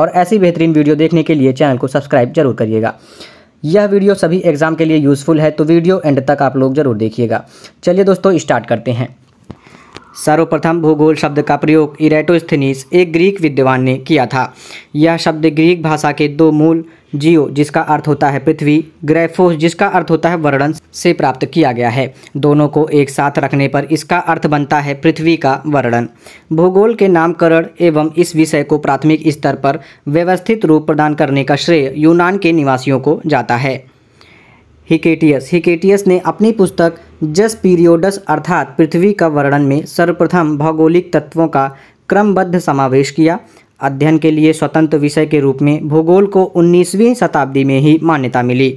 और ऐसी बेहतरीन वीडियो देखने के लिए चैनल को सब्सक्राइब जरूर करिएगा यह वीडियो सभी एग्ज़ाम के लिए यूज़फुल है तो वीडियो एंड तक आप लोग जरूर देखिएगा चलिए दोस्तों स्टार्ट करते हैं सर्वप्रथम भूगोल शब्द का प्रयोग इरेटोस्थनीस एक ग्रीक विद्वान ने किया था यह शब्द ग्रीक भाषा के दो मूल जियो जिसका अर्थ होता है पृथ्वी ग्रेफोस जिसका अर्थ होता है वर्णन से प्राप्त किया गया है दोनों को एक साथ रखने पर इसका अर्थ बनता है पृथ्वी का वर्णन भूगोल के नामकरण एवं इस विषय को प्राथमिक स्तर पर व्यवस्थित रूप प्रदान करने का श्रेय यूनान के निवासियों को जाता है हिकेटियस हिकेटियस ने अपनी पुस्तक जस पीरियोडस अर्थात पृथ्वी का वर्णन में सर्वप्रथम भौगोलिक तत्वों का क्रमबद्ध समावेश किया अध्ययन के लिए स्वतंत्र विषय के रूप में भूगोल को 19वीं शताब्दी में ही मान्यता मिली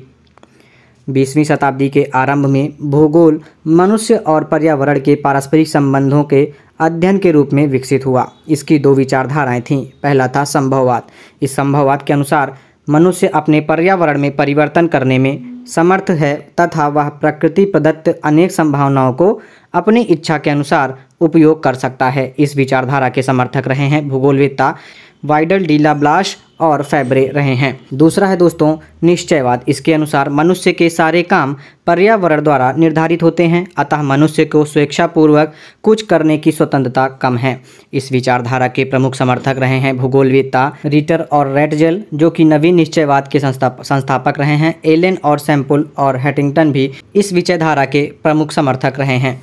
20वीं शताब्दी के आरंभ में भूगोल मनुष्य और पर्यावरण के पारस्परिक संबंधों के अध्ययन के रूप में विकसित हुआ इसकी दो विचारधाराएं थीं पहला था संभववाद इस संभववाद के अनुसार मनुष्य अपने पर्यावरण में परिवर्तन करने में समर्थ है तथा वह प्रकृति प्रदत्त अनेक संभावनाओं को अपनी इच्छा के अनुसार उपयोग कर सकता है इस विचारधारा के समर्थक रहे हैं भूगोलवेत्ता वाइडल डीला ब्लाश और फैबरे रहे हैं दूसरा है दोस्तों निश्चयवाद इसके अनुसार मनुष्य के सारे काम पर्यावरण द्वारा निर्धारित होते हैं अतः मनुष्य को स्वेच्छापूर्वक कुछ करने की स्वतंत्रता कम है इस विचारधारा के प्रमुख समर्थक रहे हैं भूगोलविता रिटर और रेटजेल जो कि नवीन निश्चयवाद के संस्थापक रहे हैं एलेन और सैम्पुल और हैटिंगटन भी इस विचारधारा के प्रमुख समर्थक रहे हैं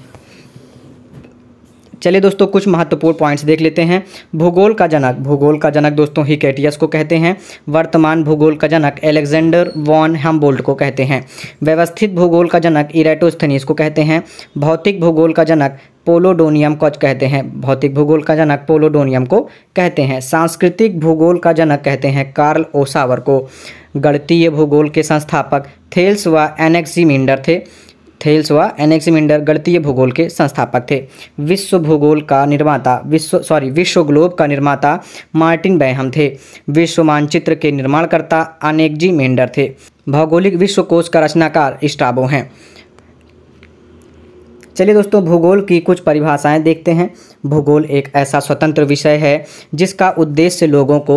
चलिए दोस्तों कुछ महत्वपूर्ण पॉइंट्स देख लेते हैं भूगोल का जनक भूगोल का जनक दोस्तों हिकेटियस को कहते हैं वर्तमान भूगोल का जनक एलेक्जेंडर वॉन हेम्बोल्ट को कहते हैं व्यवस्थित भूगोल का जनक इरेटोस्थनीस को कहते हैं भौतिक भूगोल का जनक पोलोडोनियम को कहते हैं भौतिक भूगोल का जनक पोलोडोनियम को कहते हैं सांस्कृतिक भूगोल का जनक कहते हैं कार्ल ओसावर को गणतीय भूगोल के संस्थापक थेल्स व एनेक्सीमिंडर थे थेल्स व एनेक्सिमिंडर गणतीय भूगोल के संस्थापक थे विश्व भूगोल का निर्माता विश्व सॉरी विश्व ग्लोब का निर्माता मार्टिन बैहम थे विश्व मानचित्र के निर्माणकर्ता अनेकजी मेंडर थे भौगोलिक विश्व का रचनाकार स्टाबो हैं चलिए दोस्तों भूगोल की कुछ परिभाषाएं देखते हैं भूगोल एक ऐसा स्वतंत्र विषय है जिसका उद्देश्य लोगों को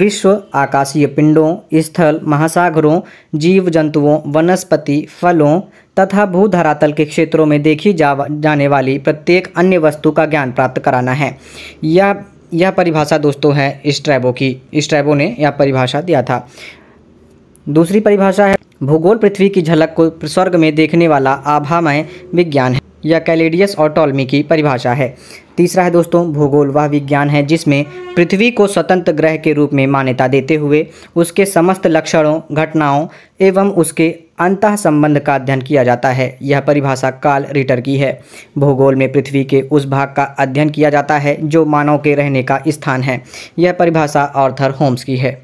विश्व आकाशीय पिंडों स्थल महासागरों जीव जंतुओं वनस्पति फलों तथा भू धरातल के क्षेत्रों में देखी जा जाने वाली प्रत्येक अन्य वस्तु का ज्ञान प्राप्त कराना है यह यह परिभाषा दोस्तों है स्ट्रैबो की स्ट्रैबो ने यह परिभाषा दिया था दूसरी परिभाषा है भूगोल पृथ्वी की झलक को स्वर्ग में देखने वाला आभामय विज्ञान है या कैलेडियस और टॉलमी की परिभाषा है तीसरा है दोस्तों भूगोल वह विज्ञान है जिसमें पृथ्वी को स्वतंत्र ग्रह के रूप में मान्यता देते हुए उसके समस्त लक्षणों घटनाओं एवं उसके अंत संबंध का अध्ययन किया जाता है यह परिभाषा काल रिटर की है भूगोल में पृथ्वी के उस भाग का अध्ययन किया जाता है जो मानव के रहने का स्थान है यह परिभाषा ऑर्थर होम्स की है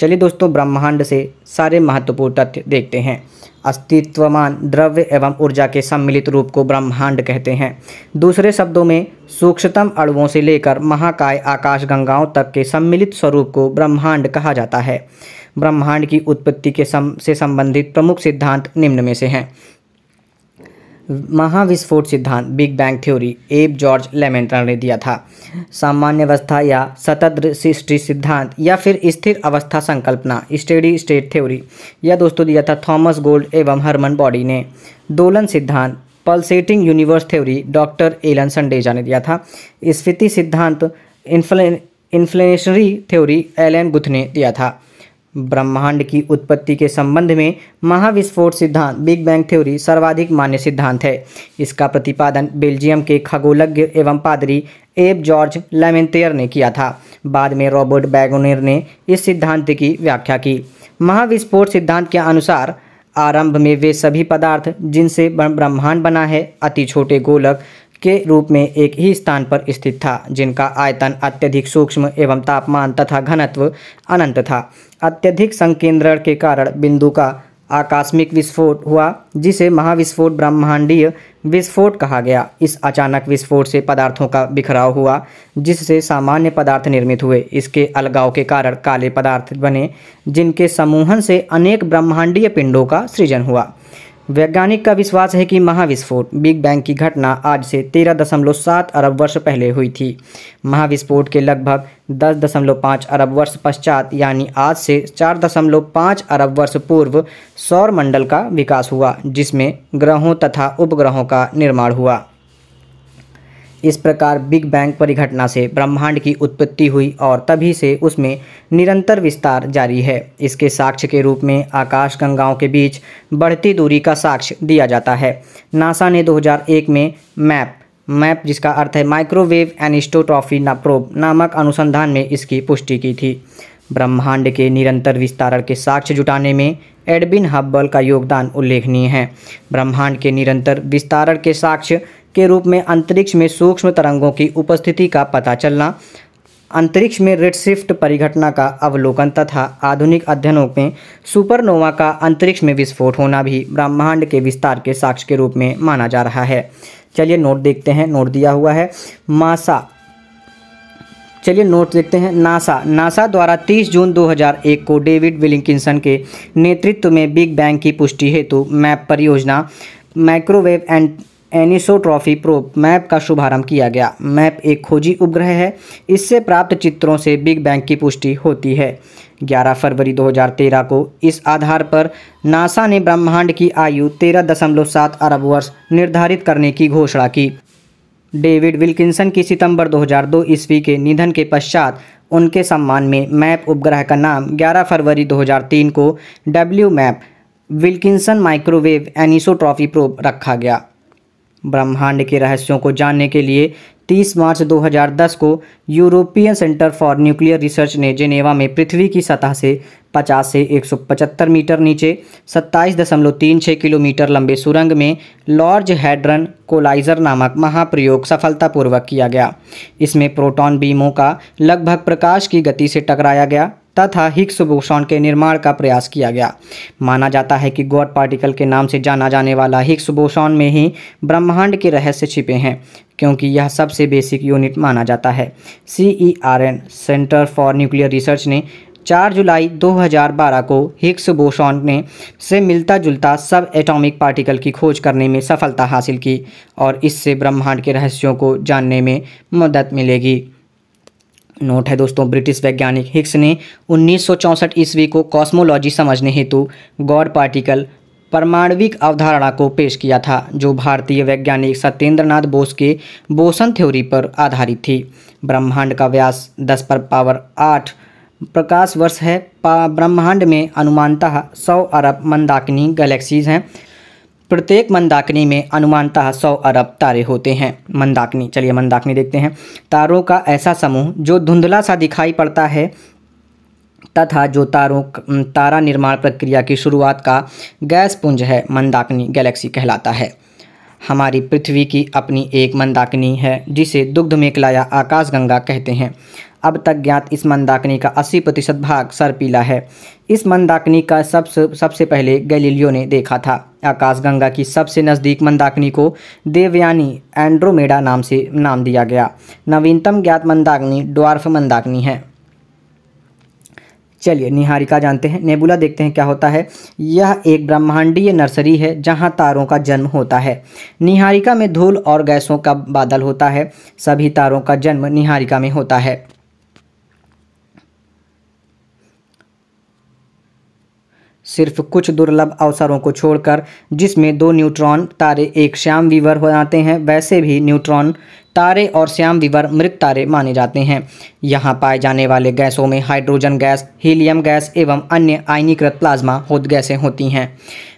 चलिए दोस्तों ब्रह्मांड से सारे महत्वपूर्ण तथ्य देखते हैं अस्तित्वमान द्रव्य एवं ऊर्जा के सम्मिलित रूप को ब्रह्मांड कहते हैं दूसरे शब्दों में सूक्ष्मतम अणुओं से लेकर महाकाय आकाश गंगाओं तक के सम्मिलित स्वरूप को ब्रह्मांड कहा जाता है ब्रह्मांड की उत्पत्ति के सम से संबंधित प्रमुख सिद्धांत निम्न में से हैं महाविस्फोट सिद्धांत big bang theory Abbe George Lemaitre ने दिया था सामान्य अवस्था या सतद्र सृष्टि सिद्धांत या फिर स्थिर अवस्था संकल्पना स्टेडी स्टेट थ्योरी यह दोस्तों दिया था थॉमस गोल्ड एवं हरमन बॉडी ने दोलन सिद्धांत pulsating universe theory doctor Allan Sandage ने दिया था स्फीति सिद्धांत infla inflationary theory Alan Guth ने दिया था ब्रह्मांड की उत्पत्ति के संबंध में महाविस्फोट सिद्धांत बिग बैंग थ्योरी सर्वाधिक मान्य सिद्धांत है इसका प्रतिपादन बेल्जियम के खगोलज्ञ एवं पादरी एब जॉर्ज लेमेंतेयर ने किया था बाद में रॉबर्ट बैगोनेर ने इस सिद्धांत की व्याख्या की महाविस्फोट सिद्धांत के अनुसार आरंभ में वे सभी पदार्थ जिनसे ब्रह्मांड बना है अति छोटे गोलक के रूप में एक ही स्थान पर स्थित था जिनका आयतन अत्यधिक सूक्ष्म एवं तापमान तथा घनत्व अनंत था अत्यधिक संकेंद्रण के कारण बिंदु का आकस्मिक विस्फोट हुआ जिसे महाविस्फोट ब्रह्मांडीय विस्फोट कहा गया इस अचानक विस्फोट से पदार्थों का बिखराव हुआ जिससे सामान्य पदार्थ निर्मित हुए इसके अलगाव के कारण काले पदार्थ बने जिनके समूहन से अनेक ब्रह्मांडीय पिंडों का सृजन हुआ वैज्ञानिक का विश्वास है कि महाविस्फोट बिग बैंग की घटना आज से 13.7 अरब वर्ष पहले हुई थी महाविस्फोट के लगभग 10.5 अरब वर्ष पश्चात यानी आज से 4.5 अरब वर्ष पूर्व सौर मंडल का विकास हुआ जिसमें ग्रहों तथा उपग्रहों का निर्माण हुआ इस प्रकार बिग बैंग परिघटना से ब्रह्मांड की उत्पत्ति हुई और तभी से उसमें निरंतर विस्तार जारी है इसके साक्ष्य के रूप में आकाश गंगाओं के बीच बढ़ती दूरी का साक्ष्य दिया जाता है नासा ने 2001 में मैप मैप जिसका अर्थ है माइक्रोवेव एनिस्टोट्रॉफी ना प्रोब नामक अनुसंधान में इसकी पुष्टि की थी ब्रह्मांड के निरंतर विस्तारण के साक्ष्य जुटाने में एडबिन हब्बल का योगदान उल्लेखनीय है ब्रह्मांड के निरंतर विस्तारण के साक्ष्य के रूप में अंतरिक्ष में सूक्ष्म तरंगों की उपस्थिति का पता चलना अंतरिक्ष में रेड परिघटना का अवलोकन तथा आधुनिक अध्ययनों में सुपरनोवा का अंतरिक्ष में विस्फोट होना भी ब्रह्मांड के विस्तार के साक्ष्य के रूप में माना जा रहा है चलिए नोट देखते हैं नोट दिया हुआ है मासा चलिए नोट देखते हैं नासा नासा द्वारा 30 जून 2001 को डेविड विलिंकिंसन के नेतृत्व में बिग बैंग की पुष्टि हेतु मैप परियोजना microwave and anisotropy probe MAP का शुभारंभ किया गया मैप एक खोजी उपग्रह है इससे प्राप्त चित्रों से बिग बैंग की पुष्टि होती है 11 फरवरी 2013 को इस आधार पर नासा ने ब्रह्मांड की आयु 13.7 अरब वर्ष निर्धारित करने की घोषणा की डेविड विल्किंसन की सितंबर 2002 ईस्वी के निधन के पश्चात उनके सम्मान में मैप उपग्रह का नाम 11 फरवरी 2003 को W MAP Wilkinson microwave anisotropy probe रखा गया ब्रह्मांड के रहस्यों को जानने के लिए 30 मार्च 2010 को European centre for nuclear research ने जेनेवा में पृथ्वी की सतह से 50 से 175 मीटर नीचे 27.36 किलोमीटर लंबे सुरंग में लॉर्ज हैड्रन कोलाइजर नामक महाप्रयोग सफलतापूर्वक किया गया इसमें प्रोटॉन बीमों का लगभग प्रकाश की गति से टकराया गया तथा हिक्स बोसॉन के निर्माण का प्रयास किया गया माना जाता है कि गॉड पार्टिकल के नाम से जाना जाने वाला हिक्स बोसॉन में ही ब्रह्मांड के रहस्य छिपे हैं क्योंकि यह सबसे बेसिक यूनिट माना जाता है C E R N centre for nuclear research ने 4 जुलाई 2012 को हिक्स बोसॉन ने से मिलता जुलता सब एटॉमिक पार्टिकल की खोज करने में सफलता हासिल की और इससे ब्रह्मांड के रहस्यों को जानने में मदद मिलेगी नोट है दोस्तों ब्रिटिश वैज्ञानिक हिक्स ने उन्नीस ईस्वी को कॉस्मोलॉजी समझने हेतु गॉड पार्टिकल परमाणविक अवधारणा को पेश किया था जो भारतीय वैज्ञानिक सत्येंद्रनाथ बोस के बोसन थ्योरी पर आधारित थी ब्रह्मांड का व्यास 10 पर पावर 8 प्रकाश वर्ष है ब्रह्मांड में अनुमानतः 100 अरब मंदाकिनी गैलेक्सीज हैं प्रत्येक मंदाकिनी में अनुमानतः सौ अरब तारे होते हैं मंदाकिनी चलिए मंदाकिनी देखते हैं तारों का ऐसा समूह जो धुंधला सा दिखाई पड़ता है तथा जो तारों तारा निर्माण प्रक्रिया की शुरुआत का गैस पुंज है मंदाकिनी गैलेक्सी कहलाता है हमारी पृथ्वी की अपनी एक मंदाकिनी है जिसे दुग्ध आकाश आकाशगंगा कहते हैं अब तक ज्ञात इस मंदाकिनी का 80 प्रतिशत भाग सरपीला है इस मंदाकिनी का सबसे सबसे पहले गैलीलियो ने देखा था आकाशगंगा की सबसे नज़दीक मंदाकिनी को देवयानी एंड्रोमेडा नाम से नाम दिया गया नवीनतम ज्ञात मंदाकिनी ड्वार्फ मंदाकिनी है चलिए निहारिका जानते हैं नेबुला देखते हैं क्या होता है यह एक ब्रह्मांडीय नर्सरी है जहां तारों का जन्म होता है निहारिका में धूल और गैसों का बादल होता है सभी तारों का जन्म निहारिका में होता है सिर्फ कुछ दुर्लभ अवसरों को छोड़कर जिसमें दो न्यूट्रॉन तारे एक श्याम वीवर बनाते हैं वैसे भी न्यूट्रॉन तारे और श्याम विवर मृत तारे माने जाते हैं यहाँ पाए जाने वाले गैसों में हाइड्रोजन गैस हीलियम गैस एवं अन्य आयनीकृत प्लाज्मा होत गैसें होती हैं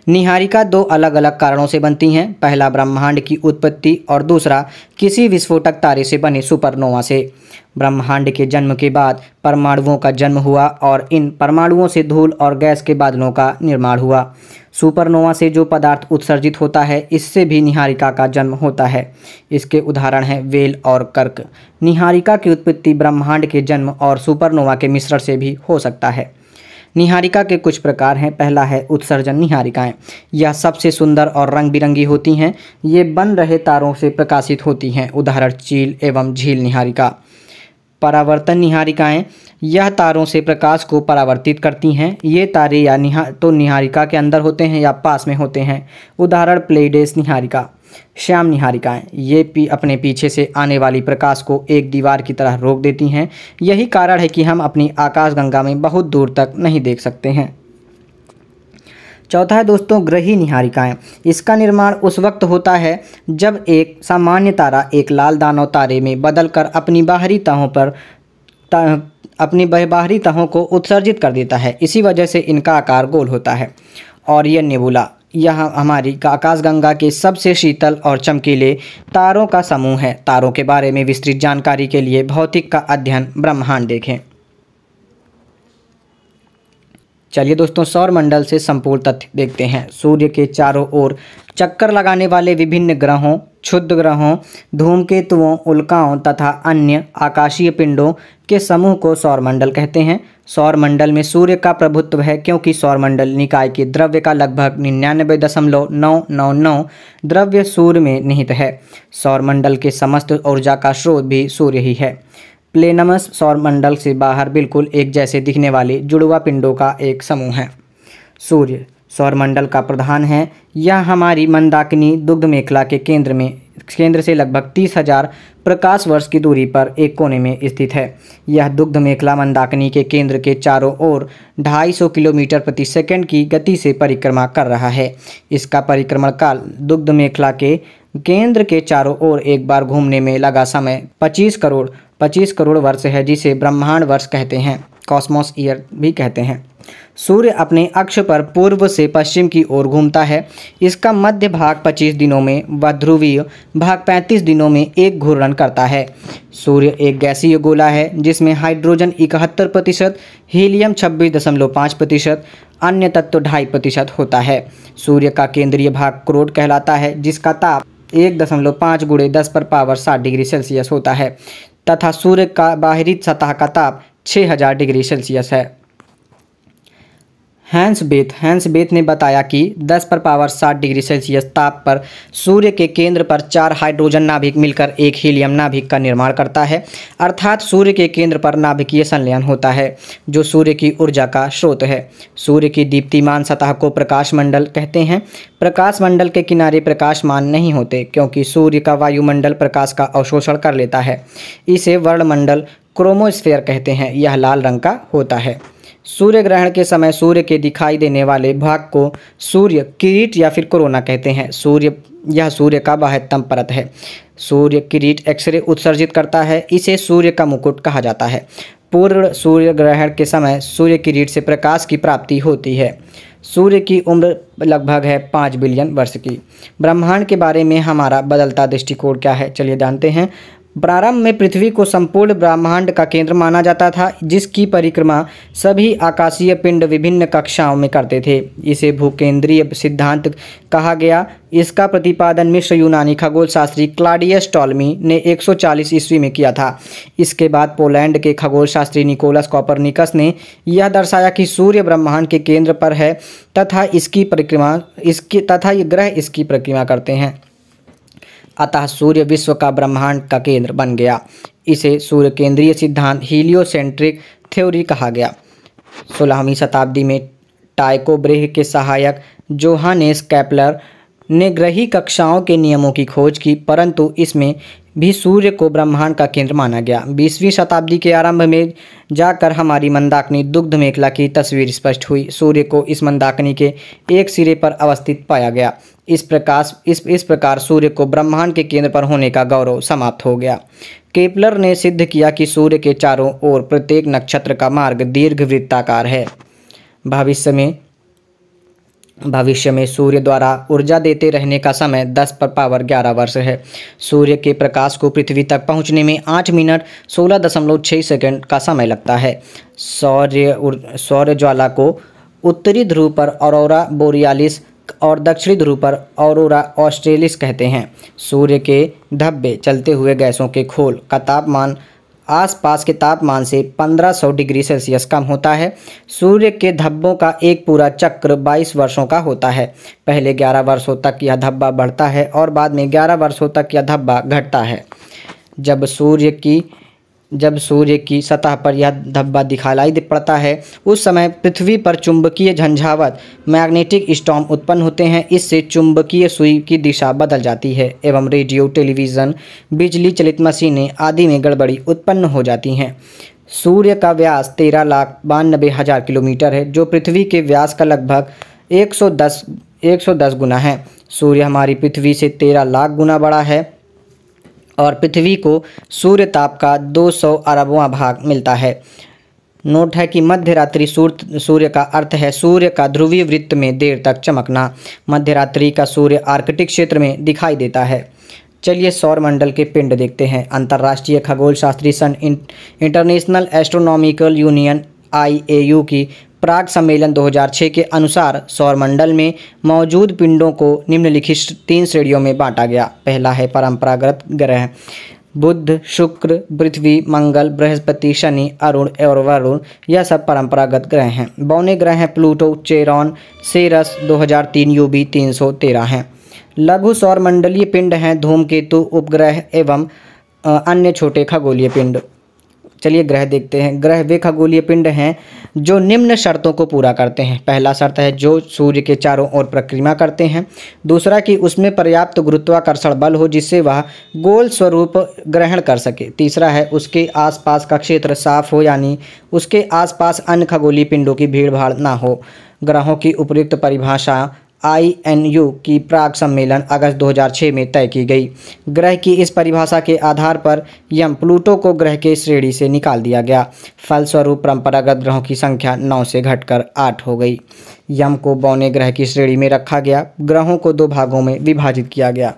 निहारिका दो अलग अलग कारणों से बनती हैं पहला ब्रह्मांड की उत्पत्ति और दूसरा किसी विस्फोटक तारे से बने सुपरनोवा से ब्रह्मांड के जन्म के बाद परमाणुओं का जन्म हुआ और इन परमाणुओं से धूल और गैस के बादलों का निर्माण हुआ सुपरनोवा से जो पदार्थ उत्सर्जित होता है इससे भी निहारिका का जन्म होता है इसके उदाहरण हैं वेल और कर्क निहारिका की उत्पत्ति ब्रह्मांड के जन्म और सुपरनोवा के मिश्रण से भी हो सकता है निहारिका के कुछ प्रकार हैं पहला है उत्सर्जन निहारिकाएं यह सबसे सुंदर और रंग बिरंगी होती हैं ये बन रहे तारों से प्रकाशित होती हैं उदाहरण चील एवं झील निहारिका परावर्तन निहारिकाएं यह तारों से प्रकाश को परावर्तित करती हैं ये तारे या निहा तो निहारिका के अंदर होते हैं या पास में होते हैं उदाहरण प्लेडेस निहारिका श्याम निहारिकाएं ये पी अपने पीछे से आने वाली प्रकाश को एक दीवार की तरह रोक देती हैं यही कारण है कि हम अपनी आकाशगंगा में बहुत दूर तक नहीं देख सकते हैं चौथा है दोस्तों ग्रही निहारिकाएं इसका निर्माण उस वक्त होता है जब एक सामान्य तारा एक लाल दानव तारे में बदलकर अपनी बाहरी तहों पर अपनी बाहरी तहों को उत्सर्जित कर देता है इसी वजह से इनका आकार गोल होता है और यह नेबुला यह हमारी आकाशगंगा के सबसे शीतल और चमकीले तारों का समूह है तारों के बारे में विस्तृत जानकारी के लिए भौतिक का अध्ययन ब्रह्मांड देखें चलिए दोस्तों सौर मंडल से संपूर्ण तथ्य देखते हैं सूर्य के चारों ओर चक्कर लगाने वाले विभिन्न ग्रहों क्षुद्र ग्रहों धूमकेतुओं उल्काओं तथा अन्य आकाशीय पिंडों के समूह को सौरमंडल कहते हैं सौर मंडल में सूर्य का प्रभुत्व है क्योंकि सौरमंडल निकाय के द्रव्य का लगभग निन्यानबे दशमलव नौ नौ नौ द्रव्य सूर्य में निहित है सौर मंडल के समस्त ऊर्जा का स्रोत भी सूर्य ही है प्लेनमस सौर मंडल से बाहर बिल्कुल एक जैसे दिखने वाले जुड़वा पिंडों का एक समूह है सूर्य सौर मंडल का प्रधान है यह हमारी मंदाकिनी दुग्ध मेखला के केंद्र में केंद्र से लगभग तीस हजार प्रकाश वर्ष की दूरी पर एक कोने में स्थित है यह दुग्ध मेखला मंदाकिनी के केंद्र के चारों ओर 250 किलोमीटर प्रति सेकंड की गति से परिक्रमा कर रहा है इसका परिक्रमण काल दुग्ध मेखला के केंद्र के चारों ओर एक बार घूमने में लगा समय 25 करोड़ पच्चीस करोड़ वर्ष है जिसे ब्रह्मांड वर्ष कहते हैं कॉस्मोस ईयर भी कहते हैं सूर्य अपने अक्ष पर पूर्व से पश्चिम की ओर घूमता है इसका मध्य भाग 25 दिनों में व ध्रुवीय भाग 35 दिनों में एक घूर्णन करता है सूर्य एक गैसीय गोला है जिसमें हाइड्रोजन इकहत्तर प्रतिशत हीलियम छब्बीस दशमलव पाँच प्रतिशत अन्य तत्व ढाई प्रतिशत होता है सूर्य का केंद्रीय भाग क्रोड कहलाता है जिसका ताप एक दशमलव पाँच गुड़े दस पर पावर सात डिग्री सेल्सियस होता है तथा सूर्य का बाहरी सतह का ताप 6000 डिग्री सेल्सियस है हैंस बेथ हैंस बेथ ने बताया कि 10 पर पावर 60 डिग्री सेल्सियस ताप पर सूर्य के केंद्र पर चार हाइड्रोजन नाभिक मिलकर एक हीलियम नाभिक का निर्माण करता है अर्थात सूर्य के केंद्र पर नाभिकीय संलयन होता है जो सूर्य की ऊर्जा का स्रोत है सूर्य की दीप्तिमान सतह को प्रकाश मंडल कहते हैं प्रकाश मंडल के किनारे प्रकाशमान नहीं होते क्योंकि सूर्य का वायुमंडल प्रकाश का अवशोषण कर लेता है इसे वर्णमंडल क्रोमोस्फेयर कहते हैं यह लाल रंग का होता है सूर्य ग्रहण के समय सूर्य के दिखाई देने वाले भाग को सूर्य किरीट या फिर कोरोना कहते हैं सूर्य यह सूर्य का बाह्यतम परत है सूर्य किरीट एक्सरे उत्सर्जित करता है इसे सूर्य का मुकुट कहा जाता है पूर्ण सूर्य ग्रहण के समय सूर्य किरीट से प्रकाश की प्राप्ति होती है सूर्य की उम्र लगभग है पाँच बिलियन वर्ष की ब्रह्मांड के बारे में हमारा बदलता दृष्टिकोण क्या है चलिए जानते हैं प्रारंभ में पृथ्वी को संपूर्ण ब्रह्मांड का केंद्र माना जाता था जिसकी परिक्रमा सभी आकाशीय पिंड विभिन्न कक्षाओं में करते थे इसे भूकेंद्रीय सिद्धांत कहा गया इसका प्रतिपादन मिश्र यूनानी खगोल शास्त्री क्लाडियस टॉलमी ने 140 ईस्वी में किया था इसके बाद पोलैंड के खगोल शास्त्री निकोलस कॉपरनिकस ने यह दर्शाया कि सूर्य ब्रह्मांड के केंद्र पर है तथा इसकी परिक्रमा इसकी तथा ये ग्रह इसकी परिक्रमा करते हैं अतः सूर्य विश्व का ब्रह्मांड का केंद्र बन गया इसे सूर्य केंद्रीय सिद्धांत हीलियोसेंट्रिक थ्योरी कहा गया सोलहवीं शताब्दी में टाइको ब्रेह के सहायक जोहानेस कैपलर ने ग्रही कक्षाओं के नियमों की खोज की परंतु इसमें भी सूर्य को ब्रह्मांड का केंद्र माना गया बीसवीं शताब्दी के आरंभ में जाकर हमारी मंदाकिनी दुग्ध मेखला की तस्वीर स्पष्ट हुई सूर्य को इस मंदाकिनी के एक सिरे पर अवस्थित पाया गया इस प्रकाश इस इस प्रकार सूर्य को ब्रह्मांड के केंद्र पर होने का गौरव समाप्त हो गया केपलर ने सिद्ध किया कि सूर्य के चारों ओर प्रत्येक नक्षत्र का मार्ग दीर्घ वृत्ताकार है भविष्य में भविष्य में सूर्य द्वारा ऊर्जा देते रहने का समय 10 पर पावर 11 वर्ष है सूर्य के प्रकाश को पृथ्वी तक पहुंचने में 8 मिनट सोलह दशमलव छः सेकेंड का समय लगता है सौर्य सौर्य ज्वाला को उत्तरी ध्रुव पर औरोरा बोरियालिस और दक्षिणी ध्रुव पर औरोरा ऑस्ट्रेलिस कहते हैं सूर्य के धब्बे चलते हुए गैसों के खोल का तापमान आसपास के तापमान से 1500 डिग्री सेल्सियस कम होता है सूर्य के धब्बों का एक पूरा चक्र 22 वर्षों का होता है पहले 11 वर्षों तक यह धब्बा बढ़ता है और बाद में 11 वर्षों तक यह धब्बा घटता है जब सूर्य की जब सूर्य की सतह पर यह धब्बा दिखाई पड़ता है उस समय पृथ्वी पर चुंबकीय झंझावत मैग्नेटिक स्टॉम उत्पन्न होते हैं इससे चुंबकीय सुई की दिशा बदल जाती है एवं रेडियो टेलीविज़न बिजली चलित मशीनें आदि में गड़बड़ी उत्पन्न हो जाती हैं सूर्य का व्यास तेरह लाख बानबे हज़ार किलोमीटर है जो पृथ्वी के व्यास का लगभग एक सौ गुना है सूर्य हमारी पृथ्वी से तेरह लाख गुना बड़ा है और पृथ्वी को सूर्य ताप का 200 अरबवा भाग मिलता है नोट है कि मध्य रात्रि सूर्य सूर्य का अर्थ है सूर्य का ध्रुवीय वृत्त में देर तक चमकना मध्यरात्रि का सूर्य आर्कटिक क्षेत्र में दिखाई देता है चलिए सौरमंडल के पिंड देखते हैं अंतर्राष्ट्रीय खगोल शास्त्री सन इंटरनेशनल एस्ट्रोनॉमिकल यूनियन आई की प्राग सम्मेलन 2006 के अनुसार सौरमंडल में मौजूद पिंडों को निम्नलिखित तीन श्रेणियों में बांटा गया पहला है परंपरागत ग्रह बुद्ध शुक्र पृथ्वी मंगल बृहस्पति शनि अरुण और वरुण यह सब परंपरागत ग्रह हैं बौने ग्रह हैं प्लूटो चेरॉन सेरस 2003 यूबी 313 हैं लघु सौरमंडलीय पिंड हैं धूमकेतु उपग्रह एवं अन्य छोटे खगोलीय पिंड चलिए ग्रह देखते हैं ग्रह वे खगोलीय पिंड हैं जो निम्न शर्तों को पूरा करते हैं पहला शर्त है जो सूर्य के चारों ओर परिक्रमा करते हैं दूसरा कि उसमें पर्याप्त गुरुत्वाकर्षण बल हो जिससे वह गोल स्वरूप ग्रहण कर सके तीसरा है उसके आसपास का क्षेत्र साफ हो यानी उसके आसपास अन्य खगोलीय पिंडों की भीड़ भाड़ ना हो ग्रहों की उपयुक्त परिभाषा आईएनयू की प्राग सम्मेलन अगस्त 2006 में तय की गई ग्रह की इस परिभाषा के आधार पर यम प्लूटो को ग्रह के श्रेणी से निकाल दिया गया फलस्वरूप परंपरागत ग्रहों की संख्या नौ से घटकर आठ हो गई यम को बौने ग्रह की श्रेणी में रखा गया ग्रहों को दो भागों में विभाजित किया गया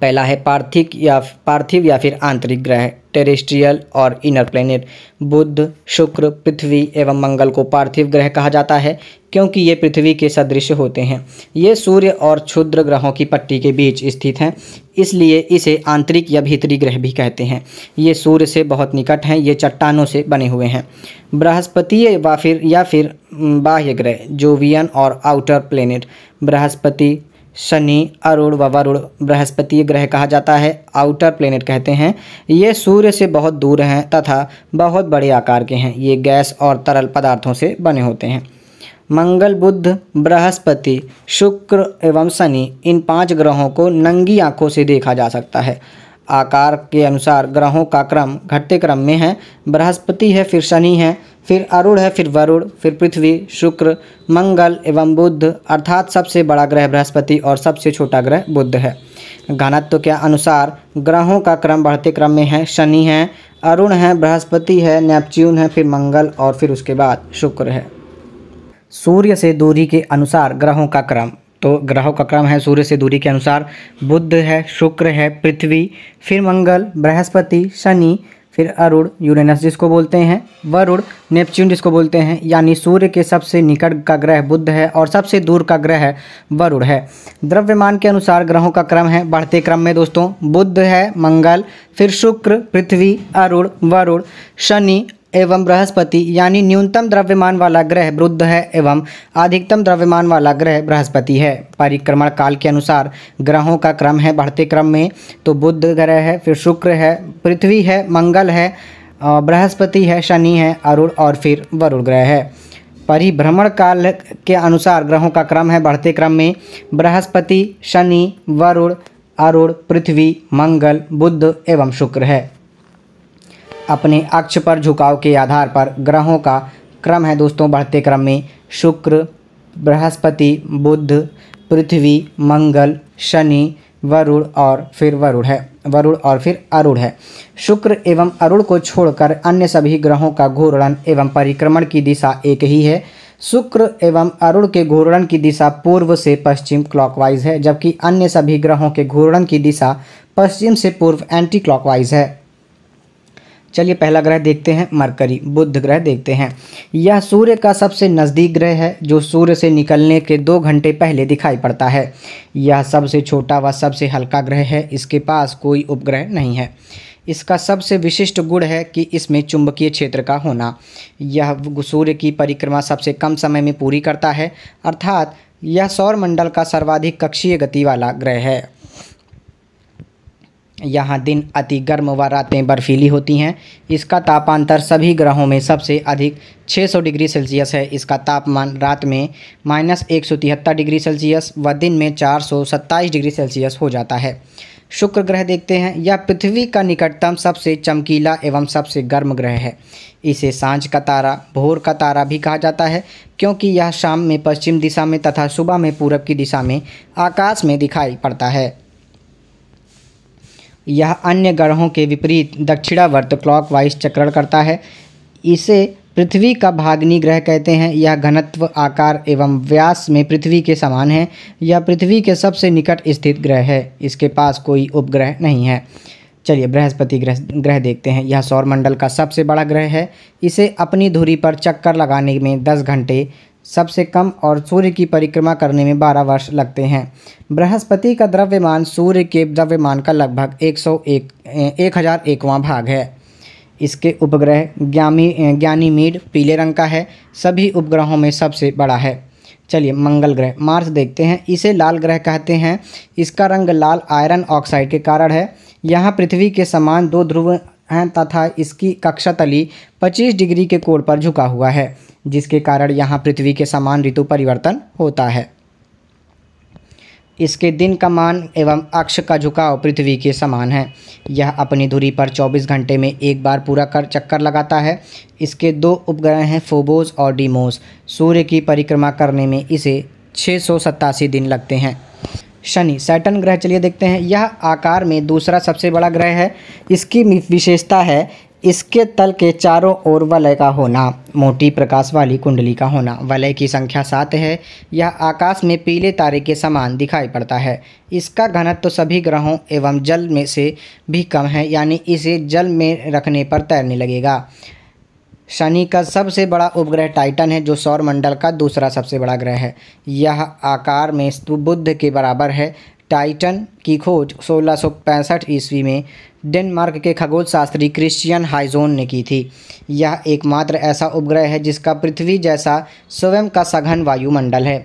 पहला है पार्थिक या पार्थिव या फिर आंतरिक ग्रह टेरेस्ट्रियल और इनर प्लेनेट बुध शुक्र पृथ्वी एवं मंगल को पार्थिव ग्रह कहा जाता है क्योंकि ये पृथ्वी के सदृश होते हैं ये सूर्य और क्षुद्र ग्रहों की पट्टी के बीच स्थित हैं इसलिए इसे आंतरिक या भीतरी ग्रह भी कहते हैं ये सूर्य से बहुत निकट हैं ये चट्टानों से बने हुए हैं बृहस्पति या फिर या फिर बाह्य ग्रह जोवियन और आउटर प्लेनेट बृहस्पति शनि अरुण व वरुण बृहस्पति ग्रह कहा जाता है आउटर प्लेनेट कहते हैं ये सूर्य से बहुत दूर हैं तथा बहुत बड़े आकार के हैं ये गैस और तरल पदार्थों से बने होते हैं मंगल बुध बृहस्पति शुक्र एवं शनि इन पांच ग्रहों को नंगी आंखों से देखा जा सकता है आकार के अनुसार ग्रहों का क्रम घटते क्रम में है बृहस्पति है फिर शनि है फिर अरुण है फिर वरुण फिर पृथ्वी शुक्र मंगल एवं बुद्ध अर्थात सबसे बड़ा ग्रह बृहस्पति और सबसे छोटा ग्रह बुद्ध है घनत्व के अनुसार ग्रहों का क्रम बढ़ते क्रम में है शनि है अरुण है बृहस्पति है नेपच्यून है फिर मंगल और फिर उसके बाद शुक्र है सूर्य से दूरी के अनुसार ग्रहों का क्रम तो ग्रहों का क्रम है सूर्य से दूरी के अनुसार बुद्ध है शुक्र है पृथ्वी फिर मंगल बृहस्पति शनि फिर अरुण यूरेनस जिसको बोलते हैं वरुण नेपच्यून जिसको बोलते हैं यानी सूर्य के सबसे निकट का ग्रह बुद्ध है और सबसे दूर का ग्रह वरुण है द्रव्यमान के अनुसार ग्रहों का क्रम है बढ़ते क्रम में दोस्तों बुद्ध है मंगल फिर शुक्र पृथ्वी अरुण वरुण शनि एवं बृहस्पति यानी न्यूनतम द्रव्यमान वाला ग्रह बुद्ध है एवं अधिकतम द्रव्यमान वाला ग्रह बृहस्पति है परिक्रमण काल के अनुसार ग्रहों का क्रम है बढ़ते क्रम में तो बुद्ध ग्रह है फिर शुक्र है पृथ्वी है मंगल है बृहस्पति है शनि है अरुण और फिर वरुण ग्रह है परिभ्रमण काल के अनुसार ग्रहों का क्रम है बढ़ते क्रम में बृहस्पति शनि वरुण अरुण पृथ्वी मंगल बुद्ध एवं शुक्र है अपने अक्ष पर झुकाव के आधार पर ग्रहों का क्रम है दोस्तों बढ़ते क्रम में शुक्र बृहस्पति बुध पृथ्वी मंगल शनि वरुण और फिर वरुण है वरुण और फिर अरुण है शुक्र एवं अरुण को छोड़कर अन्य सभी ग्रहों का घूर्णन एवं परिक्रमण की दिशा एक ही है शुक्र एवं अरुण के घूर्णन की दिशा पूर्व से पश्चिम क्लॉकवाइज है जबकि अन्य सभी ग्रहों के घूर्णन की दिशा पश्चिम से पूर्व एंटी क्लॉकवाइज है चलिए पहला ग्रह देखते हैं मरकरी बुध ग्रह देखते हैं यह सूर्य का सबसे नज़दीक ग्रह है जो सूर्य से निकलने के दो घंटे पहले दिखाई पड़ता है यह सबसे छोटा व सबसे हल्का ग्रह है इसके पास कोई उपग्रह नहीं है इसका सबसे विशिष्ट गुण है कि इसमें चुंबकीय क्षेत्र का होना यह सूर्य की परिक्रमा सबसे कम समय में पूरी करता है अर्थात यह सौरमंडल का सर्वाधिक कक्षीय गति वाला ग्रह है यहाँ दिन अति गर्म व रातें बर्फीली होती हैं इसका तापांतर सभी ग्रहों में सबसे अधिक 600 डिग्री सेल्सियस है इसका तापमान रात में माइनस एक डिग्री सेल्सियस व दिन में चार डिग्री सेल्सियस हो जाता है शुक्र ग्रह देखते हैं यह पृथ्वी का निकटतम सबसे चमकीला एवं सबसे गर्म ग्रह है इसे सांझ का तारा भोर का तारा भी कहा जाता है क्योंकि यह शाम में पश्चिम दिशा में तथा सुबह में पूरब की दिशा में आकाश में दिखाई पड़ता है यह अन्य ग्रहों के विपरीत दक्षिणावर्त क्लॉकवाइज चक्रण करता है इसे पृथ्वी का भागनी ग्रह कहते हैं यह घनत्व आकार एवं व्यास में पृथ्वी के समान है यह पृथ्वी के सबसे निकट स्थित ग्रह है इसके पास कोई उपग्रह नहीं है चलिए बृहस्पति ग्रह ग्रह देखते हैं यह सौरमंडल का सबसे बड़ा ग्रह है इसे अपनी धुरी पर चक्कर लगाने में दस घंटे सबसे कम और सूर्य की परिक्रमा करने में बारह वर्ष लगते हैं बृहस्पति का द्रव्यमान सूर्य के द्रव्यमान का लगभग एक सौ एक एक हज़ार एकवां भाग है इसके उपग्रह ज्ञामी मीड पीले रंग का है सभी उपग्रहों में सबसे बड़ा है चलिए मंगल ग्रह मार्स देखते हैं इसे लाल ग्रह कहते हैं इसका रंग लाल आयरन ऑक्साइड के कारण है यहाँ पृथ्वी के समान दो ध्रुव हैं तथा इसकी कक्षा तली 25 डिग्री के कोण पर झुका हुआ है जिसके कारण यहाँ पृथ्वी के समान ऋतु परिवर्तन होता है इसके दिन का मान एवं अक्ष का झुकाव पृथ्वी के समान है यह अपनी धुरी पर 24 घंटे में एक बार पूरा कर चक्कर लगाता है इसके दो उपग्रह हैं फोबोस और डीमोस सूर्य की परिक्रमा करने में इसे छः दिन लगते हैं शनि सैटन ग्रह चलिए देखते हैं यह आकार में दूसरा सबसे बड़ा ग्रह है इसकी विशेषता है इसके तल के चारों ओर वलय का होना मोटी प्रकाश वाली कुंडली का होना वलय की संख्या सात है यह आकाश में पीले तारे के समान दिखाई पड़ता है इसका घनत्व तो सभी ग्रहों एवं जल में से भी कम है यानी इसे जल में रखने पर तैरने लगेगा शनि का सबसे बड़ा उपग्रह टाइटन है जो सौरमंडल का दूसरा सबसे बड़ा ग्रह है यह आकार में बुद्ध के बराबर है टाइटन की खोज सोलह ईस्वी में डेनमार्क के खगोल शास्त्री क्रिश्चियन हाइजोन ने की थी यह एकमात्र ऐसा उपग्रह है जिसका पृथ्वी जैसा स्वयं का सघन वायुमंडल है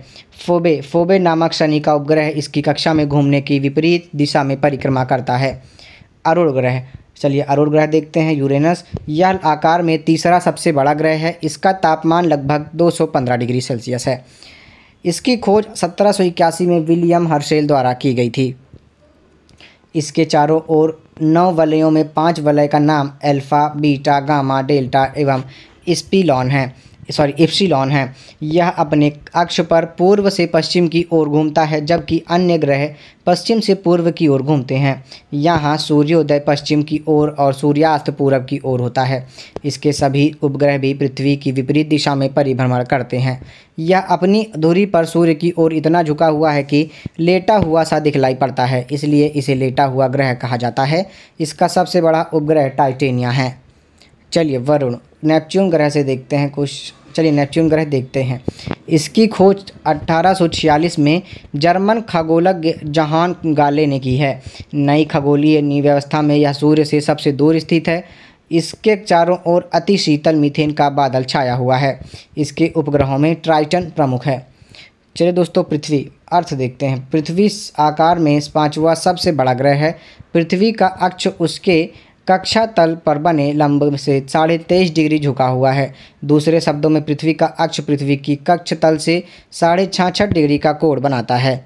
फोबे फोबे नामक शनि का उपग्रह इसकी कक्षा में घूमने की विपरीत दिशा में परिक्रमा करता है अरुण ग्रह चलिए अरुण ग्रह देखते हैं यूरेनस यह आकार में तीसरा सबसे बड़ा ग्रह है इसका तापमान लगभग दो डिग्री सेल्सियस है इसकी खोज सत्रह में विलियम हर्शेल द्वारा की गई थी इसके चारों ओर नौ वलयों में पांच वलय का नाम अल्फा बीटा गामा डेल्टा एवं स्पीलॉन है सॉरी एप्सिलॉन है यह अपने अक्ष पर पूर्व से पश्चिम की ओर घूमता है जबकि अन्य ग्रह पश्चिम से पूर्व की ओर घूमते हैं यहाँ सूर्योदय पश्चिम की ओर और सूर्यास्त पूर्व की ओर होता है इसके सभी उपग्रह भी पृथ्वी की विपरीत दिशा में परिभ्रमण करते हैं यह अपनी धुरी पर सूर्य की ओर इतना झुका हुआ है कि लेटा हुआ सा दिखलाई पड़ता है इसलिए इसे लेटा हुआ ग्रह कहा जाता है इसका सबसे बड़ा उपग्रह टाइटेनिया है चलिए वरुण नेपच्यून ग्रह से देखते हैं कुछ चलिए नेपच्यून ग्रह देखते हैं इसकी खोज 1846 में जर्मन खगोलज्ञ जहान गाले ने की है नई खगोलीय व्यवस्था में यह सूर्य से सबसे दूर स्थित है इसके चारों ओर अति शीतल मीथेन का बादल छाया हुआ है इसके उपग्रहों में ट्राइटन प्रमुख है चलिए दोस्तों पृथ्वी अर्थ देखते हैं पृथ्वी आकार में पांचवा सबसे बड़ा ग्रह है पृथ्वी का अक्ष उसके कक्षा तल पर बने लंब से साढ़े तेईस डिग्री झुका हुआ है दूसरे शब्दों में पृथ्वी का अक्ष पृथ्वी की कक्ष तल से साढ़े छाछठ डिग्री का कोण बनाता है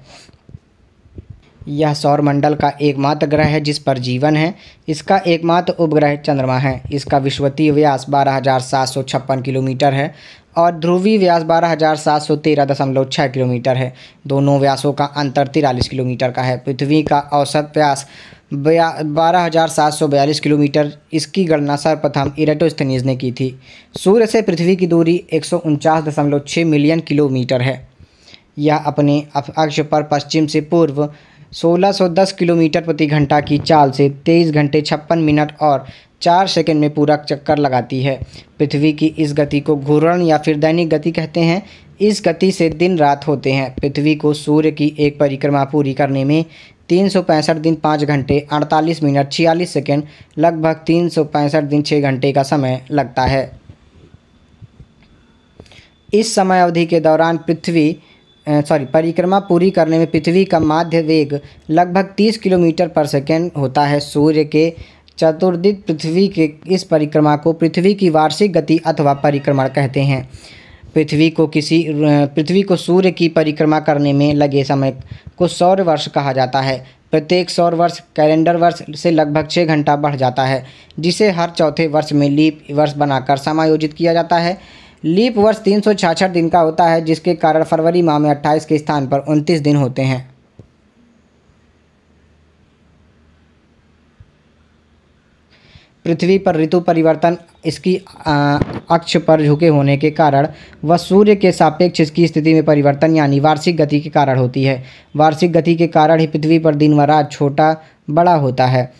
यह सौरमंडल का एकमात्र ग्रह है जिस पर जीवन है इसका एकमात्र उपग्रह चंद्रमा है इसका विश्वतीय व्यास बारह हज़ार सात सौ छप्पन किलोमीटर है और ध्रुवीय व्यास बारह हज़ार सात सौ तेरह दशमलव छः किलोमीटर है दोनों व्यासों का अंतर तिरालीस किलोमीटर का है पृथ्वी का औसत व्यास बया बारह हज़ार सात सौ बयालीस किलोमीटर इसकी गणना सर्वप्रथम इरेटोस्थनीज ने की थी सूर्य से पृथ्वी की दूरी एक सौ उनचास दशमलव छः मिलियन किलोमीटर है यह अपने अक्ष पर पश्चिम से पूर्व 1610 किलोमीटर प्रति घंटा की चाल से 23 घंटे छप्पन मिनट और चार सेकंड में पूरा चक्कर लगाती है पृथ्वी की इस गति को घूर्ण या फिर दैनिक गति कहते हैं इस गति से दिन रात होते हैं पृथ्वी को सूर्य की एक परिक्रमा पूरी करने में तीन सौ पैंसठ दिन पाँच घंटे अड़तालीस मिनट छियालीस सेकेंड लगभग तीन सौ पैंसठ दिन छः घंटे का समय लगता है इस समय अवधि के दौरान पृथ्वी सॉरी परिक्रमा पूरी करने में पृथ्वी का माध्य वेग लगभग 30 किलोमीटर पर सेकेंड होता है सूर्य के चतुर्दित पृथ्वी के इस परिक्रमा को पृथ्वी की वार्षिक गति अथवा परिक्रमा कहते हैं पृथ्वी को किसी पृथ्वी को सूर्य की परिक्रमा करने में लगे समय को सौर वर्ष कहा जाता है प्रत्येक सौर वर्ष कैलेंडर वर्ष से लगभग छः घंटा बढ़ जाता है जिसे हर चौथे वर्ष में लीप वर्ष बनाकर समायोजित किया जाता है लीप वर्ष तीन दिन का होता है जिसके कारण फरवरी माह में अट्ठाईस के स्थान पर उनतीस दिन होते हैं पृथ्वी पर ऋतु परिवर्तन इसकी अक्ष पर झुके होने के कारण व सूर्य के सापेक्ष इसकी स्थिति में परिवर्तन यानी वार्षिक गति के कारण होती है वार्षिक गति के कारण ही पृथ्वी पर दिन व रात छोटा बड़ा होता है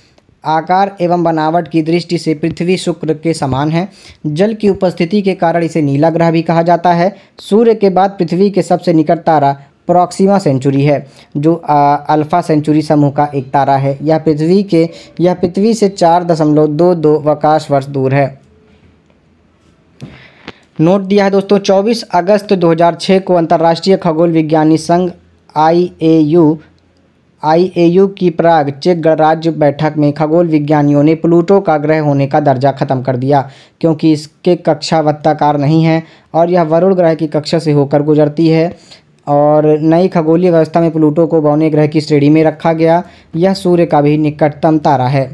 आकार एवं बनावट की दृष्टि से पृथ्वी शुक्र के समान है जल की उपस्थिति के कारण इसे नीला ग्रह भी कहा जाता है सूर्य के बाद पृथ्वी के सबसे निकट तारा प्रॉक्सिमा सेंचुरी है जो अल्फ़ा सेंचुरी समूह का एक तारा है यह पृथ्वी के यह पृथ्वी से चार दशमलव दो दो अवकाश वर्ष दूर है नोट दिया है दोस्तों 24 अगस्त 2006 को अंतर्राष्ट्रीय खगोल विज्ञानी संघ आईएयू आईएयू की प्राग चेक गणराज्य बैठक में खगोल विज्ञानियों ने प्लूटो का ग्रह होने का दर्जा खत्म कर दिया क्योंकि इसके कक्षा वत्ताकार नहीं है और यह वरुण ग्रह की कक्षा से होकर गुजरती है और नई खगोलीय व्यवस्था में प्लूटो को बौने ग्रह की श्रेणी में रखा गया यह सूर्य का भी निकटतम तारा है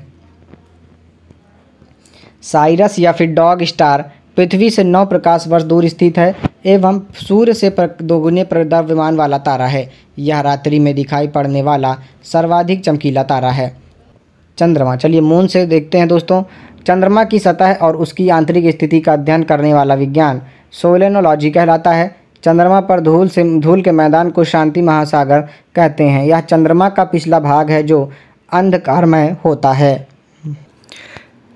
साइरस या फिर डॉग स्टार पृथ्वी से नौ प्रकाश वर्ष दूर स्थित है एवं सूर्य से दोगुने प्रद्रव्यमान वाला तारा है यह रात्रि में दिखाई पड़ने वाला सर्वाधिक चमकीला तारा है चंद्रमा चलिए मून से देखते हैं दोस्तों चंद्रमा की सतह और उसकी आंतरिक स्थिति का अध्ययन करने वाला विज्ञान सोलेनोलॉजी कहलाता है चंद्रमा पर धूल से धूल के मैदान को शांति महासागर कहते हैं यह चंद्रमा का पिछला भाग है जो अंधकारमय होता है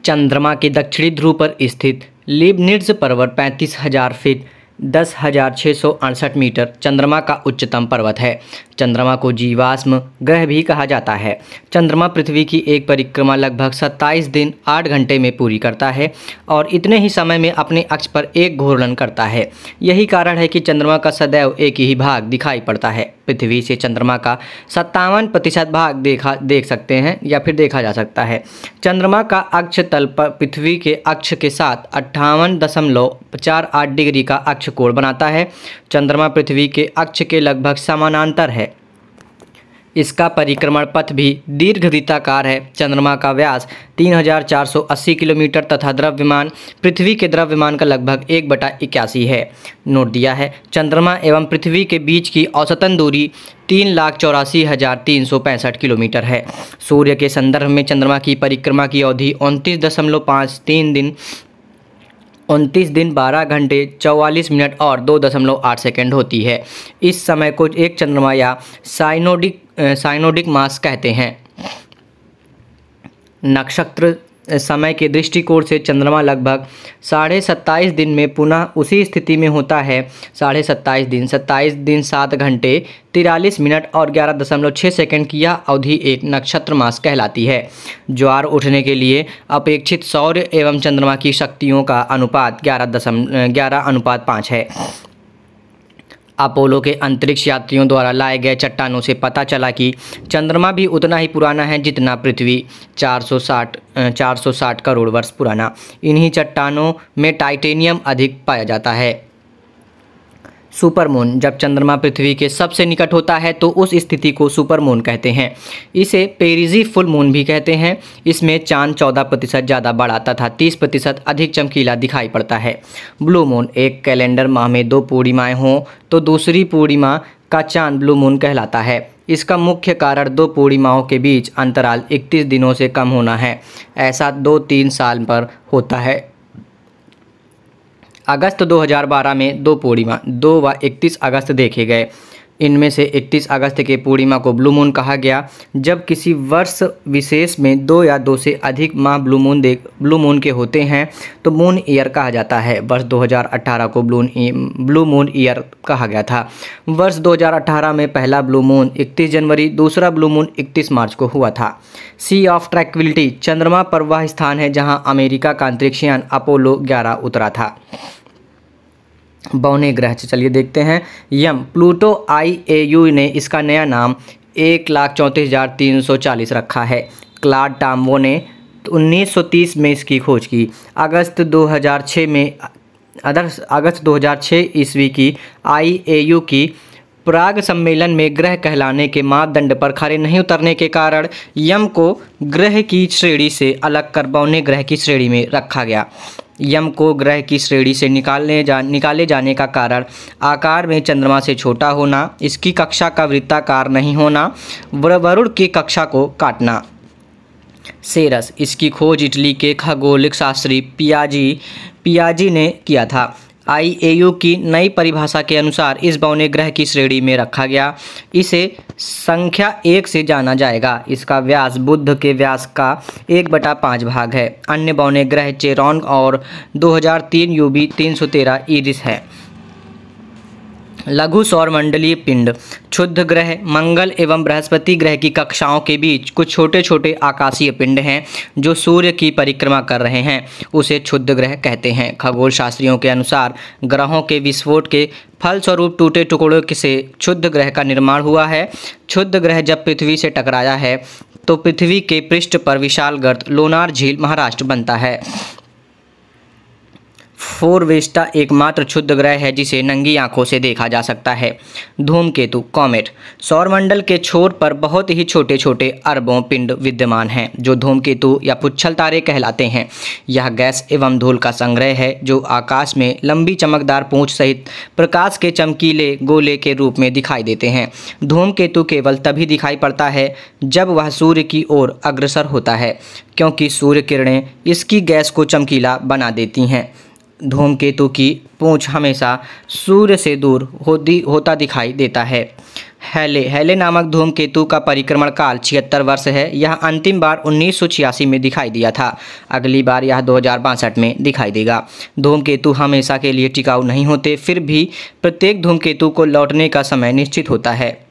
चंद्रमा के दक्षिणी ध्रुव पर स्थित लिबनिट्ज पर्वत पैंतीस हजार फीट दस हज़ार छः सौ अड़सठ मीटर चंद्रमा का उच्चतम पर्वत है चंद्रमा को जीवाश्म ग्रह भी कहा जाता है चंद्रमा पृथ्वी की एक परिक्रमा लगभग 27 दिन 8 घंटे में पूरी करता है और इतने ही समय में अपने अक्ष पर एक घूर्णन करता है यही कारण है कि चंद्रमा का सदैव एक ही भाग दिखाई पड़ता है पृथ्वी से चंद्रमा का सत्तावन प्रतिशत भाग देखा देख सकते हैं या फिर देखा जा सकता है चंद्रमा का अक्ष तल पर पृथ्वी के अक्ष के साथ अट्ठावन दशमलव चार आठ डिग्री का अक्ष कोण बनाता है चंद्रमा पृथ्वी के अक्ष के लगभग समानांतर है इसका परिक्रमण पथ भी दीर्घ वृत्ताकार है चंद्रमा का व्यास 3480 किलोमीटर तथा द्रव्यमान पृथ्वी के द्रव्यमान का लगभग एक बटा इक्यासी है नोट दिया है चंद्रमा एवं पृथ्वी के बीच की औसतन दूरी तीन लाख चौरासी हज़ार तीन सौ पैंसठ किलोमीटर है सूर्य के संदर्भ में चंद्रमा की परिक्रमा की अवधि उनतीस दशमलव पाँच तीन दिन उनतीस दिन बारह घंटे चौवालीस मिनट और दो दशमलव आठ सेकेंड होती है इस समय को एक चंद्रमा या साइनोडिक साइनोडिक मास कहते हैं नक्षत्र समय के दृष्टिकोण से चंद्रमा लगभग साढ़े सत्ताईस दिन में पुनः उसी स्थिति में होता है साढ़े सत्ताईस दिन सत्ताईस दिन सात घंटे तिरालीस मिनट और ग्यारह दशमलव छः सेकेंड की यह अवधि एक नक्षत्र मास कहलाती है ज्वार उठने के लिए अपेक्षित सौर्य एवं चंद्रमा की शक्तियों का अनुपात ग्यारह दशम ग्यारह अनुपात पाँच है अपोलो के अंतरिक्ष यात्रियों द्वारा लाए गए चट्टानों से पता चला कि चंद्रमा भी उतना ही पुराना है जितना पृथ्वी 460 460 करोड़ वर्ष पुराना इन्हीं चट्टानों में टाइटेनियम अधिक पाया जाता है सुपरमून जब चंद्रमा पृथ्वी के सबसे निकट होता है तो उस स्थिति को सुपरमून कहते हैं इसे पेरिजी फुल मून भी कहते हैं इसमें चांद चौदह प्रतिशत ज़्यादा बढ़ाता था तीस प्रतिशत अधिक चमकीला दिखाई पड़ता है ब्लू मून एक कैलेंडर माह में दो पूर्णिमाएँ हों तो दूसरी पूर्णिमा का चांद ब्लू मून कहलाता है इसका मुख्य कारण दो पूर्णिमाओं के बीच अंतराल 31 दिनों से कम होना है ऐसा दो तीन साल पर होता है अगस्त 2012 में दो पूर्णिमा दो व इकतीस अगस्त देखे गए इनमें से 31 अगस्त के पूर्णिमा को ब्लू मून कहा गया जब किसी वर्ष विशेष में दो या दो से अधिक माह ब्लू मून देख ब्लू मून के होते हैं तो मून ईयर कहा जाता है वर्ष 2018 को ब्लू ब्लू मून ईयर कहा गया था वर्ष 2018 में पहला ब्लू मून 31 जनवरी दूसरा ब्लू मून 31 मार्च को हुआ था सी ऑफ ट्रैक्विलिटी चंद्रमा पर वह स्थान है जहाँ अमेरिका का अंतरिक्षयान अपोलो ग्यारह उतरा था बौने ग्रह अच्छा, चलिए देखते हैं यम प्लूटो आई ए यू ने इसका नया नाम एक लाख चौंतीस हज़ार तीन सौ चालीस रखा है क्लाड टाम्बो ने उन्नीस सौ तीस में इसकी खोज की अगस्त दो हज़ार छः में अदर अगस्त दो हज़ार छः ईस्वी की आई ए यू की प्राग सम्मेलन में ग्रह कहलाने के मापदंड पर खड़े नहीं उतरने के कारण यम को ग्रह की श्रेणी से अलग कर बौने ग्रह की श्रेणी में रखा गया यम को ग्रह की श्रेणी से निकालने जा निकाले जाने का कारण आकार में चंद्रमा से छोटा होना इसकी कक्षा का वृत्ताकार नहीं होना वरुण की कक्षा को काटना सेरस इसकी खोज इटली के खगोलिक शास्त्री पियाजी पियाजी ने किया था आई की नई परिभाषा के अनुसार इस बौने ग्रह की श्रेणी में रखा गया इसे संख्या एक से जाना जाएगा इसका व्यास बुद्ध के व्यास का एक बटा पाँच भाग है अन्य बौने ग्रह चेरॉन और 2003 यूबी 313 ईरिस है लघु सौरमंडलीय पिंड क्षुद्ध ग्रह मंगल एवं बृहस्पति ग्रह की कक्षाओं के बीच कुछ छोटे छोटे आकाशीय पिंड हैं जो सूर्य की परिक्रमा कर रहे हैं उसे क्षुद्ध ग्रह कहते हैं खगोल शास्त्रियों के अनुसार ग्रहों के विस्फोट के फलस्वरूप टूटे टुकड़ों से क्षुद्ध ग्रह का निर्माण हुआ है क्षुद्ध ग्रह जब पृथ्वी से टकराया है तो पृथ्वी के पृष्ठ पर विशाल गर्द लोनार झील महाराष्ट्र बनता है फोर वेस्टा एकमात्र क्षुद्र ग्रह है जिसे नंगी आंखों से देखा जा सकता है धूमकेतु कॉमेट सौरमंडल के छोर पर बहुत ही छोटे छोटे अरबों पिंड विद्यमान हैं जो धूमकेतु या पुच्छल तारे कहलाते हैं यह गैस एवं धूल का संग्रह है जो आकाश में लंबी चमकदार पूंछ सहित प्रकाश के चमकीले गोले के रूप में दिखाई देते हैं धूमकेतु केवल तभी दिखाई पड़ता है जब वह सूर्य की ओर अग्रसर होता है क्योंकि सूर्य किरणें इसकी गैस को चमकीला बना देती हैं धूमकेतु की पूंछ हमेशा सूर्य से दूर होती होता दिखाई देता है हैले हैले नामक धूमकेतु का परिक्रमण काल छिहत्तर वर्ष है यह अंतिम बार उन्नीस में दिखाई दिया था अगली बार यह दो में दिखाई देगा धूमकेतु हमेशा के लिए टिकाऊ नहीं होते फिर भी प्रत्येक धूमकेतु को लौटने का समय निश्चित होता है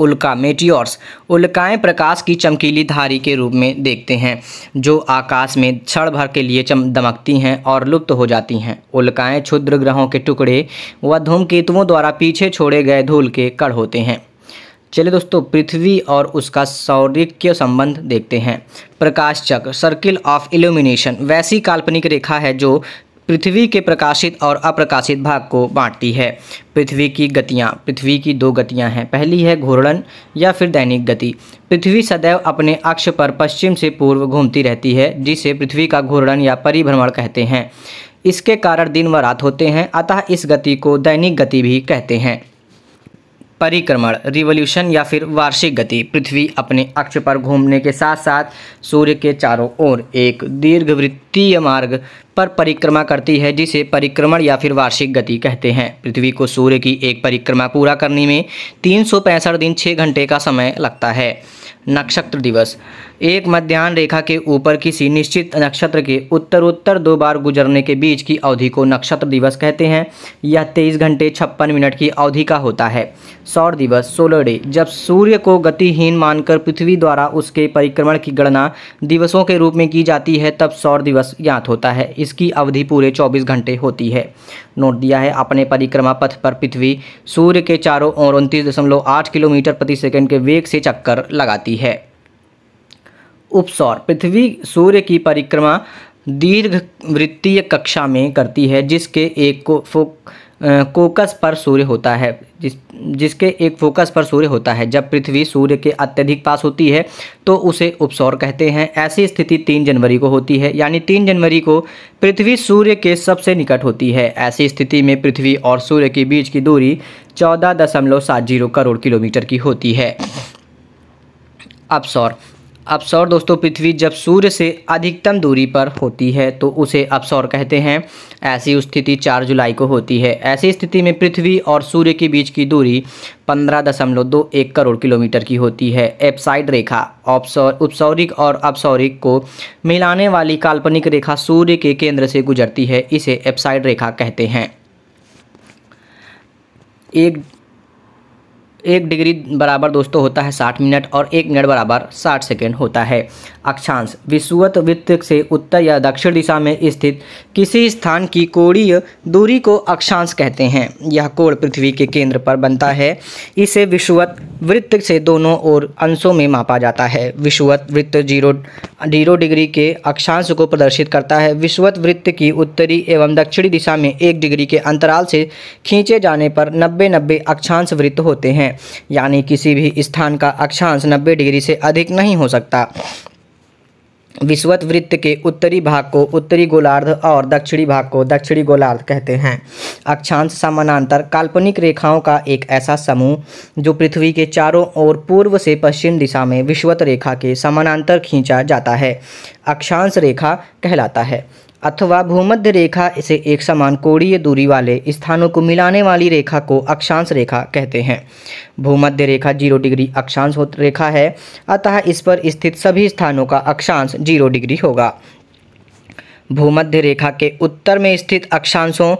उल्का मेटियोर्स उल्काएं प्रकाश की चमकीली धारी के रूप में देखते हैं जो आकाश में क्षण भर के लिए चम दमकती हैं और लुप्त हो जाती हैं उल्काएं क्षुद्र ग्रहों के टुकड़े व धूमकेतुओं द्वारा पीछे छोड़े गए धूल के कण होते हैं चलिए दोस्तों पृथ्वी और उसका सौरिक्य संबंध देखते हैं प्रकाश चक्र सर्किल ऑफ इल्यूमिनेशन वैसी काल्पनिक रेखा है जो पृथ्वी के प्रकाशित और अप्रकाशित भाग को बांटती है पृथ्वी की गतियाँ पृथ्वी की दो गतियाँ हैं पहली है घूर्णन या फिर दैनिक गति पृथ्वी सदैव अपने अक्ष पर पश्चिम से पूर्व घूमती रहती है जिसे पृथ्वी का घूर्णन या परिभ्रमण कहते हैं इसके कारण दिन व रात होते हैं अतः इस गति को दैनिक गति भी कहते हैं परिक्रमण रिवोल्यूशन या फिर वार्षिक गति पृथ्वी अपने अक्ष पर घूमने के साथ साथ सूर्य के चारों ओर एक दीर्घवृत्तीय मार्ग पर परिक्रमा करती है जिसे परिक्रमण या फिर वार्षिक गति कहते हैं पृथ्वी को सूर्य की एक परिक्रमा पूरा करने में तीन दिन छः घंटे का समय लगता है नक्षत्र दिवस एक मध्यान्ह रेखा के ऊपर किसी निश्चित नक्षत्र के उत्तरोत्तर दो बार गुजरने के बीच की अवधि को नक्षत्र दिवस कहते हैं यह तेईस घंटे छप्पन मिनट की अवधि का होता है सौर दिवस सोलर डे जब सूर्य को गतिहीन मानकर पृथ्वी द्वारा उसके परिक्रमण की गणना दिवसों के रूप में की जाती है तब सौर दिवस ज्ञात होता है इसकी अवधि पूरे चौबीस घंटे होती है नोट दिया है अपने परिक्रमा पथ पर पृथ्वी सूर्य के चारों ओर उनतीस किलोमीटर प्रति सेकंड के वेग से चक्कर लगाती है उपसौर पृथ्वी सूर्य की परिक्रमा दीर्घ वृत्तीय कक्षा में करती है जिसके एक को फोक कोकस पर सूर्य होता है जिस जिसके एक फोकस पर सूर्य होता है जब पृथ्वी सूर्य के अत्यधिक पास होती है तो उसे उपसौर कहते हैं ऐसी स्थिति तीन जनवरी को होती है यानी तीन जनवरी को पृथ्वी सूर्य के सबसे निकट होती है ऐसी स्थिति में पृथ्वी और सूर्य के बीच की दूरी चौदह दशमलव सात जीरो करोड़ किलोमीटर की होती है अपसौर अपसौर दोस्तों पृथ्वी जब सूर्य से अधिकतम दूरी पर होती है तो उसे अपसौर कहते हैं ऐसी स्थिति 4 जुलाई को होती है ऐसी स्थिति में पृथ्वी और सूर्य के बीच की दूरी पंद्रह दशमलव दो एक करोड़ किलोमीटर की होती है एपसाइड रेखा ऑपसौर उपसौरिक और अपसौरिक को मिलाने वाली काल्पनिक रेखा सूर्य के केंद्र से गुजरती है इसे एपसाइड रेखा कहते हैं एक एक डिग्री बराबर दोस्तों होता है साठ मिनट और एक मिनट बराबर साठ सेकेंड होता है अक्षांश विश्वत वृत्त से उत्तर या दक्षिण दिशा में स्थित किसी स्थान की कोणीय दूरी को अक्षांश कहते हैं यह कोण पृथ्वी के केंद्र पर बनता है इसे विश्वत वृत्त से दोनों ओर अंशों में मापा जाता है विश्वत वृत्त जीरो जीरो डिग्री के अक्षांश को प्रदर्शित करता है विश्वत वृत्त की उत्तरी एवं दक्षिणी दिशा में एक डिग्री के अंतराल से खींचे जाने पर नब्बे नब्बे अक्षांश वृत्त होते हैं हैं यानी किसी भी स्थान का अक्षांश नब्बे डिग्री से अधिक नहीं हो सकता विश्वत वृत्त के उत्तरी भाग को उत्तरी गोलार्ध और दक्षिणी भाग को दक्षिणी गोलार्ध कहते हैं अक्षांश समानांतर काल्पनिक रेखाओं का एक ऐसा समूह जो पृथ्वी के चारों ओर पूर्व से पश्चिम दिशा में विश्वत रेखा के समानांतर खींचा जाता है अक्षांश रेखा कहलाता है अथवा भूमध्य रेखा इसे एक समान कोणीय दूरी वाले स्थानों को मिलाने वाली रेखा को अक्षांश रेखा कहते हैं भूमध्य रेखा जीरो डिग्री अक्षांश रेखा है अतः इस पर स्थित सभी स्थानों का अक्षांश जीरो डिग्री होगा भूमध्य रेखा के उत्तर में स्थित अक्षांशों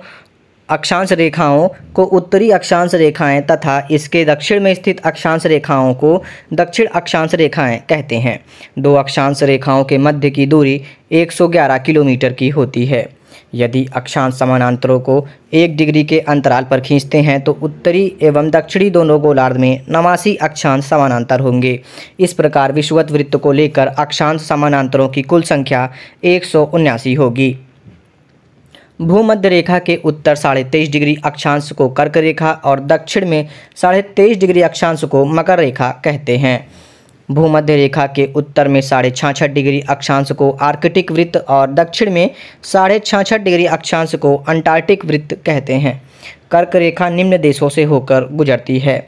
अक्षांश रेखाओं को उत्तरी अक्षांश रेखाएं तथा इसके दक्षिण में स्थित अक्षांश रेखाओं को दक्षिण अक्षांश रेखाएं कहते हैं दो अक्षांश रेखाओं के मध्य की दूरी 111 किलोमीटर की होती है यदि अक्षांश समानांतरों को एक डिग्री के अंतराल पर खींचते हैं तो उत्तरी एवं दक्षिणी दोनों गोलार्ध में नवासी अक्षांश समानांतर होंगे इस प्रकार विश्ववत वृत्त को लेकर अक्षांश समानांतरों की कुल संख्या एक होगी भूमध्य रेखा के उत्तर साढ़े तेईस डिग्री अक्षांश को कर्क रेखा और दक्षिण में साढ़े तेईस डिग्री अक्षांश को मकर रेखा कहते हैं भूमध्य रेखा के उत्तर में साढ़े छाछठ डिग्री अक्षांश को आर्कटिक वृत्त और दक्षिण में साढ़े छाछठ डिग्री अक्षांश को अंटार्कटिक वृत्त कहते हैं कर्क रेखा निम्न देशों से होकर गुजरती है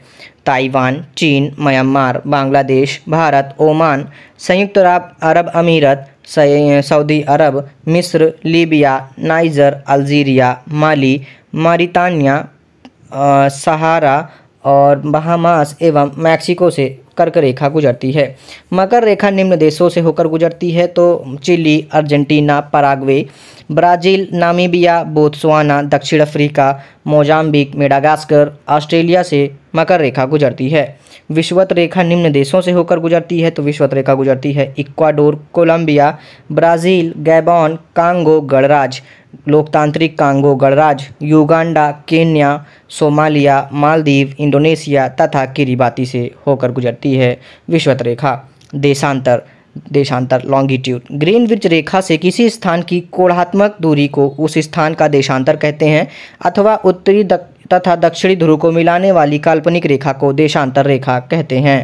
ताइवान चीन म्यांमार बांग्लादेश भारत ओमान संयुक्त अरब अमीरत सऊदी अरब मिस्र Libya Niger Algeria Mali Mauritania Sahara और बहामास एवं मैक्सिको से कर्क रेखा गुजरती है मकर रेखा निम्न देशों से होकर गुजरती है तो Chile Argentina Paraguay Brazil Namibia Botswana दक्षिण अफ्रीका मोजाम्बिक मेडागास्कर ऑस्ट्रेलिया से मकर रेखा गुजरती है विश्वत रेखा निम्न देशों से होकर गुजरती है तो विश्वत रेखा गुजरती है Ecuador Colombia Brazil Gabon Congo गणराज लोकतांत्रिक कांगो गणराज Uganda Kenya Somalia Maldives Indonesia तथा किरीबाती से होकर गुजरती है विश्वत रेखा देशांतर देशांतर लॉन्गिट्यूड ग्रीनविच रेखा से किसी स्थान की कोणात्मक दूरी को उस स्थान का देशांतर कहते हैं अथवा उत्तरी दक, तथा दक्षिणी ध्रुव को मिलाने वाली काल्पनिक रेखा को देशांतर रेखा कहते हैं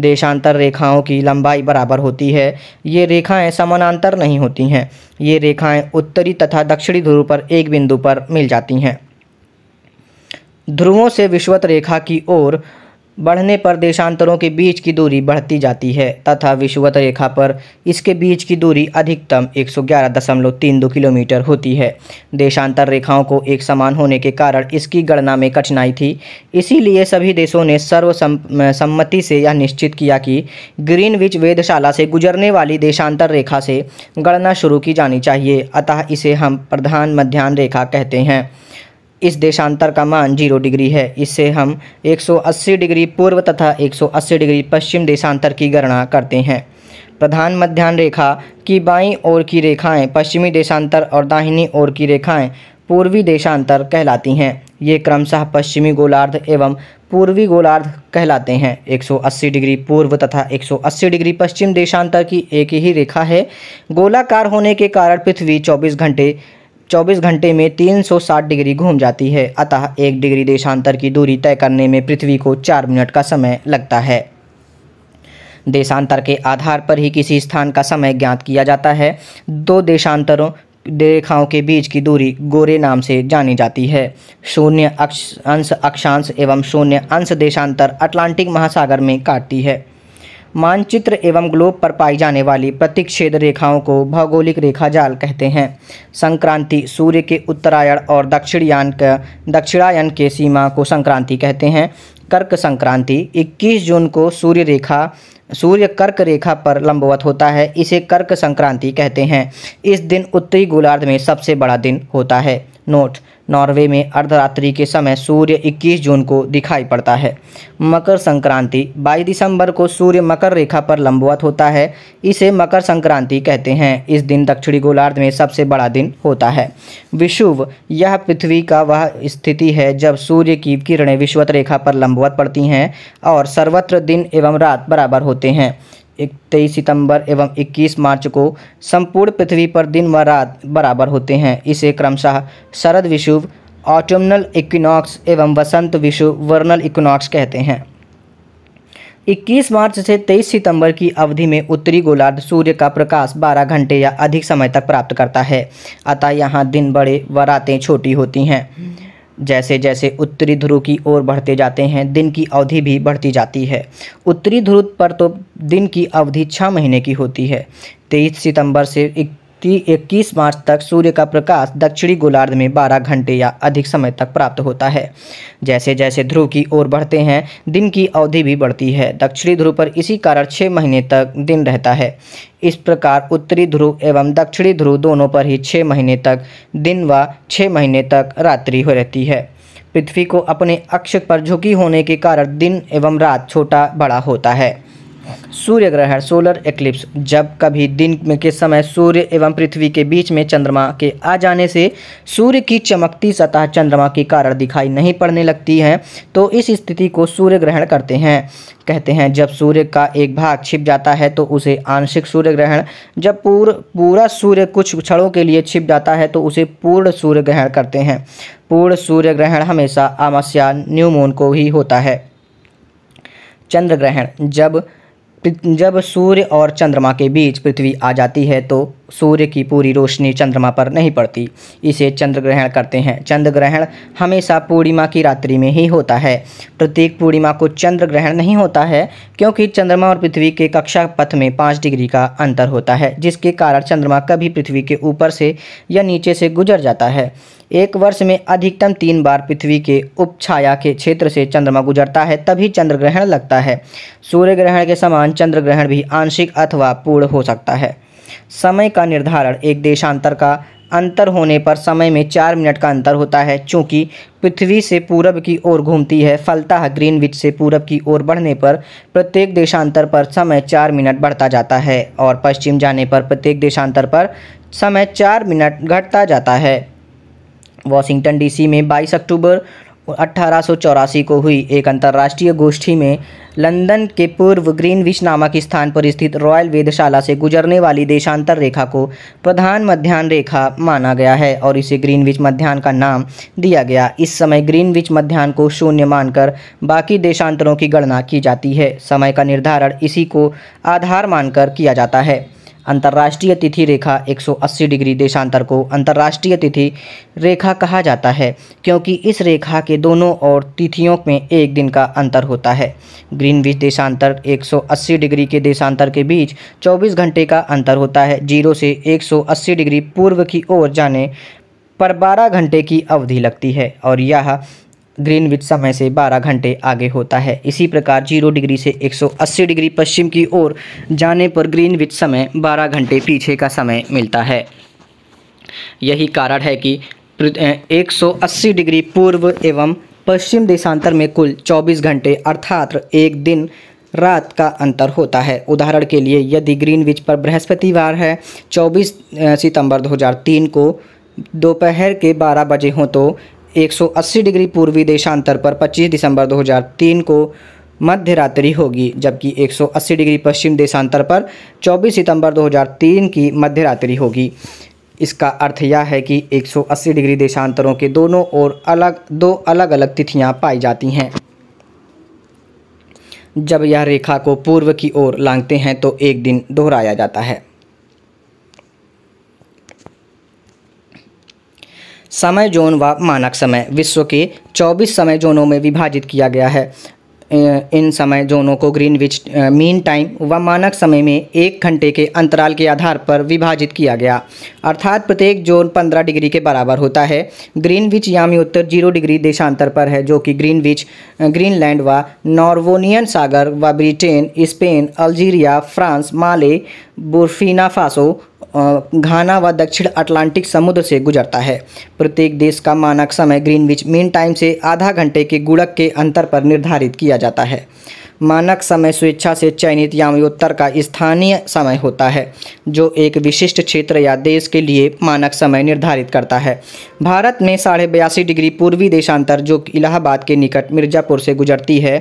देशांतर रेखाओं की लंबाई बराबर होती है ये रेखाएं समानांतर नहीं होती हैं ये रेखाएं उत्तरी तथा दक्षिणी ध्रुव पर एक बिंदु पर मिल जाती हैं ध्रुवों से विश्वत रेखा की ओर बढ़ने पर देशांतरों के बीच की दूरी बढ़ती जाती है तथा विषुवत रेखा पर इसके बीच की दूरी अधिकतम 111.32 किलोमीटर होती है देशांतर रेखाओं को एक समान होने के कारण इसकी गणना में कठिनाई थी इसीलिए सभी देशों ने सर्वसम्मति से यह निश्चित किया कि ग्रीनविच वेधशाला से गुजरने वाली देशांतर रेखा से गणना शुरू की जानी चाहिए अतः इसे हम प्रधान मध्यान्ह रेखा कहते हैं इस देशांतर का मान जीरो डिग्री है इससे हम 180 डिग्री पूर्व तथा 180 डिग्री पश्चिम देशांतर की गणना करते हैं प्रधान मध्यान्ह रेखा की बाईं ओर की रेखाएं पश्चिमी देशांतर और दाहिनी ओर की रेखाएं पूर्वी देशांतर कहलाती हैं ये क्रमशः पश्चिमी गोलार्ध एवं पूर्वी गोलार्ध कहलाते हैं 180 डिग्री पूर्व तथा 180 डिग्री पश्चिम देशांतर की एक ही रेखा है गोलाकार होने के कारण पृथ्वी 24 घंटे 24 घंटे में 360 डिग्री घूम जाती है अतः एक डिग्री देशांतर की दूरी तय करने में पृथ्वी को चार मिनट का समय लगता है देशांतर के आधार पर ही किसी स्थान का समय ज्ञात किया जाता है दो देशांतरों रेखाओं के बीच की दूरी गोरे नाम से जानी जाती है शून्य अक्ष अंश अक्षांश एवं शून्य अंश देशांतर अटलांटिक महासागर में काटती है मानचित्र एवं ग्लोब पर पाई जाने वाली प्रतिक्षेद रेखाओं को भौगोलिक रेखा जाल कहते हैं संक्रांति सूर्य के उत्तरायण और दक्षिणायन का दक्षिणायन के सीमा को संक्रांति कहते हैं कर्क संक्रांति 21 जून को सूर्य रेखा सूर्य कर्क रेखा पर लंबवत होता है इसे कर्क संक्रांति कहते हैं इस दिन उत्तरी गोलार्ध में सबसे बड़ा दिन होता है नोट नॉर्वे में अर्धरात्रि के समय सूर्य 21 जून को दिखाई पड़ता है मकर संक्रांति 22 दिसंबर को सूर्य मकर रेखा पर लंबवत होता है इसे मकर संक्रांति कहते हैं इस दिन दक्षिणी गोलार्ध में सबसे बड़ा दिन होता है विषुव यह पृथ्वी का वह स्थिति है जब सूर्य की किरणें विश्वत रेखा पर लंबवत पड़ती हैं और सर्वत्र दिन एवं रात बराबर होते हैं तेईस सितंबर एवं 21 मार्च को संपूर्ण पृथ्वी पर दिन व रात बराबर होते हैं इसे क्रमशः शरद विषुव ऑटोमनल इक्विनॉक्स एवं वसंत विशु वर्नल इक्विनॉक्स कहते हैं 21 मार्च से 23 सितंबर की अवधि में उत्तरी गोलार्ध सूर्य का प्रकाश 12 घंटे या अधिक समय तक प्राप्त करता है अतः यहाँ दिन बड़े व रातें छोटी होती हैं जैसे जैसे उत्तरी ध्रुव की ओर बढ़ते जाते हैं दिन की अवधि भी बढ़ती जाती है उत्तरी ध्रुव पर तो दिन की अवधि छः महीने की होती है तेईस सितंबर से इक्कीस मार्च तक सूर्य का प्रकाश दक्षिणी गोलार्ध में 12 घंटे या अधिक समय तक प्राप्त होता है जैसे जैसे ध्रुव की ओर बढ़ते हैं दिन की अवधि भी बढ़ती है दक्षिणी ध्रुव पर इसी कारण छः महीने तक दिन रहता है इस प्रकार उत्तरी ध्रुव एवं दक्षिणी ध्रुव दोनों पर ही छः महीने तक दिन व छः महीने तक रात्रि हो रहती है पृथ्वी को अपने अक्ष पर झुकी होने के कारण दिन एवं रात छोटा बड़ा होता है सूर्य ग्रहण सोलर एक्लिप्स जब कभी दिन में के समय सूर्य एवं पृथ्वी के बीच में चंद्रमा के आ जाने से सूर्य की चमकती सतह चंद्रमा के कारण दिखाई नहीं पड़ने लगती है तो इस स्थिति को सूर्य ग्रहण करते हैं कहते हैं जब सूर्य का एक भाग छिप जाता है तो उसे आंशिक सूर्य ग्रहण जब पूर पूरा सूर्य कुछ क्षणों के लिए छिप जाता है तो उसे पूर्ण सूर्य ग्रहण करते हैं पूर्ण सूर्य ग्रहण हमेशा आमास्या न्यूमून को ही होता है चंद्र ग्रहण जब जब सूर्य और चंद्रमा के बीच पृथ्वी आ जाती है तो सूर्य की पूरी रोशनी चंद्रमा पर नहीं पड़ती इसे चंद्र ग्रहण करते हैं चंद्र ग्रहण हमेशा पूर्णिमा की रात्रि में ही होता है प्रत्येक पूर्णिमा को चंद्र ग्रहण नहीं होता है क्योंकि चंद्रमा और पृथ्वी के कक्षा पथ में पाँच डिग्री का अंतर होता है जिसके कारण चंद्रमा कभी पृथ्वी के ऊपर से या नीचे से गुजर जाता है एक वर्ष में अधिकतम तीन बार पृथ्वी के उपछाया के क्षेत्र से चंद्रमा गुजरता है तभी चंद्र ग्रहण लगता है सूर्य ग्रहण के समान चंद्र ग्रहण भी आंशिक अथवा पूर्ण हो सकता है समय का निर्धारण एक देशांतर का अंतर होने पर समय में चार मिनट का अंतर होता है चूँकि पृथ्वी से पूरब की ओर घूमती है फलतः ग्रीनविच से पूरब की ओर बढ़ने पर प्रत्येक देशांतर पर समय चार मिनट बढ़ता जाता है और पश्चिम जाने पर प्रत्येक देशांतर पर समय चार मिनट घटता जाता है वॉशिंगटन डीसी में 22 अक्टूबर अट्ठारह को हुई एक अंतर्राष्ट्रीय गोष्ठी में लंदन के पूर्व ग्रीनविच नामक स्थान पर स्थित रॉयल वेदशाला से गुजरने वाली देशांतर रेखा को प्रधान मध्यान्ह रेखा माना गया है और इसे ग्रीनविच मध्यान्ह का नाम दिया गया इस समय ग्रीनविच मध्यान्ह को शून्य मानकर बाकी देशांतरों की गणना की जाती है समय का निर्धारण इसी को आधार मानकर किया जाता है अंतर्राष्ट्रीय तिथि रेखा 180 डिग्री देशांतर को अंतर्राष्ट्रीय तिथि रेखा कहा जाता है क्योंकि इस रेखा के दोनों ओर तिथियों में एक दिन का अंतर होता है ग्रीनविच देशांतर 180 डिग्री के देशांतर के बीच 24 घंटे का अंतर होता है जीरो से 180 डिग्री पूर्व की ओर जाने पर 12 घंटे की अवधि लगती है और यह ग्रीनविच समय से 12 घंटे आगे होता है इसी प्रकार जीरो डिग्री से 180 डिग्री पश्चिम की ओर जाने पर ग्रीनविच समय 12 घंटे पीछे का समय मिलता है यही कारण है कि 180 डिग्री पूर्व एवं पश्चिम देशांतर में कुल 24 घंटे अर्थात एक दिन रात का अंतर होता है उदाहरण के लिए यदि ग्रीनविच पर बृहस्पतिवार है 24 सितंबर 2003 को दोपहर के 12 बजे हों तो 180 डिग्री पूर्वी देशांतर पर 25 दिसंबर 2003 को मध्य रात्रि होगी जबकि 180 डिग्री पश्चिम देशांतर पर 24 सितंबर 2003 की मध्य रात्रि होगी इसका अर्थ यह है कि 180 डिग्री देशांतरों के दोनों ओर अलग दो अलग अलग तिथियां पाई जाती हैं जब यह रेखा को पूर्व की ओर लांगते हैं तो एक दिन दोहराया जाता है समय जोन व मानक समय विश्व के 24 समय जोनों में विभाजित किया गया है इन समय जोनों को ग्रीनविच मीन टाइम व मानक समय में एक घंटे के अंतराल के आधार पर विभाजित किया गया अर्थात प्रत्येक जोन 15 डिग्री के बराबर होता है ग्रीनविच यामी उत्तर जीरो डिग्री देशांतर पर है जो कि ग्रीनविच ग्रीनलैंड व नॉर्वोनियन सागर व Britain Spain Algeria France Mali Burkina Faso Faso Ghana व दक्षिण अटलांटिक समुद्र से गुजरता है प्रत्येक देश का मानक समय ग्रीनविच मेन टाइम से आधा घंटे के गुड़क के अंतर पर निर्धारित किया जाता है मानक समय स्वेच्छा से चयनित यामयोत्तर का स्थानीय समय होता है जो एक विशिष्ट क्षेत्र या देश के लिए मानक समय निर्धारित करता है भारत में साढ़े बयासी डिग्री पूर्वी देशांतर जो इलाहाबाद के निकट मिर्ज़ापुर से गुजरती है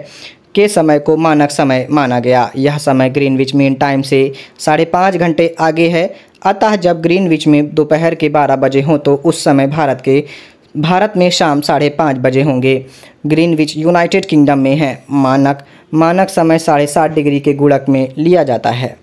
के समय को मानक समय माना गया यह समय ग्रीनविच मेन टाइम से साढ़े पाँच घंटे आगे है अतः जब ग्रीनविच में दोपहर के बारह बजे हों तो उस समय भारत के भारत में शाम साढ़े पाँच बजे होंगे ग्रीनविच यूनाइटेड किंगडम में है मानक मानक समय साढ़े सात डिग्री के गुड़क में लिया जाता है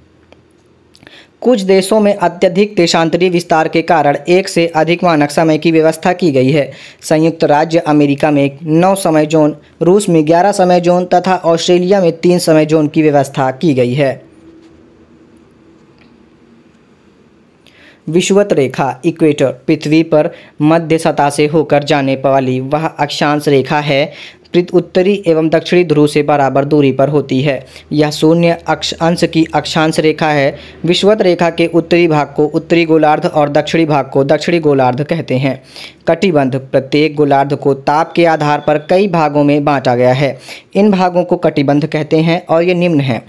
कुछ देशों में अत्यधिक देशांतरी विस्तार के कारण एक से अधिक मानक समय की व्यवस्था की गई है संयुक्त राज्य अमेरिका में नौ समय जोन रूस में ग्यारह समय जोन तथा ऑस्ट्रेलिया में तीन समय जोन की व्यवस्था की गई है विश्वत रेखा इक्वेटर पृथ्वी पर मध्य सतह से होकर जाने वाली वह अक्षांश रेखा है उत्तरी एवं दक्षिणी ध्रुव से बराबर दूरी पर होती है यह शून्य अक्ष अंश की अक्षांश रेखा है विश्वत रेखा के उत्तरी भाग को उत्तरी गोलार्ध और दक्षिणी भाग को दक्षिणी गोलार्ध कहते हैं कटिबंध प्रत्येक गोलार्ध को ताप के आधार पर कई भागों में बांटा गया है इन भागों को कटिबंध कहते हैं और ये निम्न है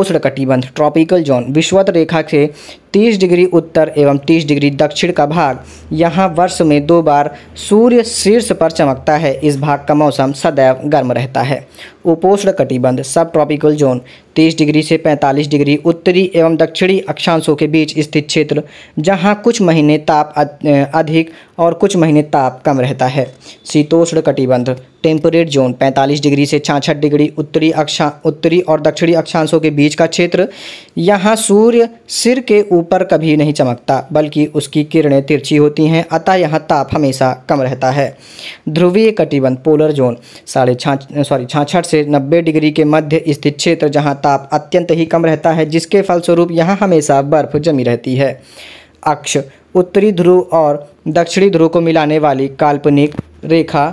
उष्ण कटिबंध ट्रॉपिकल जोन विश्वत रेखा से 30 डिग्री उत्तर एवं 30 डिग्री दक्षिण का भाग यहाँ वर्ष में दो बार सूर्य शीर्ष पर चमकता है इस भाग का मौसम सदैव गर्म रहता है उपोष्ण कटिबंध सब ट्रॉपिकल जोन 30 डिग्री से 45 डिग्री उत्तरी एवं दक्षिणी अक्षांशों के बीच स्थित क्षेत्र जहां कुछ महीने ताप अधिक और कुछ महीने ताप कम रहता है शीतोष्ण कटिबंध टेम्परेट जोन 45 डिग्री से छाछठ डिग्री उत्तरी अक्षा उत्तरी और दक्षिणी अक्षांशों के बीच का क्षेत्र यहाँ सूर्य सिर के ऊपर कभी नहीं चमकता बल्कि उसकी किरणें तिरछी होती हैं अतः यहाँ ताप हमेशा कम रहता है ध्रुवीय कटिबंध पोलर जोन साढ़े छाछ सॉरी छाछठ से से 90 डिग्री के मध्य स्थित क्षेत्र जहां ताप अत्यंत ही कम रहता है जिसके फलस्वरूप यहां हमेशा बर्फ जमी रहती है अक्ष उत्तरी ध्रुव और दक्षिणी ध्रुव को मिलाने वाली काल्पनिक रेखा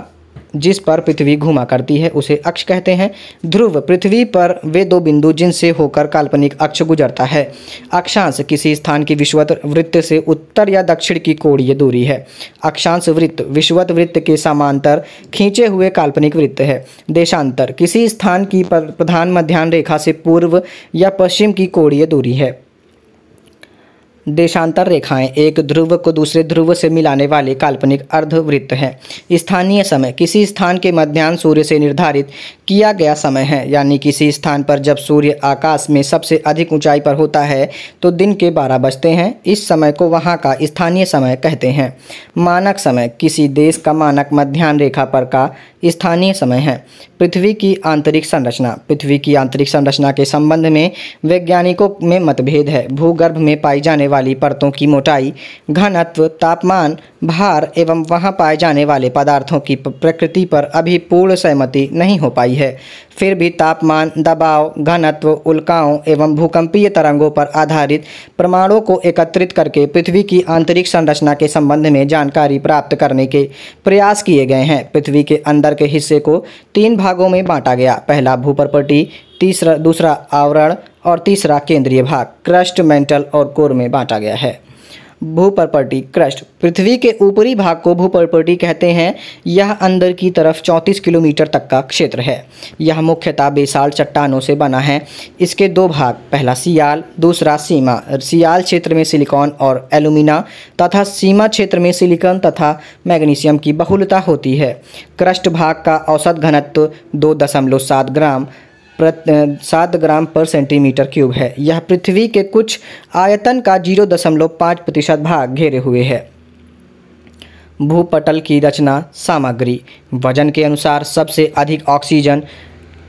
जिस पर पृथ्वी घुमा करती है उसे अक्ष कहते हैं ध्रुव पृथ्वी पर वे दो बिंदु जिनसे होकर काल्पनिक अक्ष गुजरता है अक्षांश किसी स्थान की विश्वत वृत्त से उत्तर या दक्षिण की कोणीय दूरी है अक्षांश वृत्त विश्वत वृत्त के समांतर खींचे हुए काल्पनिक वृत्त है देशांतर किसी स्थान की प्रधान मध्यान्ह रेखा से पूर्व या पश्चिम की कोणीय दूरी है देशांतर रेखाएं एक ध्रुव को दूसरे ध्रुव से मिलाने वाले काल्पनिक अर्धवृत्त हैं स्थानीय समय किसी स्थान के मध्यान्ह सूर्य से निर्धारित किया गया समय है यानी किसी स्थान पर जब सूर्य आकाश में सबसे अधिक ऊंचाई पर होता है तो दिन के बारह बजते हैं इस समय को वहाँ का स्थानीय समय कहते हैं मानक समय किसी देश का मानक मध्यान्ह रेखा पर का स्थानीय समय है पृथ्वी की आंतरिक संरचना पृथ्वी की आंतरिक संरचना के संबंध में वैज्ञानिकों में मतभेद है भूगर्भ में पाई जाने वाली परतों की मोटाई घनत्व तापमान भार एवं वहां पाए जाने वाले पदार्थों की प्रकृति पर अभी पूर्ण सहमति नहीं हो पाई है फिर भी तापमान दबाव घनत्व उल्काओं एवं भूकंपीय तरंगों पर आधारित प्रमाणों को एकत्रित करके पृथ्वी की आंतरिक संरचना के संबंध में जानकारी प्राप्त करने के प्रयास किए गए हैं पृथ्वी के अंदर के हिस्से को तीन भागों में बांटा गया पहला भूपरपटी तीसरा दूसरा आवरण और तीसरा केंद्रीय भाग क्रस्ट मेंटल और कोर में बांटा गया है भूपर्पटी क्रस्ट पृथ्वी के ऊपरी भाग को भूपर्पटी कहते हैं यह अंदर की तरफ 34 किलोमीटर तक का क्षेत्र है यह मुख्यतः बेसाल चट्टानों से बना है इसके दो भाग पहला सियाल दूसरा सीमा सियाल क्षेत्र में सिलिकॉन और एलुमिना तथा सीमा क्षेत्र में सिलिकॉन तथा मैग्नीशियम की बहुलता होती है क्रस्ट भाग का औसत घनत्व दो ग्राम सात ग्राम पर सेंटीमीटर क्यूब है यह पृथ्वी के कुछ आयतन का जीरो दशमलव पाँच प्रतिशत भाग घेरे हुए है भूपटल की रचना सामग्री वजन के अनुसार सबसे अधिक ऑक्सीजन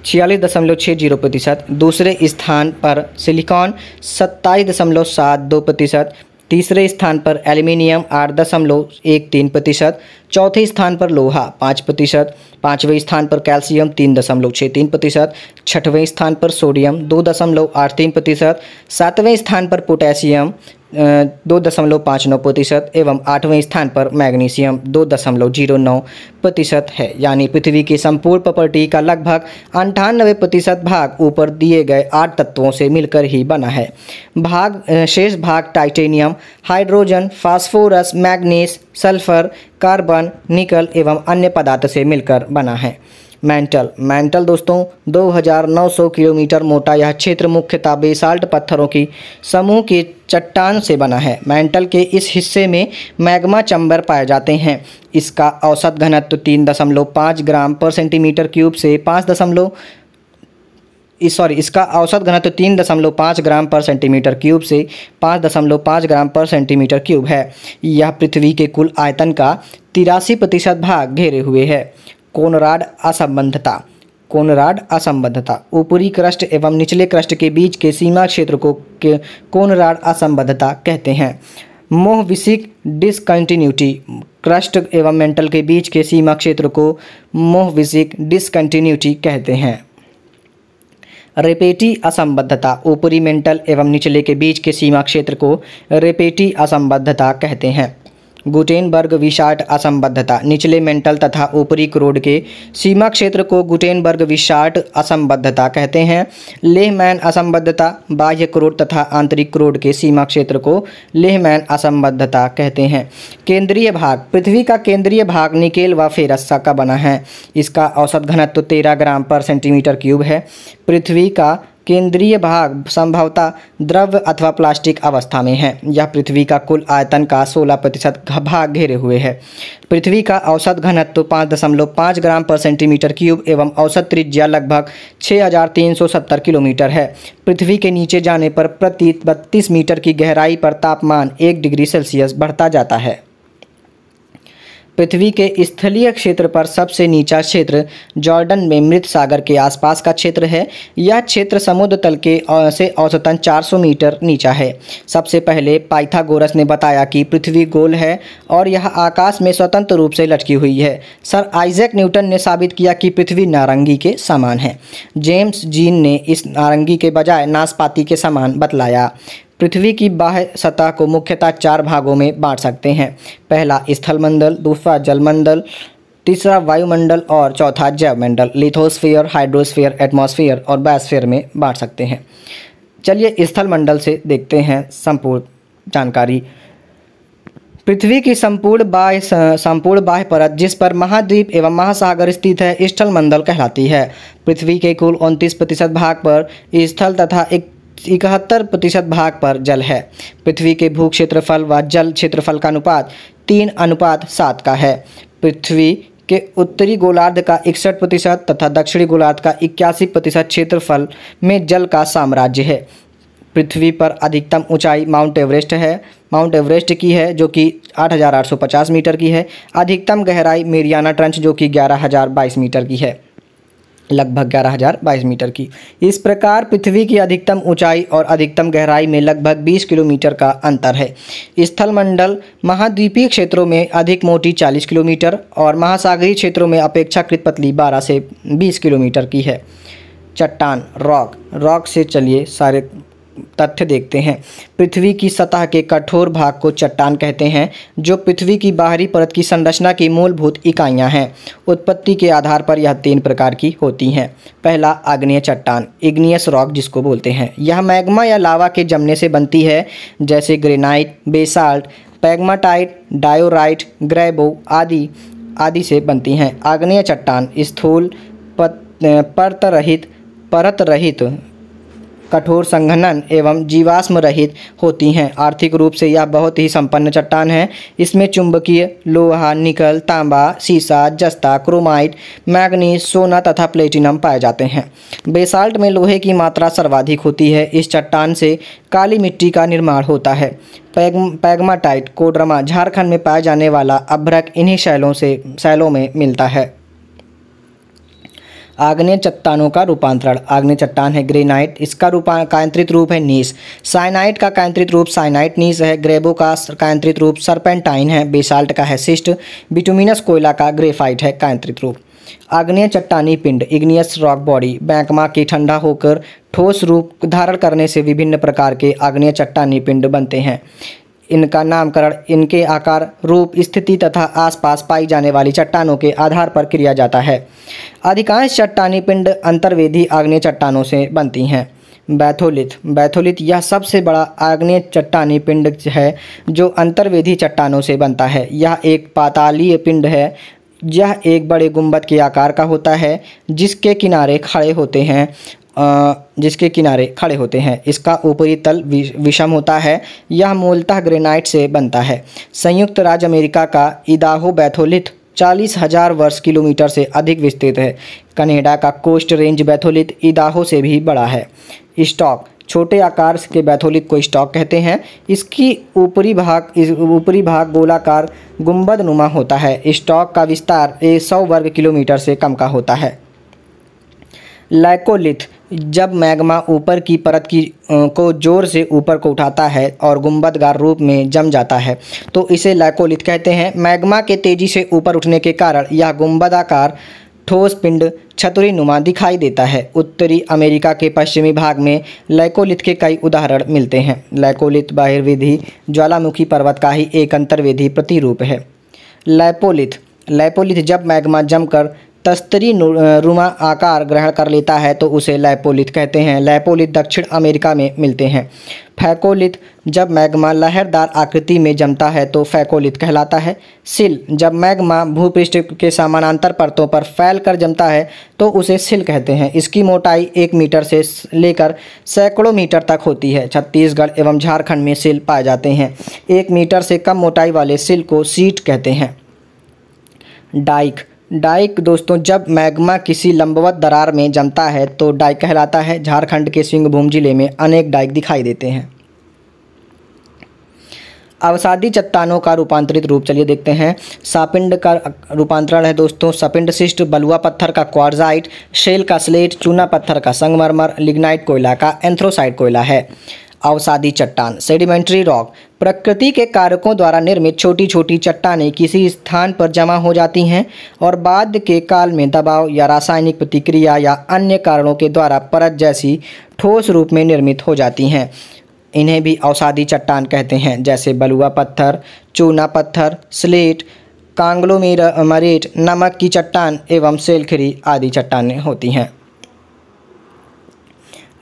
छियालीस दशमलव छः जीरो प्रतिशत दूसरे स्थान पर सिलिकॉन सत्ताईस दशमलव सात दो प्रतिशत तीसरे स्थान पर एल्यूमिनियम आठ दशमलव एक तीन प्रतिशत चौथे स्थान पर लोहा पाँच प्रतिशत पाँचवें स्थान पर कैल्शियम तीन दशमलव छः तीन प्रतिशत छठवें स्थान पर सोडियम दो दशमलव आठ तीन प्रतिशत सातवें स्थान पर पोटेशियम दो दशमलव पाँच नौ प्रतिशत एवं आठवें स्थान पर मैग्नीशियम दो दशमलव जीरो नौ प्रतिशत है यानी पृथ्वी की संपूर्ण प्रॉपर्टी का लगभग अंठानबे प्रतिशत भाग ऊपर दिए गए आठ तत्वों से मिलकर ही बना है भाग शेष भाग titanium hydrogen phosphorus manganese sulphur carbon nickel एवं अन्य पदार्थ से मिलकर बना है मैंटल मैंटल दोस्तों 2900 किलोमीटर मोटा यह क्षेत्र मुख्यतः बेसाल्ट पत्थरों की समूह के चट्टान से बना है मैंटल के इस हिस्से में मैग्मा चंबर पाए जाते हैं इसका औसत घनत्व तीन दशमलव पाँच ग्राम पर सेंटीमीटर क्यूब से पाँच दशमलव सॉरी इसका औसत घनत्व तीन दशमलव पाँच ग्राम पर सेंटीमीटर क्यूब से पाँच दशमलव पाँच ग्राम पर सेंटीमीटर क्यूब है यह पृथ्वी के कुल आयतन का तिरासी प्रतिशत भाग घेरे हुए है कोनराड असंबद्धता कोनराड असंबद्धता ऊपरी क्रस्ट एवं निचले क्रस्ट के बीच के सीमा क्षेत्र को कोनराड असंबद्धता कहते हैं विशिक डिसकंटिन्यूटी क्रस्ट एवं मेंटल के बीच के सीमा क्षेत्र को मोहविशिक डिसकंटिन्यूटी कहते हैं रेपेटी असंबद्धता ऊपरी मेंटल एवं निचले के बीच के सीमा क्षेत्र को रेपेटी असंबद्धता कहते हैं गुटेनबर्ग विषाट असंबद्धता निचले मेंटल तथा ऊपरी क्रोड के सीमा क्षेत्र को गुटेनबर्ग विषाट असंबद्धता कहते हैं लेहमैन असंबद्धता बाह्य क्रोड तथा आंतरिक क्रोड के सीमा क्षेत्र को लेहमैन असंबद्धता कहते हैं केंद्रीय भाग पृथ्वी का केंद्रीय भाग निकेल व फेरस्सा का बना है इसका औसत घनत्व तेरह ग्राम पर सेंटीमीटर क्यूब है पृथ्वी का केंद्रीय भाग संभवतः द्रव अथवा प्लास्टिक अवस्था में है यह पृथ्वी का कुल आयतन का 16 प्रतिशत भाग घेरे हुए है पृथ्वी का औसत घनत्व पाँच दशमलव पाँच ग्राम पर सेंटीमीटर क्यूब एवं औसत त्रिज्या लगभग 6,370 किलोमीटर है पृथ्वी के नीचे जाने पर प्रति बत्तीस मीटर की गहराई पर तापमान एक डिग्री सेल्सियस बढ़ता जाता है पृथ्वी के स्थलीय क्षेत्र पर सबसे नीचा क्षेत्र जॉर्डन में मृत सागर के आसपास का क्षेत्र है यह क्षेत्र समुद्र तल के से औसतन 400 मीटर नीचा है सबसे पहले पाइथागोरस ने बताया कि पृथ्वी गोल है और यह आकाश में स्वतंत्र रूप से लटकी हुई है सर आइजैक न्यूटन ने साबित किया कि पृथ्वी नारंगी के समान है जेम्स जीन ने इस नारंगी के बजाय नाशपाती के समान बतलाया पृथ्वी की बाह्य सतह को मुख्यतः चार भागों में बांट सकते हैं पहला स्थलमंडल दूसरा जलमंडल तीसरा वायुमंडल और चौथा जैवमंडल लिथोस्फीयर हाइड्रोस्फीयर एटमॉस्फेयर और बायोस्फीयर में बांट सकते हैं चलिए स्थलमंडल से देखते हैं संपूर्ण जानकारी पृथ्वी की संपूर्ण बाह्य संपूर्ण बाह्य परत जिस पर महाद्वीप एवं महासागर स्थित है स्थल मंडल कहलाती है पृथ्वी के कुल उनतीस प्रतिशत भाग पर स्थल तथा एक इकहत्तर प्रतिशत भाग पर जल है पृथ्वी के भू क्षेत्रफल व जल क्षेत्रफल का अनुपात तीन अनुपात सात का है पृथ्वी के उत्तरी गोलार्ध का इकसठ प्रतिशत तथा दक्षिणी गोलार्ध का इक्यासी प्रतिशत क्षेत्रफल में जल का साम्राज्य है पृथ्वी पर अधिकतम ऊंचाई माउंट एवरेस्ट है माउंट एवरेस्ट की है जो कि 8,850 मीटर की है अधिकतम गहराई मेरियाना ट्रंच जो कि 11,022 मीटर की है लगभग ग्यारह हज़ार बाईस मीटर की इस प्रकार पृथ्वी की अधिकतम ऊंचाई और अधिकतम गहराई में लगभग 20 किलोमीटर का अंतर है स्थलमंडल महाद्वीपीय क्षेत्रों में अधिक मोटी 40 किलोमीटर और महासागरीय क्षेत्रों में अपेक्षाकृत पतली 12 से 20 किलोमीटर की है चट्टान रॉक रॉक से चलिए सारे तथ्य देखते हैं पृथ्वी की सतह के कठोर भाग को चट्टान कहते हैं जो पृथ्वी की बाहरी परत की संरचना की मूलभूत इकाइयां हैं उत्पत्ति के आधार पर यह तीन प्रकार की होती हैं पहला आग्नेय चट्टान इग्नियस रॉक जिसको बोलते हैं यह मैग्मा या लावा के जमने से बनती है जैसे ग्रेनाइट बेसाल्ट पैगमाटाइट डायोराइट ग्रैबो आदि आदि से बनती हैं आग्नेय चट्टान स्थूल परतरहित परत रहित परत रहित कठोर संघनन एवं जीवाश्म रहित होती हैं आर्थिक रूप से यह बहुत ही संपन्न चट्टान है इसमें चुंबकीय लोहा निकल तांबा सीसा जस्ता क्रोमाइट मैग्नीज सोना तथा प्लेटिनम पाए जाते हैं बेसाल्ट में लोहे की मात्रा सर्वाधिक होती है इस चट्टान से काली मिट्टी का निर्माण होता है पैग पैगमाटाइट कोडरमा झारखंड में पाए जाने वाला अभ्रक इन्हीं शैलों से शैलों में मिलता है आग्नेय चट्टानों का रूपांतरण आग्नेय चट्टान है ग्रेनाइट इसका रूपा कायंत्रित रूप है नीस साइनाइट का कायंत्रित रूप साइनाइट नीस है ग्रेबो का कायंत्रित रूप सरपेंटाइन है बेसाल्ट का है सिस्ट बिटुमिनस कोयला का ग्रेफाइट है कायंत्रित रूप आग्नेय चट्टानी पिंड इग्नियस रॉक बॉडी बैंकमा की ठंडा होकर ठोस रूप धारण करने से विभिन्न प्रकार के आग्नेय चट्टानी पिंड बनते हैं इनका नामकरण इनके आकार रूप स्थिति तथा आसपास पाई जाने वाली चट्टानों के आधार पर किया जाता है अधिकांश चट्टानी पिंड अंतर्वेदी आग्नेय चट्टानों से बनती हैं बैथोलिथ बैथोलिथ यह सबसे बड़ा आग्नेय चट्टानी पिंड है जो अंतर्वेदी चट्टानों से बनता है यह एक पातालीय पिंड है यह एक बड़े गुंबद के आकार का होता है जिसके किनारे खड़े होते हैं जिसके किनारे खड़े होते हैं इसका ऊपरी तल विषम होता है यह मूलतः ग्रेनाइट से बनता है संयुक्त राज्य अमेरिका का इदाहो बैथोलिथ चालीस हजार वर्ष किलोमीटर से अधिक विस्तृत है कनेडा का कोस्ट रेंज बैथोलिथ इदाहो से भी बड़ा है स्टॉक छोटे आकार के बैथोलिथ को स्टॉक कहते हैं इसकी ऊपरी भाग इस ऊपरी भाग गोलाकार गुंबद नुमा होता है स्टॉक का विस्तार एक सौ वर्ग किलोमीटर से कम का होता है लैकोलिथ जब मैग्मा ऊपर की परत की को ज़ोर से ऊपर को उठाता है और गुंबदगार रूप में जम जाता है तो इसे लैकोलिथ कहते हैं मैग्मा के तेज़ी से ऊपर उठने के कारण यह गुंबदाकार ठोस पिंड छतुरी नुमा दिखाई देता है उत्तरी अमेरिका के पश्चिमी भाग में लैकोलिथ के कई उदाहरण मिलते हैं लैकोलिथ बाहिर्विधि ज्वालामुखी पर्वत का ही एक अंतर्विधि प्रतिरूप है लैपोलिथ लैपोलिथ जब मैग्मा जमकर तस्तरी रुमा आकार ग्रहण कर लेता है तो उसे लैपोलिथ कहते हैं लैपोलिथ दक्षिण अमेरिका में मिलते हैं फैकोलिथ जब मैग्मा लहरदार आकृति में जमता है तो फैकोलिथ कहलाता है सिल जब मैग्मा भूपृष्ठ के समानांतर परतों पर फैल कर जमता है तो उसे सिल कहते हैं इसकी मोटाई एक मीटर से लेकर सैकड़ों मीटर तक होती है छत्तीसगढ़ एवं झारखंड में सिल पाए जाते हैं एक मीटर से कम मोटाई वाले सिल को सीट कहते हैं डाइक डाइक दोस्तों जब मैग्मा किसी लंबवत दरार में जमता है तो डाइक कहलाता है झारखंड के सिंहभूम जिले में अनेक डाइक दिखाई देते हैं अवसादी चट्टानों का रूपांतरित रूप चलिए देखते हैं सापिंड का रूपांतरण है दोस्तों सपिंड शिष्ट बलुआ पत्थर का क्वारजाइट शेल का स्लेट चूना पत्थर का संगमरमर लिग्नाइट कोयला का एंथ्रोसाइट कोयला है अवसादी चट्टान सेडिमेंट्री रॉक प्रकृति के कारकों द्वारा निर्मित छोटी छोटी चट्टानें किसी स्थान पर जमा हो जाती हैं और बाद के काल में दबाव या रासायनिक प्रतिक्रिया या अन्य कारणों के द्वारा परत जैसी ठोस रूप में निर्मित हो जाती हैं इन्हें भी अवसादी चट्टान कहते हैं जैसे बलुआ पत्थर चूना पत्थर स्लेट कांगलोमेरा मरेट नमक की चट्टान एवं सेलखरी आदि चट्टानें होती हैं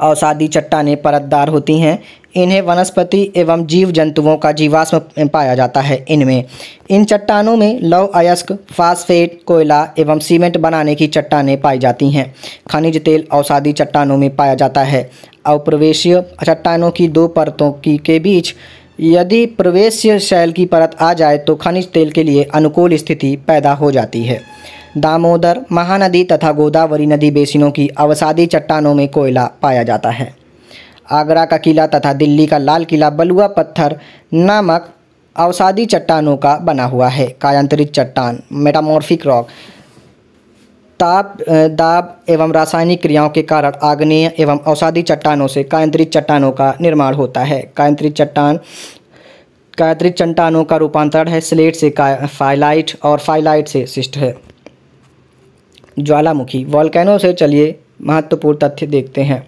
अवसादी चट्टाने परतदार होती हैं इन्हें वनस्पति एवं जीव जंतुओं का जीवाश्म पाया जाता है इनमें इन चट्टानों में लव अयस्क फास्फेट कोयला एवं सीमेंट बनाने की चट्टानें पाई जाती हैं खनिज तेल अवसादी चट्टानों में पाया जाता है अप्रवेशीय चट्टानों की दो परतों की के बीच यदि प्रवेश शैल की परत आ जाए तो खनिज तेल के लिए अनुकूल स्थिति पैदा हो जाती है दामोदर महानदी तथा गोदावरी नदी बेसिनों की अवसादी चट्टानों में कोयला पाया जाता है आगरा का किला तथा दिल्ली का लाल किला बलुआ पत्थर नामक अवसादी चट्टानों का बना हुआ है कायांतरित चट्टान मेटामॉर्फिक रॉक ताप दाब एवं रासायनिक क्रियाओं के कारण आग्नेय एवं अवसादी चट्टानों से कायंत्रित चट्टानों का निर्माण होता है कायंत्रित चट्टान कायंत्रित चट्टानों का रूपांतरण है स्लेट से फाइलाइट और फाइलाइट से शिष्ट है ज्वालामुखी वॉल्केनो से चलिए महत्वपूर्ण तथ्य देखते हैं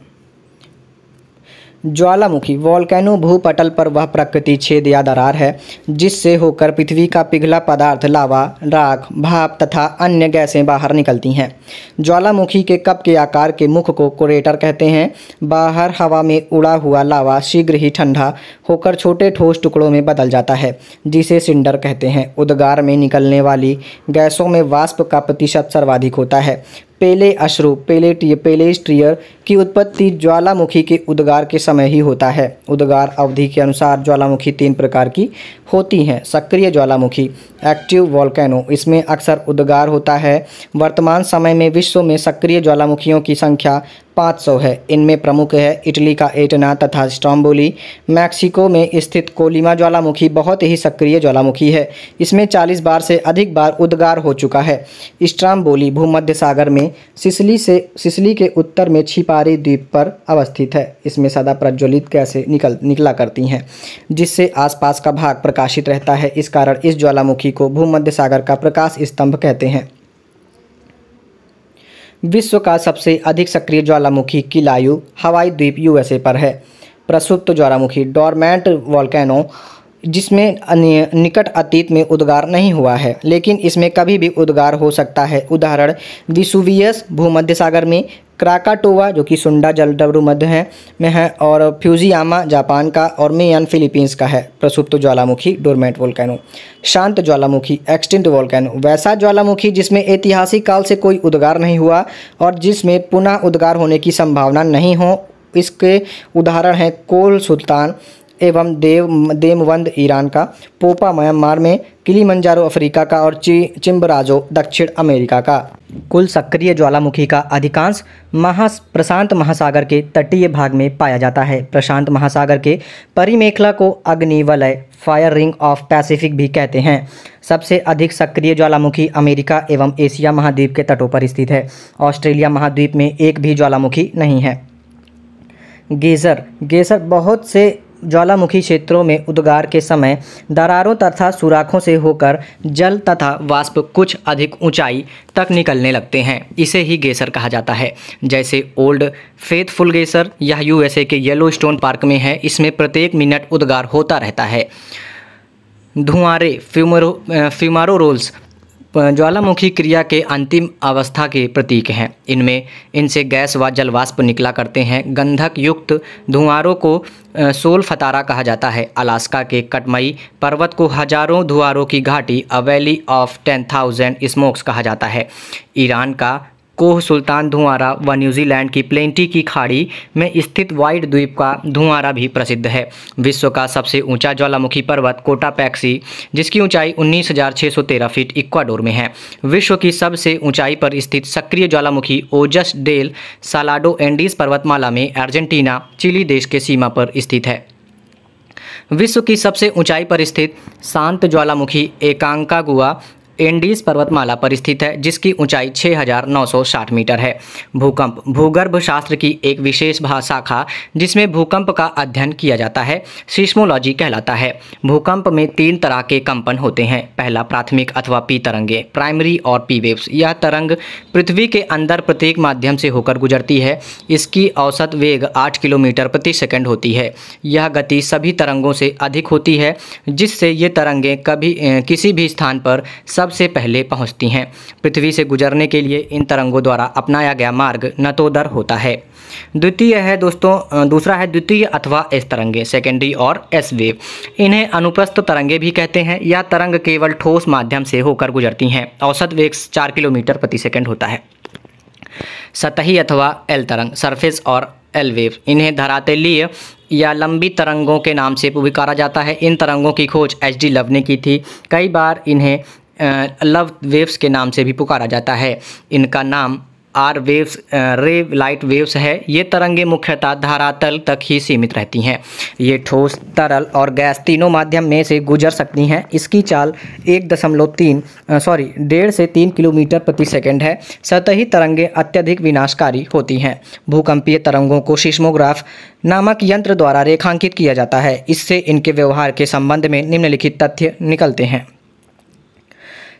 ज्वालामुखी वॉलकैनो भूपटल पर वह प्रकृति छेद या दरार है जिससे होकर पृथ्वी का पिघला पदार्थ लावा राख भाप तथा अन्य गैसें बाहर निकलती हैं ज्वालामुखी के कप के आकार के मुख को कोरेटर कहते हैं बाहर हवा में उड़ा हुआ लावा शीघ्र ही ठंडा होकर छोटे ठोस टुकड़ों में बदल जाता है जिसे सिंडर कहते हैं उद्गार में निकलने वाली गैसों में वाष्प का प्रतिशत सर्वाधिक होता है पेले अश्रु पेले पेलेस्ट्रियर की उत्पत्ति ज्वालामुखी के उद्गार के समय ही होता है उद्गार अवधि के अनुसार ज्वालामुखी तीन प्रकार की होती हैं सक्रिय ज्वालामुखी एक्टिव वॉल्केनो इसमें अक्सर उद्गार होता है वर्तमान समय में विश्व में सक्रिय ज्वालामुखियों की संख्या 500 है इनमें प्रमुख है इटली का एटना तथा स्टॉम्बोली मैक्सिको में स्थित कोलिमा ज्वालामुखी बहुत ही सक्रिय ज्वालामुखी है इसमें 40 बार से अधिक बार उद्गार हो चुका है स्ट्राम्बोली भूमध्य सागर में में सिसली से सिसली के उत्तर में छिपारी द्वीप पर अवस्थित है इसमें सदा प्रज्वलित कैसे निकल निकला करती हैं जिससे आसपास का भाग प्रकाशित रहता है इस कारण इस ज्वालामुखी को भूमध्य सागर का प्रकाश स्तंभ कहते हैं विश्व का सबसे अधिक सक्रिय ज्वालामुखी किलायु हवाई द्वीप यूएसए पर है प्रसुप्त ज्वालामुखी डॉर्मेंट वॉल्केनो जिसमें निकट अतीत में उद्गार नहीं हुआ है लेकिन इसमें कभी भी उद्गार हो सकता है उदाहरण विसुवियस भूमध्य सागर में क्राकाटोवा जो कि सुंडा जलडब्रू मध्य है में है और फ्यूजियामा जापान का और मेयन फिलीपींस का है प्रसुप्त ज्वालामुखी डोरमेंट वोल्कैनो शांत ज्वालामुखी एक्सटिंट वोल्कैनो वैसा ज्वालामुखी जिसमें ऐतिहासिक काल से कोई उद्गार नहीं हुआ और जिसमें पुनः उद्गार होने की संभावना नहीं हो इसके उदाहरण हैं कोल सुल्तान एवं देव देमवंद ईरान का पोपा म्यांमार में किलीमंजारो अफ्रीका का और ची चिम्बराजो दक्षिण अमेरिका का कुल सक्रिय ज्वालामुखी का अधिकांश महा प्रशांत महासागर के तटीय भाग में पाया जाता है प्रशांत महासागर के परिमेखला को अग्निवलय फायर रिंग ऑफ पैसिफिक भी कहते हैं सबसे अधिक सक्रिय ज्वालामुखी अमेरिका एवं एशिया महाद्वीप के तटों पर स्थित है ऑस्ट्रेलिया महाद्वीप में एक भी ज्वालामुखी नहीं है गेजर गेजर बहुत से ज्वालामुखी क्षेत्रों में उद्गार के समय दरारों तथा सुराखों से होकर जल तथा वाष्प कुछ अधिक ऊंचाई तक निकलने लगते हैं इसे ही गेसर कहा जाता है जैसे ओल्ड फेथफुल गेसर यह यूएसए के येलो स्टोन पार्क में है इसमें प्रत्येक मिनट उद्गार होता रहता है धुआरे फ्यूमरो फ्यूमारो रोल्स ज्वालामुखी क्रिया के अंतिम अवस्था के प्रतीक हैं इनमें इनसे गैस व जलवाष्प निकला करते हैं गंधक युक्त धुआरों को सोल फतारा कहा जाता है अलास्का के कटमई पर्वत को हजारों धुआरों की घाटी a valley of ten thousand smokes कहा जाता है ईरान का कोह सुल्तान धुआरा व न्यूजीलैंड की प्लेंटी की खाड़ी में स्थित वाइट द्वीप का धुआरा भी प्रसिद्ध है विश्व का सबसे ऊंचा ज्वालामुखी पर्वत कोटा पैक्सी जिसकी ऊंचाई 19,613 फीट इक्वाडोर में है विश्व की सबसे ऊंचाई पर स्थित सक्रिय ज्वालामुखी ओजस डेल सालाडो एंडीज पर्वतमाला में अर्जेंटीना चिली देश के सीमा पर स्थित है विश्व की सबसे ऊंचाई पर स्थित शांत ज्वालामुखी एकांकागुआ एंडीज पर्वतमाला पर स्थित है जिसकी ऊंचाई 6,960 मीटर है भूकंप भूगर्भ शास्त्र की एक विशेष शाखा जिसमें भूकंप का अध्ययन किया जाता है सिस्मोलॉजी कहलाता है भूकंप में तीन तरह के कंपन होते हैं पहला प्राथमिक अथवा पी तरंगे प्राइमरी और पी वेव्स यह तरंग पृथ्वी के अंदर प्रत्येक माध्यम से होकर गुजरती है इसकी औसत वेग आठ किलोमीटर प्रति सेकेंड होती है यह गति सभी तरंगों से अधिक होती है जिससे ये तरंगे कभी किसी भी स्थान पर सबसे पहले पहुंचती हैं पृथ्वी से गुजरने के लिए इन तरंगों द्वारा अपनाया गया मार्ग नतोदर होता है द्वितीय है दोस्तों दूसरा है द्वितीय अथवा एस तरंगे सेकेंडरी और एस वेव इन्हें अनुप्रस्थ तरंगे भी कहते हैं या तरंग केवल ठोस माध्यम से होकर गुजरती हैं औसत वेग चार किलोमीटर प्रति सेकेंड होता है सतही अथवा एल तरंग सरफेस और एल वेव इन्हें धरातलीय या लंबी तरंगों के नाम से पुकारा जाता है इन तरंगों की खोज एच डी लव ने की थी कई बार इन्हें लव वेव्स के नाम से भी पुकारा जाता है इनका नाम R waves Rayleigh waves है ये तरंगे मुख्यतः धारातल तक ही सीमित रहती हैं ये ठोस तरल और गैस तीनों माध्यम में से गुजर सकती हैं इसकी चाल एक दशमलव तीन सॉरी डेढ़ से तीन किलोमीटर प्रति सेकंड है सतही तरंगे अत्यधिक विनाशकारी होती हैं भूकंपीय तरंगों को सिस्मोग्राफ नामक यंत्र द्वारा रेखांकित किया जाता है इससे इनके व्यवहार के संबंध में निम्नलिखित तथ्य निकलते हैं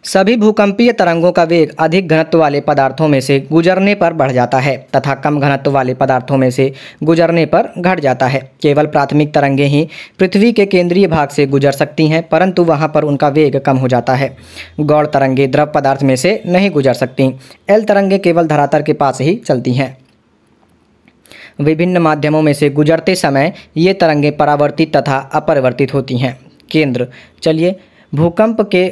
सभी भूकंपीय तरंगों का वेग अधिक घनत्व वाले पदार्थों में से गुजरने पर बढ़ जाता है तथा कम घनत्व वाले पदार्थों में से गुजरने पर घट जाता है केवल प्राथमिक तरंगें ही पृथ्वी के केंद्रीय भाग से गुजर सकती हैं परंतु वहाँ पर उनका वेग कम हो जाता है गौड़ तरंगे द्रव पदार्थ में से नहीं गुजर सकती एल तरंगें केवल धरातल के पास ही चलती हैं विभिन्न माध्यमों में से गुजरते समय ये तरंगे परावर्तित तथा अपरिवर्तित होती हैं केंद्र चलिए भूकंप के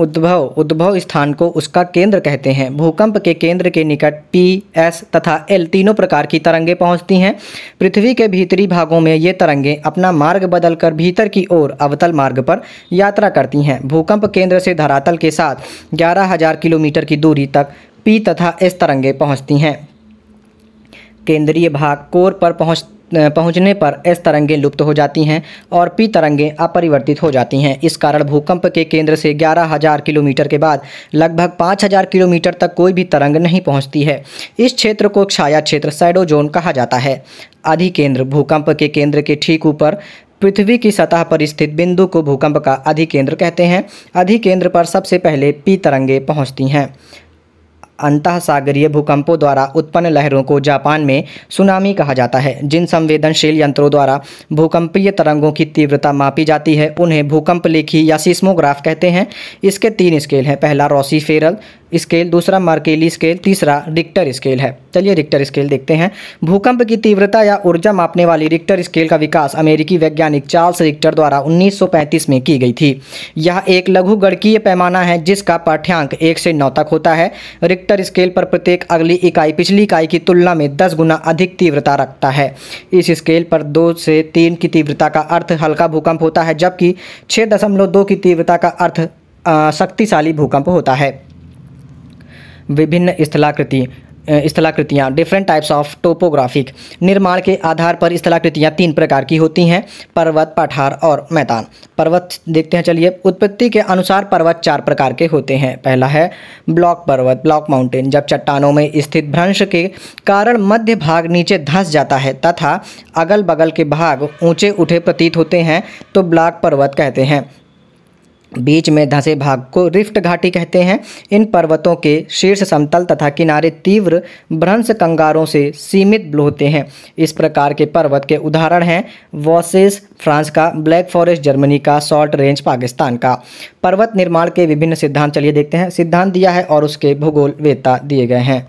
उद्भव उद्भव स्थान को उसका केंद्र कहते हैं भूकंप के केंद्र के निकट पी एस तथा एल तीनों प्रकार की तरंगें पहुंचती हैं पृथ्वी के भीतरी भागों में ये तरंगें अपना मार्ग बदलकर भीतर की ओर अवतल मार्ग पर यात्रा करती हैं भूकंप केंद्र से धरातल के साथ ग्यारह हजार किलोमीटर की दूरी तक पी तथा एस तरंगें पहुँचती हैं केंद्रीय भाग कोर पर पहुँच पहुँचने पर एस तरंगें लुप्त हो जाती हैं और पी तरंगें अपरिवर्तित हो जाती हैं इस कारण भूकंप के केंद्र से ग्यारह हज़ार किलोमीटर के बाद लगभग पाँच हज़ार किलोमीटर तक कोई भी तरंग नहीं पहुँचती है इस क्षेत्र को छाया क्षेत्र सैडो जोन कहा जाता है अधिकेंद्र भूकंप के केंद्र के ठीक ऊपर पृथ्वी की सतह पर स्थित बिंदु को भूकंप का अधिकेंद्र कहते हैं अधिकेंद्र पर सबसे पहले पी तरंगे पहुंचती हैं सागरीय भूकंपों द्वारा उत्पन्न लहरों को जापान में सुनामी कहा जाता है जिन संवेदनशील यंत्रों द्वारा भूकंपीय तरंगों की तीव्रता मापी जाती है उन्हें भूकंप लेखी या सिस्मोग्राफ कहते हैं इसके तीन स्केल हैं पहला रॉसी फेरल स्केल दूसरा मार्केली स्केल तीसरा रिक्टर स्केल है चलिए रिक्टर स्केल देखते हैं भूकंप की तीव्रता या ऊर्जा मापने वाली रिक्टर स्केल का विकास अमेरिकी वैज्ञानिक चार्ल्स रिक्टर द्वारा 1935 में की गई थी यह एक लघु गणकीय पैमाना है जिसका पाठ्यांक एक से नौ तक होता है रिक्टर स्केल पर प्रत्येक अगली इकाई पिछली इकाई की तुलना में दस गुना अधिक तीव्रता रखता है इस स्केल पर दो से तीन की तीव्रता का अर्थ हल्का भूकंप होता है जबकि छः दशमलव दो की तीव्रता का अर्थ शक्तिशाली भूकंप होता है विभिन्न स्थलाकृति स्थलाकृतियाँ डिफरेंट टाइप्स ऑफ टोपोग्राफिक निर्माण के आधार पर स्थलाकृतियाँ तीन प्रकार की होती हैं पर्वत पठार और मैदान पर्वत देखते हैं चलिए उत्पत्ति के अनुसार पर्वत चार प्रकार के होते हैं पहला है ब्लॉक पर्वत ब्लॉक माउंटेन जब चट्टानों में स्थित भ्रंश के कारण मध्य भाग नीचे धंस जाता है तथा अगल बगल के भाग ऊँचे उठे प्रतीत होते हैं तो ब्लॉक पर्वत कहते हैं बीच में धंसे भाग को रिफ्ट घाटी कहते हैं इन पर्वतों के शीर्ष समतल तथा किनारे तीव्र भ्रंश कंगारों से सीमित होते हैं इस प्रकार के पर्वत के उदाहरण हैं वॉसेस फ्रांस का ब्लैक फॉरेस्ट जर्मनी का सॉल्ट रेंज पाकिस्तान का पर्वत निर्माण के विभिन्न सिद्धांत चलिए देखते हैं सिद्धांत दिया है और उसके भूगोल वेता दिए गए हैं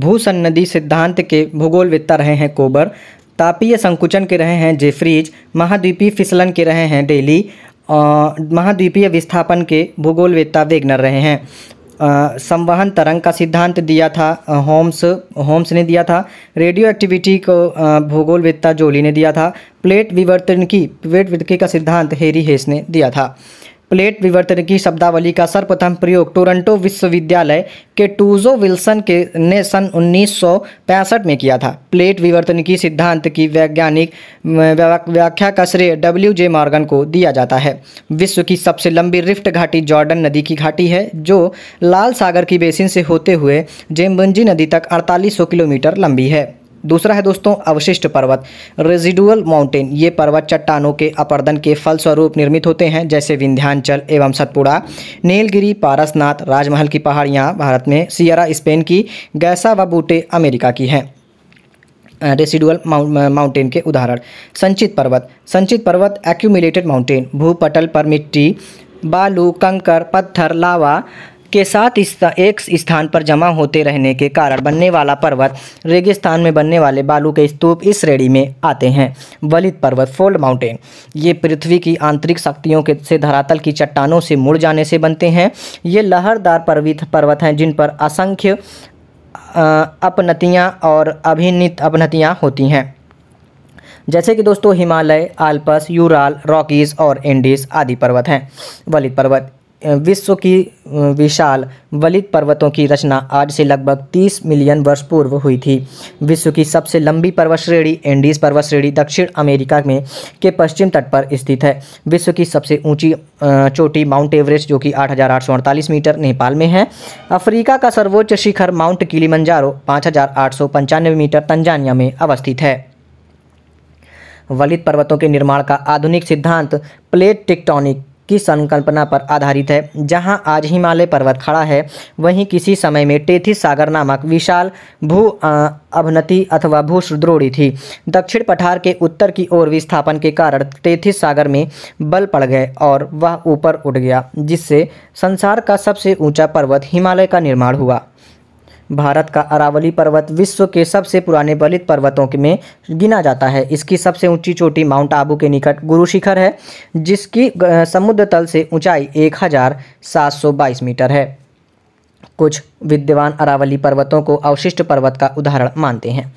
भूसन्नदी सिद्धांत के भूगोल वेता रहे हैं कोबर तापीय संकुचन के रहे हैं जेफ्रीज महाद्वीपीय फिसलन के रहे हैं डेली महाद्वीपीय विस्थापन के भूगोलवेत्ता वेगनर रहे हैं संवहन तरंग का सिद्धांत दिया था होम्स होम्स ने दिया था रेडियो एक्टिविटी को भूगोलवेत्ता जोली ने दिया था प्लेट विवर्तन की प्लेट विवर्तकी का सिद्धांत हेरी हेस ने दिया था प्लेट विवर्तन की शब्दावली का सर्वप्रथम प्रयोग टोरंटो विश्वविद्यालय के टूजो विल्सन के ने सन 1965 में किया था प्लेट विवर्तन की सिद्धांत की वैज्ञानिक व्याख्या का श्रेय डब्ल्यू जे मॉर्गन को दिया जाता है विश्व की सबसे लंबी रिफ्ट घाटी जॉर्डन नदी की घाटी है जो लाल सागर की बेसिन से होते हुए जेम्बुंजी नदी तक अड़तालीस किलोमीटर लंबी है दूसरा है दोस्तों अवशिष्ट पर्वत रेजिडुअल माउंटेन ये पर्वत चट्टानों के अपर्दन के फलस्वरूप निर्मित होते हैं जैसे विंध्याचल एवं सतपुड़ा नीलगिरी पारसनाथ राजमहल की पहाड़ियाँ भारत में सियरा स्पेन की गैसा व बूटे अमेरिका की हैं रेसिडुअल माउंटेन के उदाहरण संचित पर्वत संचित पर्वत एक्यूमिलेटेड माउंटेन भूपटल पर मिट्टी बालू कंकर पत्थर लावा के साथ इस एक स्थान पर जमा होते रहने के कारण बनने वाला पर्वत रेगिस्तान में बनने वाले बालू के स्तूप इस श्रेणी में आते हैं वलित पर्वत फोल्ड माउंटेन ये पृथ्वी की आंतरिक शक्तियों के से धरातल की चट्टानों से मुड़ जाने से बनते हैं ये लहरदार पर्वित पर्वत हैं जिन पर असंख्य अपनतियाँ और अभिनित अपनतियाँ होती हैं जैसे कि दोस्तों हिमालय आल्पस यूराल रॉकीज़ और इंडीज़ आदि पर्वत हैं वलित पर्वत विश्व की विशाल वलित पर्वतों की रचना आज से लगभग 30 मिलियन वर्ष पूर्व हुई थी विश्व की सबसे लंबी पर्वत श्रेणी एंडीज पर्वत श्रेणी दक्षिण अमेरिका में के पश्चिम तट पर स्थित है विश्व की सबसे ऊंची चोटी माउंट एवरेस्ट जो कि 8,848 मीटर नेपाल में है अफ्रीका का सर्वोच्च शिखर माउंट किलीमंजारो 5,895 मीटर तंजानिया में अवस्थित है वलित पर्वतों के निर्माण का आधुनिक सिद्धांत प्लेट टेक्टोनिक की संकल्पना पर आधारित है जहां आज हिमालय पर्वत खड़ा है वहीं किसी समय में टेथी सागर नामक विशाल भू अवनति अथवा भू सुद्रोड़ी थी दक्षिण पठार के उत्तर की ओर विस्थापन के कारण टेथी सागर में बल पड़ गए और वह ऊपर उठ गया जिससे संसार का सबसे ऊंचा पर्वत हिमालय का निर्माण हुआ भारत का अरावली पर्वत विश्व के सबसे पुराने बलित पर्वतों में गिना जाता है इसकी सबसे ऊंची चोटी माउंट आबू के निकट गुरु शिखर है जिसकी समुद्र तल से ऊंचाई 1722 मीटर है कुछ विद्वान अरावली पर्वतों को अवशिष्ट पर्वत का उदाहरण मानते हैं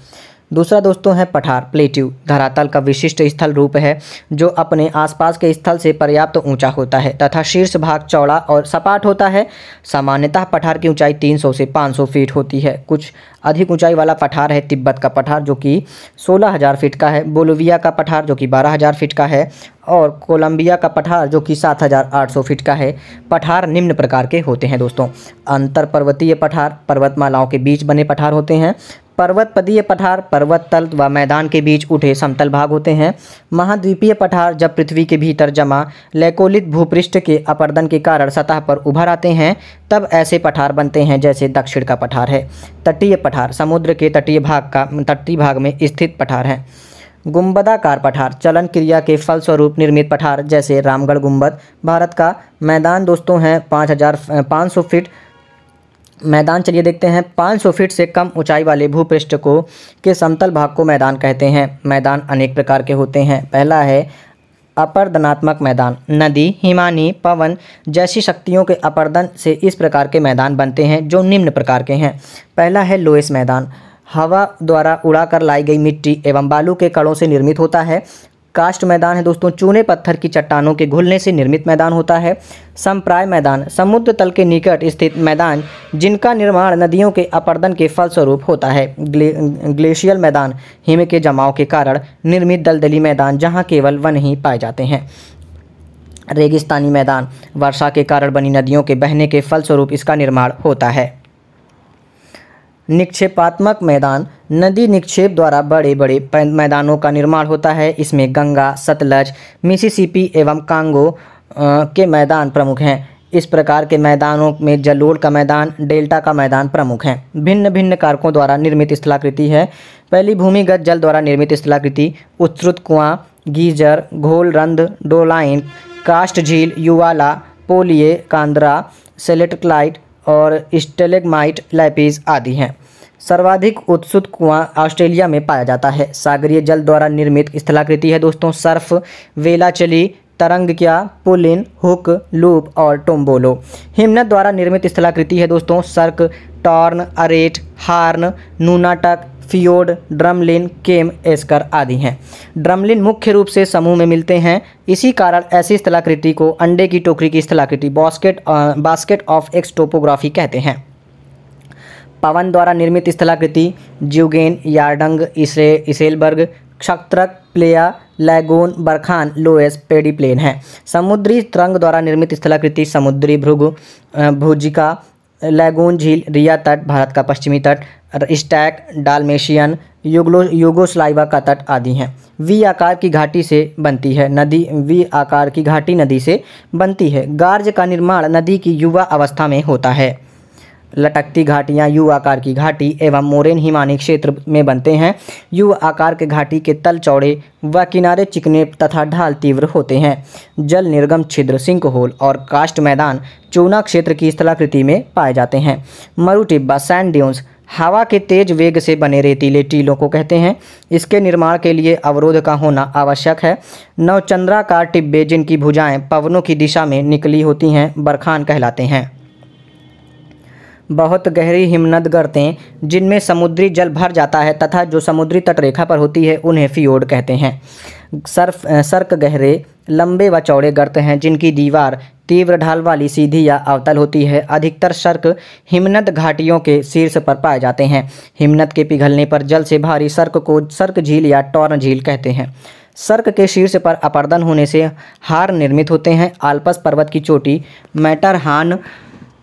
दूसरा दोस्तों है पठार प्लेट्यू धरातल का विशिष्ट स्थल रूप है जो अपने आसपास के स्थल से पर्याप्त ऊंचा होता है तथा शीर्ष भाग चौड़ा और सपाट होता है सामान्यतः पठार की ऊंचाई 300 से 500 फीट होती है कुछ अधिक ऊंचाई वाला पठार है तिब्बत का पठार जो कि 16000 फीट का है बोलोविया का पठार जो कि 12000 फीट का है और कोलंबिया का पठार जो कि 7,800 फीट का है पठार निम्न प्रकार के होते हैं दोस्तों अंतर पर्वतीय पठार पर्वतमालाओं के बीच बने पठार होते हैं पर्वत पदीय पठार पर्वत तल व मैदान के बीच उठे समतल भाग होते हैं महाद्वीपीय पठार जब पृथ्वी के भीतर जमा लैकोलित भूपृष्ठ के अपर्दन के कारण सतह पर उभर आते हैं तब ऐसे पठार बनते हैं जैसे दक्षिण का पठार है तटीय पठार समुद्र के तटीय भाग का तटीय भाग में स्थित पठार है गुंबदाकार पठार चलन क्रिया के फलस्वरूप निर्मित पठार जैसे रामगढ़ गुंबद भारत का मैदान दोस्तों हैं पाँच हज़ार पाँच सौ फीट मैदान चलिए देखते हैं 500 फीट से कम ऊंचाई वाले भूपृष्ठ को के समतल भाग को मैदान कहते हैं मैदान अनेक प्रकार के होते हैं पहला है अपर्दनात्मक मैदान नदी हिमानी पवन जैसी शक्तियों के अपर्दन से इस प्रकार के मैदान बनते हैं जो निम्न प्रकार के हैं पहला है लोएस मैदान हवा द्वारा उड़ाकर लाई गई मिट्टी एवं बालू के कणों से निर्मित होता है कास्ट मैदान है दोस्तों चूने पत्थर की चट्टानों के घुलने से निर्मित मैदान होता है संप्राय मैदान समुद्र तल के निकट स्थित मैदान जिनका निर्माण नदियों के अपर्दन के फलस्वरूप होता है ग्ले, ग्लेशियल मैदान हिम के जमाव के कारण निर्मित दलदली मैदान जहाँ केवल वन ही पाए जाते हैं रेगिस्तानी मैदान वर्षा के कारण बनी नदियों के बहने के फलस्वरूप इसका निर्माण होता है निक्षेपात्मक मैदान नदी निक्षेप द्वारा बड़े बड़े मैदानों का निर्माण होता है इसमें गंगा सतलज मिसिसिपी एवं कांगो के मैदान प्रमुख हैं इस प्रकार के मैदानों में जलोड़ का मैदान डेल्टा का मैदान प्रमुख हैं भिन्न भिन्न कारकों द्वारा निर्मित स्थलाकृति है पहली भूमिगत जल द्वारा निर्मित स्थलाकृति उत्सुत कुआं गीजर घोलरंध डोलाइन कास्ट झील युवाला पोलिए कांद्रा सेलेटक्लाइट और स्टेलेगमाइट लैपीज आदि हैं सर्वाधिक उत्सुत कुआं ऑस्ट्रेलिया में पाया जाता है सागरीय जल द्वारा निर्मित स्थलाकृति है दोस्तों सर्फ वेलाचली तरंग क्या पुलिन हुक लूप और टोम्बोलो हिमनद द्वारा निर्मित स्थलाकृति है दोस्तों cirque tarn arete horn nunatak fjord drumlin kame esker आदि हैं ड्रमलिन मुख्य रूप से समूह में मिलते हैं इसी कारण ऐसी स्थलाकृति को अंडे की टोकरी की स्थलाकृति basket basket of eggs topography कहते हैं पवन द्वारा निर्मित स्थलाकृति ज्यूगेन यार्डंग इसे इसेलबर्ग क्षत्रक playa lagoon barchan loess pediplain है समुद्री तरंग द्वारा निर्मित स्थलाकृति समुद्री भृगु भूजिका लैगून झील रिया तट भारत का पश्चिमी तट स्टैक डालमेशियन युगलो युगोस्लाइवा का तट आदि हैं वी आकार की घाटी से बनती है नदी वी आकार की घाटी नदी से बनती है गार्ज का निर्माण नदी की युवा अवस्था में होता है लटकती घाटियाँ यू आकार की घाटी एवं मोरेन हिमानी क्षेत्र में बनते हैं यू आकार के घाटी के तल चौड़े व किनारे चिकने तथा ढाल तीव्र होते हैं जल निर्गम छिद्र सिंक होल और कास्ट मैदान चूना क्षेत्र की स्थलाकृति में पाए जाते हैं मरु टिब्बा सैंड ड्यून्स हवा के तेज वेग से बने रेतीले टीलों को कहते हैं इसके निर्माण के लिए अवरोध का होना आवश्यक है नवचंद्राकार टिब्बे जिनकी भुजाएं पवनों की दिशा में निकली होती हैं बरखान कहलाते हैं बहुत गहरी हिमनद गर्तें जिनमें समुद्री जल भर जाता है तथा जो समुद्री तटरेखा पर होती है उन्हें फियोड कहते हैं सर्फ सर्क गहरे लंबे व चौड़े गर्त हैं जिनकी दीवार तीव्र ढाल वाली सीधी या अवतल होती है अधिकतर सर्क हिमनद घाटियों के शीर्ष पर पाए जाते हैं हिमनद के पिघलने पर जल से भारी सर्क को सर्क झील या टॉर्न झील कहते हैं सर्क के शीर्ष पर अपर्दन होने से हार निर्मित होते हैं आल्पस पर्वत की चोटी मैटरहान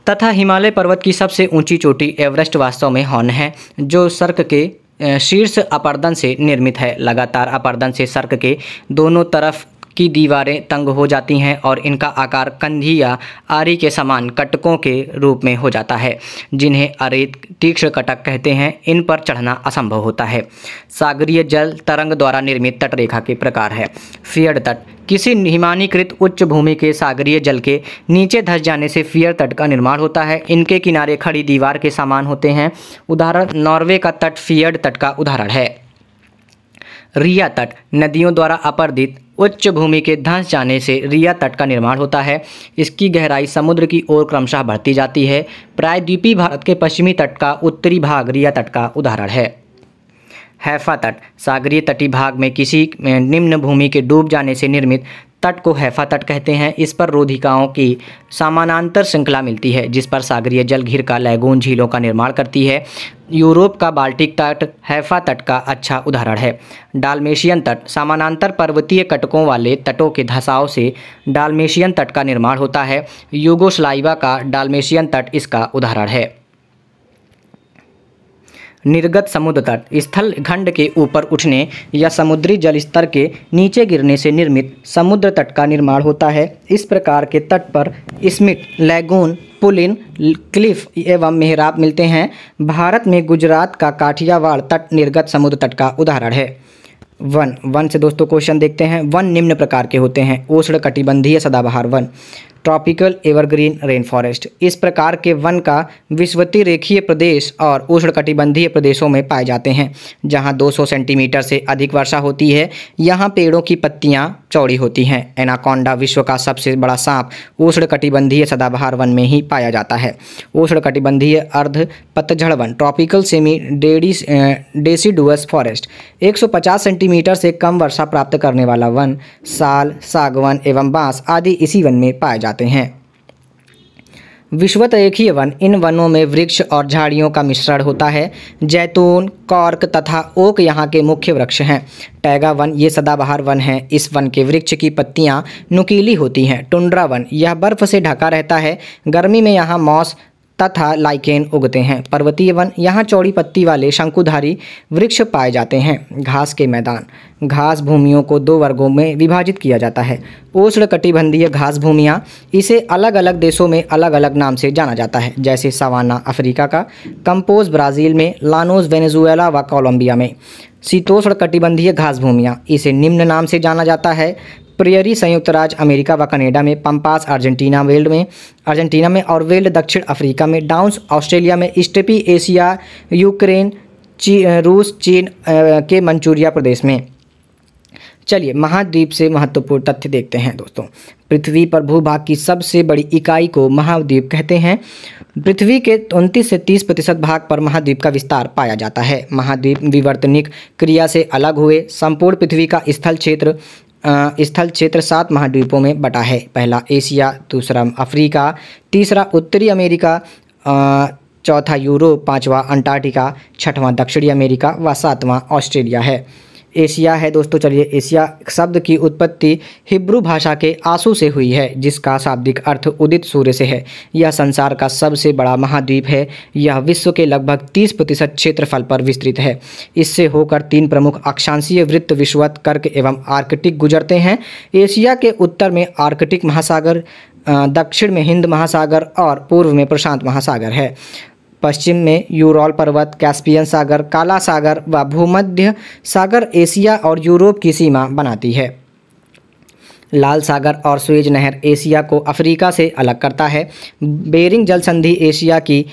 तथा हिमालय पर्वत की सबसे ऊंची चोटी एवरेस्ट वास्तव में हॉर्न है जो सर्क के शीर्ष अपर्दन से निर्मित है लगातार अपर्दन से सर्क के दोनों तरफ की दीवारें तंग हो जाती हैं और इनका आकार कंधी या आरी के समान कटकों के रूप में हो जाता है जिन्हें अरे तीक्ष्ण कटक कहते हैं इन पर चढ़ना असंभव होता है सागरीय जल तरंग द्वारा निर्मित तटरेखा के प्रकार है फियर तट किसी हिमानीकृत उच्च भूमि के सागरीय जल के नीचे धस जाने से फियर तट का निर्माण होता है इनके किनारे खड़ी दीवार के समान होते हैं उदाहरण नॉर्वे का तट फियर्ड तट का उदाहरण है रिया तट नदियों द्वारा अपरदित उच्च भूमि के धंस जाने से रिया तट का निर्माण होता है इसकी गहराई समुद्र की ओर क्रमशः बढ़ती जाती है द्वीपी भारत के पश्चिमी तट का उत्तरी भाग रिया तट का उदाहरण है हैफा तट सागरीय तटीय भाग में किसी निम्न भूमि के डूब जाने से निर्मित तट को हैफा तट कहते हैं इस पर रोधिकाओं की समानांतर श्रृंखला मिलती है जिस पर सागरीय जल घिर का लैगून झीलों का निर्माण करती है यूरोप का बाल्टिक तट हैफा तट का अच्छा उदाहरण है डालमेशियन तट समानांतर पर्वतीय कटकों वाले तटों के धसाव से डालमेशियन तट का निर्माण होता है यूगोस्लाइवा का डालमेशियन तट इसका उदाहरण है निर्गत समुद्र तट स्थल खंड के ऊपर उठने या समुद्री जल स्तर के नीचे गिरने से निर्मित समुद्र तट का निर्माण होता है इस प्रकार के तट पर स्मिट लैगून पुलिन क्लिफ एवं मेहराब मिलते हैं भारत में गुजरात का काठियावाड़ तट निर्गत समुद्र तट का उदाहरण है वन वन से दोस्तों क्वेश्चन देखते हैं वन निम्न प्रकार के होते हैं औषण कटिबंधीय सदाबहार वन ट्रॉपिकल एवरग्रीन रेन फॉरेस्ट इस प्रकार के वन का विश्वती रेखीय प्रदेश और उष्णकटिबंधीय प्रदेशों में पाए जाते हैं जहां 200 सेंटीमीटर से अधिक वर्षा होती है यहां पेड़ों की पत्तियां चौड़ी होती हैं एनाकोंडा विश्व का सबसे बड़ा सांप उष्णकटिबंधीय सदाबहार वन में ही पाया जाता है उष्णकटिबंधीय अर्ध पतझड़ वन ट्रॉपिकल सेमी डेडी डेसीडुअस फॉरेस्ट एक सेंटीमीटर से कम वर्षा प्राप्त करने वाला वन साल सागवन एवं बाँस आदि इसी वन में पाया जाता जाते हैं विश्वतरेखीय वन इन वनों में वृक्ष और झाड़ियों का मिश्रण होता है जैतून कॉर्क तथा ओक यहाँ के मुख्य वृक्ष हैं टैगा वन ये सदाबहार वन है इस वन के वृक्ष की पत्तियाँ नुकीली होती हैं टुंड्रा वन यह बर्फ से ढका रहता है गर्मी में यहाँ मौस तथा लाइकेन उगते हैं पर्वतीय वन यहाँ चौड़ी पत्ती वाले शंकुधारी वृक्ष पाए जाते हैं घास के मैदान घास भूमियों को दो वर्गों में विभाजित किया जाता है उष्ण कटिबंधीय घास भूमियाँ इसे अलग अलग देशों में अलग अलग नाम से जाना जाता है जैसे सवाना अफ्रीका का कंपोज ब्राज़ील में लानोज वेनेजुएला व कोलंबिया में शीतोष्ण कटिबंधीय घास भूमियाँ इसे निम्न नाम से जाना जाता है प्रियरी संयुक्त राज्य अमेरिका व कनेडा में पंपास अर्जेंटीना वेल्ड में अर्जेंटीना में और वेल्ड दक्षिण अफ्रीका में डाउंस ऑस्ट्रेलिया में स्टेपी एशिया यूक्रेन ची, रूस चीन के मंचूरिया प्रदेश में चलिए महाद्वीप से महत्वपूर्ण तथ्य देखते हैं दोस्तों पृथ्वी पर भूभाग की सबसे बड़ी इकाई को महाद्वीप कहते हैं पृथ्वी के उनतीस से तीस प्रतिशत भाग पर महाद्वीप का विस्तार पाया जाता है महाद्वीप विवर्तनिक क्रिया से अलग हुए संपूर्ण पृथ्वी का स्थल क्षेत्र स्थल क्षेत्र सात महाद्वीपों में बटा है पहला एशिया दूसरा अफ्रीका तीसरा उत्तरी अमेरिका चौथा यूरोप पांचवा अंटार्कटिका छठवां दक्षिणी अमेरिका व सातवां ऑस्ट्रेलिया है एशिया है दोस्तों चलिए एशिया शब्द की उत्पत्ति हिब्रू भाषा के आंसू से हुई है जिसका शाब्दिक अर्थ उदित सूर्य से है यह संसार का सबसे बड़ा महाद्वीप है यह विश्व के लगभग 30 प्रतिशत क्षेत्रफल पर विस्तृत है इससे होकर तीन प्रमुख अक्षांशीय वृत्त विश्वत कर्क एवं आर्कटिक गुजरते हैं एशिया के उत्तर में आर्कटिक महासागर दक्षिण में हिंद महासागर और पूर्व में प्रशांत महासागर है पश्चिम में यूरोल पर्वत कैस्पियन सागर काला सागर व भूमध्य सागर एशिया और यूरोप की सीमा बनाती है लाल सागर और स्वेज नहर एशिया को अफ्रीका से अलग करता है बेरिंग जल संधि एशिया की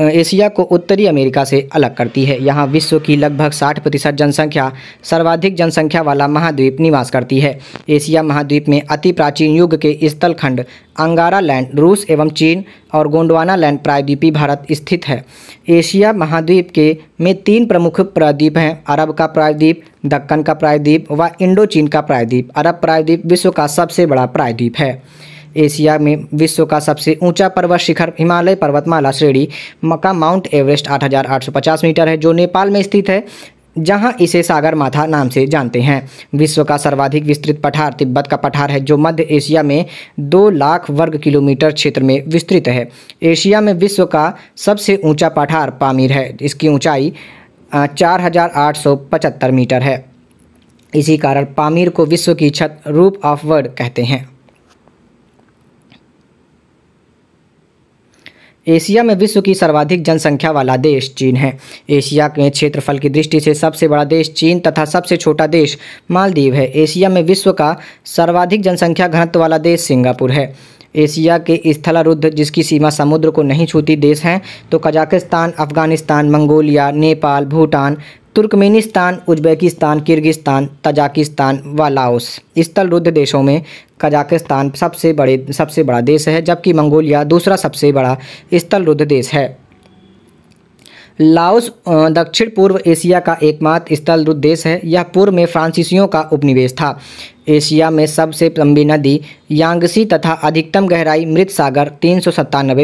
एशिया को उत्तरी अमेरिका से अलग करती है यहाँ विश्व की लगभग 60 प्रतिशत जनसंख्या सर्वाधिक जनसंख्या वाला महाद्वीप निवास करती है एशिया महाद्वीप में अति प्राचीन युग के स्थलखंड अंगारा लैंड रूस एवं चीन और गोंडवाना लैंड प्रायद्वीपी भारत स्थित है एशिया महाद्वीप के में तीन प्रमुख प्रायद्वीप हैं अरब का प्रायद्वीप दक्कन का प्रायद्वीप व इंडो चीन का प्रायद्वीप अरब प्रायद्वीप विश्व का सबसे बड़ा प्रायद्वीप है एशिया में विश्व का सबसे ऊंचा पर्वत शिखर हिमालय पर्वतमाला श्रेणी मका माउंट एवरेस्ट 8,850 मीटर है जो नेपाल में स्थित है जहां इसे सागर माथा नाम से जानते हैं विश्व का सर्वाधिक विस्तृत पठार तिब्बत का पठार है जो मध्य एशिया में दो लाख वर्ग किलोमीटर क्षेत्र में विस्तृत है एशिया में विश्व का सबसे ऊँचा पठार पामीर है इसकी ऊँचाई चार मीटर है इसी कारण पामीर को विश्व की छत रूप ऑफ वर्ड कहते हैं एशिया में विश्व की सर्वाधिक जनसंख्या वाला देश चीन है एशिया के क्षेत्रफल की दृष्टि से सबसे बड़ा देश चीन तथा सबसे छोटा देश मालदीव है एशिया में विश्व का सर्वाधिक जनसंख्या घनत्व वाला देश सिंगापुर है एशिया के स्थलारुद्ध जिसकी सीमा समुद्र को नहीं छूती देश हैं तो Kazakhstan Afghanistan Mongolia Nepal Bhutan Turkmenistan Uzbekistan Kyrgyzstan Tajikistan व लाओस स्थल रुद्ध देशों में कजाकिस्तान सबसे बड़े सबसे बड़ा देश है जबकि मंगोलिया दूसरा सबसे बड़ा स्थलरुद्ध देश है लाओस दक्षिण पूर्व एशिया का एकमात्र स्थल देश है यह पूर्व में फ्रांसीसियों का उपनिवेश था एशिया में सबसे लंबी नदी यांगसी तथा अधिकतम गहराई मृत सागर तीन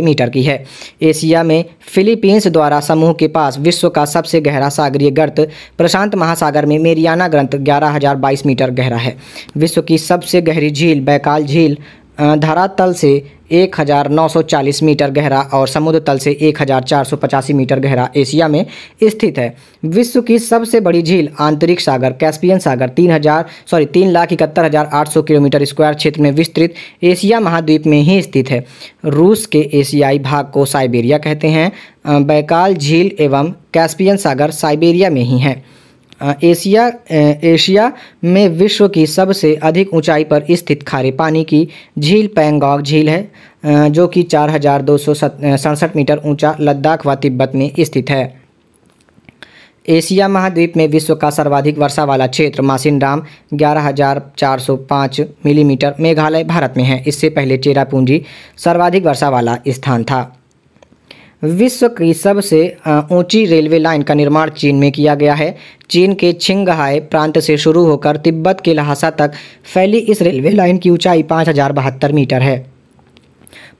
मीटर की है एशिया में फिलीपींस द्वारा समूह के पास विश्व का सबसे गहरा सागरीय गर्त प्रशांत महासागर में मेरियाना ग्रंथ 11,022 मीटर गहरा है विश्व की सबसे गहरी झील बैकाल झील धरातल से 1940 मीटर गहरा और समुद्र तल से 1485 मीटर गहरा एशिया में स्थित है विश्व की सबसे बड़ी झील आंतरिक सागर कैस्पियन सागर 3000 सॉरी तीन लाख इकहत्तर हज़ार आठ सौ किलोमीटर स्क्वायर क्षेत्र में विस्तृत एशिया महाद्वीप में ही स्थित है रूस के एशियाई भाग को साइबेरिया कहते हैं बैकाल झील एवं कैस्पियन सागर साइबेरिया में ही हैं एशिया एशिया में विश्व की सबसे अधिक ऊंचाई पर स्थित खारे पानी की झील पैंगोंग झील है जो कि चार हज़ार दो सौ सड़सठ मीटर ऊंचा लद्दाख व तिब्बत में स्थित है एशिया महाद्वीप में विश्व का सर्वाधिक वर्षा वाला क्षेत्र मासिनराम 11,405 मिलीमीटर मेघालय भारत में है इससे पहले चेरापूंजी सर्वाधिक वर्षा वाला स्थान था विश्व की सबसे ऊंची रेलवे लाइन का निर्माण चीन में किया गया है चीन के छिंगहाई प्रांत से शुरू होकर तिब्बत के लहासा तक फैली इस रेलवे लाइन की ऊंचाई पाँच मीटर है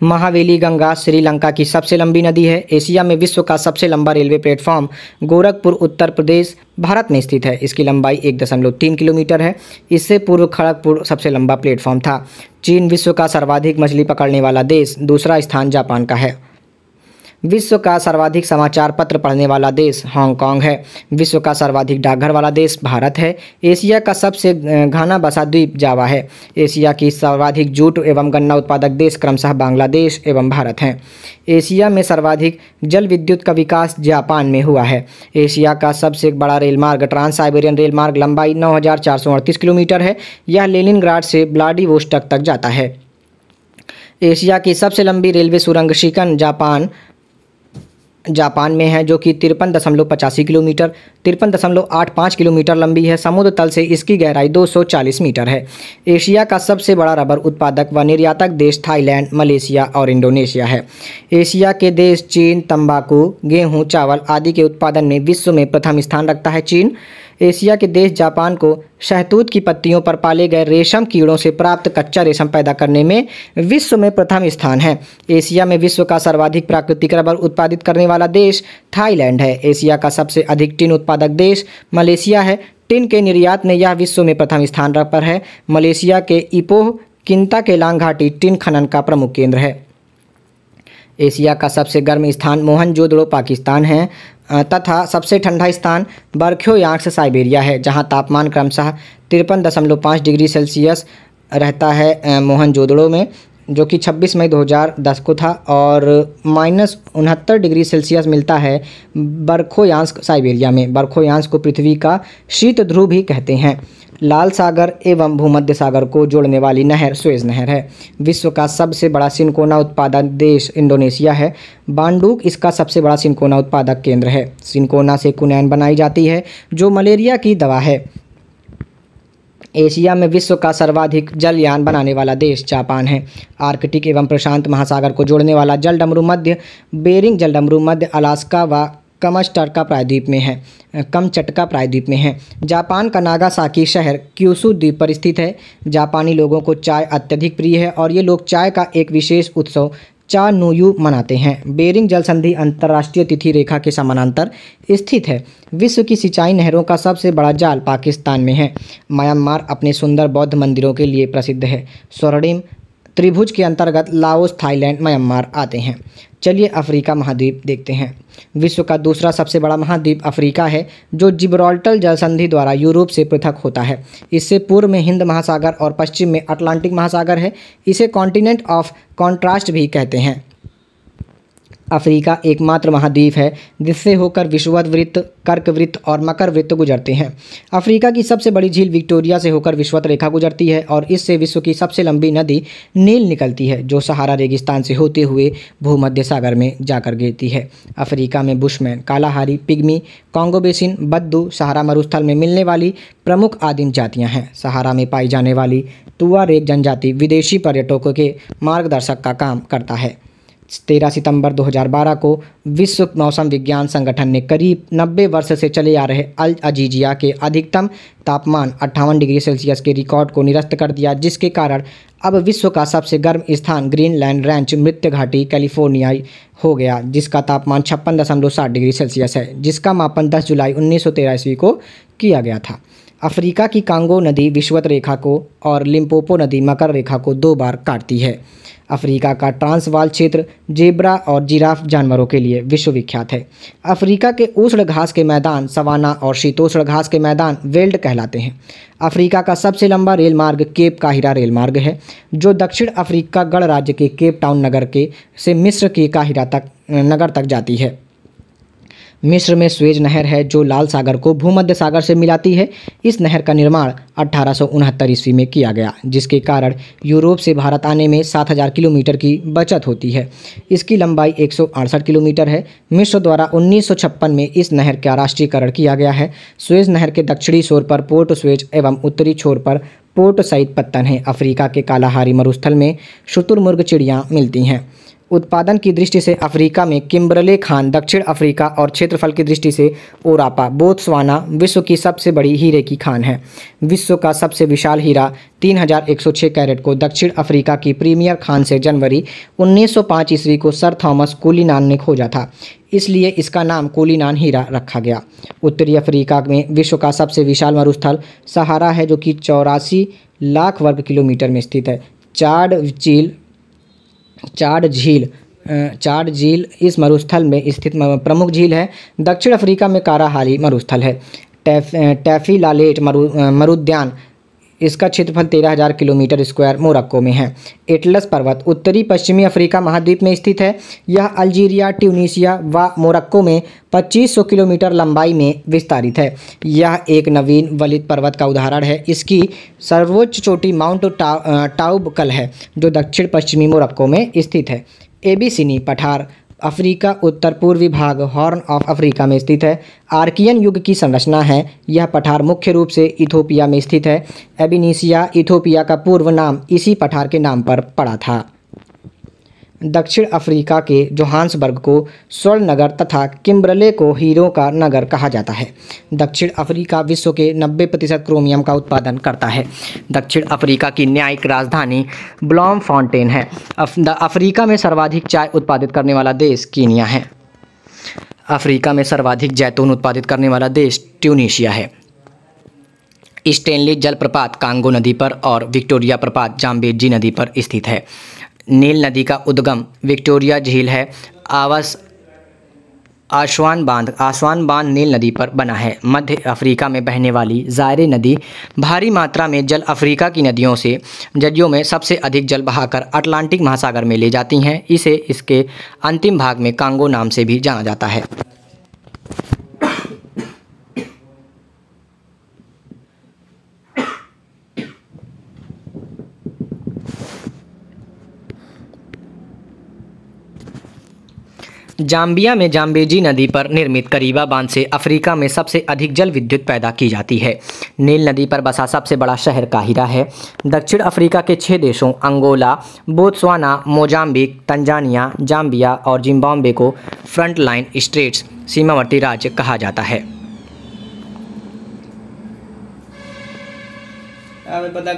महावेली गंगा श्रीलंका की सबसे लंबी नदी है एशिया में विश्व का सबसे लंबा रेलवे प्लेटफॉर्म गोरखपुर उत्तर प्रदेश भारत में स्थित है इसकी लंबाई एक दशमलव तीन किलोमीटर है इससे पूर्व खड़गपुर सबसे लंबा प्लेटफॉर्म था चीन विश्व का सर्वाधिक मछली पकड़ने वाला देश दूसरा स्थान जापान का है विश्व का सर्वाधिक समाचार पत्र पढ़ने वाला देश हांगकांग है विश्व का सर्वाधिक डाकघर वाला देश भारत है एशिया का सबसे घना बसा द्वीप जावा है एशिया की सर्वाधिक जूट एवं गन्ना उत्पादक देश क्रमशः बांग्लादेश एवं भारत हैं एशिया में सर्वाधिक जल विद्युत का विकास जापान में हुआ है एशिया का सबसे बड़ा रेल मार्ग ट्रांस साइबेरियन रेल मार्ग लंबाई नौ किलोमीटर है यह लेनिन से ब्लाडिवोस्टक तक जाता है एशिया की सबसे लंबी रेलवे सुरंग शिकन जापान जापान में है जो कि तिरपन दशमलव पचासी किलोमीटर तिरपन दशमलव आठ पाँच किलोमीटर लंबी है समुद्र तल से इसकी गहराई 240 मीटर है एशिया का सबसे बड़ा रबर उत्पादक व निर्यातक देश थाईलैंड मलेशिया और इंडोनेशिया है एशिया के देश चीन तंबाकू गेहूं चावल आदि के उत्पादन में विश्व में प्रथम स्थान रखता है चीन एशिया के देश जापान को शहतूत की पत्तियों पर पाले गए रेशम कीड़ों से प्राप्त कच्चा रेशम पैदा करने में विश्व में प्रथम स्थान है एशिया में विश्व का सर्वाधिक प्राकृतिक रबर उत्पादित करने वाला देश थाईलैंड है एशिया का सबसे अधिक टिन उत्पादक देश मलेशिया है टिन के निर्यात में यह विश्व में प्रथम स्थान पर है मलेशिया के इपोह किंता के लांग घाटी टिन खनन का प्रमुख केंद्र है एशिया का सबसे गर्म स्थान मोहनजोदड़ो पाकिस्तान है तथा सबसे ठंडा स्थान बर्ख्योयांग्स साइबेरिया है जहां तापमान क्रमशः तिरपन दशमलव पाँच डिग्री सेल्सियस रहता है मोहनजोदड़ो में जो कि 26 मई 2010 को था और माइनस उनहत्तर डिग्री सेल्सियस मिलता है बर्खोयांस्क साइबेरिया में बर्खोयांस्क को पृथ्वी का शीत ध्रुव भी कहते हैं लाल सागर एवं भूमध्य सागर को जोड़ने वाली नहर स्वेज नहर है विश्व का सबसे बड़ा सिनकोना उत्पादक देश इंडोनेशिया है बांडूक इसका सबसे बड़ा सिनकोना उत्पादक केंद्र है सिनकोना से कुनैन बनाई जाती है जो मलेरिया की दवा है एशिया में विश्व का सर्वाधिक जलयान बनाने वाला देश जापान है आर्कटिक एवं प्रशांत महासागर को जोड़ने वाला जलडमरू मध्य बेरिंग जलडमरू मध्य अलास्का व कमस्टरका प्रायद्वीप में है कमचटका प्रायद्वीप में है जापान का नागासाकी शहर क्यूसू द्वीप पर स्थित है जापानी लोगों को चाय अत्यधिक प्रिय है और ये लोग चाय का एक विशेष उत्सव चा नोयू मनाते हैं बेरिंग जल संधि अंतर्राष्ट्रीय तिथि रेखा के समानांतर स्थित है विश्व की सिंचाई नहरों का सबसे बड़ा जाल पाकिस्तान में है म्यांमार अपने सुंदर बौद्ध मंदिरों के लिए प्रसिद्ध है स्वर्णिम त्रिभुज के अंतर्गत लाओस थाईलैंड म्यांमार आते हैं चलिए अफ्रीका महाद्वीप देखते हैं विश्व का दूसरा सबसे बड़ा महाद्वीप अफ्रीका है जो जिब्रॉल्टल जलसंधि द्वारा यूरोप से पृथक होता है इससे पूर्व में हिंद महासागर और पश्चिम में अटलांटिक महासागर है इसे कॉन्टिनेंट ऑफ कॉन्ट्रास्ट भी कहते हैं अफ्रीका एकमात्र महाद्वीप है जिससे होकर विश्ववत वृत्त कर्क वृत्त और मकर वृत्त गुजरते हैं अफ्रीका की सबसे बड़ी झील विक्टोरिया से होकर विश्वत रेखा गुजरती है और इससे विश्व की सबसे लंबी नदी नील निकलती है जो सहारा रेगिस्तान से होते हुए भूमध्य सागर में जाकर गिरती है अफ्रीका में Bushman Kalahari pygmy Congo basin बद्दू सहारा मरुस्थल में मिलने वाली प्रमुख आदिम जातियाँ हैं सहारा में पाई जाने वाली तुआ रेग जनजाति विदेशी पर्यटकों के मार्गदर्शक का काम करता है तेरह सितंबर 2012 को विश्व मौसम विज्ञान संगठन ने करीब 90 वर्ष से चले आ रहे अल अजीजिया के अधिकतम तापमान अट्ठावन डिग्री सेल्सियस के रिकॉर्ड को निरस्त कर दिया जिसके कारण अब विश्व का सबसे गर्म स्थान ग्रीनलैंड रैंच मृत्यु घाटी कैलिफोर्निया हो गया जिसका तापमान छप्पन दशमलव सात डिग्री सेल्सियस है जिसका मापन दस जुलाई उन्नीस सौ ईस्वी को किया गया था अफ्रीका की कांगो नदी विश्वत रेखा को और लिम्पोपो नदी मकर रेखा को दो बार काटती है अफ्रीका का ट्रांसवाल क्षेत्र जेबरा और जिराफ जानवरों के लिए विश्वविख्यात है अफ्रीका के उष्ण घास के मैदान सवाना और शीतोष्ण घास के मैदान वेल्ड कहलाते हैं अफ्रीका का सबसे लंबा रेल मार्ग केप काहिरा रेल मार्ग है जो दक्षिण अफ्रीका गणराज्य के केप टाउन नगर के से मिस्र के काहिरा तक नगर तक जाती है मिस्र में स्वेज नहर है जो लाल सागर को भूमध्य सागर से मिलाती है इस नहर का निर्माण अठारह ईस्वी में किया गया जिसके कारण यूरोप से भारत आने में 7000 किलोमीटर की बचत होती है इसकी लंबाई एक किलोमीटर है मिस्र द्वारा उन्नीस में इस नहर का राष्ट्रीयकरण किया गया है स्वेज नहर के दक्षिणी छोर पर पोर्ट स्वेज एवं उत्तरी छोर पर पोर्ट सईद पत्तन है अफ्रीका के कालाहारी मरुस्थल में शुतुरमुर्ग चिड़ियाँ मिलती हैं उत्पादन की दृष्टि से अफ्रीका में किम्बरले खान दक्षिण अफ्रीका और क्षेत्रफल की दृष्टि से ओरापा बोत्सवाना विश्व की सबसे बड़ी हीरे की खान है विश्व का सबसे विशाल हीरा 3106 कैरेट को दक्षिण अफ्रीका की प्रीमियर खान से जनवरी 1905 ईस्वी को सर थॉमस कोलिनान ने खोजा था इसलिए इसका नाम कोलिनान हीरा रखा गया उत्तरी अफ्रीका में विश्व का सबसे विशाल मरुस्थल सहारा है जो कि चौरासी लाख वर्ग किलोमीटर में स्थित है चाड चील चाड झील चाड झील इस मरुस्थल में स्थित प्रमुख झील है दक्षिण अफ्रीका में काराहाली मरुस्थल है टैफ टैफी लालेट मरु मरुद्यान इसका क्षेत्रफल तेरह हज़ार किलोमीटर स्क्वायर मोरक्को में है एटलस पर्वत उत्तरी पश्चिमी अफ्रीका महाद्वीप में स्थित है यह अल्जीरिया ट्यूनिशिया व मोरक्को में 2500 किलोमीटर लंबाई में विस्तारित है यह एक नवीन वलित पर्वत का उदाहरण है इसकी सर्वोच्च चोटी माउंट टाउबकल है जो दक्षिण पश्चिमी मोरक्को में स्थित है एबीसीनी पठार अफ्रीका उत्तर पूर्वी भाग हॉर्न ऑफ अफ्रीका में स्थित है आर्कियन युग की संरचना है यह पठार मुख्य रूप से इथोपिया में स्थित है एबिनीसिया इथोपिया का पूर्व नाम इसी पठार के नाम पर पड़ा था दक्षिण अफ्रीका के जोहान्सबर्ग को स्वर्ण नगर तथा किम्बरले को हीरों का नगर कहा जाता है दक्षिण अफ्रीका विश्व के 90 प्रतिशत क्रोमियम का उत्पादन करता है दक्षिण अफ्रीका की न्यायिक राजधानी ब्लॉम फाउंटेन है अफ्रीका में सर्वाधिक चाय उत्पादित करने वाला देश कीनिया है अफ्रीका में सर्वाधिक जैतून उत्पादित करने वाला देश ट्यूनिशिया है स्टेनली जलप्रपात कांगो नदी पर और विक्टोरिया प्रपात जाम्बेजी नदी पर स्थित है नील नदी का उद्गम विक्टोरिया झील है आवास आश्वान बांध आश्वान बांध नील नदी पर बना है मध्य अफ्रीका में बहने वाली जायरे नदी भारी मात्रा में जल अफ्रीका की नदियों से नदियों में सबसे अधिक जल बहाकर अटलांटिक महासागर में ले जाती हैं इसे इसके अंतिम भाग में कांगो नाम से भी जाना जाता है जाम्बिया में जाम्बेजी नदी पर निर्मित करीबा बांध से अफ्रीका में सबसे अधिक जल विद्युत पैदा की जाती है नील नदी पर बसा सबसे बड़ा शहर काहिरा है दक्षिण अफ्रीका के छः देशों Angola Botswana Mozambique Tanzania Zambia और जिम्बाब्वे को फ्रंट लाइन स्टेट्स सीमावर्ती राज्य कहा जाता है पता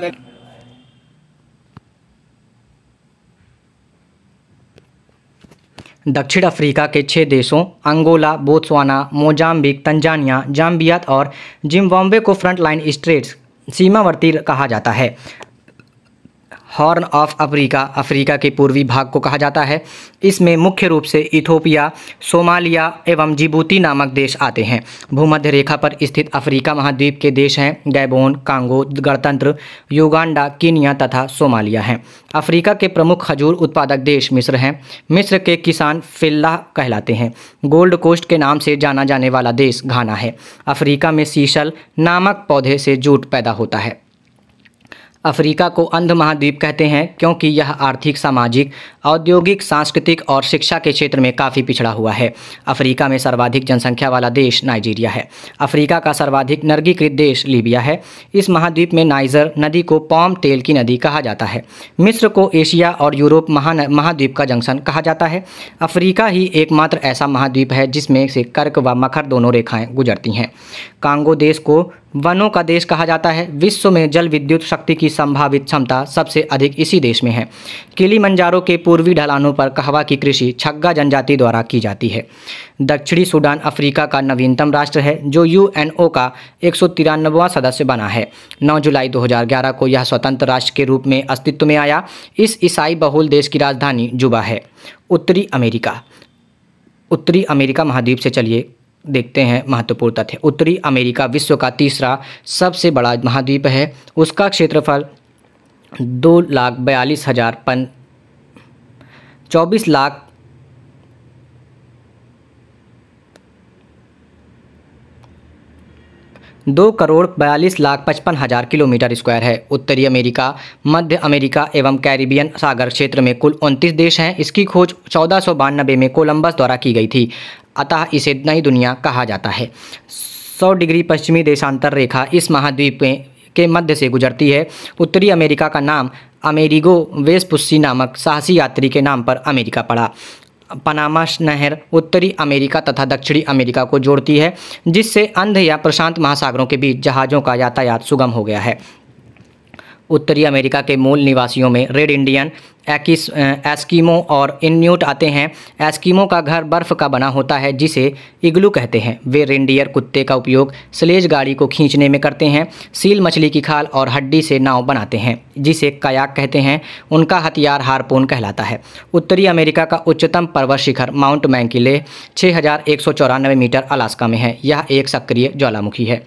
दक्षिण अफ्रीका के छः देशों अंगोला बोत्सवाना मोजाम्बिक तंजानिया जाम्बियात और जिम्बाब्वे को फ्रंटलाइन स्टेट्स सीमावर्ती कहा जाता है हॉर्न ऑफ अफ्रीका अफ्रीका के पूर्वी भाग को कहा जाता है इसमें मुख्य रूप से इथोपिया सोमालिया एवं जिबूती नामक देश आते हैं भूमध्य रेखा पर स्थित अफ्रीका महाद्वीप के देश हैं गैबोन कांगो गणतंत्र युगांडा कीनिया तथा सोमालिया हैं अफ्रीका के प्रमुख खजूर उत्पादक देश मिस्र हैं मिस्र के किसान फिल्ला कहलाते हैं गोल्ड कोस्ट के नाम से जाना जाने वाला देश घाना है अफ्रीका में सीशल नामक पौधे से जूट पैदा होता है अफ्रीका को अंध महाद्वीप कहते हैं क्योंकि यह आर्थिक सामाजिक औद्योगिक सांस्कृतिक और शिक्षा के क्षेत्र में काफ़ी पिछड़ा हुआ है अफ्रीका में सर्वाधिक जनसंख्या वाला देश नाइजीरिया है अफ्रीका का सर्वाधिक नर्गीकृत देश लीबिया है इस महाद्वीप में नाइजर नदी को पॉम तेल की नदी कहा जाता है मिस्र को एशिया और यूरोप महाद्वीप का जंक्शन कहा जाता है अफ्रीका ही एकमात्र ऐसा महाद्वीप है जिसमें से कर्क व मखर दोनों रेखाएँ गुजरती हैं कांगो देश को वनों का देश कहा जाता है विश्व में जल विद्युत शक्ति की संभावित क्षमता सबसे अधिक इसी देश में है मंजारों के पूर्व पूर्वी ढलानों पर कहवा की कृषि छग्गा जनजाति द्वारा की जाती है दक्षिणी सूडान अफ्रीका का नवीनतम राष्ट्र है जो यूएनओ का एक सदस्य बना है 9 जुलाई 2011 को यह स्वतंत्र राष्ट्र के रूप में अस्तित्व में आया इस ईसाई बहुल देश की राजधानी जुबा है उत्तरी अमेरिका उत्तरी अमेरिका महाद्वीप से चलिए देखते हैं महत्वपूर्ण तथ्य उत्तरी अमेरिका विश्व का तीसरा सबसे बड़ा महाद्वीप है उसका क्षेत्रफल दो लाख बयालीस हज़ार पन चौबीस लाख दो करोड़ बयालीस लाख पचपन हज़ार किलोमीटर स्क्वायर है उत्तरी अमेरिका मध्य अमेरिका एवं कैरिबियन सागर क्षेत्र में कुल उनतीस देश हैं इसकी खोज चौदह में कोलंबस द्वारा की गई थी अतः इसे नई दुनिया कहा जाता है 100 डिग्री पश्चिमी देशांतर रेखा इस महाद्वीप में के मध्य से गुजरती है उत्तरी अमेरिका का नाम अमेरिगो वेस्पुस्सी नामक साहसी यात्री के नाम पर अमेरिका पड़ा पनामा नहर उत्तरी अमेरिका तथा दक्षिणी अमेरिका को जोड़ती है जिससे अंध या प्रशांत महासागरों के बीच जहाज़ों का यातायात सुगम हो गया है उत्तरी अमेरिका के मूल निवासियों में रेड इंडियन एकिस एस्कीमो और इन्यूट आते हैं एस्कीमो का घर बर्फ़ का बना होता है जिसे इग्लू कहते हैं वे रेंडियर कुत्ते का उपयोग स्लेज गाड़ी को खींचने में करते हैं सील मछली की खाल और हड्डी से नाव बनाते हैं जिसे कयाक कहते हैं उनका हथियार हारपोन कहलाता है उत्तरी अमेरिका का उच्चतम पर्वत शिखर माउंट मैंकिले छः मीटर अलास्का में है यह एक सक्रिय ज्वालामुखी है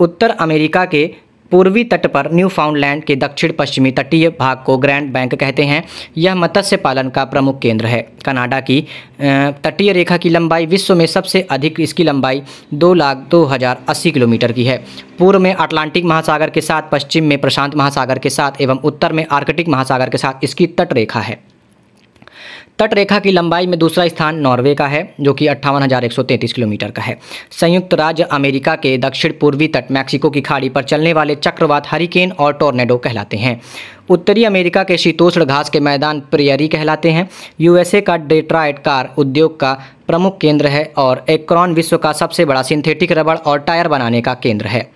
उत्तर अमेरिका के पूर्वी तट पर न्यू फाउंडलैंड के दक्षिण पश्चिमी तटीय भाग को ग्रैंड बैंक कहते हैं यह मत्स्य पालन का प्रमुख केंद्र है कनाडा की तटीय रेखा की लंबाई विश्व में सबसे अधिक इसकी लंबाई दो लाख दो हज़ार अस्सी किलोमीटर की है पूर्व में अटलांटिक महासागर के साथ पश्चिम में प्रशांत महासागर के साथ एवं उत्तर में आर्कटिक महासागर के साथ इसकी तटरेखा है तटरेखा की लंबाई में दूसरा स्थान नॉर्वे का है जो कि अट्ठावन किलोमीटर का है संयुक्त राज्य अमेरिका के दक्षिण पूर्वी तट मैक्सिको की खाड़ी पर चलने वाले चक्रवात हरिकेन और टोर्नेडो कहलाते हैं उत्तरी अमेरिका के शीतोष्ण घास के मैदान प्रियरी कहलाते हैं यूएसए का डेट्राइट कार उद्योग का प्रमुख केंद्र है और एक्रॉन विश्व का सबसे बड़ा सिंथेटिक रबड़ और टायर बनाने का केंद्र है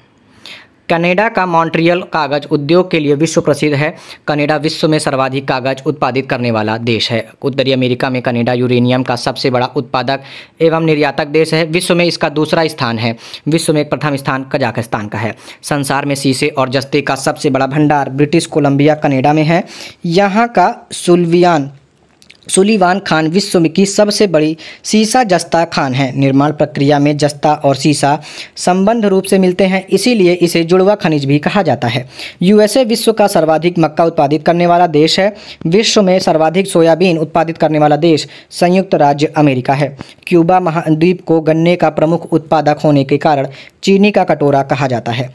कनेडा का मॉन्ट्रियल कागज उद्योग के लिए विश्व प्रसिद्ध है कनेडा विश्व में सर्वाधिक कागज उत्पादित करने वाला देश है उत्तरी अमेरिका में कनेडा यूरेनियम का सबसे बड़ा उत्पादक एवं निर्यातक देश है विश्व में इसका दूसरा स्थान है विश्व में प्रथम स्थान कजाकिस्तान का है संसार में शीशे और जस्ते का सबसे बड़ा भंडार ब्रिटिश कोलंबिया कनेडा में है यहाँ का सुलवियान सुलीवान खान विश्व में की सबसे बड़ी सीसा जस्ता खान है निर्माण प्रक्रिया में जस्ता और सीसा संबंध रूप से मिलते हैं इसीलिए इसे जुड़वा खनिज भी कहा जाता है यूएसए विश्व का सर्वाधिक मक्का उत्पादित करने वाला देश है विश्व में सर्वाधिक सोयाबीन उत्पादित करने वाला देश संयुक्त राज्य अमेरिका है क्यूबा महाद्वीप को गन्ने का प्रमुख उत्पादक होने के कारण चीनी का कटोरा कहा जाता है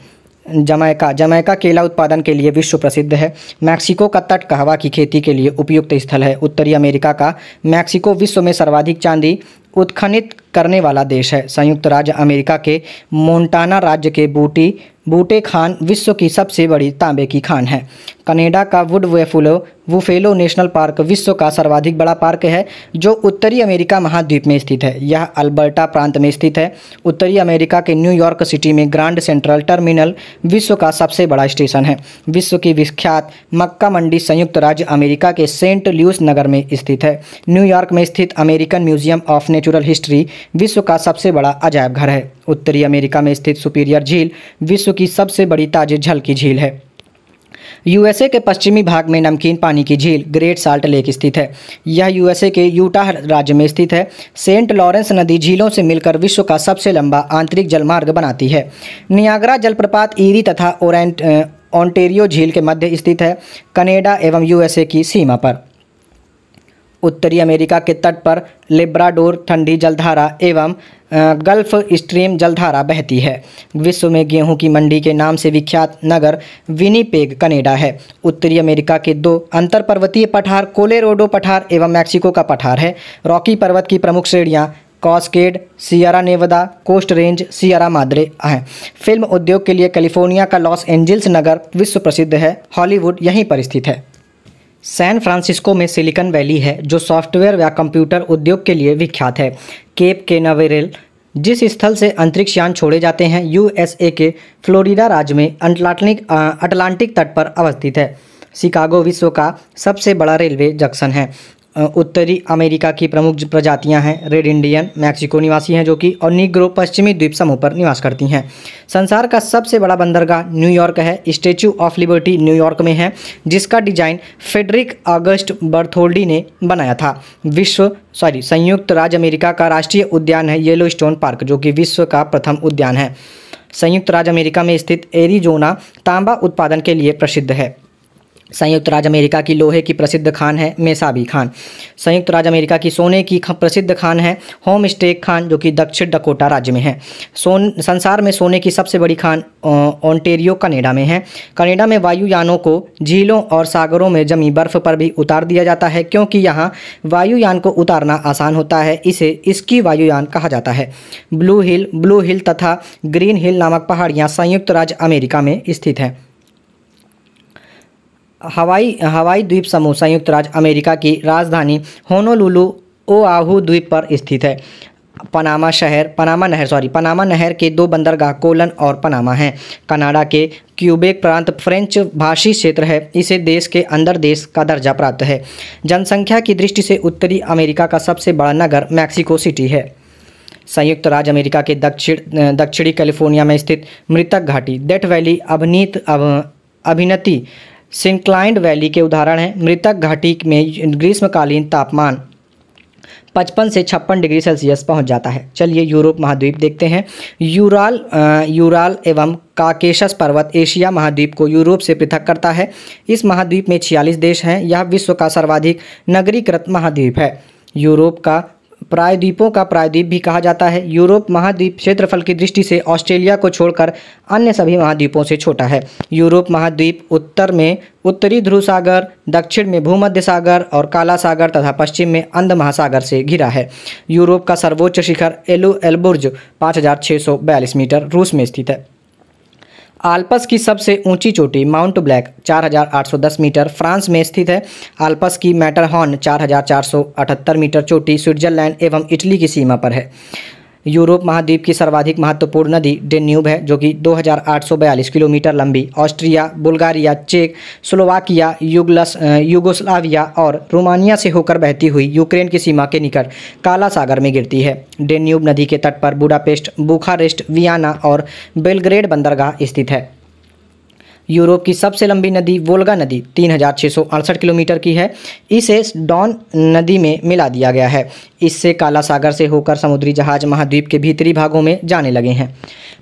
जमैका जमैका केला उत्पादन के लिए विश्व प्रसिद्ध है मैक्सिको का तट कहवा की खेती के लिए उपयुक्त स्थल है उत्तरी अमेरिका का मैक्सिको विश्व में सर्वाधिक चांदी उत्खनित करने वाला देश है संयुक्त राज्य अमेरिका के मोन्टाना राज्य के बूटी बूटे खान विश्व की सबसे बड़ी तांबे की खान है कनेडा का वुड वेफुलो वुफेलो नेशनल पार्क विश्व का सर्वाधिक बड़ा पार्क है जो उत्तरी अमेरिका महाद्वीप में स्थित है यह अल्बर्टा प्रांत में स्थित है उत्तरी अमेरिका के न्यूयॉर्क सिटी में ग्रांड सेंट्रल टर्मिनल विश्व का सबसे बड़ा स्टेशन है विश्व की विख्यात मक्का मंडी संयुक्त राज्य अमेरिका के सेंट ल्यूस नगर में स्थित है न्यूयॉर्क में स्थित American museum of natural history विश्व का सबसे बड़ा अजायब घर है उत्तरी अमेरिका में स्थित सुपीरियर झील विश्व की सबसे बड़ी ताजे झल की झील है यूएसए के पश्चिमी भाग में नमकीन पानी की झील ग्रेट साल्ट लेक स्थित है यह यूएसए के यूटाह राज्य में स्थित है सेंट लॉरेंस नदी झीलों से मिलकर विश्व का सबसे लंबा आंतरिक जलमार्ग बनाती है नियाग्रा जलप्रपात ईरी तथा ओरेंट ऑन्टेरियो झील के मध्य स्थित है कनेडा एवं यूएसए की सीमा पर उत्तरी अमेरिका के तट पर लेब्राडोर ठंडी जलधारा एवं गल्फ स्ट्रीम जलधारा बहती है विश्व में गेहूं की मंडी के नाम से विख्यात नगर विनीपेग कनेडा है उत्तरी अमेरिका के दो अंतर पर्वतीय पठार कोलेरोडो पठार एवं मैक्सिको का पठार है रॉकी पर्वत की प्रमुख श्रेणियाँ Cascade Sierra Nevada Coast Range Sierra Madre हैं फिल्म उद्योग के लिए कैलिफोर्निया का लॉस एंजल्स नगर विश्व प्रसिद्ध है हॉलीवुड यहीं पर स्थित है सैन फ्रांसिस्को में सिलिकॉन वैली है जो सॉफ्टवेयर या कंप्यूटर उद्योग के लिए विख्यात है केप केनावेरल जिस स्थल से अंतरिक्ष यान छोड़े जाते हैं यूएसए के फ्लोरिडा राज्य में अटलांटिक अटलांटिक तट पर अवस्थित है शिकागो विश्व का सबसे बड़ा रेलवे जंक्शन है उत्तरी अमेरिका की प्रमुख प्रजातियां हैं रेड इंडियन मैक्सिको निवासी हैं जो कि और निग्रो पश्चिमी द्वीप समूह पर निवास करती हैं संसार का सबसे बड़ा बंदरगाह न्यूयॉर्क है स्टेचू ऑफ लिबर्टी न्यूयॉर्क में है जिसका डिजाइन फेडरिक अगस्ट बर्थोल्डी ने बनाया था विश्व सॉरी संयुक्त राज्य अमेरिका का राष्ट्रीय उद्यान है येलो स्टोन पार्क जो कि विश्व का प्रथम उद्यान है संयुक्त राज्य अमेरिका में स्थित एरिजोना तांबा उत्पादन के लिए प्रसिद्ध है संयुक्त राज्य अमेरिका की लोहे की प्रसिद्ध खान है मेसाबी खान संयुक्त राज्य अमेरिका की सोने की प्रसिद्ध खान है होम स्टेक खान जो कि दक्षिण डकोटा राज्य में है सोन संसार में सोने की सबसे बड़ी खान ओंटेरियो कनेडा में है कनेडा में वायुयानों को झीलों और सागरों में जमी बर्फ पर भी उतार दिया जाता है क्योंकि यहाँ वायुयान को उतारना आसान होता है इसे इसकी वायुयान कहा जाता है ब्लू हिल ब्लू हिल तथा ग्रीन हिल नामक पहाड़ियाँ संयुक्त राज्य अमेरिका में स्थित हैं हवाई हवाई द्वीप समूह संयुक्त राज्य अमेरिका की राजधानी होनोलुलु ओआहू द्वीप पर स्थित है पनामा शहर पनामा नहर सॉरी पनामा नहर के दो बंदरगाह कोलन और पनामा हैं कनाडा के क्यूबेक प्रांत फ्रेंच भाषी क्षेत्र है इसे देश के अंदर देश का दर्जा प्राप्त है जनसंख्या की दृष्टि से उत्तरी अमेरिका का सबसे बड़ा नगर मैक्सिको सिटी है संयुक्त राज्य अमेरिका के दक्षिण दक्षिणी कैलिफोर्निया में स्थित मृतक घाटी डेट वैली अभिनीत अभ, अभिनती सिंक्लाइंड वैली के उदाहरण हैं मृतक घाटी में ग्रीष्मकालीन तापमान पचपन से छप्पन डिग्री सेल्सियस पहुंच जाता है चलिए यूरोप महाद्वीप देखते हैं यूराल आ, यूराल एवं काकेशस पर्वत एशिया महाद्वीप को यूरोप से पृथक करता है इस महाद्वीप में छियालीस देश हैं यह विश्व का सर्वाधिक नगरीकृत महाद्वीप है यूरोप का प्रायद्वीपों का प्रायद्वीप भी कहा जाता है यूरोप महाद्वीप क्षेत्रफल की दृष्टि से ऑस्ट्रेलिया को छोड़कर अन्य सभी महाद्वीपों से छोटा है यूरोप महाद्वीप उत्तर में उत्तरी ध्रुव सागर दक्षिण में भूमध्य सागर और काला सागर तथा पश्चिम में अंध महासागर से घिरा है यूरोप का सर्वोच्च शिखर एलो एल्बुर्ज पाँच मीटर रूस में स्थित है आल्पस की सबसे ऊंची चोटी माउंट ब्लैक 4,810 मीटर फ्रांस में स्थित है आल्पस की मैटरहॉर्न 4,478 मीटर चोटी स्विट्जरलैंड एवं इटली की सीमा पर है यूरोप महाद्वीप की सर्वाधिक महत्वपूर्ण नदी डेन्यूब है जो कि 2,842 किलोमीटर लंबी ऑस्ट्रिया बुल्गारिया चेक स्लोवाकिया युगलस युगोस्लाविया और रोमानिया से होकर बहती हुई यूक्रेन की सीमा के निकट काला सागर में गिरती है डेन्यूब नदी के तट पर बुडापेस्ट बुखारेस्ट वियाना और बेलग्रेड बंदरगाह स्थित है यूरोप की सबसे लंबी नदी वोल्गा नदी तीन किलोमीटर की है इसे डॉन नदी में मिला दिया गया है इससे काला सागर से होकर समुद्री जहाज महाद्वीप के भीतरी भागों में जाने लगे हैं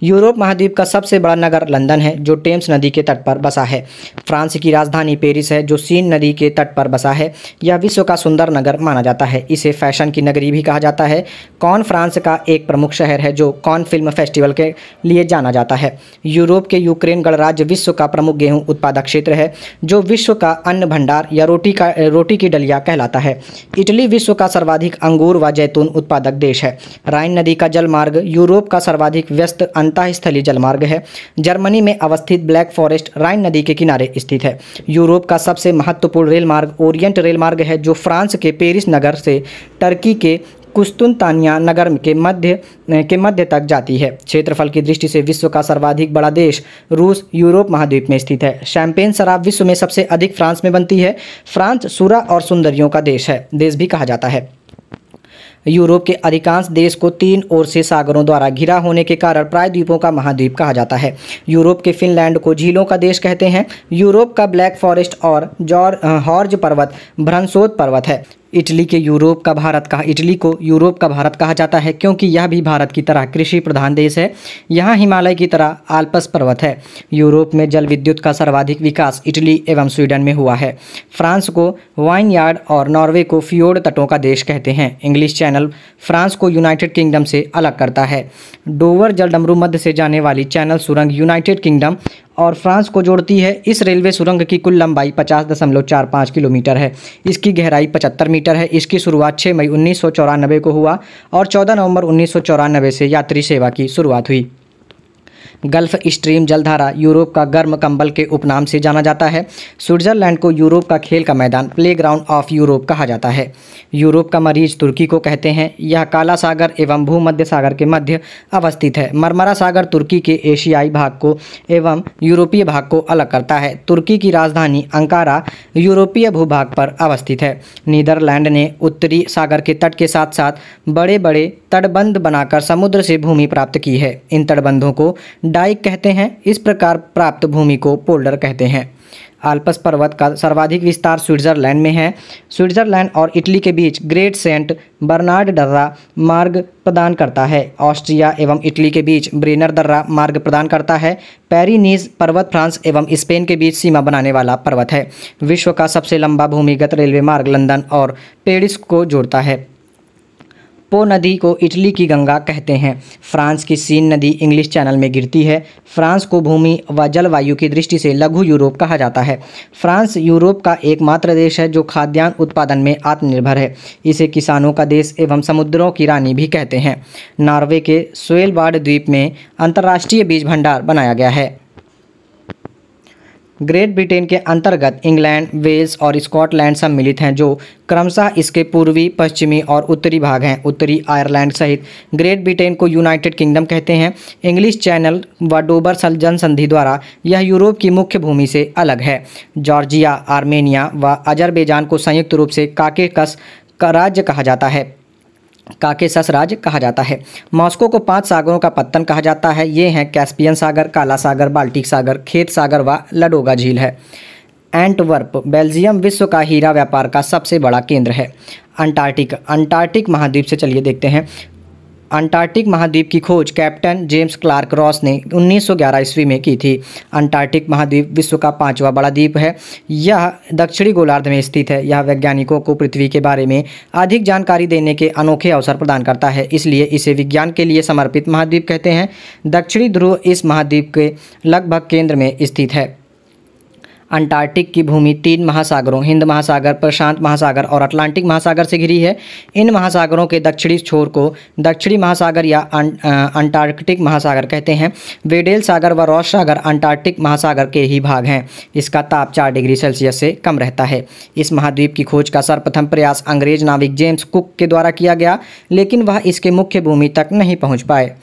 यूरोप महाद्वीप का सबसे बड़ा नगर लंदन है जो टेम्स नदी के तट पर बसा है फ्रांस की राजधानी पेरिस है जो सीन नदी के तट पर बसा है यह विश्व का सुंदर नगर माना जाता है इसे फैशन की नगरी भी कहा जाता है कौन फ्रांस का एक प्रमुख शहर है जो कौन फिल्म फेस्टिवल के लिए जाना जाता है यूरोप के यूक्रेन गणराज्य विश्व का प्रमुख गेहूँ उत्पादक क्षेत्र है जो विश्व का अन्न भंडार या रोटी का रोटी की डलिया कहलाता है इटली विश्व का सर्वाधिक अंगूर व जैतून उत्पादक देश है राइन नदी का जलमार्ग यूरोप का सर्वाधिक व्यस्त अंतःस्थलीय जलमार्ग है जर्मनी में अवस्थित ब्लैक फॉरेस्ट राइन नदी के किनारे स्थित है यूरोप का सबसे महत्वपूर्ण रेल मार्ग ओरिएंट रेल मार्ग है जो फ्रांस के पेरिस नगर से टर्की के कुस्तुनतानिया नगर के मध्य के मध्य तक जाती है क्षेत्रफल की दृष्टि से विश्व का सर्वाधिक बड़ा देश रूस यूरोप महाद्वीप में स्थित है शैंपेन शराब विश्व में सबसे अधिक फ्रांस में बनती है फ्रांस सूरा और सुंदरियों का देश है देश भी कहा जाता है यूरोप के अधिकांश देश को तीन ओर से सागरों द्वारा घिरा होने के कारण प्रायद्वीपों का महाद्वीप कहा जाता है यूरोप के फिनलैंड को झीलों का देश कहते हैं यूरोप का ब्लैक फॉरेस्ट और जॉर्ज हॉर्ज पर्वत भ्रंसोद पर्वत है इटली के यूरोप का भारत कहा इटली को यूरोप का भारत कहा जाता है क्योंकि यह भी भारत की तरह कृषि प्रधान देश है यहाँ हिमालय की तरह आल्पस पर्वत है यूरोप में जल विद्युत का सर्वाधिक विकास इटली एवं स्वीडन में हुआ है फ्रांस को वाइन यार्ड और नॉर्वे को फ्योर्ड तटों का देश कहते हैं इंग्लिश चैनल फ्रांस को यूनाइटेड किंगडम से अलग करता है डोवर जलडमरू मध्य से जाने वाली चैनल सुरंग यूनाइटेड किंगडम और फ्रांस को जोड़ती है इस रेलवे सुरंग की कुल लंबाई पचास दशमलव चार पाँच किलोमीटर है इसकी गहराई पचहत्तर मीटर है इसकी शुरुआत 6 मई उन्नीस को हुआ और 14 नवंबर उन्नीस से यात्री सेवा की शुरुआत हुई गल्फ स्ट्रीम जलधारा यूरोप का गर्म कंबल के उपनाम से जाना जाता है स्विट्जरलैंड को यूरोप का खेल का मैदान प्लेग्राउंड ऑफ यूरोप कहा जाता है यूरोप का मरीज तुर्की को कहते हैं यह काला सागर एवं भूमध्य सागर के मध्य अवस्थित है मरमरा सागर तुर्की के एशियाई भाग को एवं यूरोपीय भाग को अलग करता है तुर्की की राजधानी अंकारा यूरोपीय भूभाग पर अवस्थित है नीदरलैंड ने उत्तरी सागर के तट के साथ साथ बड़े बड़े तटबंध बनाकर समुद्र से भूमि प्राप्त की है इन तटबंधों को डाइक कहते हैं इस प्रकार प्राप्त भूमि को पोल्डर कहते हैं आल्पस पर्वत का सर्वाधिक विस्तार स्विट्जरलैंड में है स्विट्जरलैंड और इटली के बीच ग्रेट सेंट बर्नार्ड दर्रा मार्ग प्रदान करता है ऑस्ट्रिया एवं इटली के बीच ब्रेनर दर्रा मार्ग प्रदान करता है पेरिनीज पर्वत फ्रांस एवं स्पेन के बीच सीमा बनाने वाला पर्वत है विश्व का सबसे लंबा भूमिगत रेलवे मार्ग लंदन और पेरिस को जोड़ता है पो नदी को इटली की गंगा कहते हैं फ्रांस की सीन नदी इंग्लिश चैनल में गिरती है फ्रांस को भूमि व जलवायु की दृष्टि से लघु यूरोप कहा जाता है फ्रांस यूरोप का एकमात्र देश है जो खाद्यान्न उत्पादन में आत्मनिर्भर है इसे किसानों का देश एवं समुद्रों की रानी भी कहते हैं नॉर्वे के स्वेलबार्ड द्वीप में अंतर्राष्ट्रीय बीज भंडार बनाया गया है ग्रेट ब्रिटेन के अंतर्गत इंग्लैंड वेल्स और स्कॉटलैंड सम्मिलित हैं जो क्रमशः इसके पूर्वी पश्चिमी और उत्तरी भाग हैं उत्तरी आयरलैंड सहित ग्रेट ब्रिटेन को यूनाइटेड किंगडम कहते हैं इंग्लिश चैनल व डोबर सल जनसंधि द्वारा यह यूरोप की मुख्य भूमि से अलग है जॉर्जिया आर्मेनिया व अजरबैजान को संयुक्त रूप से काकेकस का राज्य कहा जाता है काके ससराज कहा जाता है मॉस्को को पांच सागरों का पत्तन कहा जाता है ये हैं कैस्पियन सागर काला सागर बाल्टिक सागर खेत सागर व लडोगा झील है एंटवर्प बेल्जियम विश्व का हीरा व्यापार का सबसे बड़ा केंद्र है अंटार्कटिक अंटार्कटिक महाद्वीप से चलिए देखते हैं अंटार्कटिक महाद्वीप की खोज कैप्टन जेम्स क्लार्क रॉस ने 1911 ईस्वी में की थी अंटार्कटिक महाद्वीप विश्व का पांचवा बड़ा द्वीप है यह दक्षिणी गोलार्ध में स्थित है यह वैज्ञानिकों को पृथ्वी के बारे में अधिक जानकारी देने के अनोखे अवसर प्रदान करता है इसलिए इसे विज्ञान के लिए समर्पित महाद्वीप कहते हैं दक्षिणी ध्रुव इस महाद्वीप के लगभग केंद्र में स्थित है अंटार्कटिक की भूमि तीन महासागरों हिंद महासागर प्रशांत महासागर और अटलांटिक महासागर से घिरी है इन महासागरों के दक्षिणी छोर को दक्षिणी महासागर या अं, अंटार्कटिक महासागर कहते हैं वेडेल सागर व रॉस सागर अंटार्कटिक महासागर के ही भाग हैं इसका ताप चार डिग्री सेल्सियस से कम रहता है इस महाद्वीप की खोज का सर्वप्रथम प्रयास अंग्रेज नाविक जेम्स कुक के द्वारा किया गया लेकिन वह इसके मुख्य भूमि तक नहीं पहुँच पाए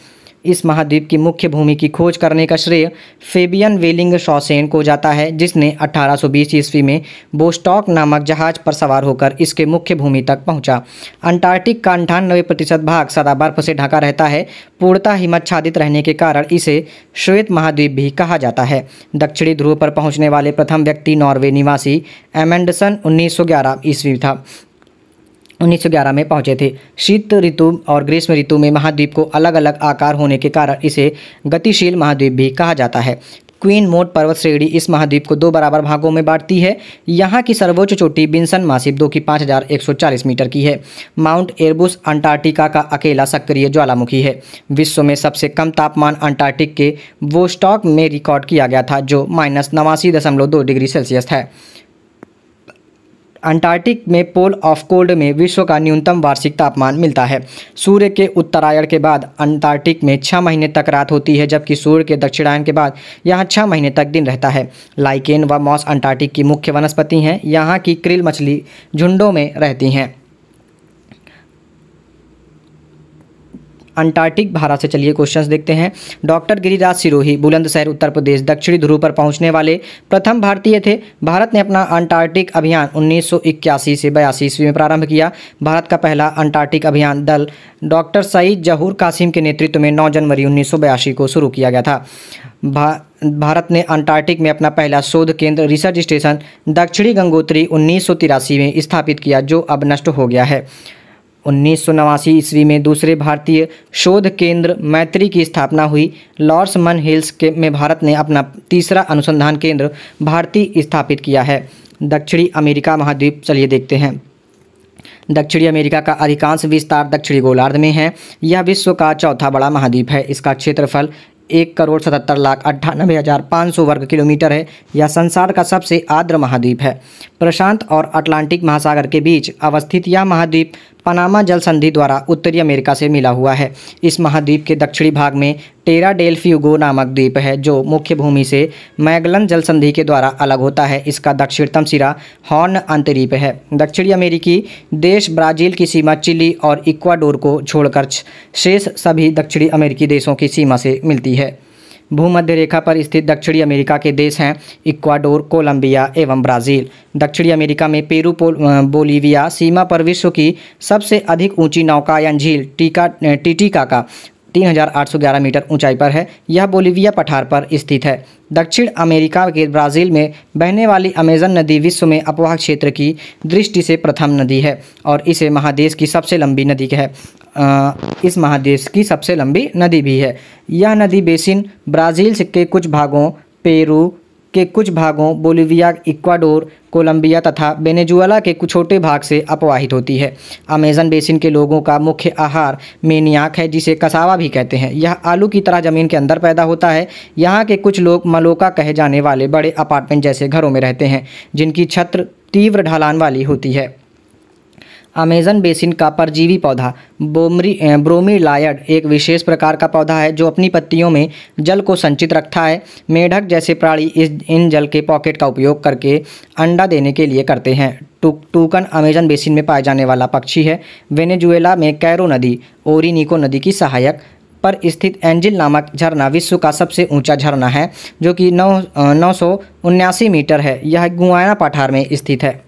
इस महाद्वीप की मुख्य भूमि की खोज करने का श्रेय फेबियन वेलिंग शॉसेन को जाता है जिसने 1820 ईस्वी में बोस्टॉक नामक जहाज पर सवार होकर इसके मुख्य भूमि तक पहुंचा। अंटार्कटिक का अंठानबे प्रतिशत भाग सदा बर्फ से ढका रहता है पूर्णतः हिमच्छादित रहने के कारण इसे श्वेत महाद्वीप भी कहा जाता है दक्षिणी ध्रुव पर पहुँचने वाले प्रथम व्यक्ति नॉर्वे निवासी एमेंडसन उन्नीस ईस्वी था 1911 में पहुंचे थे शीत ऋतु और ग्रीष्म ऋतु में महाद्वीप को अलग अलग आकार होने के कारण इसे गतिशील महाद्वीप भी कहा जाता है क्वीन मोड पर्वत श्रेणी इस महाद्वीप को दो बराबर भागों में बांटती है यहाँ की सर्वोच्च चोटी बिन्सन मासिब दो की 5,140 मीटर की है माउंट एयरबुस अंटार्कटिका का अकेला सक्रिय ज्वालामुखी है विश्व में सबसे कम तापमान अंटार्कटिक के वोस्टॉक में रिकॉर्ड किया गया था जो माइनस नवासी डिग्री सेल्सियस है अंटार्कटिक में पोल ऑफ कोल्ड में विश्व का न्यूनतम वार्षिक तापमान मिलता है सूर्य के उत्तरायण के बाद अंटार्कटिक में छः महीने तक रात होती है जबकि सूर्य के दक्षिणायन के बाद यहाँ छः महीने तक दिन रहता है लाइकेन व मॉस अंटार्कटिक की मुख्य वनस्पति हैं यहाँ की क्रिल मछली झुंडों में रहती हैं अंटार्कटिक भारत से चलिए क्वेश्चंस देखते हैं डॉक्टर गिरिराज सिरोही बुलंदशहर उत्तर प्रदेश दक्षिणी ध्रुव पर पहुंचने वाले प्रथम भारतीय थे भारत ने अपना अंटार्कटिक अभियान 1981 से बयासी ईस्वी में प्रारंभ किया भारत का पहला अंटार्कटिक अभियान दल डॉक्टर सईद जहूर कासिम के नेतृत्व में 9 जनवरी उन्नीस को शुरू किया गया था भा, भारत ने अंटार्कटिक में अपना पहला शोध केंद्र रिसर्च स्टेशन दक्षिणी गंगोत्री उन्नीस में स्थापित किया जो अब नष्ट हो गया है उन्नीस ईस्वी में दूसरे भारतीय शोध केंद्र मैत्री की स्थापना हुई लॉर्स मन हिल्स के में भारत ने अपना तीसरा अनुसंधान केंद्र भारती स्थापित किया है दक्षिणी अमेरिका महाद्वीप चलिए देखते हैं दक्षिणी अमेरिका का अधिकांश विस्तार दक्षिणी गोलार्ध में है यह विश्व का चौथा बड़ा महाद्वीप है इसका क्षेत्रफल एक करोड़ सतहत्तर लाख अट्ठानबे हज़ार पाँच सौ वर्ग किलोमीटर है यह संसार का सबसे आर्द्र महाद्वीप है प्रशांत और अटलांटिक महासागर के बीच अवस्थित यह महाद्वीप पनामा जल संधि द्वारा उत्तरी अमेरिका से मिला हुआ है इस महाद्वीप के दक्षिणी भाग में टेरा डेल फ्यूगो नामक द्वीप है जो मुख्य भूमि से मैगलन जल संधि के द्वारा अलग होता है इसका दक्षिणतम सिरा हॉर्न अंतरीप है दक्षिणी अमेरिकी देश ब्राज़ील की सीमा चिली और इक्वाडोर को छोड़कर शेष सभी दक्षिणी अमेरिकी देशों की सीमा से मिलती है भूमध्य रेखा पर स्थित दक्षिणी अमेरिका के देश हैं इक्वाडोर कोलंबिया एवं ब्राज़ील दक्षिणी अमेरिका में पेरू बोलीविया सीमा पर विश्व की सबसे अधिक ऊंची नौकायन झील टीका टीटिका का 3,811 मीटर ऊंचाई पर है यह बोलीविया पठार पर स्थित है दक्षिण अमेरिका के ब्राज़ील में बहने वाली अमेजन नदी विश्व में अपवाह क्षेत्र की दृष्टि से प्रथम नदी है और इसे महादेश की सबसे लंबी नदी है इस महादेश की सबसे लंबी नदी भी है यह नदी बेसिन ब्राज़ील के कुछ भागों पेरू के कुछ भागों बोलिविया इक्वाडोर कोलंबिया तथा बेनेजुएला के कुछ छोटे भाग से अपवाहित होती है अमेजन बेसिन के लोगों का मुख्य आहार मेनियाक है जिसे कसावा भी कहते हैं यह आलू की तरह ज़मीन के अंदर पैदा होता है यहाँ के कुछ लोग मलोका कहे जाने वाले बड़े अपार्टमेंट जैसे घरों में रहते हैं जिनकी छत्र तीव्र ढलान वाली होती है अमेजन बेसिन का परजीवी पौधा बोमरी ब्रोमीलायड एक विशेष प्रकार का पौधा है जो अपनी पत्तियों में जल को संचित रखता है मेढक जैसे प्राणी इस इन जल के पॉकेट का उपयोग करके अंडा देने के लिए करते हैं टू, टूकन अमेजन बेसिन में पाए जाने वाला पक्षी है वेनेजुएला में कैरो नदी ओरिनिको नदी की सहायक पर स्थित एंजिल नामक झरना विश्व का सबसे ऊंचा झरना है जो कि नौ नौ मीटर है यह गुआना पठार में स्थित है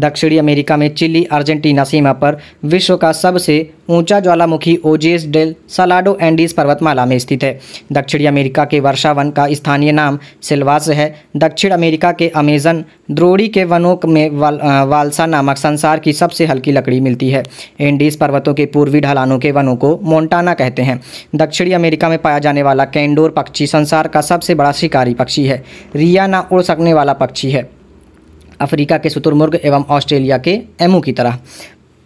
दक्षिणी अमेरिका में चिली अर्जेंटीना सीमा पर विश्व का सबसे ऊंचा ज्वालामुखी ओजेस डेल सलाडो एंडीज पर्वतमाला में स्थित है दक्षिणी अमेरिका के वर्षावन का स्थानीय नाम सिल्वास है दक्षिण अमेरिका के अमेजन द्रोड़ी के वनों में वाल, वालसा नामक संसार की सबसे हल्की लकड़ी मिलती है एंडीज पर्वतों के पूर्वी ढलानों के वनों को मोन्टाना कहते हैं दक्षिणी अमेरिका में पाया जाने वाला कैंडोर पक्षी संसार का सबसे बड़ा शिकारी पक्षी है रिया ना उड़ सकने वाला पक्षी है अफ्रीका के शुतुरमुर्ग एवं ऑस्ट्रेलिया के एमू की तरह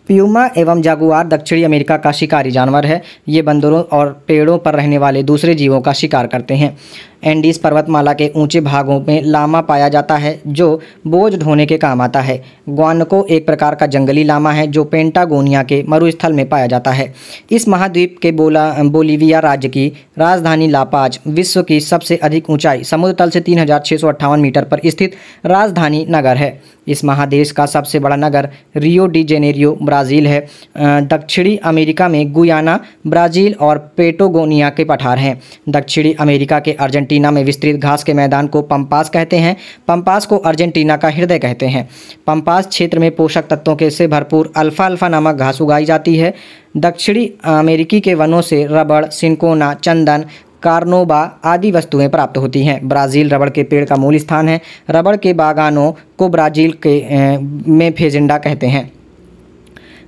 प्यूमा एवं जागुआर दक्षिणी अमेरिका का शिकारी जानवर है ये बंदरों और पेड़ों पर रहने वाले दूसरे जीवों का शिकार करते हैं एंडीज पर्वतमाला के ऊंचे भागों में लामा पाया जाता है जो बोझ ढोने के काम आता है ग्वानको एक प्रकार का जंगली लामा है जो पेंटागोनिया के मरुस्थल में पाया जाता है इस महाद्वीप के बोला बोलीविया राज्य की राजधानी लापाज विश्व की सबसे अधिक ऊंचाई समुद्र तल से तीन मीटर पर स्थित राजधानी नगर है इस महादेश का सबसे बड़ा नगर रियो डी जेनेरियो ब्राज़ील है दक्षिणी अमेरिका में गुयाना ब्राज़ील और पेटोगोनिया के पठार हैं दक्षिणी अमेरिका के अर्जेंटीना में विस्तृत घास के मैदान को पम्पास कहते हैं पम्पास को अर्जेंटीना का हृदय कहते हैं पम्पास क्षेत्र में पोषक तत्वों के से भरपूर अल्फा अल्फा नामक घास उगाई जाती है दक्षिणी अमेरिकी के वनों से रबड़ सिंकोना चंदन कार्नोबा आदि वस्तुएं प्राप्त होती हैं ब्राज़ील रबड़ के पेड़ का मूल स्थान है रबड़ के बागानों को ब्राज़ील के में फेजेंडा कहते हैं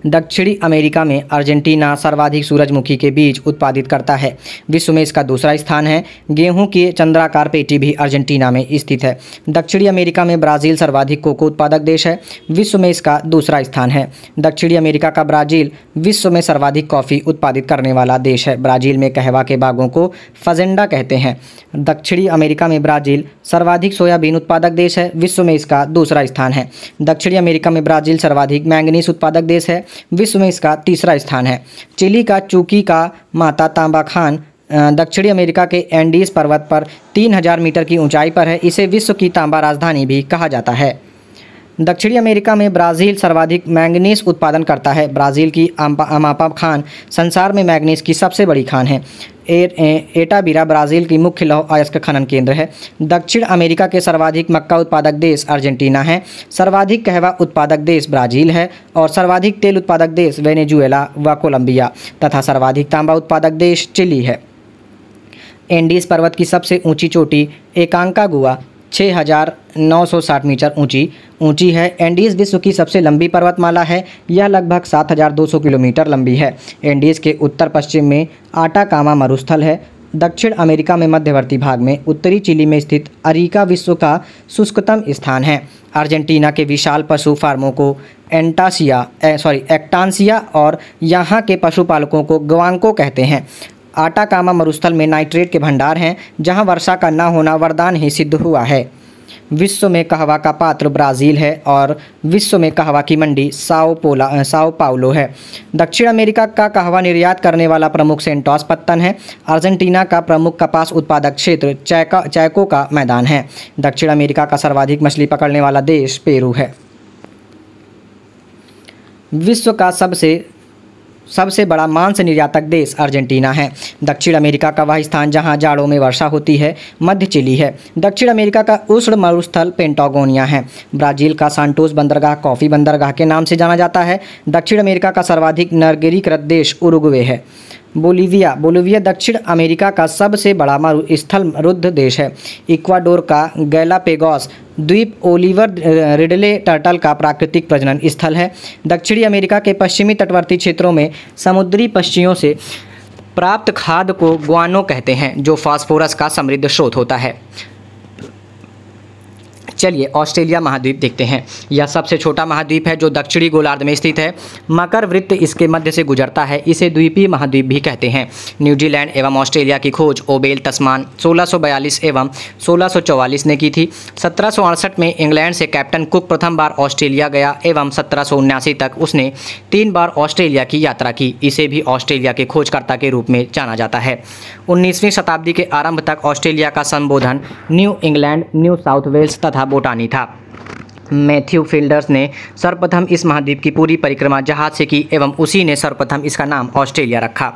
दक्षिणी अमेरिका में अर्जेंटीना सर्वाधिक सूरजमुखी के बीज उत्पादित करता है विश्व में इसका दूसरा स्थान है गेहूं की चंद्राकार पेटी भी अर्जेंटीना में स्थित है दक्षिणी अमेरिका में ब्राज़ील सर्वाधिक कोको उत्पादक देश है विश्व में इसका दूसरा स्थान है दक्षिणी अमेरिका का ब्राज़ील विश्व में सर्वाधिक कॉफ़ी उत्पादित करने वाला देश है ब्राज़ील में कहवा के बागों को फजेंडा कहते हैं दक्षिणी अमेरिका में ब्राज़ील सर्वाधिक सोयाबीन उत्पादक देश है विश्व में इसका दूसरा स्थान है दक्षिणी अमेरिका में ब्राजील सर्वाधिक मैंगनीस उत्पादक देश है विश्व में इसका तीसरा स्थान है चिली का चूकी का माता तांबा खान दक्षिणी अमेरिका के एंडीज पर्वत पर 3000 मीटर की ऊंचाई पर है इसे विश्व की तांबा राजधानी भी कहा जाता है दक्षिणी अमेरिका में ब्राज़ील सर्वाधिक मैंगनीस उत्पादन करता है ब्राज़ील की अमापा खान संसार में मैंगनीस की सबसे बड़ी खान है ए, ए, एटाबीरा ब्राज़ील की मुख्य लौह अयस्क खनन केंद्र है दक्षिण अमेरिका के सर्वाधिक मक्का उत्पादक देश अर्जेंटीना है सर्वाधिक कहवा उत्पादक देश ब्राज़ील है और सर्वाधिक तेल उत्पादक देश वेनेजुएला व कोलंबिया तथा सर्वाधिक तांबा उत्पादक देश चिली है एंडीज पर्वत की सबसे ऊंची चोटी एकांका गुआ छः हज़ार नौ सौ साठ मीटर ऊंची ऊंची है एंडीज विश्व की सबसे लंबी पर्वतमाला है यह लगभग सात हज़ार दो सौ किलोमीटर लंबी है एंडीज के उत्तर पश्चिम में आटाकामा मरुस्थल है दक्षिण अमेरिका में मध्यवर्ती भाग में उत्तरी चिली में स्थित अरीका विश्व का शुष्कतम स्थान है अर्जेंटीना के विशाल पशु फार्मों को एंटासिया सॉरी एक्टानसिया और यहाँ के पशुपालकों को ग्वांको कहते हैं आटा कामा मरुस्थल में नाइट्रेट के भंडार हैं जहां वर्षा का न होना वरदान ही सिद्ध हुआ है विश्व में कहवा का पात्र ब्राज़ील है और विश्व में कहवा की मंडी साओ पोला साओ पाउलो है दक्षिण अमेरिका का कहवा निर्यात करने वाला प्रमुख सेंटॉस पत्तन है अर्जेंटीना का प्रमुख कपास उत्पादक क्षेत्र चैका चैको का मैदान है दक्षिण अमेरिका का सर्वाधिक मछली पकड़ने वाला देश पेरू है विश्व का सबसे सबसे बड़ा मांस निर्यातक देश अर्जेंटीना है दक्षिण अमेरिका का वह स्थान जहां जाड़ों में वर्षा होती है मध्य चिली है दक्षिण अमेरिका का उष्ण मरुस्थल पेंटागोनिया है ब्राजील का सांटोस बंदरगाह कॉफ़ी बंदरगाह के नाम से जाना जाता है दक्षिण अमेरिका का सर्वाधिक नरगिरीकृत देश उरुग्वे है बोलीविया बोलीविया दक्षिण अमेरिका का सबसे बड़ा मरुस्थल रुद्ध देश है इक्वाडोर का गैलापेगॉस द्वीप ओलिवर रिडले टर्टल का प्राकृतिक प्रजनन स्थल है दक्षिणी अमेरिका के पश्चिमी तटवर्ती क्षेत्रों में समुद्री पक्षियों से प्राप्त खाद को ग्वानो कहते हैं जो फास्फोरस का समृद्ध स्रोत होता है चलिए ऑस्ट्रेलिया महाद्वीप देखते हैं यह सबसे छोटा महाद्वीप है जो दक्षिणी गोलार्ध में स्थित है मकर वृत्त इसके मध्य से गुजरता है इसे द्वीपीय महाद्वीप भी कहते हैं न्यूजीलैंड एवं ऑस्ट्रेलिया की खोज ओबेल तस्मान सोलह एवं सोलह ने की थी सत्रह में इंग्लैंड से कैप्टन कुक प्रथम बार ऑस्ट्रेलिया गया एवं सत्रह तक उसने तीन बार ऑस्ट्रेलिया की यात्रा की इसे भी ऑस्ट्रेलिया के खोजकर्ता के रूप में जाना जाता है उन्नीसवीं शताब्दी के आरंभ तक ऑस्ट्रेलिया का संबोधन New England New South Wales तथा बोटानी था मैथ्यू फील्डर्स ने सर्वप्रथम इस महाद्वीप की पूरी परिक्रमा जहाज से की एवं उसी ने सर्वप्रथम इसका नाम ऑस्ट्रेलिया रखा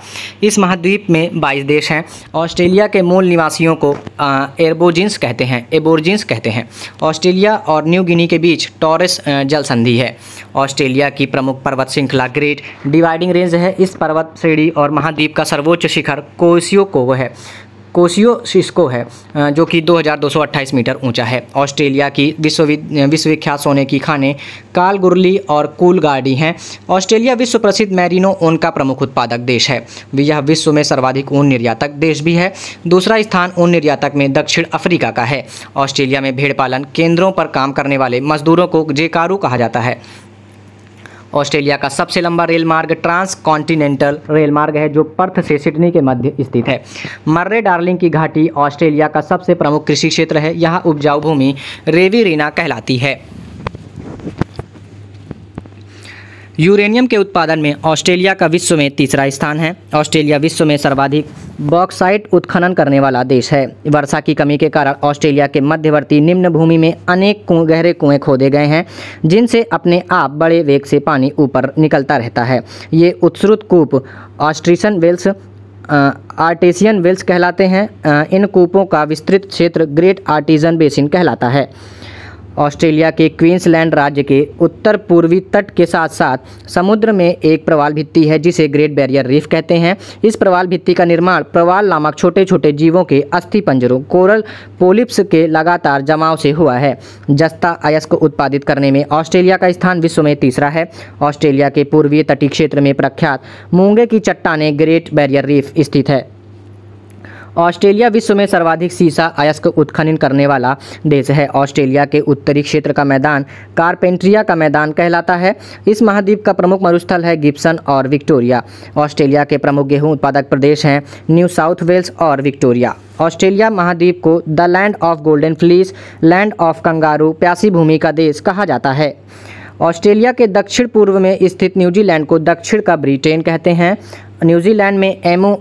इस महाद्वीप में 22 देश हैं ऑस्ट्रेलिया के मूल निवासियों को एयरबोजिन्स कहते हैं एबोरजिन्स कहते हैं ऑस्ट्रेलिया और न्यू गिनी के बीच टॉरस जल संधि है ऑस्ट्रेलिया की प्रमुख पर्वत श्रृंखला ग्रेट डिवाइडिंग रेंज है इस पर्वत श्रेणी और महाद्वीप का सर्वोच्च शिखर कोसियोकोव है कोसियो सिस्को है जो कि 2228 मीटर ऊंचा है ऑस्ट्रेलिया की विश्वविख्यात सोने की खाने काल गुरली और कूल हैं ऑस्ट्रेलिया विश्व प्रसिद्ध मैरिनो ऊन का प्रमुख उत्पादक देश है यह विश्व में सर्वाधिक ऊन निर्यातक देश भी है दूसरा स्थान ऊन निर्यातक में दक्षिण अफ्रीका का है ऑस्ट्रेलिया में भेड़ पालन केंद्रों पर काम करने वाले मजदूरों को जेकारू कहा जाता है ऑस्ट्रेलिया का सबसे लंबा रेल मार्ग ट्रांस कॉन्टिनेंटल रेल मार्ग है जो पर्थ से सिडनी के मध्य स्थित है मर्रे डार्लिंग की घाटी ऑस्ट्रेलिया का सबसे प्रमुख कृषि क्षेत्र है यहाँ उपजाऊ भूमि रेवीरीना कहलाती है यूरेनियम के उत्पादन में ऑस्ट्रेलिया का विश्व में तीसरा स्थान है ऑस्ट्रेलिया विश्व में सर्वाधिक बॉक्साइट उत्खनन करने वाला देश है वर्षा की कमी के कारण ऑस्ट्रेलिया के मध्यवर्ती निम्न भूमि में अनेक कु गहरे कुएं खोदे गए हैं जिनसे अपने आप बड़े वेग से पानी ऊपर निकलता रहता है ये उत्सृत कूप ऑस्ट्रीसन वेल्स आर्टेशियन वेल्स कहलाते हैं इन कूपों का विस्तृत क्षेत्र ग्रेट आर्टिजन बेसिन कहलाता है ऑस्ट्रेलिया के क्वींसलैंड राज्य के उत्तर पूर्वी तट के साथ साथ समुद्र में एक प्रवाल भित्ति है जिसे ग्रेट बैरियर रीफ कहते हैं इस प्रवाल भित्ति का निर्माण प्रवाल नामक छोटे छोटे जीवों के अस्थि पंजरों कोरल पोलिप्स के लगातार जमाव से हुआ है जस्ता अयस्क को उत्पादित करने में ऑस्ट्रेलिया का स्थान विश्व में तीसरा है ऑस्ट्रेलिया के पूर्वीय तटीय क्षेत्र में प्रख्यात मूंगे की चट्टाने ग्रेट बैरियर रीफ स्थित है ऑस्ट्रेलिया विश्व में सर्वाधिक सीसा अयस्क उत्खनन करने वाला देश है ऑस्ट्रेलिया के उत्तरी क्षेत्र का मैदान कारपेंट्रिया का मैदान कहलाता है इस महाद्वीप का प्रमुख मरुस्थल है गिप्सन और विक्टोरिया ऑस्ट्रेलिया के प्रमुख गेहूं उत्पादक प्रदेश हैं न्यू साउथ वेल्स और विक्टोरिया ऑस्ट्रेलिया महाद्वीप को the land of golden fleece land of kangaroo प्यासी भूमि का देश कहा जाता है ऑस्ट्रेलिया के दक्षिण पूर्व में स्थित न्यूजीलैंड को दक्षिण का ब्रिटेन कहते हैं न्यूजीलैंड में एमू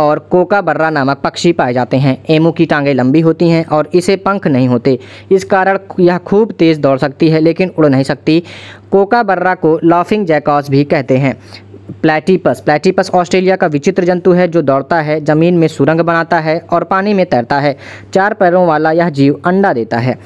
और कोका बर्रा नामक पक्षी पाए जाते हैं एमू की टांगें लंबी होती हैं और इसे पंख नहीं होते इस कारण यह खूब तेज़ दौड़ सकती है लेकिन उड़ नहीं सकती कोका बर्रा को लाफिंग जैकॉस भी कहते हैं प्लेटिपस प्लेटिपस ऑस्ट्रेलिया का विचित्र जंतु है जो दौड़ता है ज़मीन में सुरंग बनाता है और पानी में तैरता है चार पैरों वाला यह जीव अंडा देता है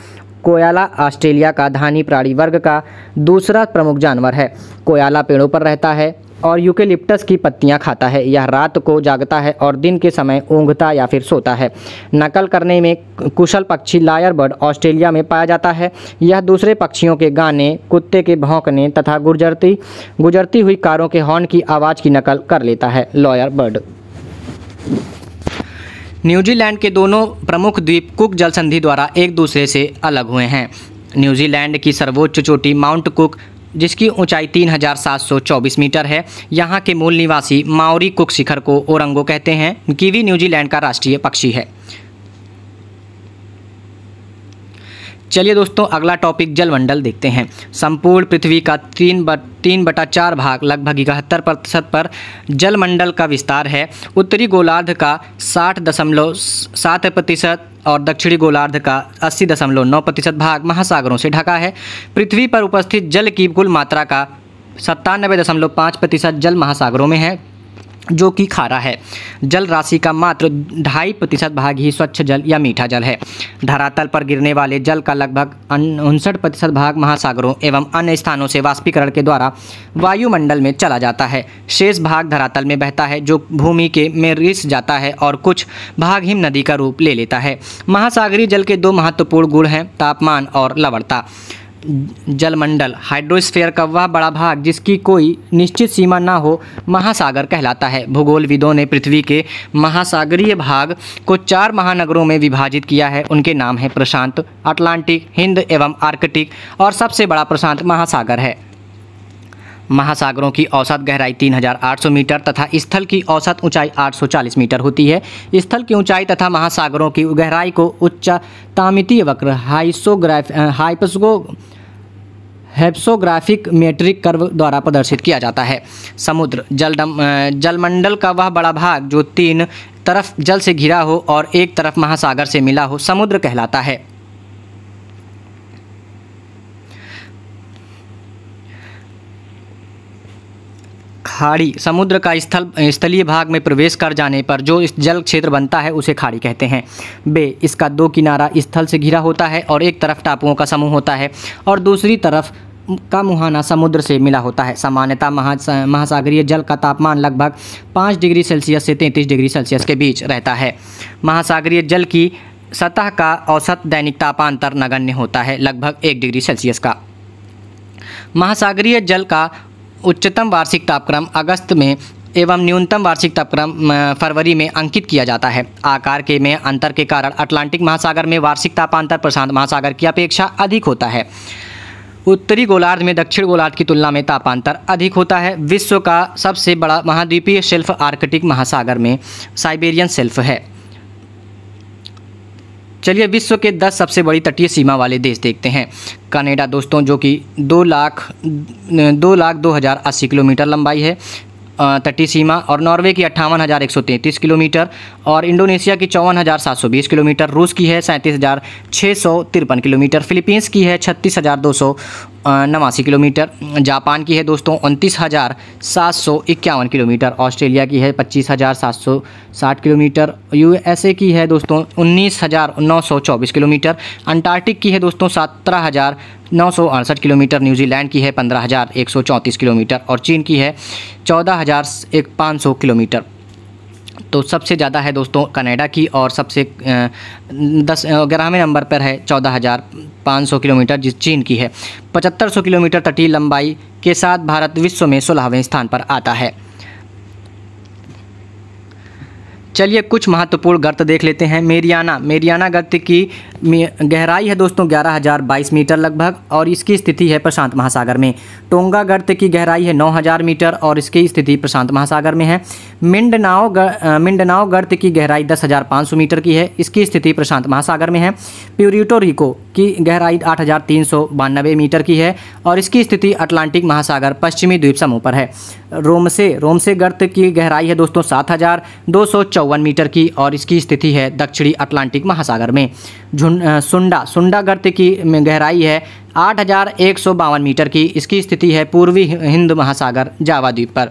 कोयाला ऑस्ट्रेलिया का धानी प्राणी वर्ग का दूसरा प्रमुख जानवर है कोयाला पेड़ों पर रहता है और यूकेलिप्टस की पत्तियां खाता है यह रात को जागता है और दिन के समय ऊँघता या फिर सोता है नकल करने में कुशल पक्षी लायर बर्ड ऑस्ट्रेलिया में पाया जाता है यह दूसरे पक्षियों के गाने कुत्ते के भौंकने तथा गुजरती गुजरती हुई कारों के हॉर्न की आवाज़ की नकल कर लेता है लॉयर बर्ड न्यूजीलैंड के दोनों प्रमुख द्वीप कुक जल संधि द्वारा एक दूसरे से अलग हुए हैं न्यूजीलैंड की सर्वोच्च चोटी माउंट कुक जिसकी ऊंचाई 3,724 मीटर है यहाँ के मूल निवासी माओरी कुक शिखर को ओरंगो कहते हैं कीवी न्यूजीलैंड का राष्ट्रीय पक्षी है चलिए दोस्तों अगला टॉपिक जलमंडल देखते हैं संपूर्ण पृथ्वी का तीन बट तीन बटा चार भाग लगभग इकहत्तर प्रतिशत पर जलमंडल का विस्तार है उत्तरी गोलार्ध का साठ दशमलव सात प्रतिशत और दक्षिणी गोलार्ध का अस्सी दशमलव नौ प्रतिशत भाग महासागरों से ढका है पृथ्वी पर उपस्थित जल की कुल मात्रा का सत्तानबे दशमलव पाँच प्रतिशत जल महासागरों में है जो कि खारा है जल राशि का मात्र ढाई प्रतिशत भाग ही स्वच्छ जल या मीठा जल है धरातल पर गिरने वाले जल का लगभग उनसठ प्रतिशत भाग महासागरों एवं अन्य स्थानों से वाष्पीकरण के द्वारा वायुमंडल में चला जाता है शेष भाग धरातल में बहता है जो भूमि के में रिस जाता है और कुछ भाग हिम नदी का रूप ले लेता है महासागरीय जल के दो महत्वपूर्ण गुण हैं तापमान और लवणता जलमंडल हाइड्रोस्फेयर का वह बड़ा भाग जिसकी कोई निश्चित सीमा ना हो महासागर कहलाता है भूगोलविदों ने पृथ्वी के महासागरीय भाग को चार महानगरों में विभाजित किया है उनके नाम हैं प्रशांत अटलांटिक हिंद एवं आर्कटिक और सबसे बड़ा प्रशांत महासागर है महासागरों की औसत गहराई 3,800 मीटर तथा स्थल की औसत ऊंचाई 840 मीटर होती है स्थल की ऊंचाई तथा महासागरों की गहराई को उच्चतामितीय वक्र हाइसोग्राफ हाइपसगो हेप्सोग्राफिक मेट्रिक कर्व द्वारा प्रदर्शित किया जाता है समुद्र जल जलमंडल का वह बड़ा भाग जो तीन तरफ जल से घिरा हो और एक तरफ महासागर से मिला हो समुद्र कहलाता है खाड़ी समुद्र का स्थल स्थलीय भाग में प्रवेश कर जाने पर जो जल क्षेत्र बनता है उसे खाड़ी कहते हैं बे इसका दो किनारा स्थल से घिरा होता है और एक तरफ टापुओं का समूह होता है और दूसरी तरफ का मुहाना समुद्र से मिला होता है सामान्यतः महासागरीय जल का तापमान लगभग पाँच डिग्री सेल्सियस से तैंतीस डिग्री सेल्सियस के बीच रहता है महासागरीय जल की सतह का औसत दैनिक तापांतर नगण्य होता है लगभग एक डिग्री सेल्सियस का महासागरीय जल का उच्चतम वार्षिक तापक्रम अगस्त में एवं न्यूनतम वार्षिक तापक्रम फरवरी में अंकित किया जाता है आकार के में अंतर के कारण अटलांटिक महासागर में वार्षिक तापांतर प्रशांत महासागर की अपेक्षा अधिक होता है उत्तरी गोलार्ध में दक्षिण गोलार्ध की तुलना में तापांतर अधिक होता है विश्व का सबसे बड़ा महाद्वीपीय शेल्फ आर्कटिक महासागर में साइबेरियन शेल्फ है चलिए विश्व के 10 सबसे बड़ी तटीय सीमा वाले देश देखते हैं कनाडा दोस्तों जो कि दो लाख दो लाख दो हज़ार अस्सी किलोमीटर लंबाई है तटीय सीमा और नॉर्वे की अट्ठावन हज़ार एक सौ तैंतीस किलोमीटर और इंडोनेशिया की चौवन हज़ार सात सौ बीस किलोमीटर रूस की है सैंतीस हज़ार छः सौ तिरपन किलोमीटर फिलीपींस की है छत्तीस हज़ार दो सौ नवासी किलोमीटर जापान की है दोस्तों उनतीस हज़ार सात सौ इक्यावन किलोमीटर ऑस्ट्रेलिया की है पच्चीस हज़ार सात सौ साठ किलोमीटर यूएसए की है दोस्तों उन्नीस हज़ार नौ सौ चौबीस किलोमीटर अंटार्कटिक की है दोस्तों सत्रह हज़ार नौ सौ अड़सठ किलोमीटर न्यूजीलैंड की है पंद्रह हज़ार एक सौ चौंतीस किलोमीटर और चीन की है चौदह हज़ार एक पाँच सौ किलोमीटर तो सबसे ज़्यादा है दोस्तों कनाडा की और सबसे दस ग्यारहवें नंबर पर है चौदह हज़ार पाँच सौ किलोमीटर जिस चीन की है पचहत्तर सौ किलोमीटर तटीय लंबाई के साथ भारत विश्व में सोलहवें स्थान पर आता है चलिए कुछ महत्वपूर्ण गर्त देख लेते हैं मेरियाना मेरियाना गर्त की गहराई है दोस्तों 11,022 मीटर लगभग और इसकी स्थिति है प्रशांत महासागर में टोंगा गर्त की गहराई है 9,000 मीटर और इसकी स्थिति प्रशांत महासागर में है मिंडनाव मिंडनाओ मिंडनाव गर्त की गहराई 10,500 मीटर की है इसकी स्थिति प्रशांत महासागर में है प्यूरिटो रिको की गहराई आठ मीटर की है और इसकी स्थिति अटलांटिक महासागर पश्चिमी द्वीप समूह पर है रोमसे रोमसे गर्त की गहराई है दोस्तों सात मीटर की और इसकी स्थिति है दक्षिणी अटलांटिक महासागर में झुंड सुंडा सुंडा गर्त की गहराई है आठ मीटर की इसकी स्थिति है पूर्वी हिंद महासागर जावा द्वीप पर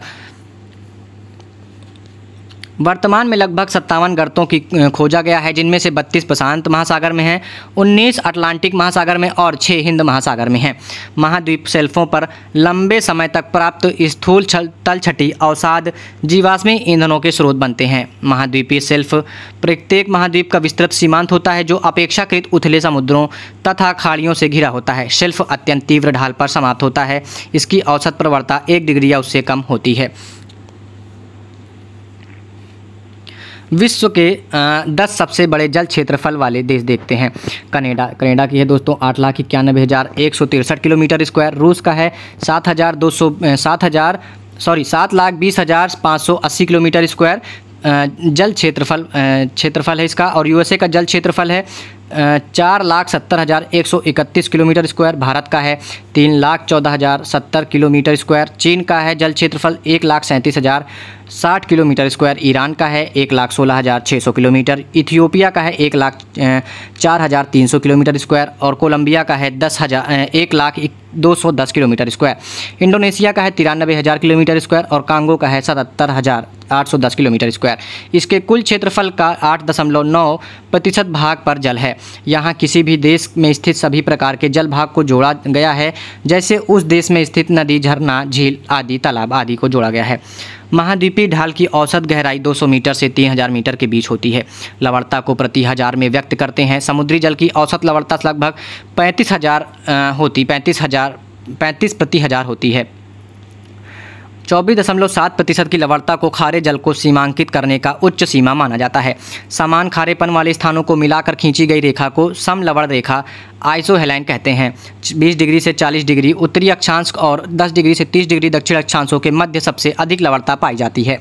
वर्तमान में लगभग सत्तावन गर्तों की खोजा गया है जिनमें से 32 प्रशांत महासागर में हैं 19 अटलांटिक महासागर में और 6 हिंद महासागर में हैं महाद्वीप सेल्फों पर लंबे समय तक प्राप्त स्थूल तलछटी अवसाद जीवाश्मी ईंधनों के स्रोत बनते हैं महाद्वीपीय सेल्फ प्रत्येक महाद्वीप का विस्तृत सीमांत होता है जो अपेक्षाकृत उथले समुद्रों तथा खाड़ियों से घिरा होता है सेल्फ अत्यंत तीव्र ढाल पर समाप्त होता है इसकी औसत प्रवणता एक डिग्री या उससे कम होती है विश्व के दस सबसे बड़े जल क्षेत्रफल वाले देश देखते हैं कनेडा कनेडा की है दोस्तों आठ लाख इक्यानबे हज़ार एक सौ तिरसठ किलोमीटर स्क्वायर रूस का है सात हज़ार दो सौ सात हज़ार सॉरी सात लाख बीस हज़ार पाँच सौ अस्सी किलोमीटर स्क्वायर जल क्षेत्रफल क्षेत्रफल है इसका और यूएसए का जल क्षेत्रफल है चार लाख सत्तर हज़ार एक सौ इकतीस किलोमीटर स्क्वायर भारत का है तीन लाख चौदह हज़ार सत्तर किलोमीटर स्क्वायर चीन का है जल क्षेत्रफल एक लाख सैंतीस हज़ार साठ किलोमीटर स्क्वायर ईरान का है एक लाख सोलह हज़ार छः सौ किलोमीटर इथियोपिया का है एक लाख चार हज़ार तीन सौ किलोमीटर स्क्वायर और कोलंबिया का है दस हज़ार एक लाख दो सौ दस किलोमीटर स्क्वायर इंडोनेशिया का है तिरानबे हज़ार किलोमीटर स्क्वायर और कांगो का है सतहत्तर हज़ार आठ सौ दस किलोमीटर स्क्वायर इसके कुल क्षेत्रफल का आठ दशमलव नौ प्रतिशत भाग पर जल है यहाँ किसी भी देश में स्थित सभी प्रकार के जल भाग को जोड़ा गया है जैसे उस देश में स्थित नदी झरना झील आदि तालाब आदि को जोड़ा गया है महाद्वीपीय ढाल की औसत गहराई 200 मीटर से 3000 मीटर के बीच होती है लवणता को प्रति हजार में व्यक्त करते हैं समुद्री जल की औसत लवणता लगभग पैंतीस हजार होती पैंतीस हजार पैंतीस प्रति हजार होती है चौबीस दशमलव सात प्रतिशत की लवणता को खारे जल को सीमांकित करने का उच्च सीमा माना जाता है समान खारेपन वाले स्थानों को मिलाकर खींची गई रेखा को लवण रेखा आइसोहेलाइन कहते हैं 20 डिग्री से 40 डिग्री उत्तरी अक्षांश और 10 डिग्री से 30 डिग्री दक्षिण अक्षांशों के मध्य सबसे अधिक लवणता पाई जाती है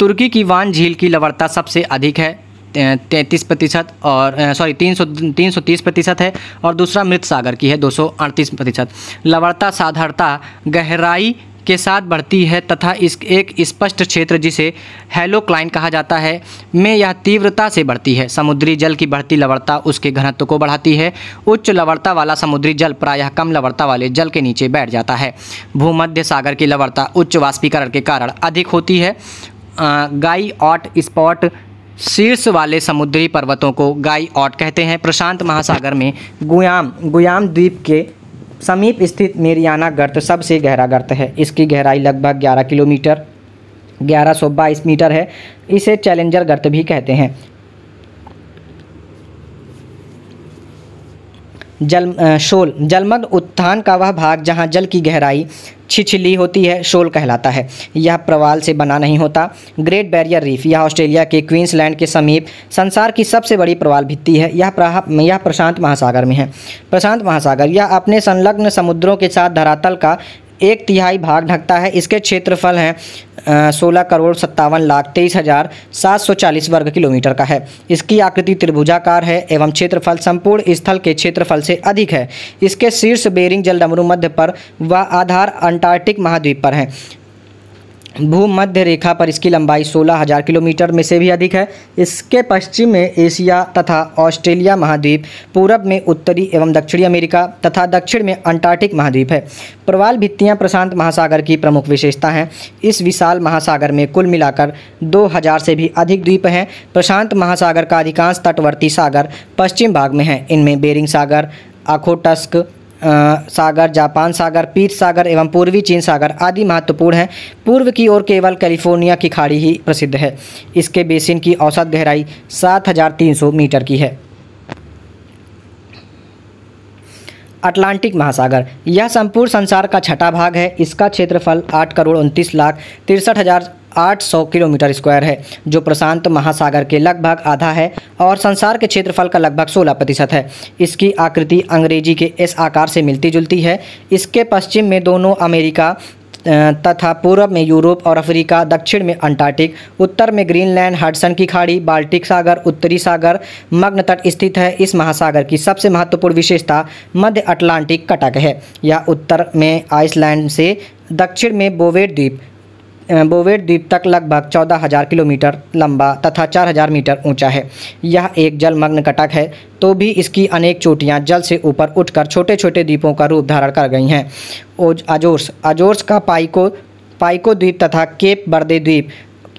तुर्की की वान झील की लवणता सबसे अधिक है तैंतीस प्रतिशत और सॉरी तीन सौ तीन सौ तीस प्रतिशत है और दूसरा मृत सागर की है दो सौ अड़तीस प्रतिशत लवणता साधारता गहराई के साथ बढ़ती है तथा इस एक स्पष्ट क्षेत्र जिसे हेलोक्लाइन कहा जाता है में यह तीव्रता से बढ़ती है समुद्री जल की बढ़ती लवणता उसके घनत्व को बढ़ाती है उच्च लवणता वाला समुद्री जल प्रायः कम लवणता वाले जल के नीचे बैठ जाता है भूमध्य सागर की लवणता उच्च वाष्पीकरण के कारण अधिक होती है गाई ऑट स्पॉट शीर्ष वाले समुद्री पर्वतों को गाई ऑट कहते हैं प्रशांत महासागर में गुयाम गुयाम द्वीप के समीप स्थित मेरियाना गर्त सबसे गहरा गर्त है इसकी गहराई लगभग 11 किलोमीटर 1122 मीटर है इसे चैलेंजर गर्त भी कहते हैं जल शोल जलमग्न उत्थान का वह भाग जहाँ जल की गहराई छिछली होती है शोल कहलाता है यह प्रवाल से बना नहीं होता ग्रेट बैरियर रीफ यह ऑस्ट्रेलिया के क्वींसलैंड के समीप संसार की सबसे बड़ी प्रवाल भित्ति है यह यह प्रशांत महासागर में है प्रशांत महासागर यह अपने संलग्न समुद्रों के साथ धरातल का एक तिहाई भाग ढकता है इसके क्षेत्रफल हैं सोलह करोड़ सत्तावन लाख तेईस हज़ार सात सौ चालीस वर्ग किलोमीटर का है इसकी आकृति त्रिभुजाकार है एवं क्षेत्रफल संपूर्ण स्थल के क्षेत्रफल से अधिक है इसके शीर्ष बेरिंग जलडमरू मध्य पर व आधार अंटार्कटिक महाद्वीप पर है भूमध्य रेखा पर इसकी लंबाई 16,000 किलोमीटर में से भी अधिक है इसके पश्चिम में एशिया तथा ऑस्ट्रेलिया महाद्वीप पूरब में उत्तरी एवं दक्षिणी अमेरिका तथा दक्षिण में अंटार्कटिक महाद्वीप है प्रवाल भित्तियां प्रशांत महासागर की प्रमुख विशेषता हैं इस विशाल महासागर में कुल मिलाकर 2000 से भी अधिक द्वीप हैं प्रशांत महासागर का अधिकांश तटवर्ती सागर पश्चिम भाग में है इनमें बेरिंग सागर आखोटस्क सागर जापान सागर पीत सागर एवं पूर्वी चीन सागर आदि महत्वपूर्ण हैं पूर्व की ओर केवल कैलिफोर्निया की खाड़ी ही प्रसिद्ध है इसके बेसिन की औसत गहराई 7,300 मीटर की है अटलांटिक महासागर यह संपूर्ण संसार का छठा भाग है इसका क्षेत्रफल आठ करोड़ उनतीस लाख तिरसठ हज़ार 800 किलोमीटर स्क्वायर है जो प्रशांत महासागर के लगभग आधा है और संसार के क्षेत्रफल का लगभग 16 प्रतिशत है इसकी आकृति अंग्रेजी के इस आकार से मिलती जुलती है इसके पश्चिम में दोनों अमेरिका तथा पूर्व में यूरोप और अफ्रीका दक्षिण में अंटार्कटिक उत्तर में ग्रीनलैंड हडसन की खाड़ी बाल्टिक सागर उत्तरी सागर मग्न तट स्थित है इस महासागर की सबसे महत्वपूर्ण विशेषता मध्य अटलांटिक कटक है यह उत्तर में आइसलैंड से दक्षिण में बोवेट द्वीप बोवेट द्वीप तक लगभग चौदह हज़ार किलोमीटर लंबा तथा चार हज़ार मीटर ऊंचा है यह एक जलमग्न कटक है तो भी इसकी अनेक चोटियां जल से ऊपर उठकर छोटे छोटे द्वीपों का रूप धारण कर गई हैं अजोर्स अजोर्स का पाइको पाइको द्वीप तथा केप बर्दे द्वीप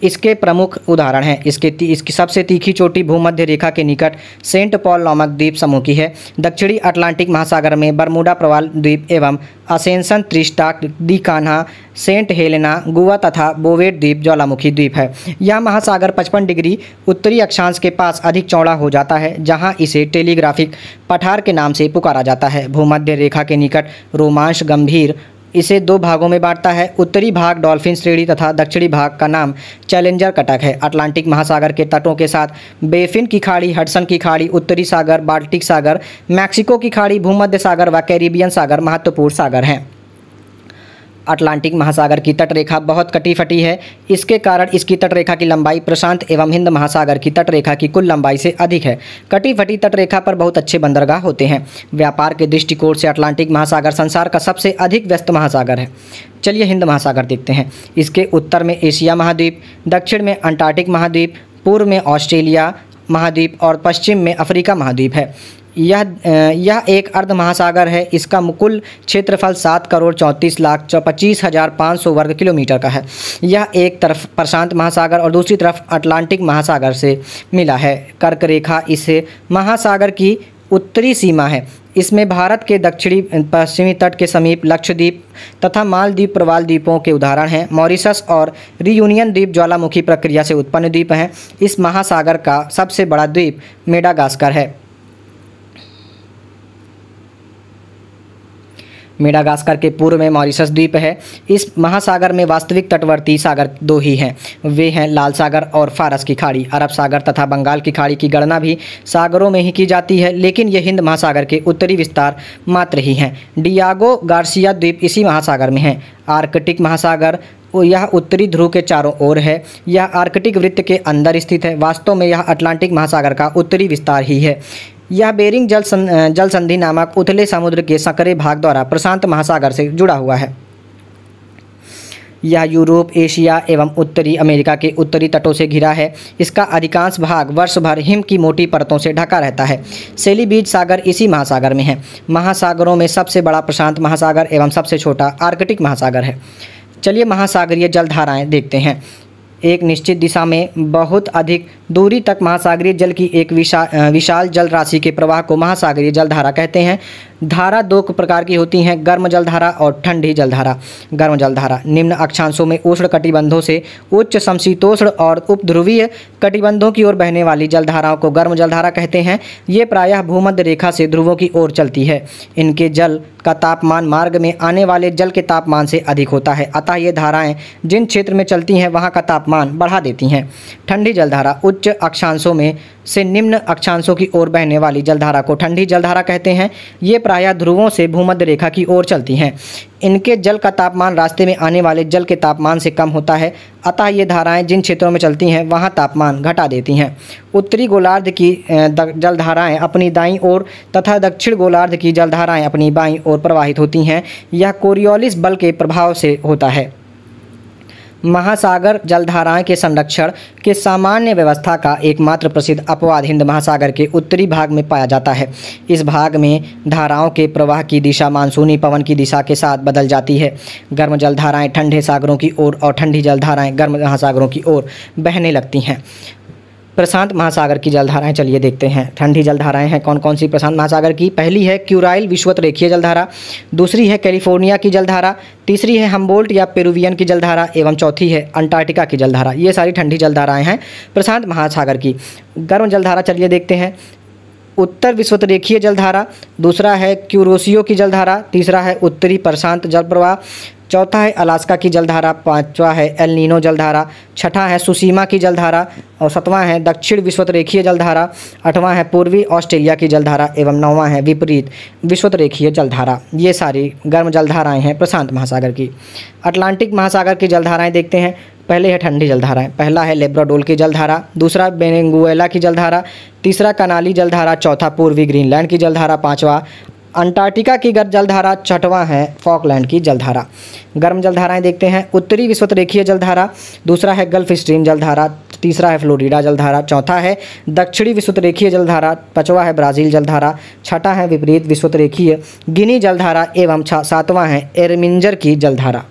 इसके प्रमुख उदाहरण हैं इसके इसकी सबसे तीखी चोटी भूमध्य रेखा के निकट सेंट पॉल नामक द्वीप समूह की है दक्षिणी अटलांटिक महासागर में बरमूडा प्रवाल द्वीप एवं Ascension Tristan da Cunha Saint Helena गोवा तथा बोवेट द्वीप ज्वालामुखी द्वीप है यह महासागर 55 डिग्री उत्तरी अक्षांश के पास अधिक चौड़ा हो जाता है जहां इसे टेलीग्राफिक पठार के नाम से पुकारा जाता है भूमध्य रेखा के निकट रोमांश गंभीर इसे दो भागों में बांटता है उत्तरी भाग डॉल्फिन श्रेणी तथा दक्षिणी भाग का नाम चैलेंजर कटक है अटलांटिक महासागर के तटों के साथ बेफिन की खाड़ी हडसन की खाड़ी उत्तरी सागर बाल्टिक सागर मैक्सिको की खाड़ी भूमध्य सागर व कैरिबियन सागर महत्वपूर्ण सागर हैं अटलांटिक महासागर की तटरेखा बहुत कटी फटी है इसके कारण इसकी तटरेखा की लंबाई प्रशांत एवं हिंद महासागर की तटरेखा की कुल लंबाई से अधिक है कटी फटी तटरेखा पर बहुत अच्छे बंदरगाह होते हैं व्यापार के दृष्टिकोण से अटलांटिक महासागर संसार का सबसे अधिक व्यस्त महासागर है चलिए हिंद महासागर देखते हैं इसके उत्तर में एशिया महाद्वीप दक्षिण में अंटार्कटिक महाद्वीप पूर्व में ऑस्ट्रेलिया महाद्वीप और पश्चिम में अफ्रीका महाद्वीप है यह यह एक अर्ध महासागर है इसका मुकुल क्षेत्रफल सात करोड़ चौंतीस लाख पच्चीस हज़ार पाँच सौ वर्ग किलोमीटर का है यह एक तरफ प्रशांत महासागर और दूसरी तरफ अटलांटिक महासागर से मिला है कर्क रेखा इस महासागर की उत्तरी सीमा है इसमें भारत के दक्षिणी पश्चिमी तट के समीप लक्षद्वीप तथा मालद्वीप प्रवाल द्वीपों के उदाहरण हैं मॉरिशस और रियूनियन द्वीप ज्वालामुखी प्रक्रिया से उत्पन्न द्वीप हैं इस महासागर का सबसे बड़ा द्वीप मेडागास्कर है मेडागास्कर के पूर्व में मॉरिशस द्वीप है इस महासागर में वास्तविक तटवर्ती सागर दो ही हैं वे हैं लाल सागर और फारस की खाड़ी अरब सागर तथा बंगाल की खाड़ी की गणना भी सागरों में ही की जाती है लेकिन ये हिंद महासागर के उत्तरी विस्तार मात्र ही हैं डियागो गार्सिया द्वीप इसी महासागर में है आर्कटिक महासागर यह उत्तरी ध्रुव के चारों ओर है यह आर्कटिक वृत्त के अंदर स्थित है वास्तव में यह अटलांटिक महासागर का उत्तरी विस्तार ही है यह बेरिंग जल सं, जल संधि नामक उथले समुद्र के सकरे भाग द्वारा प्रशांत महासागर से जुड़ा हुआ है यह यूरोप एशिया एवं उत्तरी अमेरिका के उत्तरी तटों से घिरा है इसका अधिकांश भाग वर्ष भर हिम की मोटी परतों से ढका रहता है सेलीबीज सागर इसी महासागर में है महासागरों में सबसे बड़ा प्रशांत महासागर एवं सबसे छोटा आर्कटिक महासागर है चलिए महासागरीय जलधाराएं देखते हैं एक निश्चित दिशा में बहुत अधिक दूरी तक महासागरीय जल की एक विशा विशाल जल राशि के प्रवाह को महासागरीय जलधारा कहते हैं धारा दो प्रकार की होती हैं गर्म जलधारा और ठंडी जलधारा गर्म जलधारा निम्न अक्षांशों में उष्ण कटिबंधों से उच्च समशीतोष्ण और उपध्रुवीय कटिबंधों की ओर बहने वाली जलधाराओं को गर्म जलधारा कहते हैं ये प्रायः भूमध्य रेखा से ध्रुवों की ओर चलती है इनके जल का तापमान मार्ग में आने वाले जल के तापमान से अधिक होता है अतः ये धाराएं जिन क्षेत्र में चलती हैं वहाँ का तापमान बढ़ा देती हैं ठंडी जलधारा उच्च अक्षांशों में से निम्न अक्षांशों की ओर बहने वाली जलधारा को ठंडी जलधारा कहते हैं ये प्राय प्रायः ध्रुवों से भूमध्य रेखा की ओर चलती हैं इनके जल का तापमान रास्ते में आने वाले जल के तापमान से कम होता है अतः ये धाराएं जिन क्षेत्रों में चलती हैं वहां तापमान घटा देती हैं उत्तरी गोलार्ध की जलधाराएं अपनी दाईं ओर तथा दक्षिण गोलार्ध की जलधाराएं अपनी बाईं ओर प्रवाहित होती हैं यह कोरियोलिस बल के प्रभाव से होता है महासागर जलधाराएं के संरक्षण के सामान्य व्यवस्था का एकमात्र प्रसिद्ध अपवाद हिंद महासागर के उत्तरी भाग में पाया जाता है इस भाग में धाराओं के प्रवाह की दिशा मानसूनी पवन की दिशा के साथ बदल जाती है गर्म जलधाराएँ ठंडे सागरों की ओर और ठंडी जलधाराएँ गर्म महासागरों की ओर बहने लगती हैं प्रशांत महासागर की जलधाराएं चलिए देखते हैं ठंडी जलधाराएं हैं कौन कौन सी प्रशांत महासागर की पहली है क्यूराइल विश्वत रेखीय जलधारा दूसरी है कैलिफोर्निया की जलधारा तीसरी है हम्बोल्ट या पेरुवियन की जलधारा एवं चौथी है अंटार्कटिका की जलधारा ये सारी ठंडी जलधाराएँ हैं प्रशांत महासागर की गर्म जलधारा चलिए देखते हैं उत्तर विश्वत रेखीय जलधारा दूसरा है क्यूरोसियो की जलधारा तीसरा है उत्तरी प्रशांत जलप्रवाह चौथा है अलास्का की जलधारा पांचवा है एल नीनो जलधारा छठा है सुसीमा की जलधारा और सातवां है दक्षिण विश्वत रेखीय जलधारा आठवां है पूर्वी ऑस्ट्रेलिया की जलधारा एवं नौवां है विपरीत विश्वत रेखीय जलधारा ये सारी गर्म जलधाराएँ हैं प्रशांत महासागर की अटलांटिक महासागर की जलधाराएँ देखते हैं पहले है ठंडी जलधाराएँ पहला है लेब्राडोल की जलधारा दूसरा बेनेंगुएला की जलधारा तीसरा कनाली जलधारा चौथा पूर्वी ग्रीनलैंड की जलधारा पाँचवा अंटार्कटिका की जलधारा छठवा है फॉकलैंड की जलधारा गर्म जलधाराएं देखते हैं उत्तरी विश्वत रेखीय जलधारा दूसरा है गल्फ स्ट्रीम जलधारा तीसरा है फ्लोरिडा जलधारा चौथा है दक्षिणी विश्वत रेखीय जलधारा पांचवा है ब्राज़ील जलधारा छठा है विपरीत विश्वत रेखीय गिनी जलधारा एवं सातवां है एरमिंजर की जलधारा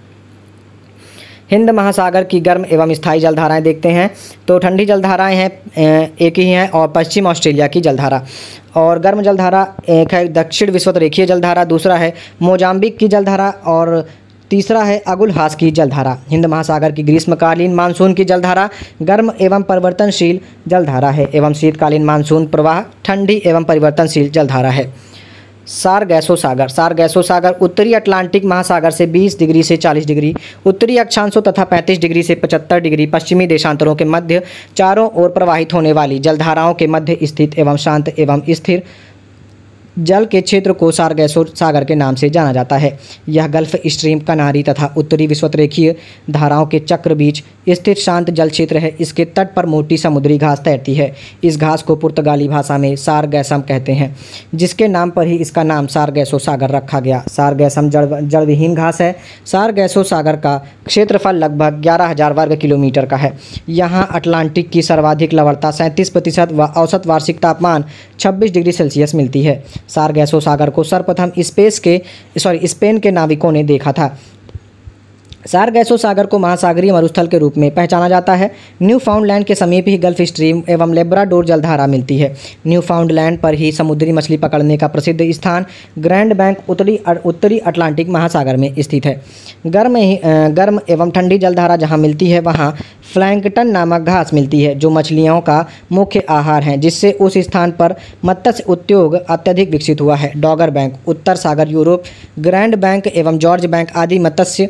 हिंद महासागर की गर्म एवं स्थायी जलधाराएं देखते हैं तो ठंडी जलधाराएं हैं एक ही हैं और पश्चिम ऑस्ट्रेलिया की जलधारा और गर्म जलधारा एक है दक्षिण विश्वत तो रेखीय जलधारा दूसरा है मोजाम्बिक की जलधारा और तीसरा है अगुलहास की जलधारा हिंद महासागर की ग्रीष्मकालीन मानसून की जलधारा गर्म एवं परिवर्तनशील जलधारा है एवं शीतकालीन मानसून प्रवाह ठंडी एवं परिवर्तनशील जलधारा है सार गैसो सागर सार गैसो सागर उत्तरी अटलांटिक महासागर से 20 डिग्री से 40 डिग्री उत्तरी अक्षांशों तथा 35 डिग्री से 75 डिग्री पश्चिमी देशांतरों के मध्य चारों ओर प्रवाहित होने वाली जलधाराओं के मध्य स्थित एवं शांत एवं स्थिर जल के क्षेत्र को सारगैसो सागर के नाम से जाना जाता है यह गल्फ स्ट्रीम कनारी तथा उत्तरी विश्वतरेखीय धाराओं के चक्र बीच स्थित शांत जल क्षेत्र है इसके तट पर मोटी समुद्री घास तैरती है इस घास को पुर्तगाली भाषा में सारगैसम कहते हैं जिसके नाम पर ही इसका नाम सारगैसो सागर रखा गया सारगैसम जड़ जड़विहीन घास है सारगैसो सागर का क्षेत्रफल लगभग ग्यारह हज़ार वर्ग किलोमीटर का है यहाँ अटलांटिक की सर्वाधिक लवड़ता सैंतीस प्रतिशत व औसत वार्षिक तापमान छब्बीस डिग्री सेल्सियस मिलती है सारगैसो सागर को सर्वप्रथम स्पेस के सॉरी स्पेन के नाविकों ने देखा था सार गैसो सागर को महासागरीय मरुस्थल के रूप में पहचाना जाता है न्यू फाउंडलैंड के समीप ही गल्फ स्ट्रीम एवं लेब्राडोर जलधारा मिलती है न्यू फाउंडलैंड पर ही समुद्री मछली पकड़ने का प्रसिद्ध स्थान ग्रैंड बैंक उत्तरी उत्तरी अटलांटिक महासागर में स्थित है गर्म ही गर्म एवं ठंडी जलधारा जहाँ मिलती है वहाँ फ्लैंकटन नामक घास मिलती है जो मछलियों का मुख्य आहार है जिससे उस स्थान पर मत्स्य उद्योग अत्यधिक विकसित हुआ है डॉगर बैंक उत्तर सागर यूरोप ग्रैंड बैंक एवं जॉर्ज बैंक आदि मत्स्य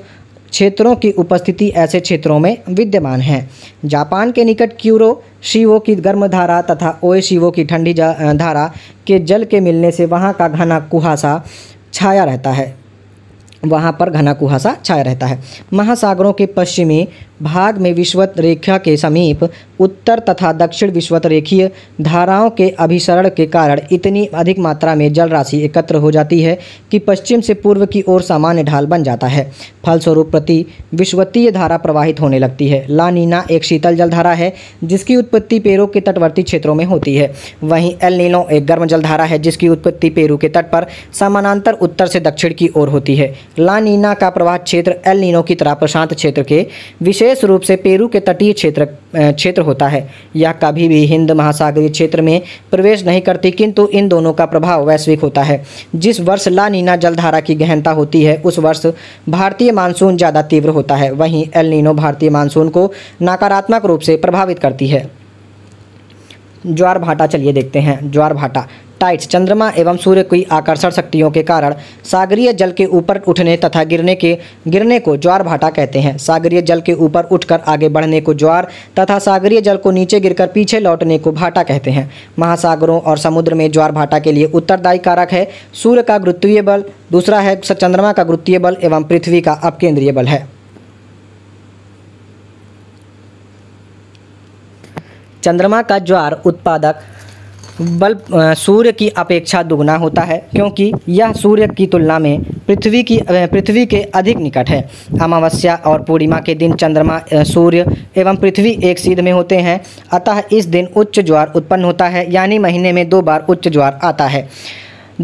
क्षेत्रों की उपस्थिति ऐसे क्षेत्रों में विद्यमान है जापान के निकट क्यूरो शिवो की गर्म धारा तथा ओए शिवो की ठंडी धारा के जल के मिलने से वहाँ का घना कुहासा छाया रहता है वहाँ पर घना कुहासा छाया रहता है महासागरों के पश्चिमी भाग में विश्वत रेखा के समीप उत्तर तथा दक्षिण विश्वत रेखीय धाराओं के अभिसरण के कारण इतनी अधिक मात्रा में जल राशि एकत्र हो जाती है कि पश्चिम से पूर्व की ओर सामान्य ढाल बन जाता है फलस्वरूप प्रति विश्वतीय धारा प्रवाहित होने लगती है लानीना एक शीतल जलधारा है जिसकी उत्पत्ति पेरू के तटवर्ती क्षेत्रों में होती है वहीं एल नीलो एक गर्म जलधारा है जिसकी उत्पत्ति पेरू के तट पर समानांतर उत्तर से दक्षिण की ओर होती है लानीना का प्रवाह क्षेत्र एल नीनो की तरह प्रशांत क्षेत्र के विशेष विशेष रूप से पेरू के तटीय क्षेत्र क्षेत्र होता है यह कभी भी हिंद महासागरीय क्षेत्र में प्रवेश नहीं करती किंतु इन दोनों का प्रभाव वैश्विक होता है जिस वर्ष ला नीना जलधारा की गहनता होती है उस वर्ष भारतीय मानसून ज़्यादा तीव्र होता है वहीं एल नीनो भारतीय मानसून को नकारात्मक रूप से प्रभावित करती है ज्वार भाटा चलिए देखते हैं ज्वार भाटा टाइट्स चंद्रमा एवं सूर्य की आकर्षण शक्तियों के कारण सागरीय जल के ऊपर उठने तथा गिरने के गिरने को ज्वार भाटा कहते हैं सागरीय जल के ऊपर उठकर आगे बढ़ने को ज्वार तथा सागरीय जल को नीचे गिरकर पीछे लौटने को भाटा कहते हैं महासागरों और समुद्र में ज्वार भाटा के लिए उत्तरदायी कारक है सूर्य का गुरुत्वीय बल दूसरा है चंद्रमा का गुरुत्वीय बल एवं पृथ्वी का अपकेंद्रीय बल है चंद्रमा का ज्वार उत्पादक बल्ब सूर्य की अपेक्षा दुगना होता है क्योंकि यह सूर्य की तुलना में पृथ्वी की पृथ्वी के अधिक निकट है अमावस्या और पूर्णिमा के दिन चंद्रमा सूर्य एवं पृथ्वी एक सीध में होते हैं अतः इस दिन उच्च ज्वार उत्पन्न होता है यानी महीने में दो बार उच्च ज्वार आता है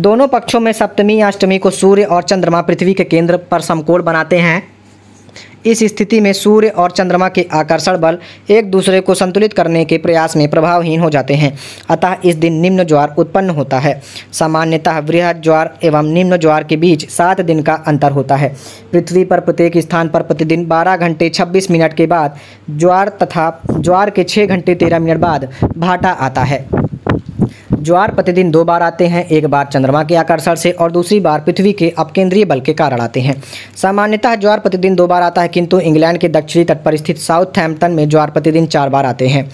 दोनों पक्षों में सप्तमी या अष्टमी को सूर्य और चंद्रमा पृथ्वी के केंद्र पर समकोण बनाते हैं इस स्थिति में सूर्य और चंद्रमा के आकर्षण बल एक दूसरे को संतुलित करने के प्रयास में प्रभावहीन हो जाते हैं अतः इस दिन निम्न ज्वार उत्पन्न होता है सामान्यतः वृहद ज्वार एवं निम्न ज्वार के बीच सात दिन का अंतर होता है पृथ्वी पर प्रत्येक स्थान पर प्रतिदिन बारह घंटे छब्बीस मिनट के बाद ज्वार तथा ज्वार के छः घंटे तेरह मिनट बाद भाटा आता है ज्वार प्रतिदिन दो बार आते हैं एक बार चंद्रमा के आकर्षण से और दूसरी बार पृथ्वी के अपकेंद्रीय बल के कारण आते हैं सामान्यतः ज्वार प्रतिदिन दो बार आता है किंतु इंग्लैंड के दक्षिणी तट पर स्थित साउथ हैम्पटन में ज्वार प्रतिदिन चार बार आते हैं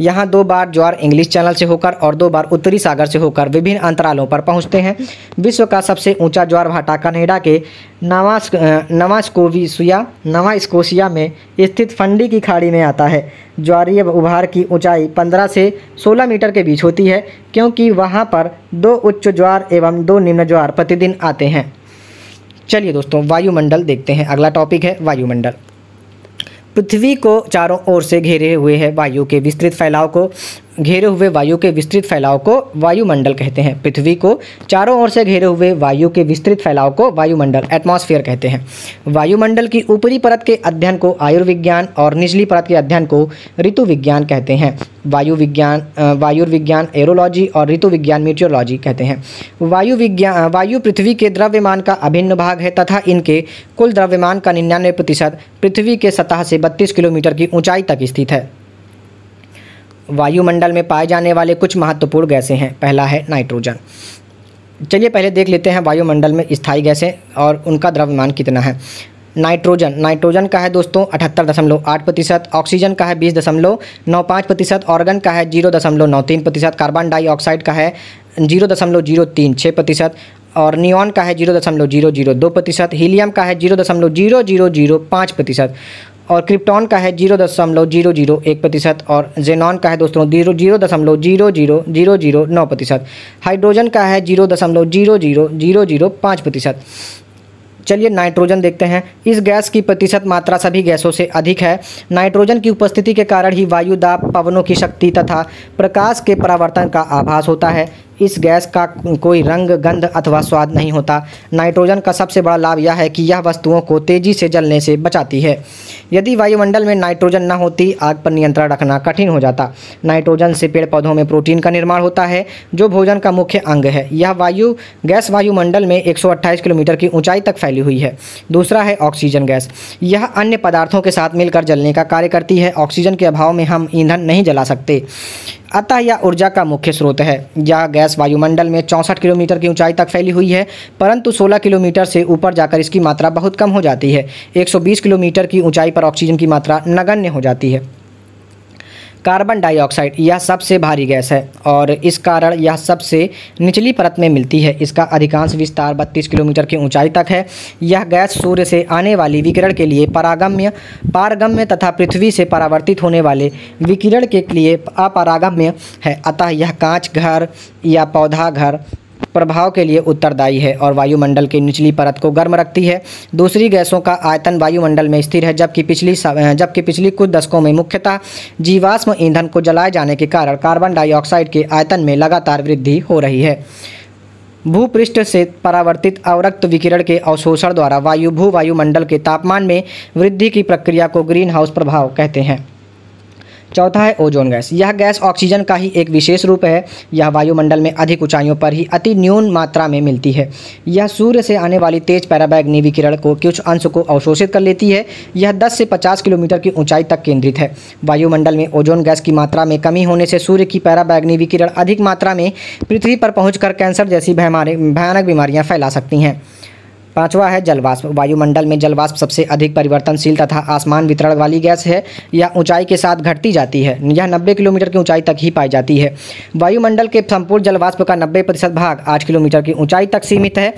यहाँ दो बार ज्वार इंग्लिश चैनल से होकर और दो बार उत्तरी सागर से होकर विभिन्न अंतरालों पर पहुँचते हैं विश्व का सबसे ऊंचा ज्वार भाटा कनेडा के नवास नवास्कोविसिया नवा स्कोसिया में स्थित फंडी की खाड़ी में आता है ज्वारीय उभार की ऊंचाई 15 से 16 मीटर के बीच होती है क्योंकि वहाँ पर दो उच्च ज्वार एवं दो निम्न ज्वार प्रतिदिन आते हैं चलिए दोस्तों वायुमंडल देखते हैं अगला टॉपिक है वायुमंडल पृथ्वी को चारों ओर से घेरे हुए है वायु के विस्तृत फैलाव को घेरे हुए वायु के विस्तृत फैलाव को वायुमंडल कहते हैं पृथ्वी को चारों ओर से घेरे हुए वायु के विस्तृत फैलाव को वायुमंडल एटमॉस्फेयर कहते हैं वायुमंडल की ऊपरी परत के अध्ययन को आयुर्विज्ञान और निचली परत के अध्ययन को ऋतु विज्ञान कहते हैं वायु विज्ञान वायुर्विज्ञान एरोलॉजी और ऋतु विज्ञान म्यूटियोलॉजी कहते हैं वायु विज्ञान वायु पृथ्वी के द्रव्यमान का अभिन्न भाग है तथा इनके कुल द्रव्यमान का निन्यानवे प्रतिशत पृथ्वी के सतह से बत्तीस किलोमीटर की ऊंचाई तक स्थित है वायुमंडल में पाए जाने वाले कुछ महत्वपूर्ण गैसें हैं पहला है नाइट्रोजन चलिए पहले देख लेते हैं वायुमंडल में स्थायी गैसें और उनका द्रव्यमान कितना है नाइट्रोजन नाइट्रोजन का है दोस्तों अठहत्तर दशमलव आठ प्रतिशत ऑक्सीजन का है बीस दशमलव नौ पाँच प्रतिशत ऑर्गन का है जीरो दशमलव नौ तीन प्रतिशत कार्बन डाइऑक्साइड का है जीरो दशमलव जीरो तीन छः प्रतिशत और नियॉन का है जीरो दशमलव जीरो जीरो दो प्रतिशत हीलियम का है जीरो दशमलव जीरो जीरो जीरो पाँच प्रतिशत और क्रिप्टॉन का है जीरो दशमलव जीरो जीरो एक प्रतिशत और जेनॉन का है दोस्तों जीरो जीरो दशमलव जीरो जीरो जीरो जीरो नौ प्रतिशत हाइड्रोजन का है जीरो दशमलव जीरो जीरो जीरो जीरो पाँच प्रतिशत चलिए नाइट्रोजन देखते हैं इस गैस की प्रतिशत मात्रा सभी गैसों से अधिक है नाइट्रोजन की उपस्थिति के कारण ही वायुदाब पवनों की शक्ति तथा प्रकाश के परावर्तन का आभास होता है इस गैस का कोई रंग गंध अथवा स्वाद नहीं होता नाइट्रोजन का सबसे बड़ा लाभ यह है कि यह वस्तुओं को तेज़ी से जलने से बचाती है यदि वायुमंडल में नाइट्रोजन न होती आग पर नियंत्रण रखना कठिन हो जाता नाइट्रोजन से पेड़ पौधों में प्रोटीन का निर्माण होता है जो भोजन का मुख्य अंग है यह वायु गैस वायुमंडल में एक किलोमीटर की ऊंचाई तक फैली हुई है दूसरा है ऑक्सीजन गैस यह अन्य पदार्थों के साथ मिलकर जलने का कार्य करती है ऑक्सीजन के अभाव में हम ईंधन नहीं जला सकते अतः यह ऊर्जा का मुख्य स्रोत है यह गैस वायुमंडल में चौंसठ किलोमीटर की ऊंचाई तक फैली हुई है परंतु 16 किलोमीटर से ऊपर जाकर इसकी मात्रा बहुत कम हो जाती है 120 किलोमीटर की ऊंचाई पर ऑक्सीजन की मात्रा नगण्य हो जाती है कार्बन डाइऑक्साइड यह सबसे भारी गैस है और इस कारण यह सबसे निचली परत में मिलती है इसका अधिकांश विस्तार बत्तीस किलोमीटर की ऊंचाई तक है यह गैस सूर्य से आने वाली विकिरण के लिए परागम्य पारगम्य तथा पृथ्वी से परावर्तित होने वाले विकिरण के लिए अपरागम्य है अतः यह कांच घर या पौधा घर प्रभाव के लिए उत्तरदायी है और वायुमंडल की निचली परत को गर्म रखती है दूसरी गैसों का आयतन वायुमंडल में स्थिर है जबकि पिछली जबकि पिछली कुछ दशकों में मुख्यतः जीवाश्म ईंधन को जलाए जाने के कारण कार्बन डाइऑक्साइड के आयतन में लगातार वृद्धि हो रही है भूपृष्ठ से परावर्तित अवरक्त विकिरण के अवशोषण द्वारा वायु भू वायुमंडल के तापमान में वृद्धि की प्रक्रिया को ग्रीन हाउस प्रभाव कहते हैं चौथा है ओजोन गैस यह गैस ऑक्सीजन का ही एक विशेष रूप है यह वायुमंडल में अधिक ऊंचाइयों पर ही अति न्यून मात्रा में मिलती है यह सूर्य से आने वाली तेज पैराबैग्नि विकिरण को कुछ अंश को अवशोषित कर लेती है यह 10 से 50 किलोमीटर की ऊंचाई तक केंद्रित है वायुमंडल में ओजोन गैस की मात्रा में कमी होने से सूर्य की पैराबैग्नि विकिरण अधिक मात्रा में पृथ्वी पर पहुँचकर कैंसर जैसी भयानक बीमारियाँ फैला सकती हैं पांचवा है जलवाष्प वायुमंडल में जलवाष्प सबसे अधिक परिवर्तनशील तथा आसमान वितरण वाली गैस है यह ऊंचाई के साथ घटती जाती है यह 90 किलोमीटर की ऊंचाई तक ही पाई जाती है वायुमंडल के संपूर्ण जलवाष्प का 90 प्रतिशत भाग 8 किलोमीटर की ऊंचाई तक सीमित है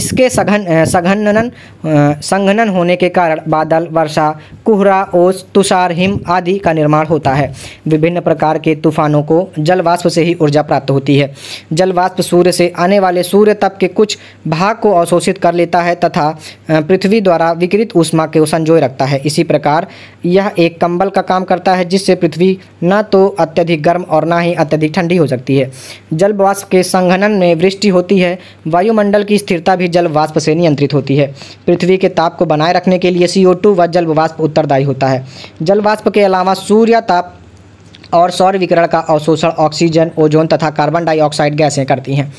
इसके सघन सघनन संघनन होने के कारण बादल वर्षा कुहरा ओस तुषार हिम आदि का निर्माण होता है विभिन्न प्रकार के तूफानों को जलवाष्प से ही ऊर्जा प्राप्त होती है जलवाष्प सूर्य से आने वाले सूर्य तप के कुछ भाग को अवशोषित कर लेता है तथा पृथ्वी द्वारा विकृत ऊष्मा को संजोए रखता है इसी प्रकार यह एक कंबल का काम करता है जिससे पृथ्वी न तो अत्यधिक गर्म और न ही अत्यधिक ठंडी हो सकती है जल वाष्प के संघनन में वृष्टि होती है वायुमंडल की स्थिरता भी जल वाष्प से नियंत्रित होती है पृथ्वी के ताप को बनाए रखने के लिए सी व जल वाष्प उत्तरदायी होता है जल वाष्प के अलावा सूर्य ताप और सौर विकरण का अवशोषण ऑक्सीजन ओजोन तथा कार्बन डाइऑक्साइड गैसें करती हैं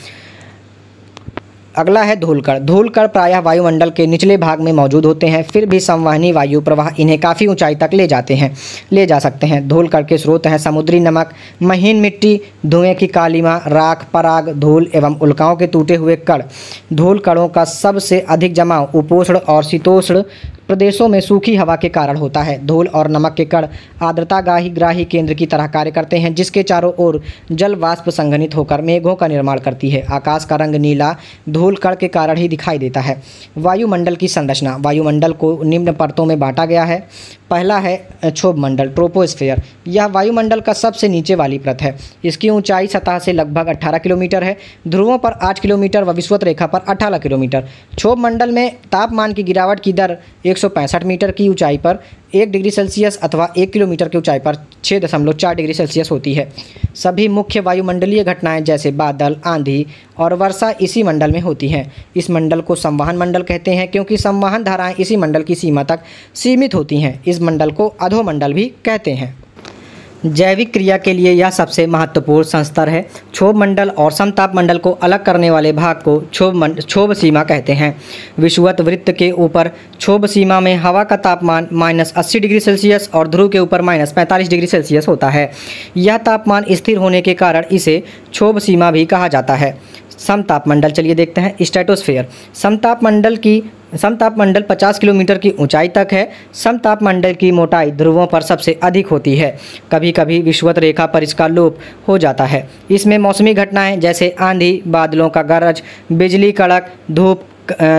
अगला है धूलकर धूलकर प्रायः वायुमंडल के निचले भाग में मौजूद होते हैं फिर भी संवहनी वायु प्रवाह इन्हें काफ़ी ऊंचाई तक ले जाते हैं ले जा सकते हैं धूलकर के स्रोत हैं समुद्री नमक महीन मिट्टी धुएं की कालीमा राख पराग धूल एवं उल्काओं के टूटे हुए कड़ धूलकड़ों का सबसे अधिक जमाव उपोषण और शीतोष्ण प्रदेशों में सूखी हवा के कारण होता है धूल और नमक के कण आर्द्रता गाही ग्राही केंद्र की तरह कार्य करते हैं जिसके चारों ओर जल वाष्प संघनित होकर मेघों का निर्माण करती है आकाश का रंग नीला धूल कण के कारण ही दिखाई देता है वायुमंडल की संरचना वायुमंडल को निम्न परतों में बांटा गया है पहला है क्षोभ मंडल ट्रोपोस्फेयर यह वायुमंडल का सबसे नीचे वाली प्रथ है इसकी ऊंचाई सतह से लगभग 18 किलोमीटर है ध्रुवों पर 8 किलोमीटर व विश्वत रेखा पर 18 किलोमीटर क्षोभ मंडल में तापमान की गिरावट की दर एक मीटर की ऊंचाई पर एक डिग्री सेल्सियस अथवा एक किलोमीटर की ऊंचाई पर छः दशमलव चार डिग्री सेल्सियस होती है सभी मुख्य वायुमंडलीय घटनाएं जैसे बादल आंधी और वर्षा इसी मंडल में होती हैं इस मंडल को संवहन मंडल कहते हैं क्योंकि संवहन धाराएं इसी मंडल की सीमा तक सीमित होती हैं इस मंडल को अधोमंडल भी कहते हैं जैविक क्रिया के लिए यह सबसे महत्वपूर्ण संस्तर है क्षोभ मंडल और समताप मंडल को अलग करने वाले भाग को क्षोभ मंड क्षोभ सीमा कहते हैं विषुवत वृत्त के ऊपर क्षोभ सीमा में हवा का तापमान माइनस अस्सी डिग्री सेल्सियस और ध्रुव के ऊपर माइनस पैंतालीस डिग्री सेल्सियस होता है यह तापमान स्थिर होने के कारण इसे क्षोभ सीमा भी कहा जाता है समताप मंडल चलिए देखते हैं स्टेटोस्फेयर समताप मंडल की समताप मंडल 50 किलोमीटर की ऊंचाई तक है समताप मंडल की मोटाई ध्रुवों पर सबसे अधिक होती है कभी कभी विश्वत रेखा पर इसका लोप हो जाता है इसमें मौसमी घटनाएं जैसे आंधी बादलों का गरज बिजली कड़क धूप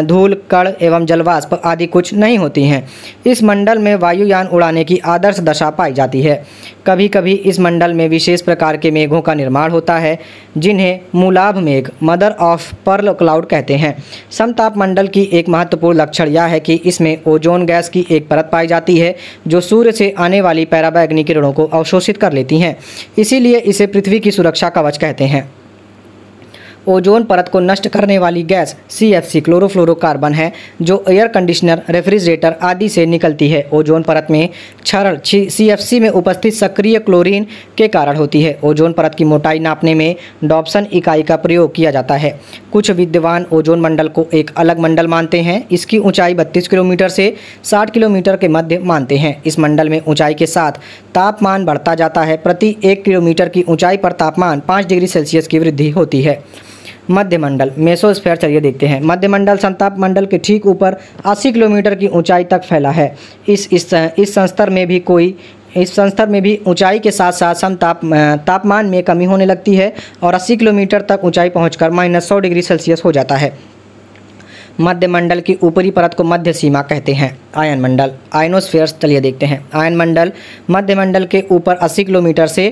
धूल कण एवं जलवाष्प आदि कुछ नहीं होती हैं इस मंडल में वायुयान उड़ाने की आदर्श दशा पाई जाती है कभी कभी इस मंडल में विशेष प्रकार के मेघों का निर्माण होता है जिन्हें मूलाभ मेघ मदर ऑफ पर्ल क्लाउड कहते हैं समताप मंडल की एक महत्वपूर्ण लक्षण यह है कि इसमें ओजोन गैस की एक परत पाई जाती है जो सूर्य से आने वाली पैराबैग्निकिरणों को अवशोषित कर लेती हैं इसीलिए इसे पृथ्वी की सुरक्षा कवच कहते हैं ओजोन परत को नष्ट करने वाली gas C F C chlorofluorocarbon है जो एयर कंडीशनर रेफ्रिजरेटर आदि से निकलती है ओजोन परत में क्षरण सी एफ सी में उपस्थित सक्रिय क्लोरीन के कारण होती है ओजोन परत की मोटाई नापने में डॉप्सन इकाई का प्रयोग किया जाता है कुछ विद्वान ओजोन मंडल को एक अलग मंडल मानते हैं इसकी ऊंचाई बत्तीस किलोमीटर से साठ किलोमीटर के मध्य मानते हैं इस मंडल में ऊंचाई के साथ तापमान बढ़ता जाता है प्रति एक किलोमीटर की ऊंचाई पर तापमान पाँच डिग्री सेल्सियस की वृद्धि होती है मध्यमंडल मेसोस्फेयर चलिए देखते हैं मध्यमंडल संताप मंडल के ठीक ऊपर 80 किलोमीटर की ऊंचाई तक फैला है इस इस इस संस्तर में भी कोई इस संस्तर में भी ऊंचाई के साथ साथ सम ताप तापमान में कमी होने लगती है और 80 किलोमीटर तक ऊंचाई पहुंचकर माइनस सौ डिग्री सेल्सियस हो जाता है मध्यमंडल की ऊपरी परत को मध्य सीमा कहते हैं आयन मंडल आयनोस्फेयर्स चलिए देखते हैं आयन मंडल मध्यमंडल के ऊपर 80 किलोमीटर से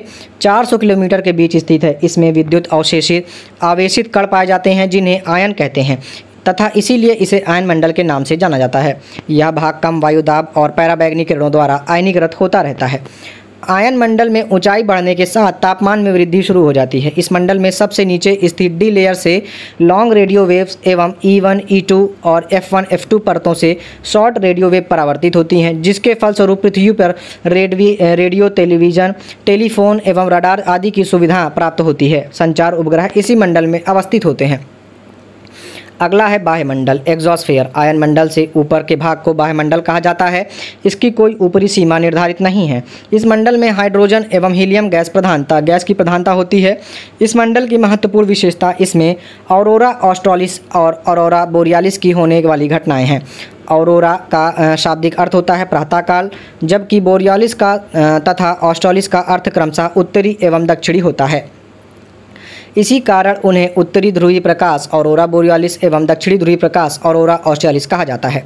400 किलोमीटर के बीच स्थित है इसमें विद्युत अवशेषित आवेशित कण पाए जाते हैं जिन्हें आयन कहते हैं तथा इसीलिए इसे आयन मंडल के नाम से जाना जाता है यह भाग कम वायुदाब और पैराबैग्निक किरणों द्वारा आयनीकृत होता रहता है आयन मंडल में ऊंचाई बढ़ने के साथ तापमान में वृद्धि शुरू हो जाती है इस मंडल में सबसे नीचे स्थित डी लेयर से लॉन्ग रेडियो वेव्स एवं ई वन ई टू और एफ वन एफ टू परतों से शॉर्ट रेडियो वेव परावर्तित होती हैं जिसके फलस्वरूप पृथ्वी पर रेडवी रेडियो टेलीविज़न टेलीफोन एवं रडार आदि की सुविधा प्राप्त होती है संचार उपग्रह इसी मंडल में अवस्थित होते हैं अगला है बाह्यमंडल एग्जॉस्फेयर आयन मंडल से ऊपर के भाग को बाह्यमंडल कहा जाता है इसकी कोई ऊपरी सीमा निर्धारित नहीं है इस मंडल में हाइड्रोजन एवं हीलियम गैस प्रधानता गैस की प्रधानता होती है इस मंडल की महत्वपूर्ण विशेषता इसमें औरोरा ऑस्ट्रॉलिस और औरोरा बोरियालिस की होने वाली घटनाएँ हैं औरोरा का शाब्दिक अर्थ होता है प्रातःकाल जबकि बोरियालिस का तथा ऑस्ट्रॉलिस का अर्थ क्रमशः उत्तरी एवं दक्षिणी होता है इसी कारण उन्हें उत्तरी ध्रुवी प्रकाश औरोरा बोरियालिस एवं दक्षिणी ध्रुवी प्रकाश औरोरा ऑस्ट्रेलिस कहा जाता है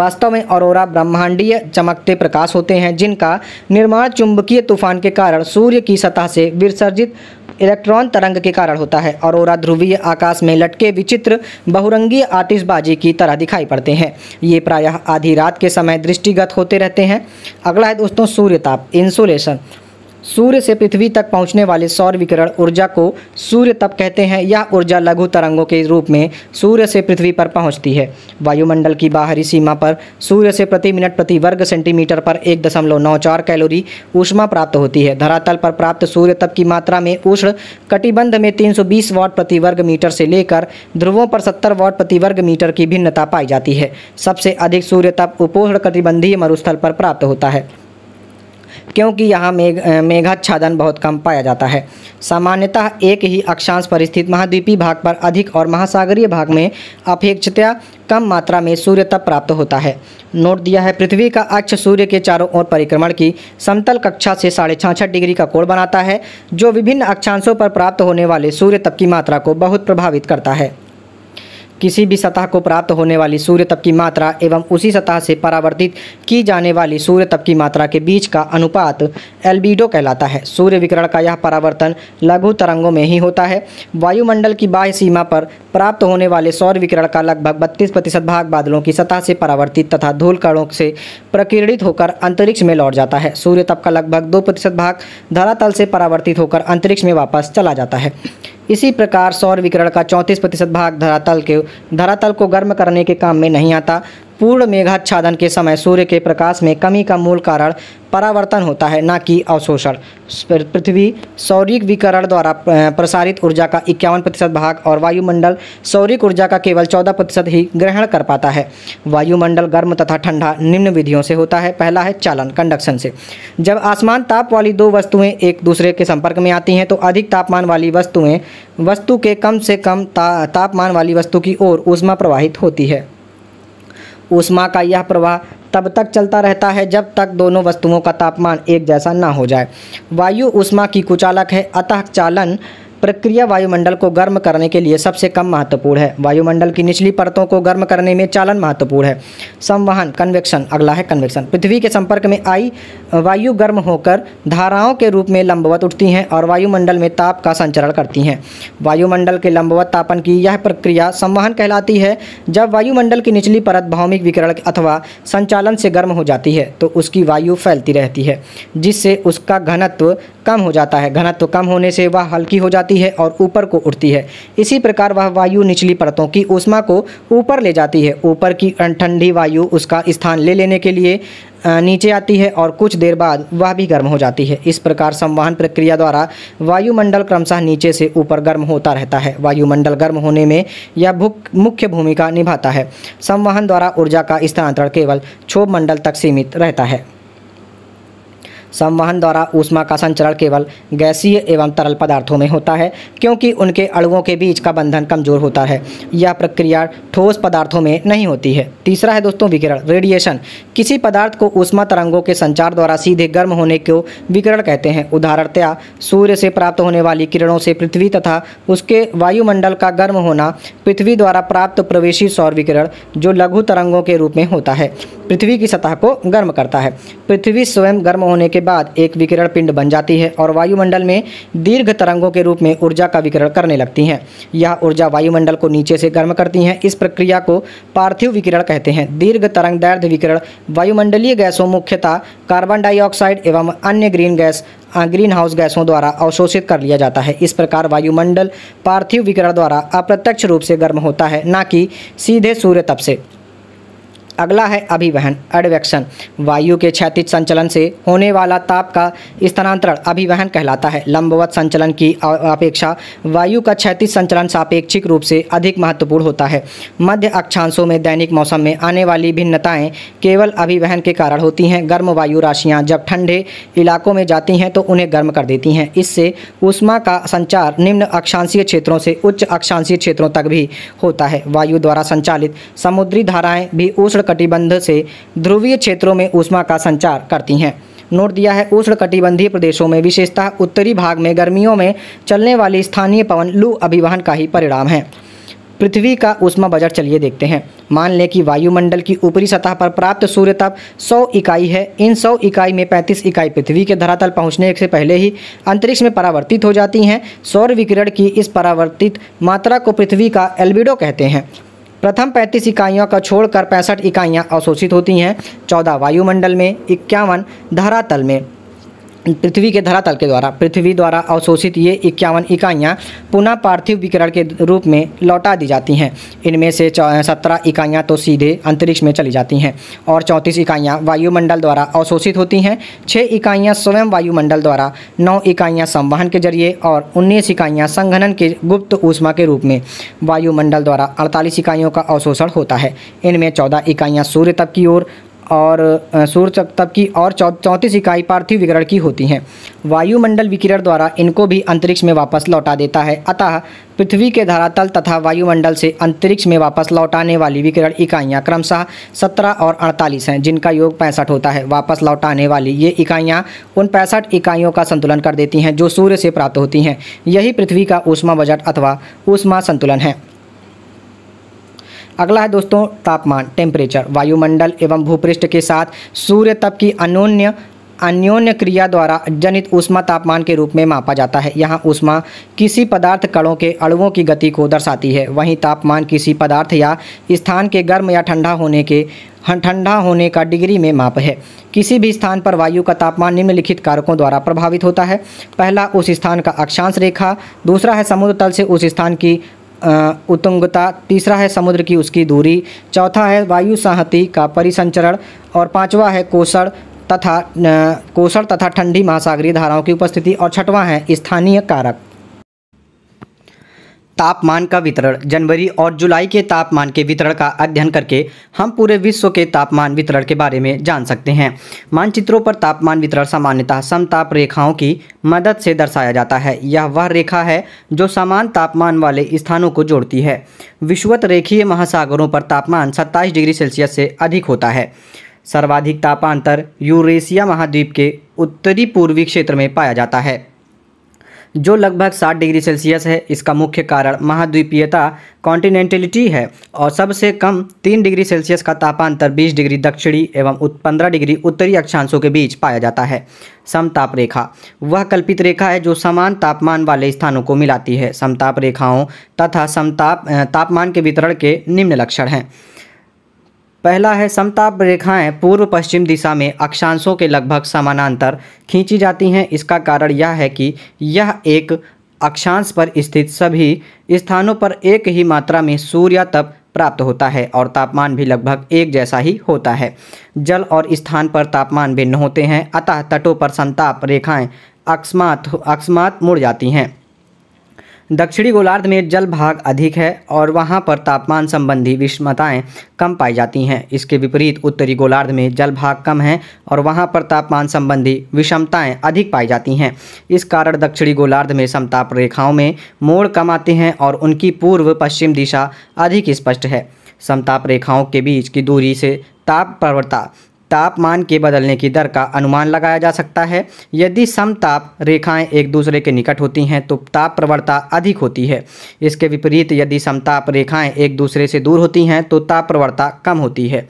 वास्तव में औरोरा ब्रह्मांडीय चमकते प्रकाश होते हैं जिनका निर्माण चुंबकीय तूफान के कारण सूर्य की सतह से विसर्जित इलेक्ट्रॉन तरंग के कारण होता है और ध्रुवीय आकाश में लटके विचित्र बहुरंगी आतिशबाजी की तरह दिखाई पड़ते हैं ये प्रायः आधी रात के समय दृष्टिगत होते रहते हैं अगला है दोस्तों सूर्यताप इंसुलेशन सूर्य से पृथ्वी तक पहुंचने वाले सौर विकिरण ऊर्जा को सूर्य तप कहते हैं यह ऊर्जा लघु तरंगों के रूप में सूर्य से पृथ्वी पर पहुंचती है वायुमंडल की बाहरी सीमा पर सूर्य से प्रति मिनट प्रति वर्ग सेंटीमीटर पर एक दशमलव नौ चार कैलोरी ऊष्मा प्राप्त होती है धरातल पर प्राप्त सूर्य तप की मात्रा में उष्ण कटिबंध में तीन वाट प्रति वर्ग मीटर से लेकर ध्रुवों पर सत्तर वाट प्रति वर्ग मीटर की भिन्नता पाई जाती है सबसे अधिक सूर्य तप उपोष्ण कटिबंधीय मरुस्थल पर प्राप्त होता है क्योंकि यहाँ मेघ मेघाच्छादन बहुत कम पाया जाता है सामान्यतः एक ही अक्षांश पर स्थित महाद्वीपीय भाग पर अधिक और महासागरीय भाग में अपेक्षतया कम मात्रा में सूर्य तप प्राप्त होता है नोट दिया है पृथ्वी का अक्ष सूर्य के चारों ओर परिक्रमण की समतल कक्षा से साढ़े छाछठ डिग्री का कोण बनाता है जो विभिन्न अक्षांशों पर प्राप्त होने वाले सूर्य तप की मात्रा को बहुत प्रभावित करता है किसी भी सतह को प्राप्त होने वाली सूर्य तप की मात्रा एवं उसी सतह से परावर्तित की जाने वाली सूर्य तप की मात्रा के बीच का अनुपात एल्बिडो कहलाता है सूर्य विकरण का यह परावर्तन लघु तरंगों में ही होता है वायुमंडल की बाह्य सीमा पर प्राप्त होने वाले सौर विकिरण का लगभग बत्तीस प्रतिशत भाग बादलों की सतह से परावर्तित तथा धूल कणों से प्रकीर्णित होकर अंतरिक्ष में लौट जाता है सूर्य तप का लगभग दो प्रतिशत भाग धरातल से परावर्तित होकर अंतरिक्ष में वापस चला जाता है इसी प्रकार सौर विकिरण का चौंतीस प्रतिशत भाग धरातल के धरातल को गर्म करने के काम में नहीं आता पूर्ण मेघाच्छादन के समय सूर्य के प्रकाश में कमी का मूल कारण परावर्तन होता है न कि अवशोषण पृथ्वी सौरिक विकरण द्वारा प्रसारित ऊर्जा का इक्यावन प्रतिशत भाग और वायुमंडल सौरिक ऊर्जा का केवल चौदह प्रतिशत ही ग्रहण कर पाता है वायुमंडल गर्म तथा ठंडा निम्न विधियों से होता है पहला है चालन कंडक्शन से जब आसमान ताप वाली दो वस्तुएं एक दूसरे के संपर्क में आती हैं तो अधिक तापमान वाली वस्तुएँ वस्तु के कम से कम ता, तापमान वाली वस्तु की ओर ऊष्मा प्रवाहित होती है ऊष्मा का यह प्रवाह तब तक चलता रहता है जब तक दोनों वस्तुओं का तापमान एक जैसा ना हो जाए वायु ऊष्मा की कुचालक है अतः चालन प्रक्रिया वायुमंडल को गर्म करने के लिए सबसे कम महत्वपूर्ण है वायुमंडल की निचली परतों को गर्म करने में चालन महत्वपूर्ण है संवहन कन्वेक्शन अगला है कन्वेक्शन पृथ्वी के संपर्क में आई वायु गर्म होकर धाराओं के रूप में लंबवत उठती हैं और वायुमंडल में ताप का संचरण करती हैं वायुमंडल के लंबवत तापन की यह प्रक्रिया संवहन कहलाती है जब वायुमंडल की निचली परत भौमिक विकरण अथवा संचालन से गर्म हो जाती है तो उसकी वायु फैलती रहती है जिससे उसका घनत्व कम हो जाता है घनत्व कम होने से वह हल्की हो जाती जाती है और ऊपर को उठती है इसी प्रकार वह वायु निचली परतों की ऊष्मा को ऊपर ले जाती है ऊपर की ठंडी वायु उसका स्थान ले लेने के लिए नीचे आती है और कुछ देर बाद वह भी गर्म हो जाती है इस प्रकार संवहन प्रक्रिया द्वारा वायुमंडल क्रमशः नीचे से ऊपर गर्म होता रहता है वायुमंडल गर्म होने में यह मुख्य भूमिका निभाता है संवहन द्वारा ऊर्जा का स्थानांतरण केवल क्षोभ मंडल तक सीमित रहता है संवहन द्वारा ऊष्मा का संचरण केवल गैसीय एवं तरल पदार्थों में होता है क्योंकि उनके अणुओं के बीच का बंधन कमजोर होता है यह प्रक्रिया ठोस पदार्थों में नहीं होती है तीसरा है दोस्तों विकिरण रेडिएशन किसी पदार्थ को ऊष्मा तरंगों के संचार द्वारा सीधे गर्म होने को विकिरण कहते हैं उदाहरणतया सूर्य से प्राप्त होने वाली किरणों से पृथ्वी तथा उसके वायुमंडल का गर्म होना पृथ्वी द्वारा प्राप्त प्रवेशी सौर विकिरण जो लघु तरंगों के रूप में होता है पृथ्वी की सतह को गर्म करता है पृथ्वी स्वयं गर्म होने के बाद एक विकिरण पिंड बन जाती है और वायुमंडल में दीर्घ तरंगों के रूप में ऊर्जा का विकिरण करने लगती हैं यह ऊर्जा वायुमंडल को नीचे से गर्म करती हैं इस प्रक्रिया को पार्थिव विकिरण कहते हैं दीर्घ तरंग दैर्घ विकिरण वायुमंडलीय गैसों मुख्यतः कार्बन डाइऑक्साइड एवं अन्य ग्रीन गैस ग्रीन हाउस गैसों द्वारा अवशोषित कर लिया जाता है इस प्रकार वायुमंडल पार्थिव विकिरण द्वारा अप्रत्यक्ष रूप से गर्म होता है ना कि सीधे सूर्य तप से अगला है अभिवहन एडवेक्शन वायु के क्षैतिज संचलन से होने वाला ताप का स्थानांतरण अभिवहन कहलाता है लंबवत संचलन की अपेक्षा वायु का क्षैतिज संचलन सापेक्षिक रूप से अधिक महत्वपूर्ण होता है मध्य अक्षांशों में दैनिक मौसम में आने वाली भिन्नताएं केवल अभिवहन के कारण होती हैं गर्म वायु राशियाँ जब ठंडे इलाकों में जाती हैं तो उन्हें गर्म कर देती हैं इससे उष्मा का संचार निम्न अक्षांशीय क्षेत्रों से उच्च अक्षांशीय क्षेत्रों तक भी होता है वायु द्वारा संचालित समुद्री धाराएं भी उष्ण उष्णकटिबंध से ध्रुवीय क्षेत्रों में ऊष्मा का संचार करती हैं नोट दिया है उष्ण कटिबंधीय प्रदेशों में विशेषतः उत्तरी भाग में गर्मियों में चलने वाली स्थानीय पवन लू अभिवहन का ही परिणाम है पृथ्वी का ऊष्मा बजट चलिए देखते हैं मान लें कि वायुमंडल की ऊपरी सतह पर प्राप्त सूर्य ताप 100 इकाई है इन 100 इकाई में 35 इकाई पृथ्वी के धरातल पहुंचने से पहले ही अंतरिक्ष में परावर्तित हो जाती हैं सौर विकिरण की इस परावर्तित मात्रा को पृथ्वी का एल्बिडो कहते हैं प्रथम 35 इकाइयों का छोड़कर पैंसठ इकाइयाँ अवशोषित होती हैं 14 वायुमंडल में इक्यावन धरातल में पृथ्वी के धरातल के द्वारा पृथ्वी द्वारा अवशोषित ये इक्यावन इकाइयाँ पुनः पार्थिव विकिरण के रूप में लौटा दी जाती हैं इनमें से सत्रह इकाइयाँ तो सीधे अंतरिक्ष में चली जाती हैं और चौंतीस इकाइयाँ वायुमंडल द्वारा अवशोषित होती हैं छः इकाइयाँ स्वयं वायुमंडल द्वारा नौ इकाइयाँ संवहन के जरिए और उन्नीस इकाइयाँ संघनन के गुप्त ऊष्मा के रूप में वायुमंडल द्वारा अड़तालीस इकाइयों का अवशोषण होता है इनमें चौदह इकाइयाँ सूर्य तक की ओर और सूर्य तब की और चौंतीस इकाई पार्थिव विकरण की होती हैं वायुमंडल विकिरण द्वारा इनको भी अंतरिक्ष में वापस लौटा देता है अतः पृथ्वी के धरातल तथा वायुमंडल से अंतरिक्ष में वापस लौटाने वाली विकिरण इकाइयाँ क्रमशः सत्रह और अड़तालीस हैं जिनका योग पैंसठ होता है वापस लौटाने वाली ये इकाइयाँ उन पैंसठ इकाइयों का संतुलन कर देती हैं जो सूर्य से प्राप्त होती हैं यही पृथ्वी का ऊष्मा बजट अथवा ऊष्मा संतुलन है अगला है दोस्तों तापमान टेम्परेचर वायुमंडल एवं भूपृष्ठ के साथ सूर्य तप की अनोन्य अन्योन्य क्रिया द्वारा जनित ऊष्मा तापमान के रूप में मापा जाता है यहाँ ऊष्मा किसी पदार्थ कणों के अणुओं की गति को दर्शाती है वहीं तापमान किसी पदार्थ या स्थान के गर्म या ठंडा होने के ठंडा होने का डिग्री में माप है किसी भी स्थान पर वायु का तापमान निम्नलिखित कारकों द्वारा प्रभावित होता है पहला उस स्थान का अक्षांश रेखा दूसरा है समुद्र तल से उस स्थान की उत्तंगता तीसरा है समुद्र की उसकी दूरी चौथा है वायु साहती का परिसंचरण और पांचवा है कोषण तथा कोषण तथा ठंडी महासागरीय धाराओं की उपस्थिति और छठवां है स्थानीय कारक तापमान का वितरण जनवरी और जुलाई के तापमान के वितरण का अध्ययन करके हम पूरे विश्व के तापमान वितरण के बारे में जान सकते हैं मानचित्रों पर तापमान वितरण सामान्यतः समताप रेखाओं की मदद से दर्शाया जाता है यह वह रेखा है जो समान तापमान वाले स्थानों को जोड़ती है विश्वत रेखीय महासागरों पर तापमान सत्ताईस डिग्री सेल्सियस से अधिक होता है सर्वाधिक तापांतर यूरेशिया महाद्वीप के उत्तरी पूर्वी क्षेत्र में पाया जाता है जो लगभग 60 डिग्री सेल्सियस है इसका मुख्य कारण महाद्वीपीयता कॉन्टिनेंटलिटी है और सबसे कम 3 डिग्री सेल्सियस का तापांतर 20 डिग्री दक्षिणी एवं 15 डिग्री उत्तरी अक्षांशों के बीच पाया जाता है समताप रेखा वह कल्पित रेखा है जो समान तापमान वाले स्थानों को मिलाती है समताप रेखाओं तथा समताप तापमान के वितरण के निम्न लक्षण हैं पहला है समताप रेखाएं पूर्व पश्चिम दिशा में अक्षांशों के लगभग समानांतर खींची जाती हैं इसका कारण यह है कि यह एक अक्षांश पर स्थित सभी स्थानों पर एक ही मात्रा में सूर्य तप प्राप्त होता है और तापमान भी लगभग एक जैसा ही होता है जल और स्थान पर तापमान भिन्न होते हैं अतः तटों पर संताप रेखाएं अकस्मात अकस्मात मुड़ जाती हैं दक्षिणी गोलार्ध में जल भाग अधिक है और वहाँ पर तापमान संबंधी विषमताएँ कम पाई जाती हैं इसके विपरीत उत्तरी गोलार्ध में जल भाग कम है और वहाँ पर तापमान संबंधी विषमताएँ अधिक पाई जाती हैं इस कारण दक्षिणी गोलार्ध में समताप रेखाओं में मोड़ कम आते हैं और उनकी पूर्व पश्चिम दिशा अधिक स्पष्ट है समताप रेखाओं के बीच की दूरी से ताप प्रवणता तापमान के बदलने की दर का अनुमान लगाया जा सकता है यदि समताप रेखाएं एक दूसरे के निकट होती हैं तो ताप प्रवणता अधिक होती है इसके विपरीत यदि समताप रेखाएं एक दूसरे से दूर होती हैं तो ताप प्रवणता कम होती है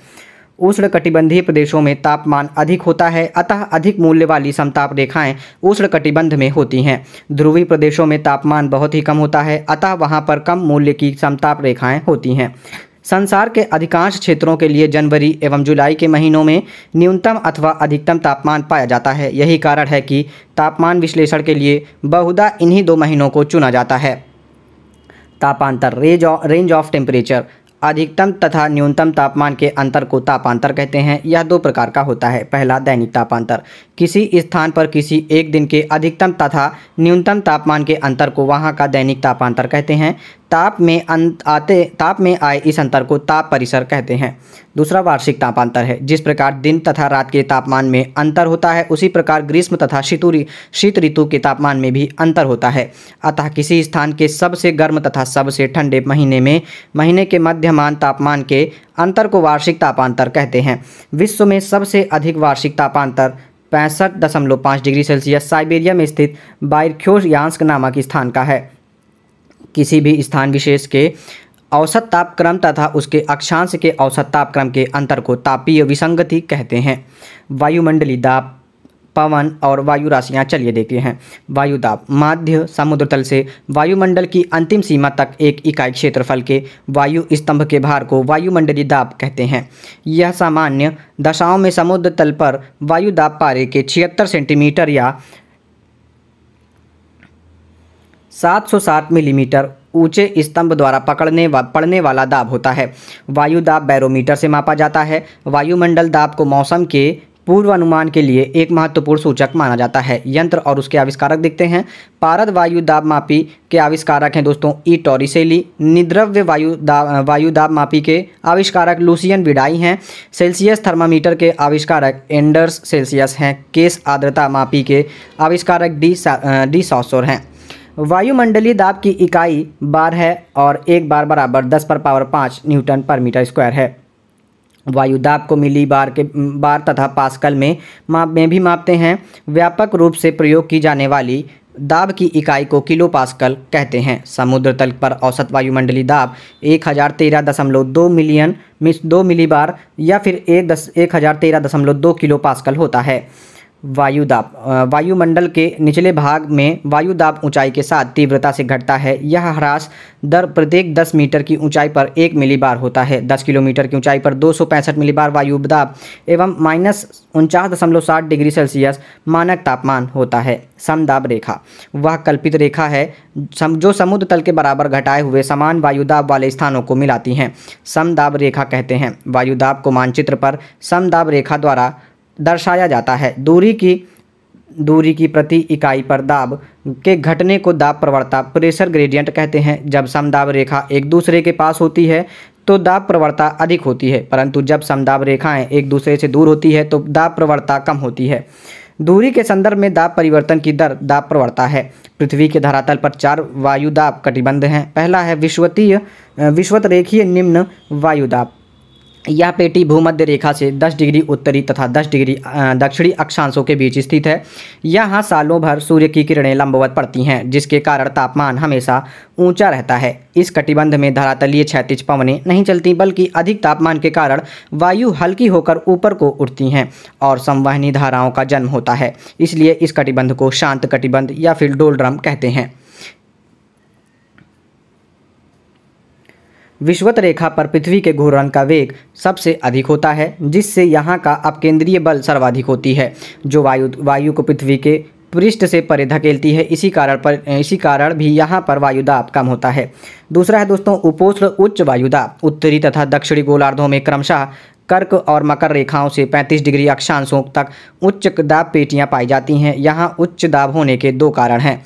उष्ण कटिबंधीय प्रदेशों में तापमान अधिक होता है अतः अधिक मूल्य वाली समताप रेखाएं उष्ण कटिबंध में होती हैं ध्रुवी प्रदेशों में तापमान बहुत ही कम होता है अतः वहां पर कम मूल्य की समताप रेखाएं होती हैं संसार के अधिकांश क्षेत्रों के लिए जनवरी एवं जुलाई के महीनों में न्यूनतम अथवा अधिकतम तापमान पाया जाता है यही कारण है कि तापमान विश्लेषण के लिए बहुधा इन्हीं दो महीनों को चुना जाता है तापांतर रेंज रेंज ऑफ टेम्परेचर अधिकतम तथा न्यूनतम तापमान के अंतर को तापांतर कहते हैं यह दो प्रकार का होता है पहला दैनिक तापांतर किसी स्थान पर किसी एक दिन के अधिकतम तथा न्यूनतम तापमान के अंतर को वहां का दैनिक तापांतर कहते हैं ताप में अंत आते ताप में आए इस अंतर को ताप परिसर कहते हैं दूसरा वार्षिक तापांतर है जिस प्रकार दिन तथा रात के तापमान में अंतर होता है उसी प्रकार ग्रीष्म तथा शीतुरी शीत ऋतु के तापमान में भी अंतर होता है अतः किसी स्थान के सबसे गर्म तथा सबसे ठंडे महीने में महीने के मध्यमान तापमान के अंतर को वार्षिक तापांतर कहते हैं विश्व में सबसे अधिक वार्षिक तापांतर पैंसठ दशमलव पाँच डिग्री सेल्सियस साइबेरिया में स्थित बायरख्योयांस्क नामक स्थान का है किसी भी स्थान विशेष के औसत तापक्रम तथा उसके अक्षांश के औसत तापक्रम के अंतर को तापीय विसंगति कहते हैं वायुमंडली दाप पवन और वायु राशियाँ चलिए देखते हैं वायुदाप माध्य समुद्र तल से वायुमंडल की अंतिम सीमा तक एक इकाई क्षेत्रफल के वायु स्तंभ के भार को वायुमंडलीय दाप कहते हैं यह सामान्य दशाओं में समुद्र तल पर वायुदाब पारे के छिहत्तर सेंटीमीटर या 707 मिलीमीटर ऊंचे स्तंभ द्वारा पकड़ने व वा, पड़ने वाला दाब होता है वायु दाब बैरोमीटर से मापा जाता है वायुमंडल दाब को मौसम के पूर्व अनुमान के लिए एक महत्वपूर्ण सूचक माना जाता है यंत्र और उसके आविष्कारक दिखते हैं पारद वायु दाब मापी के आविष्कारक हैं दोस्तों ई टोरीसेली निद्रव्य वायु दाब वायु दाब मापी के आविष्कारक लूसियन विडाई हैं सेल्सियस थर्मामीटर के आविष्कारक एंडर्स सेल्सियस हैं केस आर्द्रता मापी के आविष्कारक डी सा, डी सॉसोर हैं वायुमंडलीय दाब की इकाई बार है और एक बार बराबर दस पर पावर पाँच न्यूटन पर मीटर स्क्वायर है वायु दाब को मिली बार के बार तथा पास्कल में माप में भी मापते हैं व्यापक रूप से प्रयोग की जाने वाली दाब की इकाई को किलो पास्कल कहते हैं समुद्र तल पर औसत वायुमंडलीय दाब एक हज़ार तेरह दशमलव दो मिलियन मिस दो बार या फिर एक दस एक हज़ार तेरह दशमलव दो किलो पास्कल होता है वायुदाब वायुमंडल के निचले भाग में वायुदाब ऊंचाई के साथ तीव्रता से घटता है यह ह्रास दर प्रत्येक 10 मीटर की ऊंचाई पर एक मिलीबार होता है 10 किलोमीटर की ऊंचाई पर दो मिलीबार वायुदाब एवं माइनस उनचास डिग्री सेल्सियस मानक तापमान होता है समदाब रेखा वह कल्पित रेखा है जो समुद्र तल के बराबर घटाए हुए समान वायुदाब वाले स्थानों को मिलाती हैं समदाब रेखा कहते हैं वायुदाब को मानचित्र पर समदाब रेखा द्वारा दर्शाया जाता है दूरी की दूरी की प्रति इकाई पर दाब के घटने को दाब प्रवणता प्रेशर ग्रेडियंट कहते हैं जब समदाब रेखा एक दूसरे के पास होती है तो दाब प्रवणता अधिक होती है परंतु जब समदाब रेखाएं एक दूसरे से दूर होती है तो दाब प्रवणता कम होती है दूरी के संदर्भ में दाब परिवर्तन की दर दाब प्रवणता है पृथ्वी के धरातल पर चार वायुदाब कटिबंध हैं पहला है विश्वतीय विश्वत रेखीय निम्न वायुदाब यह पेटी भूमध्य रेखा से 10 डिग्री उत्तरी तथा 10 डिग्री दक्षिणी अक्षांशों के बीच स्थित है यहाँ सालों भर सूर्य की किरणें लंबवत पड़ती हैं जिसके कारण तापमान हमेशा ऊंचा रहता है इस कटिबंध में धरातलीय क्षैतिज पवनें नहीं चलती बल्कि अधिक तापमान के कारण वायु हल्की होकर ऊपर को उठती हैं और संवहनी धाराओं का जन्म होता है इसलिए इस कटिबंध को शांत कटिबंध या फिर डोलड्रम कहते हैं विश्वत रेखा पर पृथ्वी के घूर्णन का वेग सबसे अधिक होता है जिससे यहाँ का अपकेंद्रीय बल सर्वाधिक होती है जो वायु वायु को पृथ्वी के पृष्ठ से परे धकेलती है इसी कारण पर इसी कारण भी यहाँ पर वायुदाब कम होता है दूसरा है दोस्तों उपोष्ण उच्च वायुदाब उत्तरी तथा दक्षिणी गोलार्धों में क्रमशः कर्क और मकर रेखाओं से 35 डिग्री अक्षांशों तक उच्च दाब पेटियाँ पाई जाती हैं यहाँ उच्च दाब होने के दो कारण हैं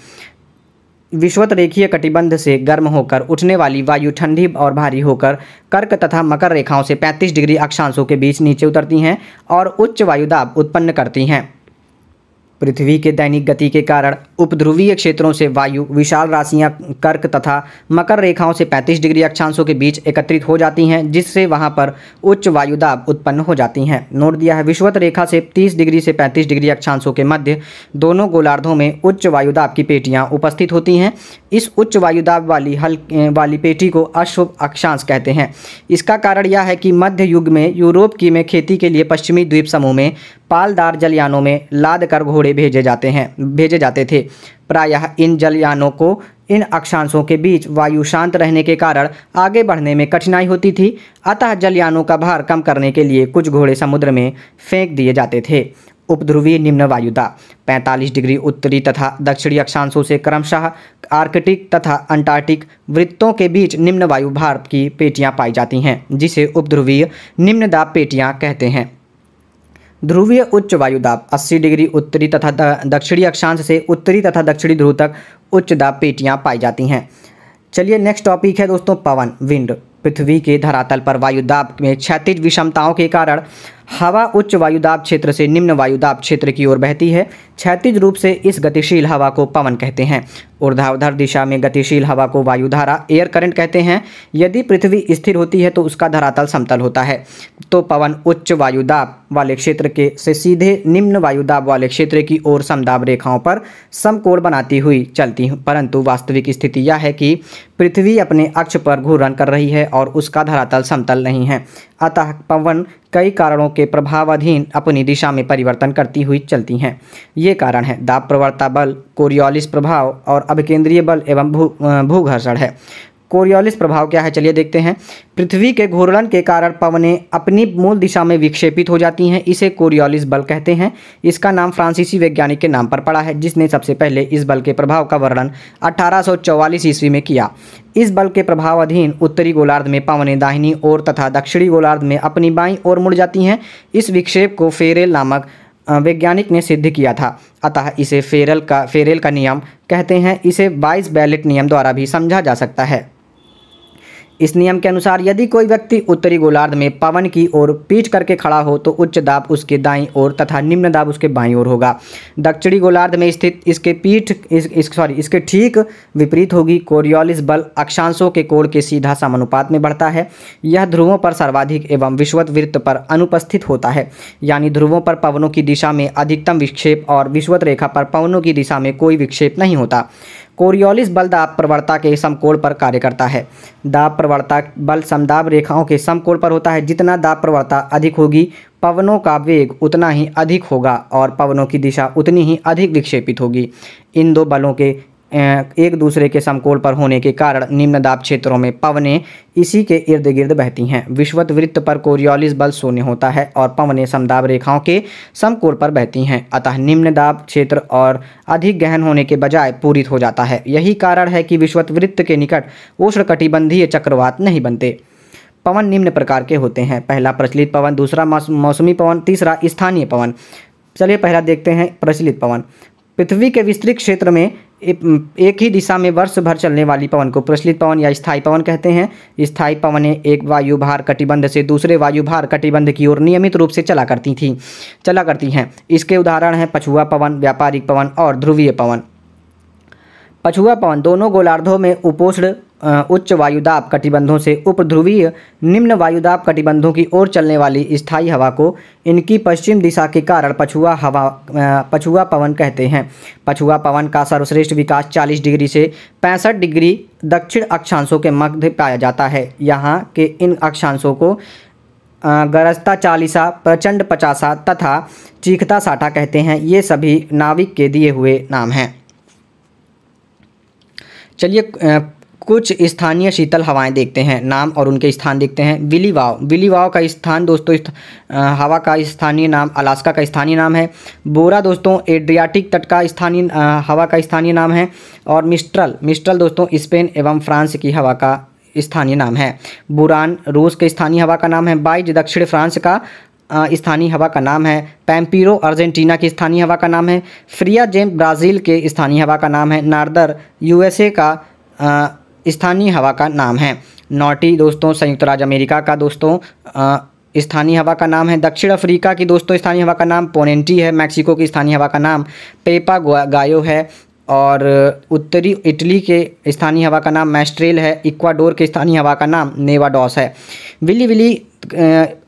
विश्वत रेखीय कटिबंध से गर्म होकर उठने वाली वायु ठंडी और भारी होकर कर्क तथा मकर रेखाओं से 35 डिग्री अक्षांशों के बीच नीचे उतरती हैं और उच्च वायुदाब उत्पन्न करती हैं पृथ्वी के दैनिक गति के कारण उपध्रुवीय क्षेत्रों से वायु विशाल राशियां कर्क तथा मकर रेखाओं से 35 डिग्री अक्षांशों के बीच एकत्रित हो जाती हैं जिससे वहां पर उच्च वायुदाब उत्पन्न हो जाती हैं नोट दिया है विश्वत रेखा से 30 डिग्री से 35 डिग्री अक्षांशों के मध्य दोनों गोलार्धों में उच्च वायुदाब की पेटियाँ उपस्थित होती हैं इस उच्च वायुदाब वाली हल वाली पेटी को अशुभ अक्षांश कहते हैं इसका कारण यह है कि मध्य युग में यूरोप की में खेती के लिए पश्चिमी द्वीप समूह में पालदार जलयानों में लाद कर घोड़े टुकड़े भेजे जाते हैं भेजे जाते थे प्रायः इन जलयानों को इन अक्षांशों के बीच वायु शांत रहने के कारण आगे बढ़ने में कठिनाई होती थी अतः जलयानों का भार कम करने के लिए कुछ घोड़े समुद्र में फेंक दिए जाते थे उपध्रुवीय निम्न वायुता 45 डिग्री उत्तरी तथा दक्षिणी अक्षांशों से क्रमशः आर्कटिक तथा अंटार्कटिक वृत्तों के बीच निम्न वायु भार की पेटियां पाई जाती हैं जिसे उपध्रुवीय निम्नदाब पेटियां कहते हैं ध्रुवीय उच्च दाब 80 डिग्री उत्तरी तथा दक्षिणी अक्षांश से उत्तरी तथा दक्षिणी ध्रुव तक उच्च दाब पेटियाँ पाई जाती हैं चलिए नेक्स्ट टॉपिक है दोस्तों पवन विंड पृथ्वी के धरातल पर वायुदाब में क्षैतिज विषमताओं के कारण हवा उच्च वायुदाब क्षेत्र से निम्न वायुदाब क्षेत्र की ओर बहती है क्षैतिज रूप से इस गतिशील हवा को पवन कहते हैं ऊर्ध्वाधर दिशा में गतिशील हवा को वायुधारा एयर करंट कहते हैं यदि पृथ्वी स्थिर होती है तो उसका धरातल समतल होता है तो पवन उच्च वायुदाब वाले क्षेत्र के से सीधे निम्न वायुदाब वाले क्षेत्र की ओर समदाब रेखाओं पर समकोण बनाती हुई चलती परंतु वास्तविक स्थिति यह है कि पृथ्वी अपने अक्ष पर घूर्ण कर रही है और उसका धरातल समतल नहीं है अतः पवन कई कारणों के प्रभावाधीन अपनी दिशा में परिवर्तन करती हुई चलती हैं ये कारण है दाब प्रवर्ता बल कोरियोलिस प्रभाव और अभिकेंद्रीय बल एवं भू भूघर्षण है कोरियोलिस प्रभाव क्या है चलिए देखते हैं पृथ्वी के घूर्णन के कारण पवनें अपनी मूल दिशा में विक्षेपित हो जाती हैं इसे कोरियोलिस बल कहते हैं इसका नाम फ्रांसीसी वैज्ञानिक के नाम पर पड़ा है जिसने सबसे पहले इस बल के प्रभाव का वर्णन 1844 ईस्वी में किया इस बल के प्रभाव अधीन उत्तरी गोलार्ध में पवनें दाहिनी ओर तथा दक्षिणी गोलार्ध में अपनी बाई ओर मुड़ जाती हैं इस विक्षेप को फेरेल नामक वैज्ञानिक ने सिद्ध किया था अतः इसे फेरल का फेरेल का नियम कहते हैं इसे बाइस बैलेट नियम द्वारा भी समझा जा सकता है इस नियम के अनुसार यदि कोई व्यक्ति उत्तरी गोलार्ध में पवन की ओर पीठ करके खड़ा हो तो उच्च दाब उसके दाई ओर तथा निम्न दाब उसके बाई ओर होगा दक्षिणी गोलार्ध में स्थित इसके पीठ इस, इस सॉरी इसके ठीक विपरीत होगी कोरियोलिस बल अक्षांशों के कोण के सीधा समानुपात में बढ़ता है यह ध्रुवों पर सर्वाधिक एवं विश्वत वृत्त पर अनुपस्थित होता है यानी ध्रुवों पर पवनों की दिशा में अधिकतम विक्षेप और विश्वत रेखा पर पवनों की दिशा में कोई विक्षेप नहीं होता कोरियोलिस बल दाब प्रवणता के समकोण पर कार्य करता है दाब प्रवणता बल समदाब रेखाओं के समकोण पर होता है जितना दाब प्रवणता अधिक होगी पवनों का वेग उतना ही अधिक होगा और पवनों की दिशा उतनी ही अधिक विक्षेपित होगी इन दो बलों के एक दूसरे के समकोल पर होने के कारण निम्न दाब क्षेत्रों में पवने इसी के इर्द गिर्द बहती हैं विश्वत वृत्त पर कोरियोलिस बल शून्य होता है और पवने समदाब रेखाओं के समकोल पर बहती हैं अतः निम्न दाब क्षेत्र और अधिक गहन होने के बजाय पूरित हो जाता है यही कारण है कि विश्वत वृत्त के निकट कटिबंधीय चक्रवात नहीं बनते पवन निम्न प्रकार के होते हैं पहला प्रचलित पवन दूसरा मौसमी पवन तीसरा स्थानीय पवन चलिए पहला देखते हैं प्रचलित पवन पृथ्वी के विस्तृत क्षेत्र में एक ही दिशा में वर्ष भर चलने वाली पवन को प्रचलित पवन या स्थायी पवन कहते हैं स्थायी पवनें एक वायुभार कटिबंध से दूसरे वायुभार कटिबंध की ओर नियमित रूप से चला करती थी चला करती हैं इसके उदाहरण हैं पछुआ पवन व्यापारिक पवन और ध्रुवीय पवन पछुआ पवन दोनों गोलार्धों में उपोष्ण उच्च वायुदाब कटिबंधों से उप ध्रुवीय निम्न वायुदाब कटिबंधों की ओर चलने वाली स्थायी हवा को इनकी पश्चिम दिशा के कारण पछुआ हवा पछुआ पवन कहते हैं पछुआ पवन का सर्वश्रेष्ठ विकास 40 डिग्री से 65 डिग्री दक्षिण अक्षांशों के मध्य पाया जाता है यहाँ के इन अक्षांशों को गरजता चालीसा प्रचंड पचासा तथा चीखता साठा कहते हैं ये सभी नाविक के दिए हुए नाम हैं चलिए कुछ स्थानीय शीतल हवाएं देखते हैं नाम और उनके स्थान देखते हैं विलीवाओ विलीवाओ का स्थान दोस्तों इस्थ, आ, हवा का स्थानीय नाम अलास्का का स्थानीय नाम है बोरा दोस्तों एड्रियाटिक तट का स्थानीय हवा का स्थानीय नाम है और मिस्ट्रल मिस्ट्रल दोस्तों स्पेन एवं फ्रांस की हवा का स्थानीय नाम है बुरान रूस के स्थानीय हवा का नाम है बाइज दक्षिण फ्रांस का स्थानीय हवा का नाम है पैम्पीरो अर्जेंटीना की स्थानीय हवा का नाम है फ्रिया जेम ब्राज़ील के स्थानीय हवा का नाम है नार्दर यूएसए का स्थानीय हवा का नाम है नॉटी दोस्तों संयुक्त राज्य अमेरिका का दोस्तों स्थानीय हवा का नाम है दक्षिण अफ्रीका की दोस्तों स्थानीय हवा का नाम पोनेंटी है मैक्सिको की स्थानीय हवा का नाम पेपा गायो है और उत्तरी इटली के स्थानीय हवा का नाम मैस्ट्रेल है इक्वाडोर के स्थानीय हवा का नाम नेवाडॉस है विली विली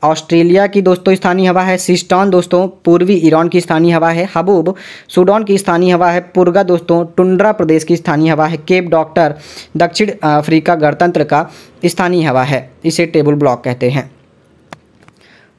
ऑस्ट्रेलिया की दोस्तों स्थानीय हवा है सिस्टॉन दोस्तों पूर्वी ईरान की स्थानीय हवा है हबूब सूडान की स्थानीय हवा है पुर्गा दोस्तों टुंड्रा प्रदेश की स्थानीय हवा है केप डॉक्टर दक्षिण अफ्रीका गणतंत्र का स्थानीय हवा है इसे टेबल ब्लॉक कहते हैं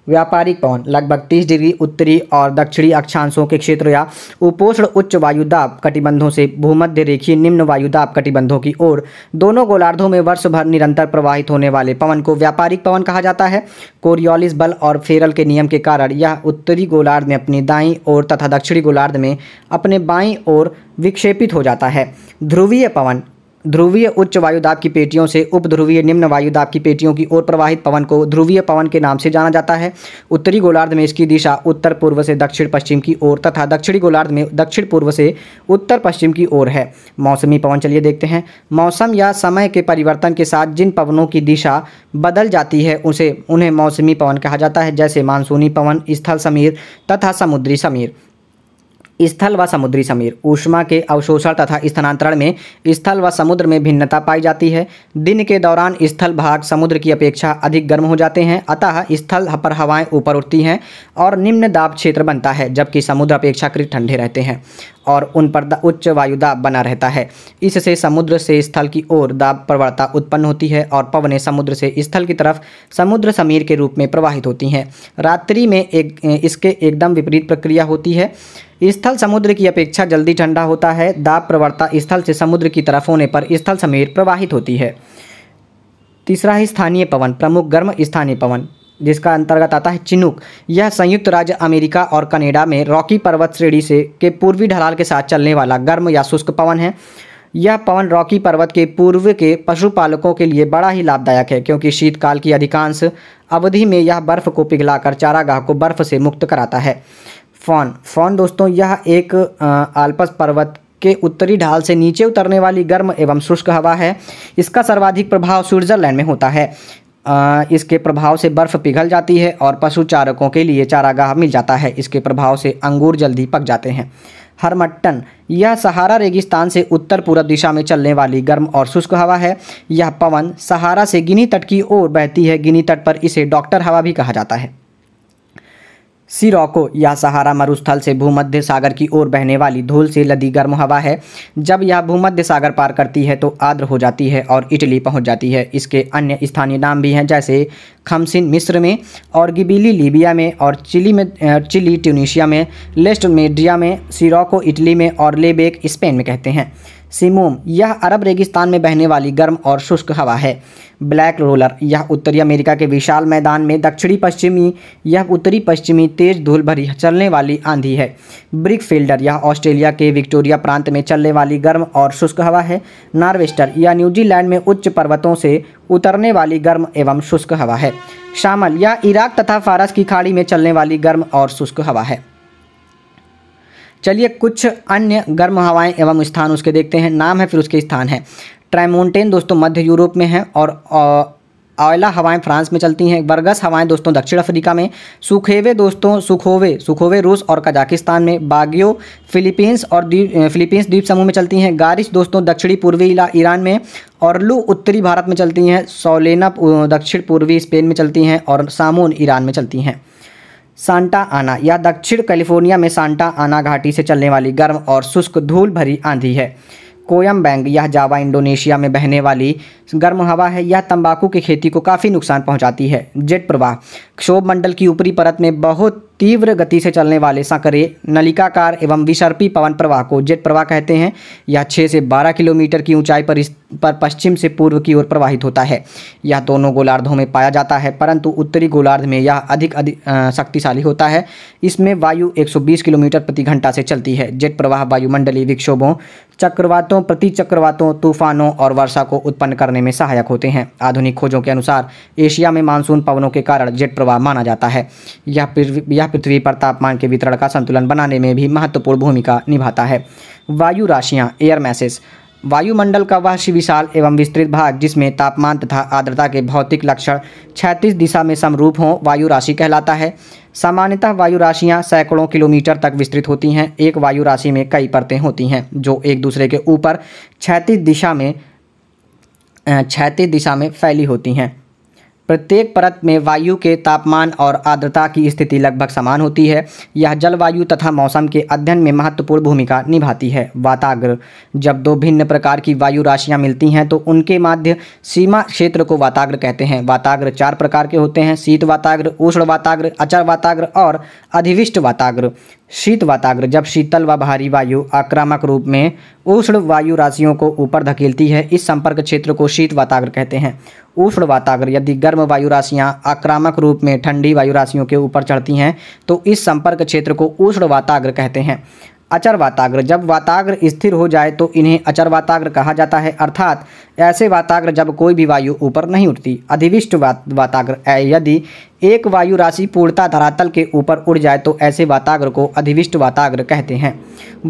व्यापारिक पवन लगभग 30 डिग्री उत्तरी और दक्षिणी अक्षांशों के क्षेत्र या उपोषण उच्च वायुदाब कटिबंधों से भूमध्य रेखीय निम्न वायुदाब कटिबंधों की ओर दोनों गोलार्धों में वर्ष भर निरंतर प्रवाहित होने वाले पवन को व्यापारिक पवन कहा जाता है कोरियोलिस बल और फेरल के नियम के कारण यह उत्तरी गोलार्ध में अपनी दाई ओर तथा दक्षिणी गोलार्ध में अपने बाई ओर विक्षेपित हो जाता है ध्रुवीय पवन ध्रुवीय उच्च वायुदाब की पेटियों से उपध्रुवीय निम्न वायुदाब की पेटियों की ओर प्रवाहित पवन को ध्रुवीय पवन के नाम से जाना जाता है उत्तरी गोलार्ध में इसकी दिशा उत्तर पूर्व से दक्षिण पश्चिम की ओर तथा दक्षिणी गोलार्ध में दक्षिण पूर्व से उत्तर पश्चिम की ओर है मौसमी पवन चलिए देखते हैं मौसम या समय के परिवर्तन के साथ जिन पवनों की दिशा बदल जाती है उसे उन्हें मौसमी पवन कहा जाता है जैसे मानसूनी पवन स्थल समीर तथा समुद्री समीर स्थल व समुद्री समीर ऊष्मा के अवशोषण तथा स्थानांतरण में स्थल व समुद्र में भिन्नता पाई जाती है दिन के दौरान स्थल भाग समुद्र की अपेक्षा अधिक गर्म हो जाते हैं अतः स्थल पर हवाएं ऊपर उठती हैं और निम्न दाब क्षेत्र बनता है जबकि समुद्र अपेक्षाकृत ठंडे रहते हैं और उन पर उच्च वायु दाब बना रहता है इससे समुद्र से स्थल की ओर दाब प्रवणता उत्पन्न होती है और पवने समुद्र से स्थल की तरफ समुद्र समीर के रूप में प्रवाहित होती हैं रात्रि में एक इसके एकदम विपरीत प्रक्रिया होती है स्थल समुद्र की अपेक्षा जल्दी ठंडा होता है दाब प्रवर्ता स्थल से समुद्र की तरफ होने पर स्थल समेत प्रवाहित होती है तीसरा है स्थानीय पवन प्रमुख गर्म स्थानीय पवन जिसका अंतर्गत आता है चिनुक यह संयुक्त राज्य अमेरिका और कनेडा में रॉकी पर्वत श्रेणी से के पूर्वी ढलाल के साथ चलने वाला गर्म या शुष्क पवन है यह पवन रॉकी पर्वत के पूर्व के पशुपालकों के लिए बड़ा ही लाभदायक है क्योंकि शीतकाल की अधिकांश अवधि में यह बर्फ़ को पिघलाकर चारागाह को बर्फ से मुक्त कराता है फोन फोन दोस्तों यह एक आल्पस पर्वत के उत्तरी ढाल से नीचे उतरने वाली गर्म एवं शुष्क हवा है इसका सर्वाधिक प्रभाव स्विट्जरलैंड में होता है इसके प्रभाव से बर्फ़ पिघल जाती है और पशु चारकों के लिए चारागाह मिल जाता है इसके प्रभाव से अंगूर जल्दी पक जाते हैं हरमट्टन यह सहारा रेगिस्तान से उत्तर पूर्व दिशा में चलने वाली गर्म और शुष्क हवा है यह पवन सहारा से गिनी तट की ओर बहती है गिनी तट पर इसे डॉक्टर हवा भी कहा जाता है सिरोको या सहारा मरुस्थल से भूमध्य सागर की ओर बहने वाली धूल से लदी गर्म हवा है जब यह भूमध्य सागर पार करती है तो आर्द्र हो जाती है और इटली पहुंच जाती है इसके अन्य स्थानीय नाम भी हैं जैसे खमसिन मिस्र में और गिबिली लीबिया में और चिली में चिली ट्यूनिशिया में लेस्ट मेडिया में सिरोको इटली में और लेबेक स्पेन में कहते हैं सिमोम यह अरब रेगिस्तान में बहने वाली गर्म और शुष्क हवा है ब्लैक रोलर यह उत्तरी अमेरिका के विशाल मैदान में दक्षिणी पश्चिमी यह उत्तरी पश्चिमी तेज धूल भरी चलने वाली आंधी है ब्रिक फील्डर यह ऑस्ट्रेलिया के विक्टोरिया प्रांत में चलने वाली गर्म और शुष्क हवा है नार्वेस्टर यह न्यूजीलैंड में उच्च पर्वतों से उतरने वाली गर्म एवं शुष्क हवा है शामल यह इराक तथा फारस की खाड़ी में चलने वाली गर्म और शुष्क हवा है चलिए कुछ अन्य गर्म हवाएं एवं स्थान उसके देखते हैं नाम है फिर उसके स्थान है ट्राइमोन्टेन दोस्तों मध्य यूरोप में है और ऑयला हवाएं फ्रांस में चलती हैं बर्गस हवाएं दोस्तों दक्षिण अफ्रीका में सुखेवे दोस्तों सुखोवे सुखोवे रूस और कजाकिस्तान में बागियो फिलीपींस और द्वीप फिलीपींस द्वीप समूह में चलती हैं गारिश दोस्तों दक्षिणी पूर्वी इला ईरान में और लू उत्तरी भारत में चलती हैं सोलेना दक्षिण पूर्वी स्पेन में चलती हैं और सामून ईरान में चलती हैं सांटा आना या दक्षिण कैलिफोर्निया में सांटा आना घाटी से चलने वाली गर्म और शुष्क धूल भरी आंधी है कोयम बैंग यह जावा इंडोनेशिया में बहने वाली गर्म हवा है यह तंबाकू की खेती को काफ़ी नुकसान पहुंचाती है जेट प्रवाह क्षोभ मंडल की ऊपरी परत में बहुत तीव्र गति से चलने वाले सकरे नलिकाकार एवं विसर्पी पवन प्रवाह को जेट प्रवाह कहते हैं यह 6 से 12 किलोमीटर की ऊंचाई पर इस पर पश्चिम से पूर्व की ओर प्रवाहित होता है यह दोनों गोलार्धों में पाया जाता है परंतु उत्तरी गोलार्ध में यह अधिक अधिक शक्तिशाली होता है इसमें वायु 120 किलोमीटर प्रति घंटा से चलती है जेट प्रवाह वायुमंडलीय विक्षोभों चक्रवातों प्रति चक्रवातों तूफानों और वर्षा को उत्पन्न करने में सहायक होते हैं आधुनिक खोजों के अनुसार एशिया में मानसून पवनों के कारण जेट प्रवाह माना जाता है यह यह पृथ्वी पर तापमान के वितरण का संतुलन बनाने में भी महत्वपूर्ण भूमिका निभाता है वायु राशियाँ एयर मैसेज वायुमंडल का वह विशाल एवं विस्तृत भाग जिसमें तापमान तथा आर्द्रता के भौतिक लक्षण छैंतीस दिशा में समरूप हों वायु राशि कहलाता है सामान्यतः वायु राशियाँ सैकड़ों किलोमीटर तक विस्तृत होती हैं एक वायु राशि में कई परतें होती हैं जो एक दूसरे के ऊपर छैंतीस दिशा में छैंतीस दिशा में फैली होती हैं प्रत्येक परत में वायु के तापमान और आर्द्रता की स्थिति लगभग समान होती है यह जलवायु तथा मौसम के अध्ययन में महत्वपूर्ण भूमिका निभाती है वाताग्र जब दो भिन्न प्रकार की वायु राशियां मिलती हैं तो उनके माध्य सीमा क्षेत्र को वाताग्र कहते हैं वाताग्र चार प्रकार के होते हैं शीत वाताग्र उष्ण वाताग्र अचर वाताग्र और अधिविष्ट वाताग्र शीत वाताग्र जब शीतल व वा भारी वायु आक्रामक रूप में उष्ण वायु राशियों को ऊपर धकेलती है इस संपर्क क्षेत्र को शीत वाताग्र कहते हैं उष्ण वाताग्र यदि गर्म वायु राशियां आक्रामक रूप में ठंडी वायु राशियों के ऊपर चढ़ती हैं तो इस संपर्क क्षेत्र को उष्ण वाताग्र कहते हैं अचर वाताग्र जब वाताग्र स्थिर हो जाए तो इन्हें अचर वाताग्र कहा जाता है अर्थात ऐसे वाताग्र जब कोई भी वायु ऊपर नहीं उठती अधिविष्ट वात, वाताग्र यदि एक वायु राशि पूर्णता धरातल के ऊपर उड़ जाए तो ऐसे वाताग्र को अधिविष्ट वाताग्र कहते हैं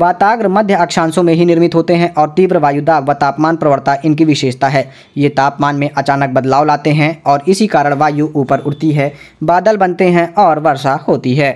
वाताग्र मध्य अक्षांशों में ही निर्मित होते हैं और तीव्र वायुदाब व तापमान प्रवणता इनकी विशेषता है ये तापमान में अचानक बदलाव लाते हैं और इसी कारण वायु ऊपर उड़ती है बादल बनते हैं और वर्षा होती है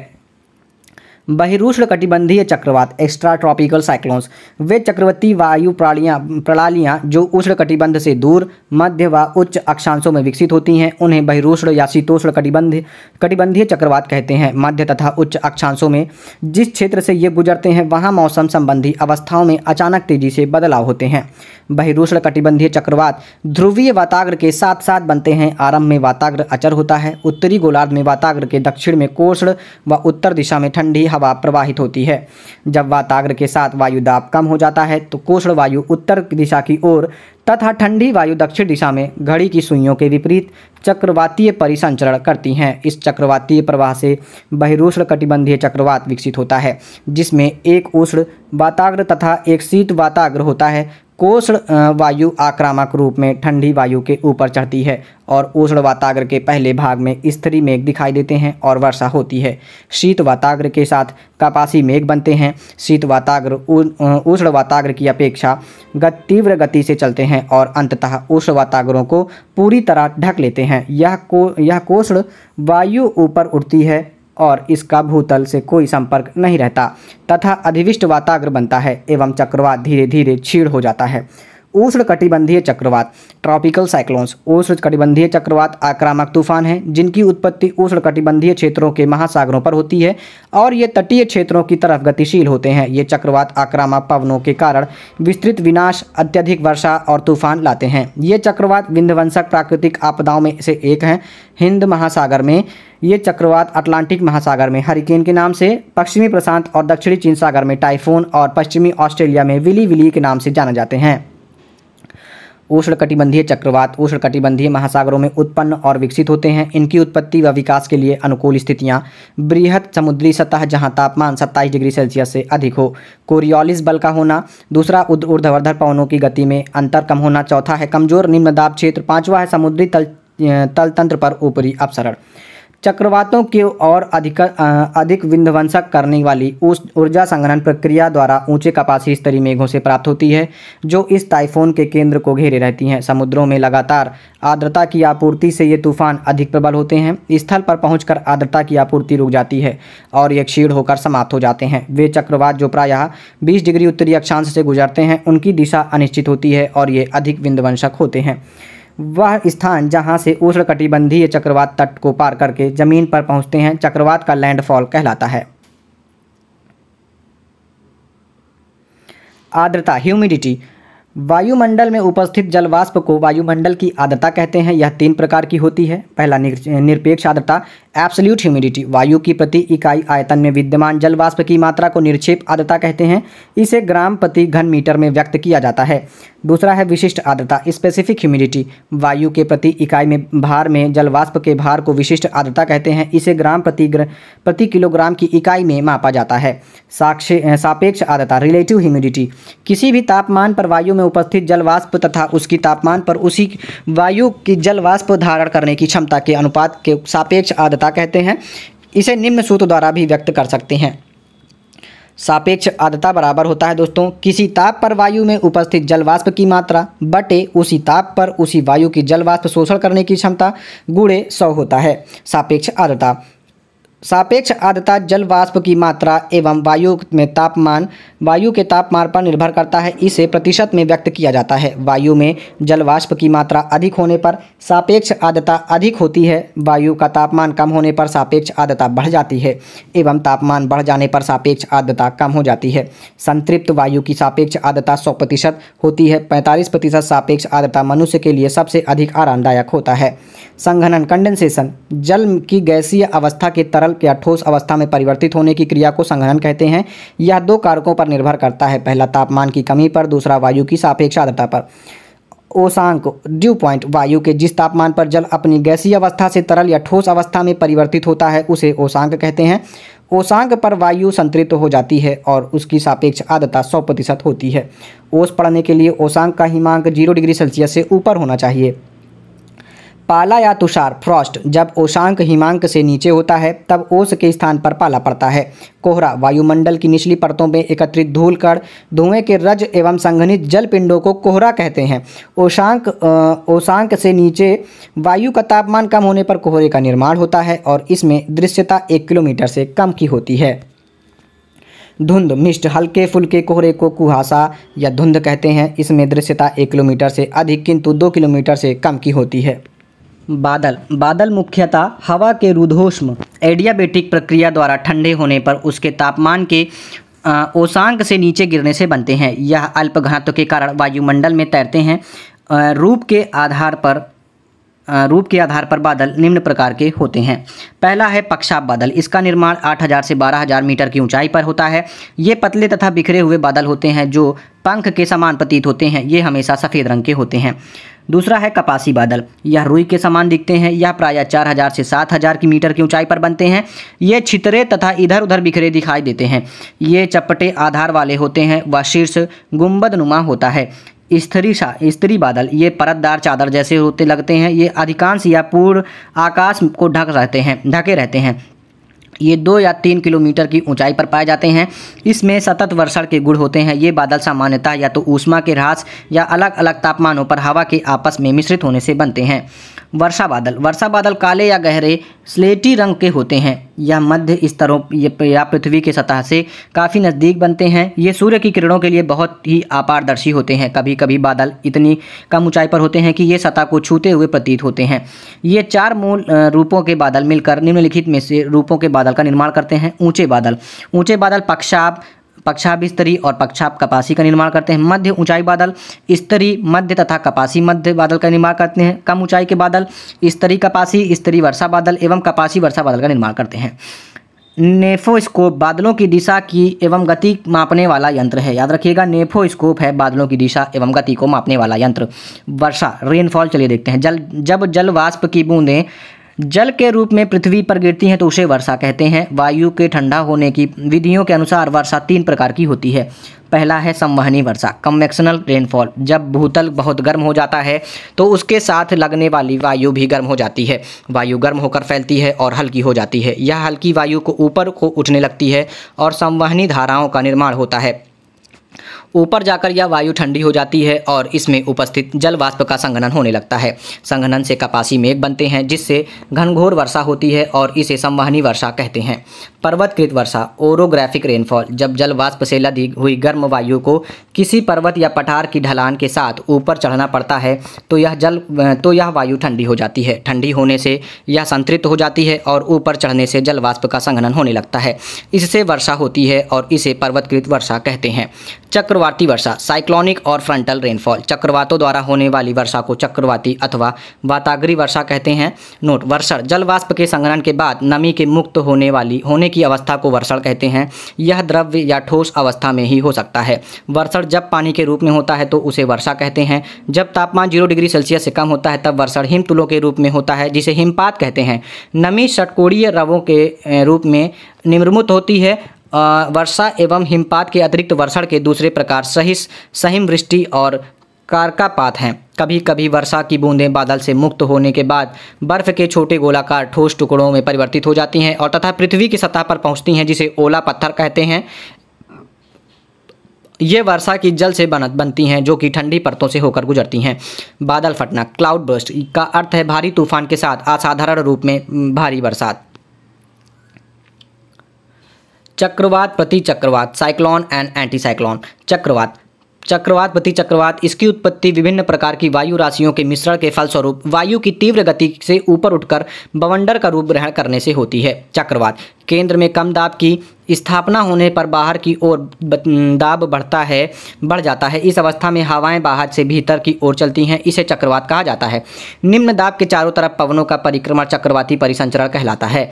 बहिरूष्ण कटिबंधीय चक्रवात एक्स्ट्रा ट्रॉपिकल साइक्लोन्स वे चक्रवर्ती वायु प्रणालियाँ प्रणालियाँ जो उष्ण कटिबंध से दूर मध्य व उच्च अक्षांशों में विकसित होती हैं उन्हें बहिरूष्ण या शीतोष्ण कटिबंध कटिबंधीय चक्रवात कहते हैं मध्य तथा उच्च अक्षांशों में जिस क्षेत्र से ये गुजरते हैं वहाँ मौसम संबंधी अवस्थाओं में अचानक तेजी से बदलाव होते हैं बहिरूष्ण कटिबंधीय चक्रवात ध्रुवीय वाताग्र के साथ साथ बनते हैं आरंभ में वाताग्र अचर होता है उत्तरी गोलार्ध में वाताग्र के दक्षिण में कोष्ण व उत्तर दिशा में ठंडी हवा हवा प्रवाहित होती है जब वाताग्र के साथ वायु दाब कम हो जाता है तो कोषण वायु उत्तर दिशा की ओर तथा ठंडी वायु दक्षिण दिशा में घड़ी की सुइयों के विपरीत चक्रवातीय परिसंचरण करती हैं इस चक्रवातीय प्रवाह से बहिरूष्ण कटिबंधीय चक्रवात विकसित होता है जिसमें एक उष्ण वाताग्र तथा एक शीत वाताग्र होता है कोष्ण वायु आक्रामक रूप में ठंडी वायु के ऊपर चढ़ती है और उष्ण वाताग्र के पहले भाग में स्त्री मेघ दिखाई देते हैं और वर्षा होती है शीत वाताग्र के साथ कपासी मेघ बनते हैं शीत वाताग्र उष्ण वाताग्र की अपेक्षा तीव्र गति से चलते हैं और अंततः उष्ण वाताग्रों को पूरी तरह ढक लेते हैं यह को यह कोष्ण वायु ऊपर उठती है और इसका भूतल से कोई संपर्क नहीं रहता तथा अधिविष्ट वाताग्र बनता है एवं चक्रवात धीरे धीरे छीड़ हो जाता है उष्ण कटिबंधीय चक्रवात ट्रॉपिकल साइक्लोन्स उष्ण कटिबंधीय चक्रवात आक्रामक तूफान हैं जिनकी उत्पत्ति उष्ण कटिबंधीय क्षेत्रों के महासागरों पर होती है और ये तटीय क्षेत्रों की तरफ गतिशील होते हैं ये चक्रवात आक्रामक पवनों के कारण विस्तृत विनाश अत्यधिक वर्षा और तूफान लाते हैं ये चक्रवात विंध्यवंशक प्राकृतिक आपदाओं में से एक हैं हिंद महासागर में ये चक्रवात अटलांटिक महासागर में हरिकेन के नाम से पश्चिमी प्रशांत और दक्षिणी चीन सागर में टाइफून और पश्चिमी ऑस्ट्रेलिया में विली विली के नाम से जाना जाते हैं उष्णकटिबंधीय चक्रवात उष्णकटिबंधीय महासागरों में उत्पन्न और विकसित होते हैं इनकी उत्पत्ति व विकास के लिए अनुकूल स्थितियाँ बृहत समुद्री सतह जहाँ तापमान सत्ताईस डिग्री सेल्सियस से अधिक हो कोरियोलिस बल का होना दूसरा ऊर्ध्वर्धर पवनों की गति में अंतर कम होना चौथा है कमजोर निम्नदाब क्षेत्र पाँचवा है समुद्री तल तलतंत्र पर ऊपरी अपसरण चक्रवातों की और अधिक अधिक विध्वंसक करने वाली उस ऊर्जा संग्रहण प्रक्रिया द्वारा ऊंचे कपासी स्तरीय मेघों से प्राप्त होती है जो इस टाइफोन के केंद्र को घेरे रहती हैं समुद्रों में लगातार आर्द्रता की आपूर्ति से ये तूफान अधिक प्रबल होते हैं स्थल पर पहुंचकर आर्द्रता की आपूर्ति रुक जाती है और ये क्षीण होकर समाप्त हो जाते हैं वे चक्रवात जो प्रायः बीस डिग्री उत्तरी अक्षांश से गुजरते हैं उनकी दिशा अनिश्चित होती है और ये अधिक विध्वंसक होते हैं वह स्थान जहां से उष्णकटिबंधीय चक्रवात तट को पार करके जमीन पर पहुंचते हैं चक्रवात का लैंडफॉल कहलाता है आर्द्रता ह्यूमिडिटी वायुमंडल में उपस्थित जलवाष्प को वायुमंडल की आर्द्रता कहते हैं यह तीन प्रकार की होती है पहला निरपेक्ष आर्द्रता एब्सोल्यूट ह्यूमिडिटी वायु की प्रति इकाई आयतन में विद्यमान जलवाष्प की मात्रा को निरक्षेप आर्द्रता कहते हैं इसे ग्राम प्रति घन मीटर में व्यक्त किया जाता है दूसरा है विशिष्ट आर्द्रता स्पेसिफिक ह्यूमिडिटी वायु के प्रति इकाई में भार में जलवाष्प के भार को विशिष्ट आर्द्रता कहते हैं इसे ग्राम प्रति प्रति किलोग्राम की इकाई में मापा जाता है साक्ष सापेक्ष आर्द्रता रिलेटिव ह्यूमिडिटी किसी भी तापमान पर वायु में उपस्थित जलवाष्प तथा उसकी तापमान पर उसी वायु की जलवाष्प धारण करने की क्षमता के अनुपात के सापेक्ष आदता कहते हैं इसे निम्न सूत्र द्वारा भी व्यक्त कर सकते हैं सापेक्ष आदता बराबर होता है दोस्तों किसी ताप पर वायु में उपस्थित जलवाष्प की मात्रा बटे उसी ताप पर उसी वायु की जलवाष्प शोषण करने की क्षमता गुड़े सौ होता है सापेक्ष आदता सापेक्ष आर्द्रता जल वाष्प की मात्रा एवं वायु में तापमान वायु के तापमान पर निर्भर करता है इसे प्रतिशत में व्यक्त किया जाता है वायु में जल वाष्प की मात्रा अधिक होने पर सापेक्ष आर्द्रता अधिक होती है वायु का तापमान कम होने पर सापेक्ष आर्द्रता बढ़ जाती है एवं तापमान बढ़ जाने पर सापेक्ष आर्द्रता कम हो जाती है संतृप्त वायु की सापेक्ष आर्द्रता सौ प्रतिशत होती है पैंतालीस प्रतिशत सापेक्ष आर्द्रता मनुष्य के लिए सबसे अधिक आरामदायक होता है संघनन कंडेंसेशन जल की गैसीय अवस्था के तरल तरल या ठोस अवस्था में परिवर्तित होने की क्रिया को संघनन कहते हैं यह दो कारकों पर निर्भर करता है पहला तापमान की कमी पर दूसरा वायु की सापेक्ष आर्द्रता पर ओसांक ड्यू पॉइंट वायु के जिस तापमान पर जल अपनी गैसीय अवस्था से तरल या ठोस अवस्था में परिवर्तित होता है उसे ओसांक कहते हैं ओसांक पर वायु संतृप्त हो जाती है और उसकी सापेक्ष आदता 100 प्रतिशत होती है ओस पड़ने के लिए ओसांक का हिमांक जीरो डिग्री सेल्सियस से ऊपर होना चाहिए पाला या तुषार फ्रॉस्ट जब ओशांक हिमांक से नीचे होता है तब ओस के स्थान पर पाला पड़ता है कोहरा वायुमंडल की निचली परतों में एकत्रित धूल कण धुएं के रज एवं संघनित जल पिंडों को कोहरा कहते हैं ओशांक ओशांक से नीचे वायु का तापमान कम होने पर कोहरे का निर्माण होता है और इसमें दृश्यता एक किलोमीटर से कम की होती है धुंध मिष्ट हल्के फुल्के कोहरे को कुहासा या धुंध कहते हैं इसमें दृश्यता एक किलोमीटर से अधिक किंतु दो किलोमीटर से कम की होती है बादल बादल मुख्यतः हवा के रुधोष्म एडियाबेटिक प्रक्रिया द्वारा ठंडे होने पर उसके तापमान के ओसांक से नीचे गिरने से बनते हैं यह अल्प घनत्व के कारण वायुमंडल में तैरते हैं रूप के आधार पर रूप के आधार पर बादल निम्न प्रकार के होते हैं पहला है पक्षाप बादल इसका निर्माण 8000 से 12000 मीटर की ऊंचाई पर होता है ये पतले तथा बिखरे हुए बादल होते हैं जो पंख के समान प्रतीत होते हैं ये हमेशा सफ़ेद रंग के होते हैं दूसरा है कपासी बादल यह रुई के समान दिखते हैं यह प्रायः चार हज़ार से सात हज़ार की मीटर की ऊंचाई पर बनते हैं ये छितरे तथा इधर उधर बिखरे दिखाई देते हैं ये चपटे आधार वाले होते हैं व शीर्ष गुम्बद होता है स्त्री स्त्री बादल ये परतदार चादर जैसे होते लगते हैं ये अधिकांश या पूर्ण आकाश को ढक रहते हैं ढके रहते हैं ये दो या तीन किलोमीटर की ऊंचाई पर पाए जाते हैं इसमें सतत वर्षण के गुड़ होते हैं ये बादल सामान्यतः या तो ऊष्मा के ह्रास या अलग अलग तापमानों पर हवा के आपस में मिश्रित होने से बनते हैं वर्षा बादल वर्षा बादल काले या गहरे स्लेटी रंग के होते हैं यह मध्य स्तरों या पृथ्वी के सतह से काफ़ी नज़दीक बनते हैं ये सूर्य की किरणों के लिए बहुत ही अपारदर्शी होते हैं कभी कभी बादल इतनी कम ऊंचाई पर होते हैं कि ये सतह को छूते हुए प्रतीत होते हैं ये चार मूल रूपों के बादल मिलकर निम्नलिखित में से रूपों के बादल बादल का निर्माण करते हैं ऊंचे बादल ऊंचे बादल पक्षाप पक्षाप स्तरी और पक्षाप कपासी का निर्माण करते हैं मध्य ऊंचाई बादल स्तरी मध्य तथा कपासी मध्य बादल का निर्माण करते हैं कम ऊंचाई के बादल स्तरी कपासी स्तरी वर्षा बादल एवं कपासी वर्षा बादल का निर्माण करते हैं नेफोस्कोप बादलों की दिशा की एवं गति मापने वाला यंत्र है याद रखिएगा नेफोस्कोप है बादलों की दिशा एवं गति को मापने वाला यंत्र वर्षा रेनफॉल चलिए देखते हैं जल जब जल वाष्प की बूंदें जल के रूप में पृथ्वी पर गिरती हैं तो उसे वर्षा कहते हैं वायु के ठंडा होने की विधियों के अनुसार वर्षा तीन प्रकार की होती है पहला है संवहनी वर्षा कन्वेक्शनल रेनफॉल जब भूतल बहुत गर्म हो जाता है तो उसके साथ लगने वाली वायु भी गर्म हो जाती है वायु गर्म होकर फैलती है और हल्की हो जाती है यह हल्की वायु को ऊपर को उठने लगती है और संवहनी धाराओं का निर्माण होता है ऊपर जाकर यह वायु ठंडी हो जाती है और इसमें उपस्थित जल वाष्प का संघनन होने लगता है संघनन से कपासी मेघ बनते हैं जिससे घनघोर वर्षा होती है और इसे संवहनी वर्षा कहते हैं पर्वतकृत वर्षा ओरोग्राफिक रेनफॉल जब जल वाष्प से लदी हुई गर्म वायु को किसी पर्वत या पठार की ढलान के साथ ऊपर चढ़ना पड़ता है तो यह जल तो यह वायु ठंडी हो जाती है ठंडी होने से यह संतृप्त हो जाती है और ऊपर चढ़ने से जल वाष्प का संघनन होने लगता है इससे वर्षा होती है और इसे पर्वतकृत वर्षा कहते हैं चक्र चक्रवाती वर्षा साइक्लोनिक और फ्रंटल रेनफॉल चक्रवातों द्वारा होने वाली वर्षा को चक्रवाती अथवा वातागरी वर्षा कहते हैं नोट वर्षा जलवाष्प के संग्रहण के बाद नमी के मुक्त होने वाली होने की अवस्था को वर्षण कहते हैं यह द्रव्य या ठोस अवस्था में ही हो सकता है वर्षण जब पानी के रूप में होता है तो उसे वर्षा कहते हैं जब तापमान जीरो डिग्री सेल्सियस से कम होता है तब वर्षण हिमतुलों के रूप में होता है जिसे हिमपात कहते हैं नमी षटकोड़ीय रवों के रूप में निर्मित होती है वर्षा एवं हिमपात के अतिरिक्त वर्षण के दूसरे प्रकार सहिष सहिम वृष्टि और कारकापात हैं कभी कभी वर्षा की बूंदें बादल से मुक्त होने के बाद बर्फ के छोटे गोलाकार ठोस टुकड़ों में परिवर्तित हो जाती हैं और तथा पृथ्वी की सतह पर पहुंचती हैं जिसे ओला पत्थर कहते हैं ये वर्षा की जल से बन बनती हैं जो कि ठंडी परतों से होकर गुजरती हैं बादल फटना क्लाउड बर्स्ट का अर्थ है भारी तूफान के साथ असाधारण रूप में भारी बरसात चक्रवात प्रति चक्रवात साइक्लॉन एंड एंटी साइक्लॉन चक्रवात चक्रवात प्रति चक्रवात इसकी उत्पत्ति विभिन्न प्रकार की वायु राशियों के मिश्रण के फलस्वरूप वायु की तीव्र गति से ऊपर उठकर बवंडर का रूप ग्रहण करने से होती है चक्रवात केंद्र में कम दाब की स्थापना होने पर बाहर की ओर दाब बढ़ता है बढ़ जाता है इस अवस्था में हवाएं बाहर से भीतर की ओर चलती हैं इसे चक्रवात कहा जाता है निम्न दाब के चारों तरफ पवनों का परिक्रमा चक्रवाती परिसंचरण कहलाता है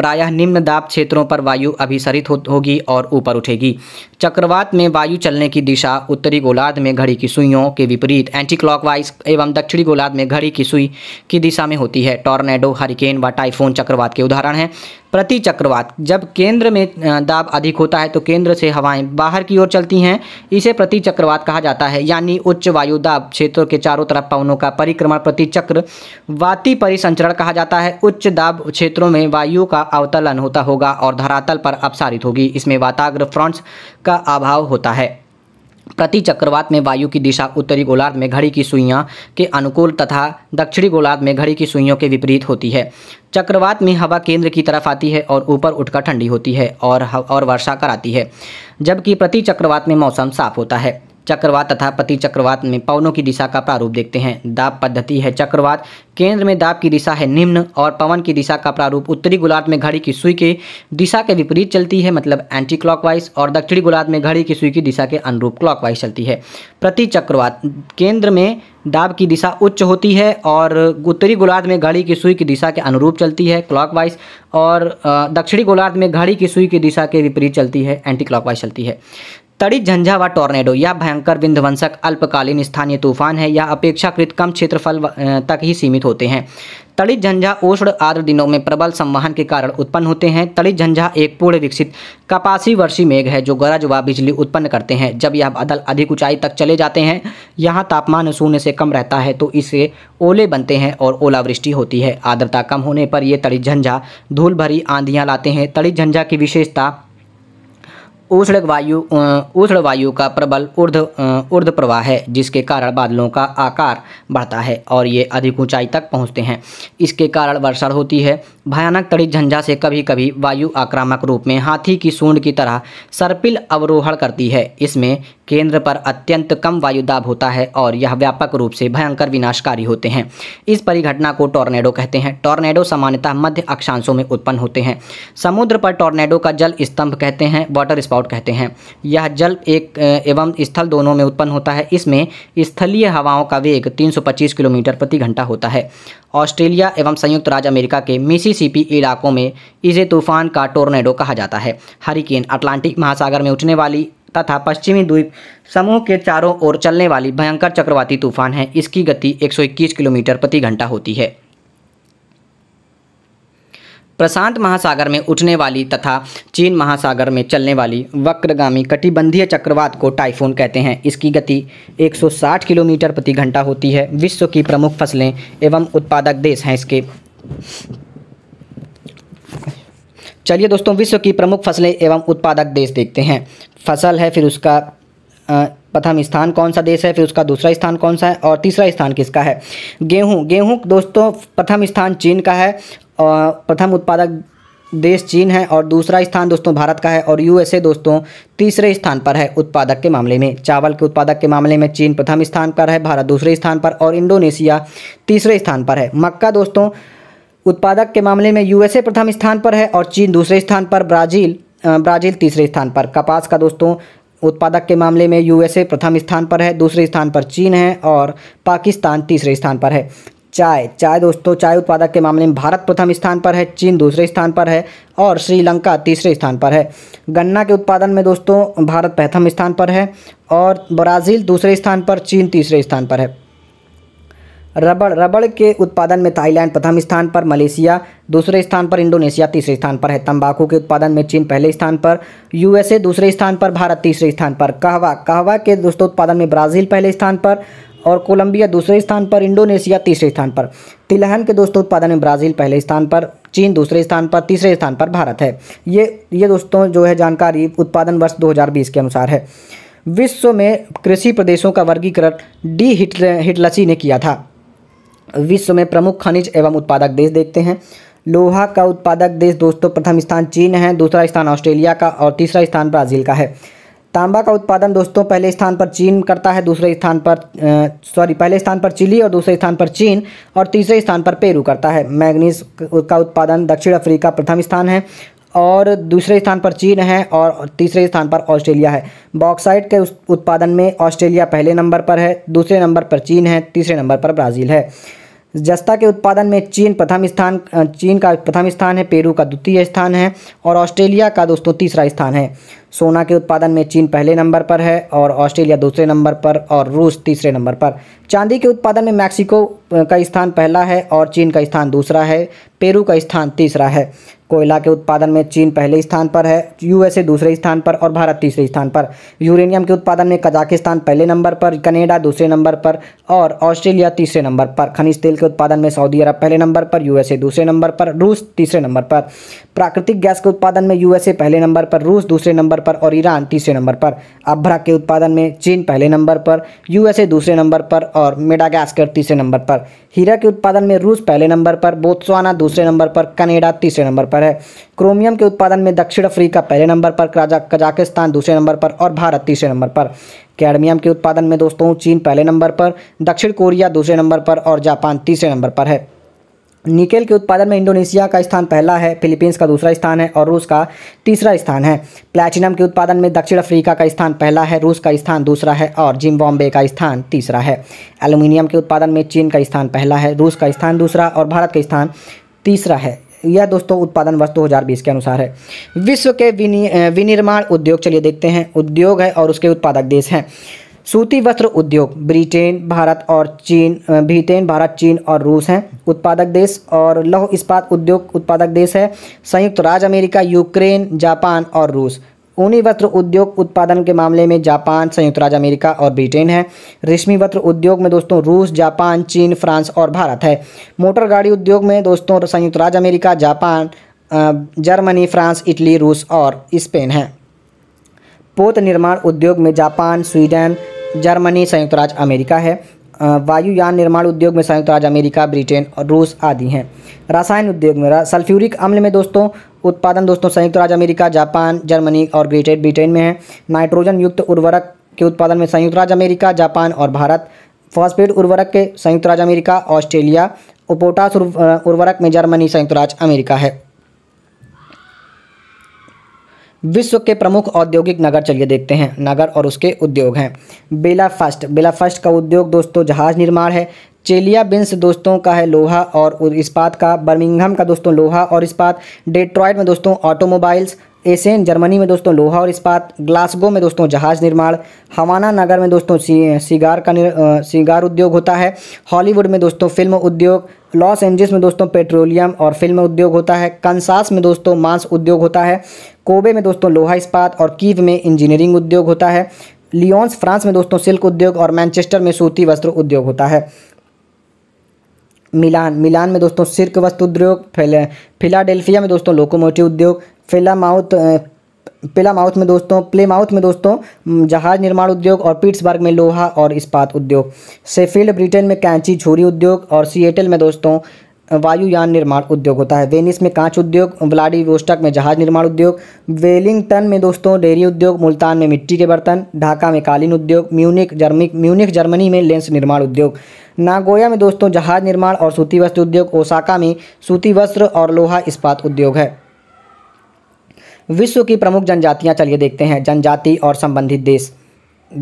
प्रायः निम्न दाब क्षेत्रों पर वायु अभिसरित हो, होगी और ऊपर उठेगी चक्रवात में वायु चलने की दिशा उत्तरी गोलार्ध में घड़ी की सुइयों के विपरीत एंटी क्लॉकवाइज एवं दक्षिणी गोलार्ध में घड़ी की सुई की दिशा में होती है टॉर्नेडो हरिकेन व टाइफोन चक्रवात के उदाहरण हैं प्रति चक्रवात जब केंद्र में दाब अधिक होता है तो केंद्र से हवाएं बाहर की ओर चलती हैं इसे प्रति चक्रवात कहा जाता है यानी उच्च वायु दाब क्षेत्रों के चारों तरफ पवनों का परिक्रमण प्रति चक्र वाती परिसंचरण कहा जाता है उच्च दाब क्षेत्रों में वायु का अवतलन होता होगा और धरातल पर अपसारित होगी इसमें वाताग्र फ्रंट्स का अभाव होता है प्रति चक्रवात में वायु की दिशा उत्तरी गोलार्ध में घड़ी की सुइयाँ के अनुकूल तथा दक्षिणी गोलार्ध में घड़ी की सुइयों के विपरीत होती है चक्रवात में हवा केंद्र की तरफ आती है और ऊपर उठकर ठंडी होती है और और वर्षा कराती है जबकि प्रति चक्रवात में मौसम साफ होता है चक्रवात तथा प्रति चक्रवात में पवनों की दिशा का प्रारूप देखते हैं दाब पद्धति है चक्रवात केंद्र में दाब की दिशा है निम्न और पवन की दिशा का प्रारूप उत्तरी गोलार्ध में घड़ी की सुई के दिशा के विपरीत चलती है मतलब एंटी क्लॉकवाइज और दक्षिणी गोलार्ध में घड़ी की सुई की दिशा के अनुरूप क्लॉकवाइज चलती है प्रति चक्रवात केंद्र में दाब की दिशा उच्च होती है और उत्तरी गोलार्ध में घड़ी की सुई की दिशा के अनुरूप चलती है क्लॉकवाइज और दक्षिणी गोलार्ध में घड़ी की सुई की दिशा के विपरीत चलती है एंटी क्लॉकवाइज चलती है तड़ी झंझावा टोर्नेडो यह भयंकर विंध्यवंशक अल्पकालीन स्थानीय तूफान है यह अपेक्षाकृत कम क्षेत्रफल तक ही सीमित होते हैं तड़ी झंझा उष्ण आर्द्र दिनों में प्रबल संवहन के कारण उत्पन्न होते हैं तड़ी झंझा एक पूर्ण विकसित कपासी वर्षी मेघ है जो गरज व बिजली उत्पन्न करते हैं जब यह बादल अधिक ऊंचाई तक चले जाते हैं यहाँ तापमान शून्य से कम रहता है तो इसे ओले बनते हैं और ओलावृष्टि होती है आर्द्रता कम होने पर ये तड़ी झंझा धूल भरी आंधियाँ लाते हैं तड़ी झंझा की विशेषता उष्ण वायु उष्ण वायु का प्रबल ऊर्ध ऊर्ध प्रवाह है जिसके कारण बादलों का आकार बढ़ता है और ये अधिक ऊंचाई तक पहुंचते हैं इसके कारण वर्षा होती है भयानक तड़ी झंझा से कभी कभी वायु आक्रामक रूप में हाथी की सूंड की तरह सर्पिल अवरोहण करती है इसमें केंद्र पर अत्यंत कम वायु दाब होता है और यह व्यापक रूप से भयंकर विनाशकारी होते हैं इस परिघटना को टॉर्नेडो कहते हैं टॉर्नेडो सामान्यतः मध्य अक्षांशों में उत्पन्न होते हैं समुद्र पर टॉर्नेडो का जल स्तंभ कहते हैं वाटर स्पाउट कहते हैं यह जल एक एवं स्थल दोनों में उत्पन्न होता है इसमें स्थलीय हवाओं का वेग तीन किलोमीटर प्रति घंटा होता है ऑस्ट्रेलिया एवं संयुक्त राज्य अमेरिका के मिसी मिसिसिपी इलाकों में इसे तूफान का टोर्नेडो कहा जाता है हरिकेन अटलांटिक महासागर में उठने वाली तथा पश्चिमी द्वीप समूह के चारों ओर चलने वाली भयंकर चक्रवाती तूफान है इसकी गति 121 किलोमीटर प्रति घंटा होती है प्रशांत महासागर में उठने वाली तथा चीन महासागर में चलने वाली वक्रगामी कटिबंधीय चक्रवात को टाइफून कहते हैं इसकी गति 160 किलोमीटर प्रति घंटा होती है विश्व की प्रमुख फसलें एवं उत्पादक देश हैं इसके चलिए दोस्तों विश्व की प्रमुख फसलें एवं उत्पादक देश देखते हैं फसल है फिर उसका प्रथम स्थान कौन सा देश है फिर उसका दूसरा स्थान कौन सा है और तीसरा स्थान किसका है गेहूं गेहूं दोस्तों प्रथम स्थान चीन का है और प्रथम उत्पादक देश चीन है और दूसरा स्थान दोस्तों भारत का है और यूएसए दोस्तों तीसरे स्थान पर है उत्पादक के मामले में चावल के उत्पादक के मामले में चीन प्रथम स्थान पर है भारत दूसरे स्थान पर और इंडोनेशिया तीसरे स्थान पर है मक्का दोस्तों उत्पादक के मामले में यूएसए प्रथम स्थान पर है और चीन दूसरे स्थान पर ब्राज़ील ब्राज़ील तीसरे स्थान पर कपास का दोस्तों उत्पादक के मामले में यूएसए प्रथम स्थान पर है दूसरे स्थान पर चीन है और पाकिस्तान तीसरे स्थान पर है चाय चाय दोस्तों चाय उत्पादक के मामले में भारत प्रथम स्थान पर है चीन दूसरे स्थान पर है और श्रीलंका तीसरे स्थान पर है गन्ना के उत्पादन में दोस्तों भारत प्रथम स्थान पर है और ब्राज़ील दूसरे स्थान पर चीन तीसरे स्थान पर है रबड़ रबड़ के उत्पादन में थाईलैंड प्रथम स्थान पर मलेशिया दूसरे स्थान पर इंडोनेशिया तीसरे स्थान पर है तंबाकू के उत्पादन में चीन पहले स्थान पर यूएसए दूसरे स्थान पर भारत तीसरे स्थान पर कहवा कहवा के दोस्तों उत्पादन में ब्राज़ील पहले स्थान पर और कोलंबिया दूसरे स्थान पर इंडोनेशिया तीसरे स्थान पर तिलहन के दोस्तों उत्पादन में ब्राज़ील पहले स्थान पर चीन दूसरे स्थान पर तीसरे स्थान पर भारत है ये ये दोस्तों जो है जानकारी उत्पादन वर्ष 2020 के अनुसार है विश्व में कृषि प्रदेशों का वर्गीकरण डी हिटलसी ने किया था विश्व में प्रमुख खनिज एवं उत्पादक देश देखते हैं लोहा का उत्पादक देश दोस्तों प्रथम स्थान चीन है दूसरा स्थान ऑस्ट्रेलिया का और तीसरा स्थान ब्राज़ील का है तांबा का उत्पादन दोस्तों पहले स्थान पर चीन करता है दूसरे स्थान पर सॉरी पहले स्थान पर चिली और दूसरे स्थान पर चीन और तीसरे स्थान पर पेरू करता है मैग्नीज का उत्पादन दक्षिण अफ्रीका प्रथम स्थान है और दूसरे स्थान पर चीन है और तीसरे स्थान पर ऑस्ट्रेलिया है बॉक्साइट के उत्पादन में ऑस्ट्रेलिया पहले नंबर पर है दूसरे नंबर पर चीन है तीसरे नंबर पर ब्राज़ील है जस्ता के उत्पादन में चीन प्रथम स्थान चीन का प्रथम स्थान है पेरू का द्वितीय स्थान है और ऑस्ट्रेलिया का दोस्तों तीसरा स्थान है सोना के उत्पादन में चीन पहले नंबर पर है और ऑस्ट्रेलिया दूसरे नंबर पर और रूस तीसरे नंबर पर चांदी के उत्पादन में मैक्सिको का स्थान पहला है और चीन का स्थान दूसरा है पेरू का स्थान तीसरा है कोयला के उत्पादन में चीन पहले स्थान पर है यूएसए दूसरे स्थान पर और भारत तीसरे स्थान पर यूरेनियम के उत्पादन में कजाकिस्तान पहले नंबर पर कनेडा दूसरे नंबर पर और ऑस्ट्रेलिया तीसरे नंबर पर खनिज तेल के उत्पादन में सऊदी अरब पहले नंबर पर यूएसए दूसरे नंबर पर रूस तीसरे नंबर पर प्राकृतिक गैस के उत्पादन में यूएसए पहले नंबर पर रूस दूसरे नंबर पर और ईरान तीसरे नंबर पर अभ्रक के उत्पादन में चीन पहले नंबर पर यूएसए दूसरे नंबर पर और मेडागास्कर तीसरे नंबर पर हीरा के उत्पादन में रूस पहले नंबर पर बोत्सवाना दूसरे नंबर पर कनेडा तीसरे नंबर पर पर है क्रोमियम के उत्पादन में दक्षिण अफ्रीका पहले नंबर पर कजाकिस्तान दूसरे नंबर पर और भारत तीसरे नंबर पर कैडमियम के उत्पादन में दोस्तों चीन पहले नंबर पर दक्षिण कोरिया दूसरे नंबर पर और जापान तीसरे नंबर पर है निकेल के उत्पादन में इंडोनेशिया का स्थान पहला है फिलीपींस का दूसरा स्थान है और रूस का तीसरा स्थान है प्लैटिनम के उत्पादन में दक्षिण अफ्रीका का स्थान पहला है रूस का स्थान दूसरा है और जिम्बाब्वे का स्थान तीसरा है एल्यूमिनियम के उत्पादन में चीन का स्थान पहला है रूस का स्थान दूसरा और भारत का स्थान तीसरा है यह दोस्तों उत्पादन वर्ष दो के अनुसार है विश्व के विनिर्माण उद्योग चलिए देखते हैं उद्योग है और उसके उत्पादक देश हैं सूती वस्त्र उद्योग ब्रिटेन भारत और चीन ब्रिटेन भारत चीन और रूस हैं उत्पादक देश और लौह इस्पात उद्योग उत्पादक देश है संयुक्त राज्य अमेरिका यूक्रेन जापान और रूस ऊनी वस्त्र उद्योग उत्पादन के मामले में जापान संयुक्त राज्य अमेरिका और ब्रिटेन है रेशमी वस्त्र उद्योग में दोस्तों रूस जापान चीन फ्रांस और भारत है मोटर गाड़ी उद्योग में दोस्तों संयुक्त राज्य America Japan Germany France Italy रूस और स्पेन है पोत निर्माण उद्योग में जापान स्वीडन जर्मनी संयुक्त राज्य अमेरिका है वायुयान निर्माण उद्योग में संयुक्त राज्य अमेरिका ब्रिटेन और रूस आदि हैं रसायन उद्योग में सल्फ्यूरिक अम्ल में दोस्तों उत्पादन दोस्तों संयुक्त राज्य अमेरिका जापान जर्मनी और ग्रेटेड ब्रिटेन में है नाइट्रोजन युक्त उर्वरक के उत्पादन में संयुक्त राज्य अमेरिका जापान और भारत फॉस्फेट उर्वरक के संयुक्त राज्य अमेरिका ऑस्ट्रेलिया पोटास उर्वरक में जर्मनी संयुक्त राज्य अमेरिका है विश्व के प्रमुख औद्योगिक नगर चलिए देखते हैं नगर और उसके उद्योग हैं बेला फर्स्ट बेला फर्स्ट का उद्योग दोस्तों जहाज निर्माण है चेलिया बिन्स दोस्तों का है लोहा और इस्पात का बर्मिंगहम का दोस्तों लोहा और इस्पात डेट्रॉयड में दोस्तों ऑटोमोबाइल्स एसेन जर्मनी में दोस्तों लोहा और इस्पात ग्लासगो में दोस्तों जहाज निर्माण हवाना नगर में दोस्तों सिगार का सिगार उद्योग होता है हॉलीवुड में दोस्तों फिल्म उद्योग लॉस एंजल्स में दोस्तों पेट्रोलियम और फिल्म उद्योग होता है कंसास में दोस्तों मांस उद्योग होता है कोबे में दोस्तों लोहा इस्पात और कीव में इंजीनियरिंग उद्योग होता है लियोन्स फ्रांस में दोस्तों सिल्क उद्योग और मैनचेस्टर में सूती वस्त्र उद्योग होता है मिलान मिलान में दोस्तों सिर्क वस्त्र उद्योग फिलाडेल्फिया में दोस्तों लोकोमोटिव उद्योग फिलामाउथ पिलामाउथ में दोस्तों प्लेमाउथ में दोस्तों जहाज निर्माण उद्योग और पीट्सबर्ग में लोहा और इस्पात उद्योग सेफील्ड ब्रिटेन में कैंची झूरी उद्योग और सिएटल में दोस्तों वायुयान निर्माण उद्योग होता है वेनिस में कांच उद्योग व्लाडिवोस्टक में जहाज निर्माण उद्योग वेलिंगटन में दोस्तों डेयरी उद्योग मुल्तान में मिट्टी के बर्तन ढाका में कालीन उद्योग म्यूनिक जर्मिक म्यूनिक जर्मनी में लेंस निर्माण उद्योग नागोया में दोस्तों जहाज निर्माण और सूती वस्त्र उद्योग ओसाका में सूती वस्त्र और लोहा इस्पात उद्योग है विश्व की प्रमुख जनजातियाँ चलिए देखते हैं जनजाति और संबंधित देश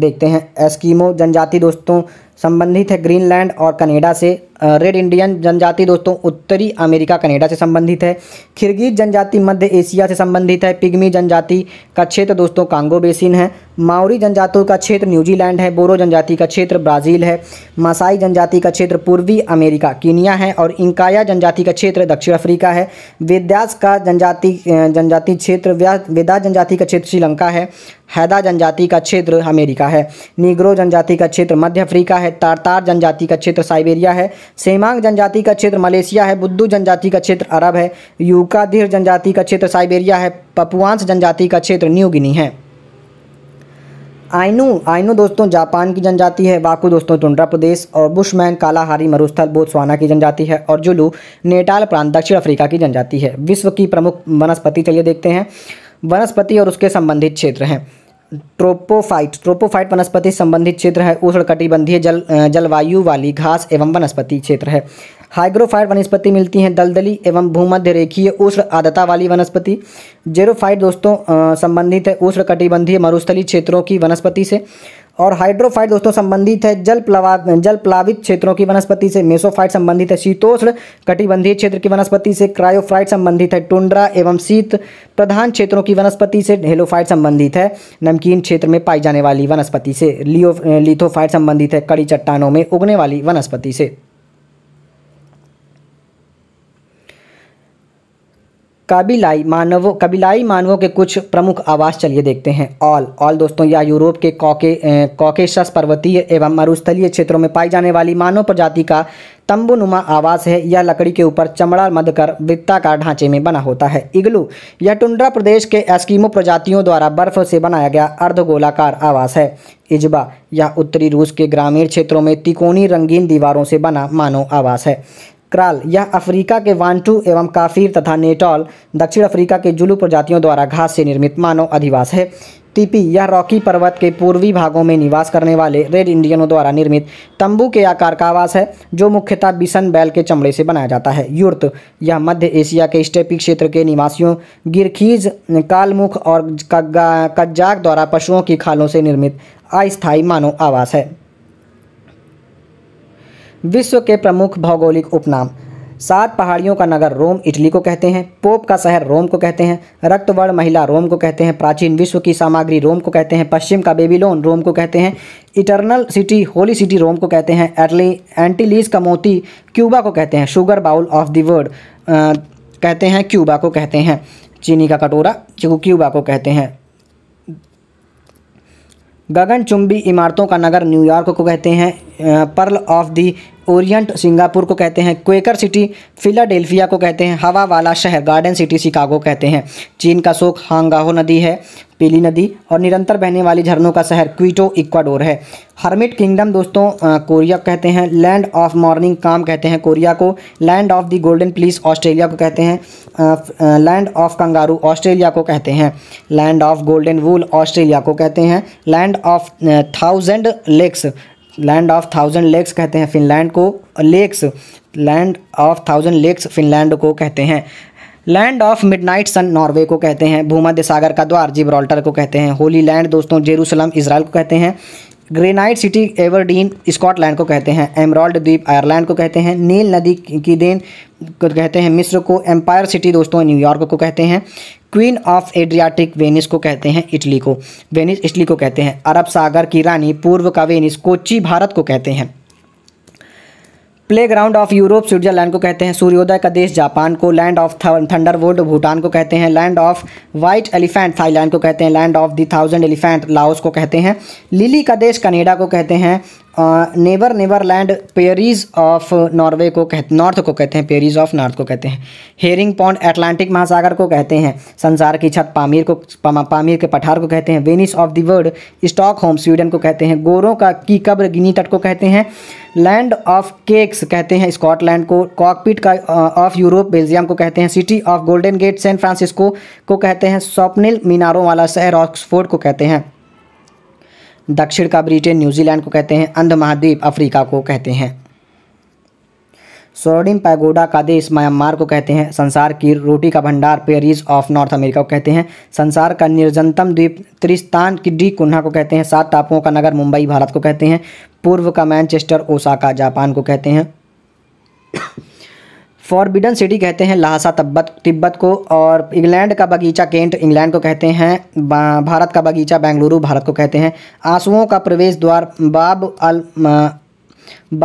देखते हैं एस्कीमो जनजाति दोस्तों संबंधित है ग्रीनलैंड और कनेडा से रेड इंडियन जनजाति दोस्तों उत्तरी अमेरिका कनेडा से संबंधित है खिरगीज जनजाति मध्य एशिया से संबंधित है पिग्मी जनजाति का क्षेत्र दोस्तों कांगो बेसिन है माओरी जनजातियों का क्षेत्र न्यूजीलैंड है बोरो जनजाति का क्षेत्र ब्राज़ील है मासाई जनजाति का क्षेत्र पूर्वी अमेरिका कीनिया है और इंकाया जनजाति का क्षेत्र दक्षिण अफ्रीका है वेद्यास का जनजाति जनजाति क्षेत्र वेदा जनजाति का क्षेत्र श्रीलंका है हैदा जनजाति का क्षेत्र अमेरिका है निग्रो जनजाति का क्षेत्र मध्य अफ्रीका है तारतार जनजाति का क्षेत्र साइबेरिया है सेमांग जनजाति का क्षेत्र मलेशिया है बुद्धू जनजाति का क्षेत्र अरब है यूकाधीर जनजाति का क्षेत्र साइबेरिया है पपुआंस जनजाति का क्षेत्र न्यू गिनी है आइनू आइनू दोस्तों जापान की जनजाति है वाकू दोस्तों टुंड्रा प्रदेश और बुशमैन कालाहारी मरुस्थल बोत्सवाना की जनजाति है और जुलू नेटाल प्रांत दक्षिण अफ्रीका की जनजाति है विश्व की प्रमुख वनस्पति चलिए देखते हैं वनस्पति और उसके संबंधित क्षेत्र हैं ट्रोपोफाइट ट्रोपोफाइट वनस्पति संबंधित क्षेत्र है उष्णकटिबंधीय जल जलवायु वाली घास एवं वनस्पति क्षेत्र है हाइग्रोफाइट वनस्पति मिलती हैं दलदली एवं भूमध्य रेखीय उष्ण आदता वाली वनस्पति जेरोफाइट दोस्तों संबंधित है उष्ण कटिबंधीय मरुस्थली क्षेत्रों की वनस्पति से और हाइड्रोफाइट दोस्तों संबंधित है जल प्लवा जल प्लावित क्षेत्रों की वनस्पति से मेसोफाइट संबंधित है शीतोष्ण कटिबंधीय क्षेत्र की वनस्पति से क्रायोफाइट संबंधित है टुंड्रा एवं शीत प्रधान क्षेत्रों की वनस्पति से हेलोफाइट संबंधित है नमकीन क्षेत्र में पाई जाने वाली वनस्पति से लियो लिथोफाइट संबंधित है कड़ी चट्टानों में उगने वाली वनस्पति से काबिलाई मानवों कबिलाई मानवों के कुछ प्रमुख आवास चलिए देखते हैं ऑल ऑल दोस्तों यह यूरोप के कॉके कॉकेशस पर्वतीय एवं मरुस्थलीय क्षेत्रों में पाई जाने वाली मानव प्रजाति का तंबुनुमा आवास है यह लकड़ी के ऊपर चमड़ा मद कर वृत्ताकार ढांचे में बना होता है इग्लू यह टुंड्रा प्रदेश के एस्कीमो प्रजातियों द्वारा बर्फ से बनाया गया अर्धगोलाकार आवास है इजबा यह उत्तरी रूस के ग्रामीण क्षेत्रों में तिकोनी रंगीन दीवारों से बना मानव आवास है क्राल यह अफ्रीका के वांटू एवं काफिर तथा नेटॉल दक्षिण अफ्रीका के जुलू प्रजातियों द्वारा घास से निर्मित मानव अधिवास है टीपी यह रॉकी पर्वत के पूर्वी भागों में निवास करने वाले रेड इंडियनों द्वारा निर्मित तंबू के आकार का आवास है जो मुख्यतः बिसन बैल के चमड़े से बनाया जाता है यूर्त यह मध्य एशिया के स्टेपी क्षेत्र के निवासियों गिरखीज कालमुख और कज्जाक द्वारा पशुओं की खालों से निर्मित अस्थायी मानव आवास है विश्व के प्रमुख भौगोलिक उपनाम सात पहाड़ियों का नगर रोम इटली को कहते हैं पोप का शहर रोम को कहते हैं रक्तवर्ण महिला रोम को कहते हैं प्राचीन विश्व की सामग्री रोम को कहते हैं पश्चिम का बेबीलोन रोम को कहते हैं Eternal City Holy City Rome को कहते हैं एटली एंटीलीज का मोती क्यूबा को कहते हैं sugar bowl of the world कहते हैं क्यूबा को कहते हैं चीनी का कटोरा क्यूबा को कहते हैं गगनचुंबी इमारतों का नगर न्यूयॉर्क को कहते हैं pearl of the Orient Singapore को कहते हैं क्वेकर सिटी फिलाडेल्फिया को कहते हैं हवा वाला शहर गार्डन सिटी शिकागो कहते हैं चीन का शोक हांगाहो नदी है पीली नदी और निरंतर बहने वाली झरनों का शहर क्विटो इक्वाडोर है हर्मिट किंगडम दोस्तों आ, कोरिया कहते हैं लैंड ऑफ मॉर्निंग काम कहते हैं कोरिया को land of the golden fleece Australia को कहते हैं लैंड ऑफ कंगारू ऑस्ट्रेलिया को कहते हैं land of golden wool Australia को कहते हैं land of thousand lakes land of thousand lakes कहते हैं फिनलैंड को lakes land of thousand lakes Finland को कहते हैं land of midnight sun Norway को कहते हैं भूमध्य सागर का द्वार जिब्राल्टर को कहते हैं होली लैंड दोस्तों जेरूसलम इसराइल को कहते हैं ग्रेनाइट सिटी एवरडीन स्कॉटलैंड को कहते हैं एमरॉल्ड द्वीप आयरलैंड को कहते हैं नील नदी की देन कहते हैं मिस्र को एम्पायर सिटी दोस्तों न्यूयॉर्क को कहते हैं क्वीन ऑफ एड्रियाटिक वेनिस को कहते हैं इटली को वेनिस इटली को कहते हैं अरब सागर की रानी पूर्व का वेनिस कोची भारत को कहते हैं playground of Europe Switzerland को कहते हैं सूर्योदय का देश जापान को land of thunder thunderbolt Bhutan को कहते हैं land of white elephant Thailand को कहते हैं land of the thousand elephant Laos को कहते हैं लिली का देश कनेडा को कहते हैं नेबर नेबरलैंड पेरीज ऑफ नॉर्वे को कहते नॉर्थ को कहते हैं पेरीज ऑफ नॉर्थ को कहते हैं हेरिंग पॉन्ड एटलांटिक महासागर को कहते हैं संसार की छत पामीर को पा, पामीर के पठार को कहते हैं Venice of the world Stockholm Sweden को कहते हैं गोरों का की कब्र गिनी तट को कहते हैं लैंड ऑफ केक्स कहते हैं स्कॉटलैंड को कॉकपिट का ऑफ यूरोप बेल्जियम को कहते हैं city of golden gate San Francisco को कहते हैं स्वप्निल मीनारों वाला शहर ऑक्सफोर्ड को कहते हैं दक्षिण का ब्रिटेन न्यूजीलैंड को कहते हैं अंध महाद्वीप अफ्रीका को कहते हैं सोरोडिन पैगोडा का देश म्यांमार को कहते हैं संसार की रोटी का भंडार पेरिस ऑफ नॉर्थ अमेरिका को कहते हैं संसार का निर्जनतम द्वीप त्रिस्तान की डी कुन्हा को कहते हैं सात टापुओं का नगर मुंबई भारत को कहते हैं पूर्व का मैनचेस्टर ओसाका जापान को कहते हैं फॉरबिडन सिटी कहते हैं लहासा तब्बत तिब्बत को और इंग्लैंड का बगीचा केंट इंग्लैंड को कहते हैं भारत का बगीचा बेंगलुरु भारत को कहते हैं आंसुओं का प्रवेश द्वार बाब अल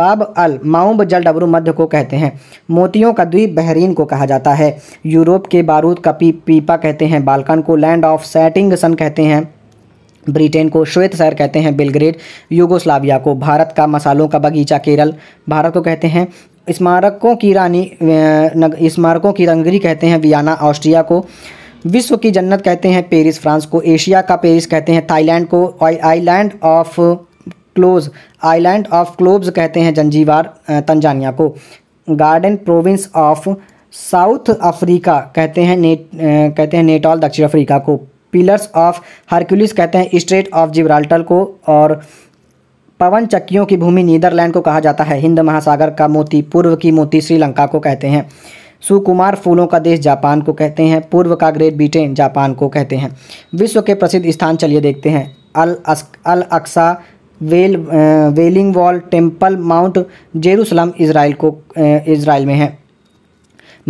बाब अल माउंब जलडबरू मध्य को कहते हैं मोतियों का द्वीप बहरीन को कहा जाता है यूरोप के बारूद का पी, पीपा कहते हैं बालकन को लैंड ऑफ सेटिंग सन कहते हैं ब्रिटेन को श्वेत शहर कहते हैं बिलग्रेड यूगोस्लाविया को भारत का मसालों का बगीचा केरल भारत को कहते हैं स्मारकों की रानी स्मारकों की रंगरी कहते हैं वियाना ऑस्ट्रिया को विश्व की जन्नत कहते हैं पेरिस फ्रांस को एशिया का पेरिस कहते हैं थाईलैंड को island of close island of cloves कहते हैं जंजीवार तंजानिया को garden province of South Africa कहते हैं ने कहते हैं नेटॉल दक्षिण अफ्रीका को पिलर्स ऑफ हरक्यूलिस कहते हैं स्ट्रेट ऑफ जिब्राल्टर को और पवन चक्कियों की भूमि नीदरलैंड को कहा जाता है हिंद महासागर का मोती पूर्व की मोती श्रीलंका को कहते हैं सुकुमार फूलों का देश जापान को कहते हैं पूर्व का ग्रेट ब्रिटेन जापान को कहते हैं विश्व के प्रसिद्ध स्थान चलिए देखते हैं अल अस्क Al Aqsa wail wailing Wall Temple Mount Jerusalem Israel को इसराइल में है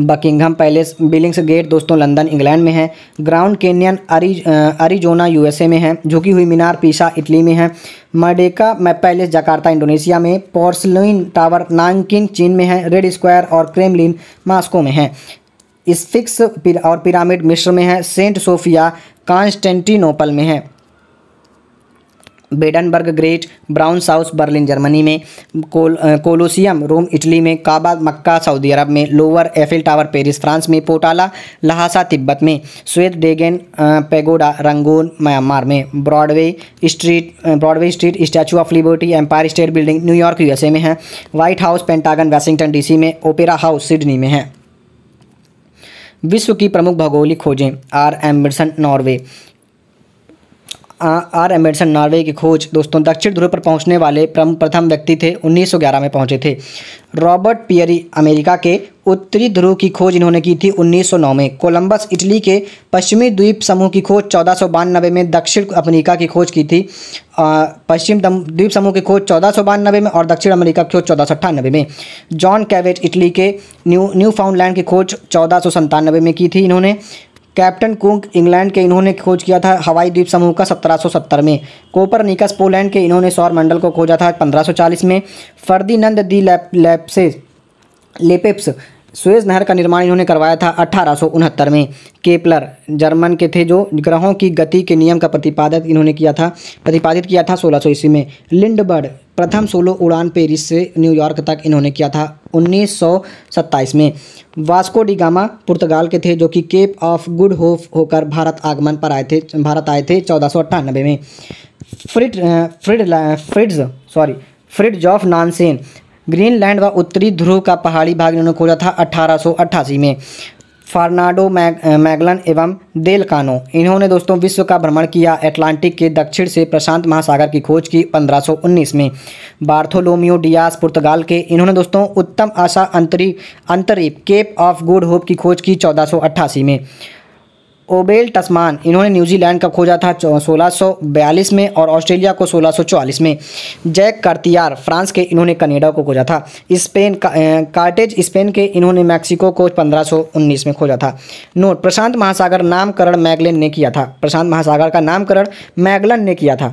बकिंघम पैलेस बिलिंग्स गेट दोस्तों लंदन इंग्लैंड में है ग्राउंड कैनियन अरी अरिजोना यूएसए में है झुकी हुई मीनार पीसा इटली में है मडेका पैलेस जकार्ता इंडोनेशिया में पोर्सलिन टावर नानकिन चीन में है रेड स्क्वायर और क्रेमलिन मास्को में है स्फिक्स और पिरामिड मिश्र में है सेंट सोफिया कॉन्स्टेंटिनोपल में है बेडनबर्ग ग्रेट ब्राउन साउस बर्लिन जर्मनी में कोल कोलोसियम रोम इटली में काबा मक्का सऊदी अरब में Louvre Eiffel Tower Paris France में पोटाला लहासा तिब्बत में Shwe Dagon pagoda Rangoon Myanmar में Broadway Street Broadway Street statue of Liberty Empire State Building New York U में है White House Pentagon Washington DC में Opera House Sydney में है विश्व की प्रमुख भौगोलिक खोजें R Amundsen Norway R Amundsen Norway की खोज दोस्तों दक्षिण ध्रुव पर पहुंचने वाले प्रथम व्यक्ति थे 1911 में पहुंचे थे रॉबर्ट पियरी अमेरिका के उत्तरी ध्रुव की खोज इन्होंने की थी 1909 में कोलंबस इटली के पश्चिमी द्वीप समूह की खोज चौदह में दक्षिण अमेरिका की खोज की थी पश्चिम द्वीप समूह की खोज चौदह में और दक्षिण अमेरिका की खोज चौदह में जॉन कैवेट इटली के न्यू न्यू फाउंडलैंड की खोज चौदह में की थी इन्होंने कैप्टन कुंक इंग्लैंड के इन्होंने खोज किया था हवाई द्वीप समूह का 1770 में कोपर निकस पोलैंड के इन्होंने सौर मंडल को खोजा था 1540 में फर्दीनंद दी लैप लैपसेस लेपेप्स सुएज नहर का निर्माण इन्होंने करवाया था अठारह में केपलर जर्मन के थे जो ग्रहों की गति के नियम का प्रतिपादित इन्होंने किया था प्रतिपादित किया था 1600 ईस्वी में लिंडबर्ड प्रथम सोलो उड़ान पेरिस से न्यूयॉर्क तक इन्होंने किया था उन्नीस में वास्को डिगामा पुर्तगाल के थे जो कि केप ऑफ गुड होप होकर भारत आगमन पर आए थे भारत आए थे चौदह में Frid Frid Frids sorry Fridtjof Nansen Greenland व उत्तरी ध्रुव का पहाड़ी भाग इन्होंने खोजा था अठारह में फर्नाडो मैग मैगलन एवं देलकानो इन्होंने दोस्तों विश्व का भ्रमण किया अटलांटिक के दक्षिण से प्रशांत महासागर की खोज की 1519 में बार्थोलोमियो डियास पुर्तगाल के इन्होंने दोस्तों उत्तम आशा अंतरी अंतरीप केप ऑफ गुड होप की खोज की चौदह में ओबेल टस्मान इन्होंने न्यूजीलैंड का खोजा था 1642 में और ऑस्ट्रेलिया को 1644 में जैक कार्तियार फ्रांस के इन्होंने कनेडा को खोजा था स्पेन का, कार्टेज स्पेन के इन्होंने मैक्सिको को 1519 में खोजा था नोट प्रशांत महासागर नामकरण मैगलन ने किया था प्रशांत महासागर का नामकरण मैगलन ने किया था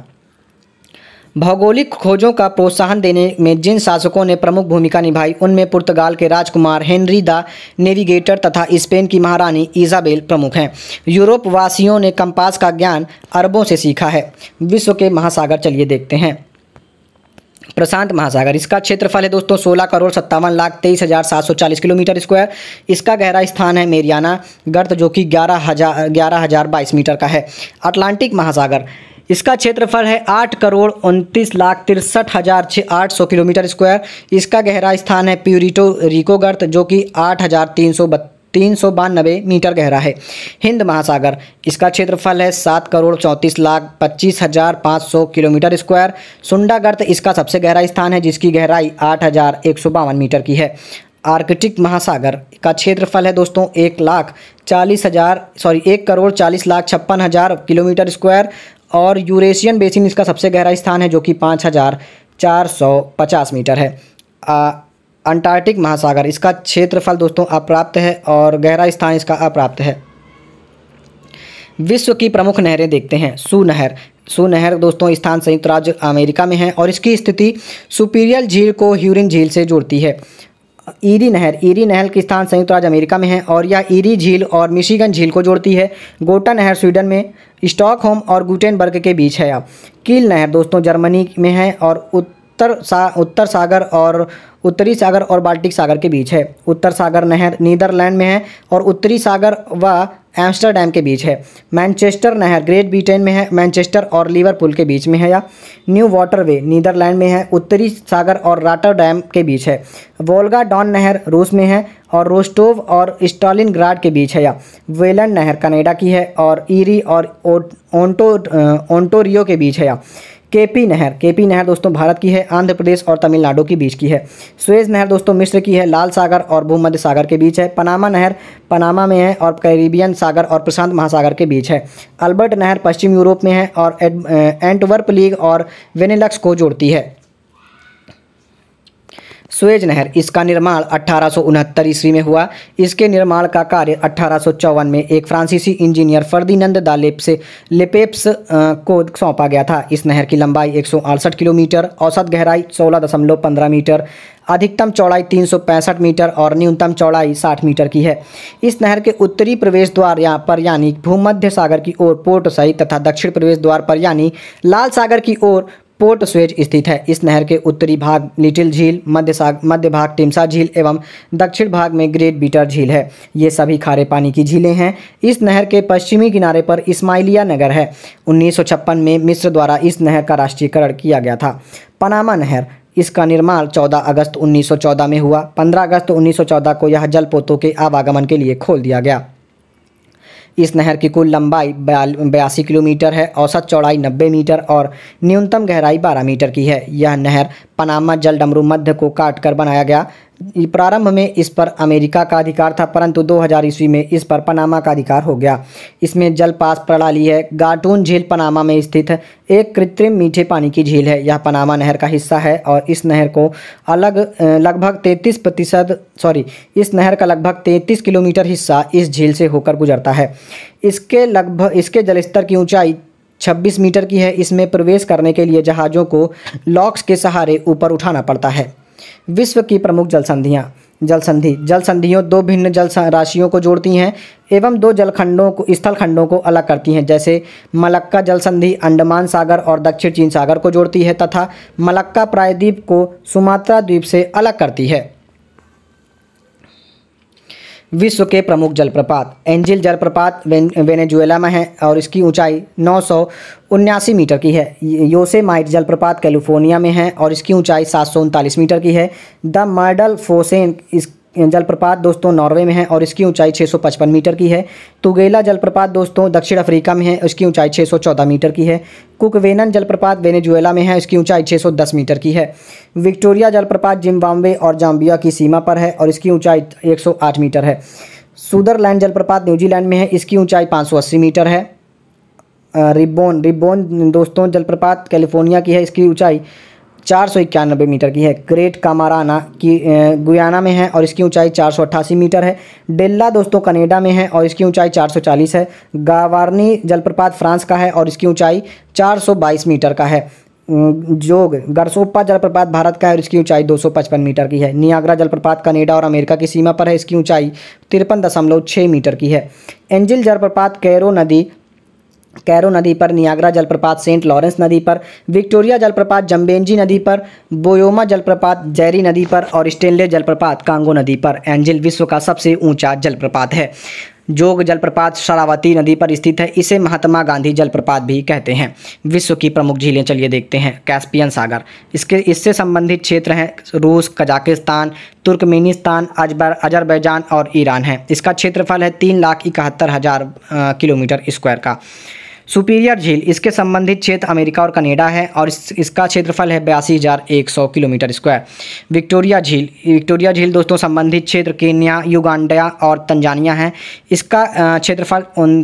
भौगोलिक खोजों का प्रोत्साहन देने में जिन शासकों ने प्रमुख भूमिका निभाई उनमें पुर्तगाल के राजकुमार हेनरी द नेविगेटर तथा स्पेन की महारानी इजाबेल प्रमुख हैं यूरोप वासियों ने कंपास का ज्ञान अरबों से सीखा है विश्व के महासागर चलिए देखते हैं प्रशांत महासागर इसका क्षेत्रफल है दोस्तों सोलह करोड़ सत्तावन लाख तेईस हज़ार सात सौ चालीस किलोमीटर स्क्वायर इसका गहरा स्थान है मेरियाना गर्त जो कि ग्यारह हज़ार ग्यारह हज़ार बाईस मीटर का है अटलांटिक महासागर इसका क्षेत्रफल है आठ करोड़ उनतीस लाख तिरसठ हज़ार छः आठ सौ किलोमीटर स्क्वायर इसका गहरा स्थान है प्यूरिटो रिको गर्त जो कि आठ हज़ार तीन सौ बत्तीस तीन सौ बानबे मीटर गहरा है हिंद महासागर इसका क्षेत्रफल है सात करोड़ चौंतीस लाख पच्चीस हज़ार पाँच सौ किलोमीटर स्क्वायर सुंडा गर्त इसका सबसे गहरा स्थान है जिसकी गहराई आठ हज़ार एक सौ बावन मीटर की है आर्कटिक महासागर का क्षेत्रफल है दोस्तों एक लाख चालीस हज़ार सॉरी एक करोड़ चालीस लाख छप्पन हज़ार किलोमीटर स्क्वायर और यूरेशियन बेसिन इसका सबसे गहरा स्थान है जो कि पाँच हज़ार चार सौ पचास मीटर है अंटार्कटिक महासागर इसका क्षेत्रफल दोस्तों अप्राप्त है और गहरा स्थान इसका अप्राप्त है विश्व की प्रमुख नहरें देखते हैं सू नहर नहर दोस्तों स्थान संयुक्त राज्य अमेरिका में है और इसकी स्थिति सुपीरियल झील को ह्यूरिन झील से जोड़ती है ईरी नहर ईरी नहर की स्थान संयुक्त राज्य अमेरिका में है और यह ईरी झील और मिशीगन झील को जोड़ती है गोटा नहर स्वीडन में स्टॉकहोम और गुटेनबर्ग के बीच है कील नहर दोस्तों जर्मनी में है और उत उत्तर सा उत्तर सागर और उत्तरी सागर और बाल्टिक सागर के बीच है उत्तर सागर नहर नीदरलैंड में है और उत्तरी सागर व एम्स्टरडैम के बीच है मैनचेस्टर नहर ग्रेट ब्रिटेन में है मैनचेस्टर और लिवरपूल के बीच में है या न्यू वाटरवे नीदरलैंड में है उत्तरी सागर और राटर डैम के बीच है वोल्गा डॉन नहर रूस में है और रोस्टोव और स्टालिन ग्राड के बीच है या वेलन नहर कनाडा की है और ईरी और ओंटो ओंटोरियो के बीच है या केपी नहर केपी नहर दोस्तों भारत की है आंध्र प्रदेश और तमिलनाडु के बीच की है स्वेज नहर दोस्तों मिस्र की है लाल सागर और भूमध्य सागर के बीच है पनामा नहर पनामा में है और कैरिबियन सागर और प्रशांत महासागर के बीच है अल्बर्ट नहर पश्चिम यूरोप में है और एंटवर्प लीग और वेनेलक्स को जोड़ती है स्वेज नहर इसका निर्माण अठारह ईस्वी में हुआ इसके निर्माण का कार्य अठारह में एक फ्रांसीसी इंजीनियर फर्दीनंद दालेप्स से लेपेप्स को सौंपा गया था इस नहर की लंबाई एक किलोमीटर औसत गहराई सोलह मीटर अधिकतम चौड़ाई 365 मीटर और न्यूनतम चौड़ाई 60 मीटर की है इस नहर के उत्तरी प्रवेश द्वार यहाँ पर यानी भूमध्य सागर की ओर पोर्ट सही तथा दक्षिण प्रवेश द्वार पर यानी लाल सागर की ओर पोर्ट स्वेज स्थित है इस नहर के उत्तरी भाग लिटिल झील मध्य साग मध्य भाग टिमसा झील एवं दक्षिण भाग में ग्रेट बीटर झील है ये सभी खारे पानी की झीलें हैं इस नहर के पश्चिमी किनारे पर इस्माइलिया नगर है उन्नीस में मिस्र द्वारा इस नहर का राष्ट्रीयकरण किया गया था पनामा नहर इसका निर्माण 14 अगस्त 1914 में हुआ 15 अगस्त 1914 को यह जलपोतों के आवागमन के लिए खोल दिया गया इस नहर की कुल लंबाई बयासी किलोमीटर है औसत चौड़ाई 90 मीटर और न्यूनतम गहराई 12 मीटर की है यह नहर पनामा जल डमरू मध्य को काट कर बनाया गया प्रारंभ में इस पर अमेरिका का अधिकार था परंतु 2000 ईस्वी में इस पर पनामा का अधिकार हो गया इसमें जलपास प्रणाली है गार्टून झील पनामा में स्थित एक कृत्रिम मीठे पानी की झील है यह पनामा नहर का हिस्सा है और इस नहर को अलग लगभग 33 प्रतिशत सॉरी इस नहर का लगभग 33 किलोमीटर हिस्सा इस झील से होकर गुजरता है इसके लगभग इसके जलस्तर की ऊँचाई 26 मीटर की है इसमें प्रवेश करने के लिए जहाज़ों को लॉक्स के सहारे ऊपर उठाना पड़ता है विश्व की प्रमुख जलसंधियाँ जलसंधि जलसंधियों दो भिन्न जल राशियों को जोड़ती हैं एवं दो जलखंडों को स्थल खंडों को अलग करती हैं जैसे मलक्का जलसंधि अंडमान सागर और दक्षिण चीन सागर को जोड़ती है तथा मलक्का प्रायद्वीप को सुमात्रा द्वीप से अलग करती है विश्व के प्रमुख जलप्रपात एंजिल जलप्रपात वेनेजुएला में है और इसकी ऊंचाई नौ मीटर की है योसे माइट जलप्रपात कैलिफोर्निया में है और इसकी ऊंचाई सात मीटर की है द मर्डल फोसेन इस जलप्रपात दोस्तों नॉर्वे में है और इसकी ऊंचाई 655 मीटर की है तुगेला जलप्रपात दोस्तों दक्षिण अफ्रीका में है इसकी ऊंचाई 614 मीटर की है कुकवेनन जलप्रपात वेनेजुएला में है इसकी ऊंचाई 610 मीटर की है विक्टोरिया जलप्रपात जिम्बाब्वे और जाम्बिया की सीमा पर है और इसकी ऊँचाई एक मीटर है सुदरलैंड जलप्रपात न्यूजीलैंड में है इसकी ऊँचाई पाँच मीटर है रिबोन रिबोन दोस्तों जलप्रपात कैलिफोर्निया की है इसकी ऊँचाई चार सौ इक्यानबे मीटर की है ग्रेट कामाराना की गुयाना में है और इसकी ऊंचाई चार सौ अट्ठासी मीटर है डेल्ला दोस्तों कनेडा में है और इसकी ऊंचाई चार सौ चालीस है गावारनी जलप्रपात फ्रांस का है और इसकी ऊंचाई चार सौ बाईस मीटर का है जोग गरसोप्पा जलप्रपात भारत का है और इसकी ऊंचाई 255 मीटर की है नियाग्रा जलप्रपात कनेडा और अमेरिका की सीमा पर है इसकी ऊंचाई तिरपन दशमलव छः मीटर की है एंजिल जलप्रपात कैरो नदी कैरो नदी पर नियाग्रा जलप्रपात सेंट लॉरेंस नदी पर विक्टोरिया जलप्रपात जम्बेन्जी नदी पर बोयोमा जलप्रपात जैरी नदी पर और स्टेनले जलप्रपात कांगो नदी पर एंजिल विश्व का सबसे ऊंचा जलप्रपात है जोग जलप्रपात शरावती नदी पर स्थित है इसे महात्मा गांधी जलप्रपात भी कहते हैं विश्व की प्रमुख झीलें चलिए देखते हैं कैस्पियन सागर इसके इससे संबंधित क्षेत्र हैं रूस कजाकिस्तान तुर्कमेनिस्तान अजबर अजरबैजान और ईरान है इसका क्षेत्रफल है तीन लाख इकहत्तर हज़ार किलोमीटर स्क्वायर का सुपीरियर झील इसके संबंधित क्षेत्र अमेरिका और कनेडा है और इस, इसका क्षेत्रफल है बयासी हज़ार एक सौ किलोमीटर स्क्वायर विक्टोरिया झील विक्टोरिया झील दोस्तों संबंधित क्षेत्र केन्या युगांडा और तंजानिया है इसका क्षेत्रफल उन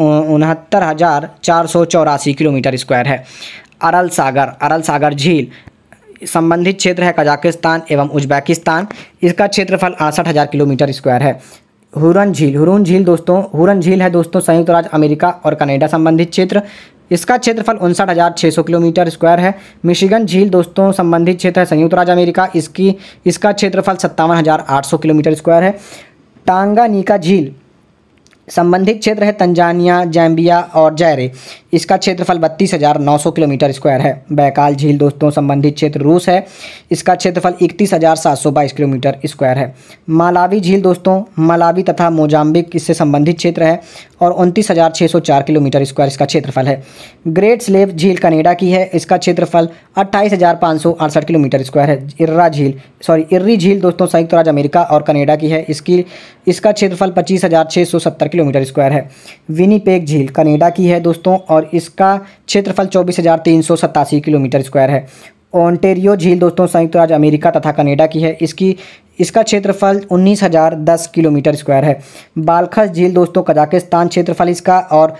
उनहत्तर हज़ार चार सौ चौरासी किलोमीटर स्क्वायर है अरल सागर अरल सागर झील संबंधित क्षेत्र है कजाकिस्तान एवं उज्बेकिस्तान इसका क्षेत्रफल अड़सठ हज़ार किलोमीटर स्क्वायर है हुरन झील हुरन झील दोस्तों हुरन झील है दोस्तों संयुक्त राज्य अमेरिका और कनाडा संबंधित क्षेत्र इसका क्षेत्रफल उनसठ हज़ार छः सौ किलोमीटर स्क्वायर है मिशिगन झील दोस्तों संबंधित क्षेत्र है संयुक्त राज्य अमेरिका इसकी इसका क्षेत्रफल सत्तावन हज़ार आठ सौ किलोमीटर स्क्वायर है टांगानीका झील संबंधित क्षेत्र है तंजानिया जैम्बिया और जैरे इसका क्षेत्रफल बत्तीस हज़ार नौ सौ किलोमीटर स्क्वायर है बैकाल झील दोस्तों संबंधित क्षेत्र रूस है इसका क्षेत्रफल इकतीस हज़ार सात सौ बाईस किलोमीटर स्क्वायर है मालावी झील दोस्तों मालावी तथा मोजाम्बिक इससे संबंधित क्षेत्र है और उनतीस हज़ार छः सौ चार किलोमीटर स्क्वायर इसका क्षेत्रफल है ग्रेट स्लेव झील कनेडा की है इसका क्षेत्रफल अट्ठाईस हज़ार पाँच सौ अड़सठ किलोमीटर स्क्वायर है इर्रा झील सॉरी इर्री झील दोस्तों संयुक्त राज्य अमेरिका और कनेडा की है इसकी इसका क्षेत्रफल पच्चीस हज़ार छः सौ सत्तर किलोमीटर स्क्वायर है विनीपेग झील कनेडा की है दोस्तों और और इसका क्षेत्रफल चौबीस किलोमीटर स्क्वायर है ओंटेरियो झील दोस्तों संयुक्त राज्य अमेरिका तथा कनेडा की है इसकी इसका क्षेत्रफल 19,010 किलोमीटर स्क्वायर है बालखस झील दोस्तों कजाकिस्तान क्षेत्रफल इसका और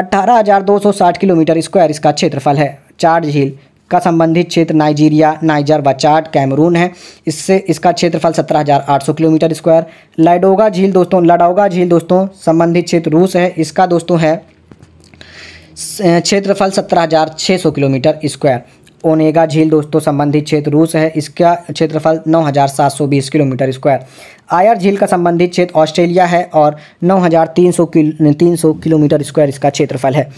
18,260 किलोमीटर स्क्वायर इसका क्षेत्रफल है चार झील का संबंधित क्षेत्र नाइजीरिया नाइजर व चार्ट कैमरून है इससे इसका क्षेत्रफल 17,800 किलोमीटर स्क्वायर लाइडोगा झील दोस्तों लडोगा झील दोस्तों संबंधित क्षेत्र रूस है इसका दोस्तों है क्षेत्रफल सत्रह हज़ार छः सौ किलोमीटर स्क्वायर ओनेगा झील दोस्तों संबंधित क्षेत्र रूस है इसका क्षेत्रफल 9,720 किलोमीटर स्क्वायर आयर झील का संबंधित क्षेत्र ऑस्ट्रेलिया है और 9,300 हज़ार तीन किलोमीटर स्क्वायर इसका क्षेत्रफल है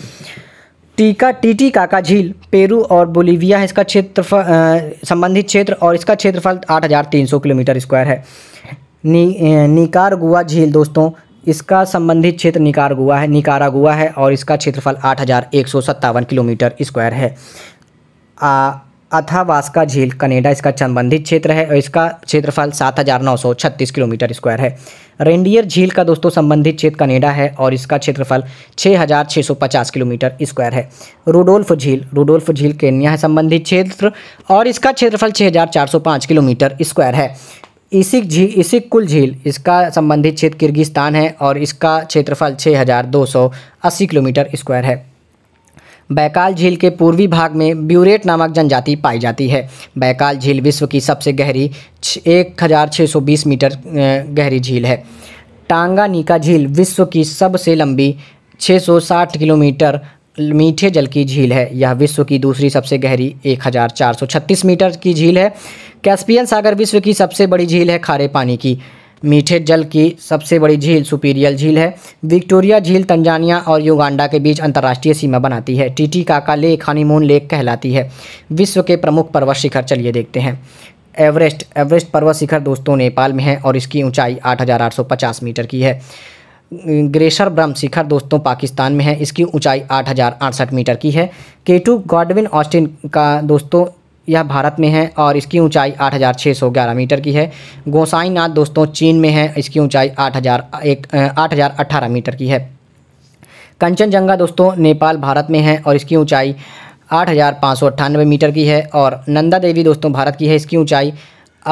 टीका टीटी काका झील पेरू और बोलीविया है इसका क्षेत्रफल संबंधित क्षेत्र और इसका क्षेत्रफल सौ किलोमीटर स्क्वायर है नी निकारगुआ झील दोस्तों इसका संबंधित क्षेत्र निकारगुआ है निकारागुआ है और इसका क्षेत्रफल आठ हज़ार एक सौ सत्तावन किलोमीटर स्क्वायर है आ, अथावास्का झील कनेडा इसका संबंधित क्षेत्र है और इसका क्षेत्रफल सात हज़ार नौ सौ छत्तीस किलोमीटर स्क्वायर है रेंडियर झील का दोस्तों संबंधित क्षेत्र कनेडा है और इसका क्षेत्रफल छः हज़ार छः सौ पचास किलोमीटर स्क्वायर है रूडोल्फ झील रूडोल्फ झील केन्या है संबंधित क्षेत्र और इसका क्षेत्रफल छः हज़ार चार सौ पाँच किलोमीटर स्क्वायर है इसिक झील इसिक कुल झील इसका संबंधित क्षेत्र किर्गिस्तान है और इसका क्षेत्रफल 6,280 किलोमीटर स्क्वायर है बैकाल झील के पूर्वी भाग में ब्यूरेट नामक जनजाति पाई जाती है बैकाल झील विश्व की सबसे गहरी एक हज़ार छः सौ बीस मीटर गहरी झील है टांगानीका झील विश्व की सबसे लंबी 660 किलोमीटर मीठे जल की झील है यह विश्व की दूसरी सबसे गहरी 1436 मीटर की झील है कैस्पियन सागर विश्व की सबसे बड़ी झील है खारे पानी की मीठे जल की सबसे बड़ी झील सुपीरियल झील है विक्टोरिया झील तंजानिया और युगांडा के बीच अंतर्राष्ट्रीय सीमा बनाती है टीटी काका लेक हनीमून लेक कहलाती है विश्व के प्रमुख पर्वत शिखर चलिए देखते हैं एवरेस्ट एवरेस्ट पर्वत शिखर दोस्तों नेपाल में है और इसकी ऊंचाई 8,850 मीटर की है ग्रेशर ब्रह्म शिखर दोस्तों पाकिस्तान में है इसकी ऊंचाई आठ मीटर की है केटू गॉडविन ऑस्टिन का दोस्तों यह भारत में है और इसकी ऊंचाई 8,611 मीटर की है गोसाईनाथ दोस्तों चीन में है इसकी ऊंचाई एक आठ मीटर की है कंचनजंगा दोस्तों नेपाल भारत में है और इसकी ऊंचाई आठ मीटर की है और नंदा देवी दोस्तों भारत की है इसकी ऊंचाई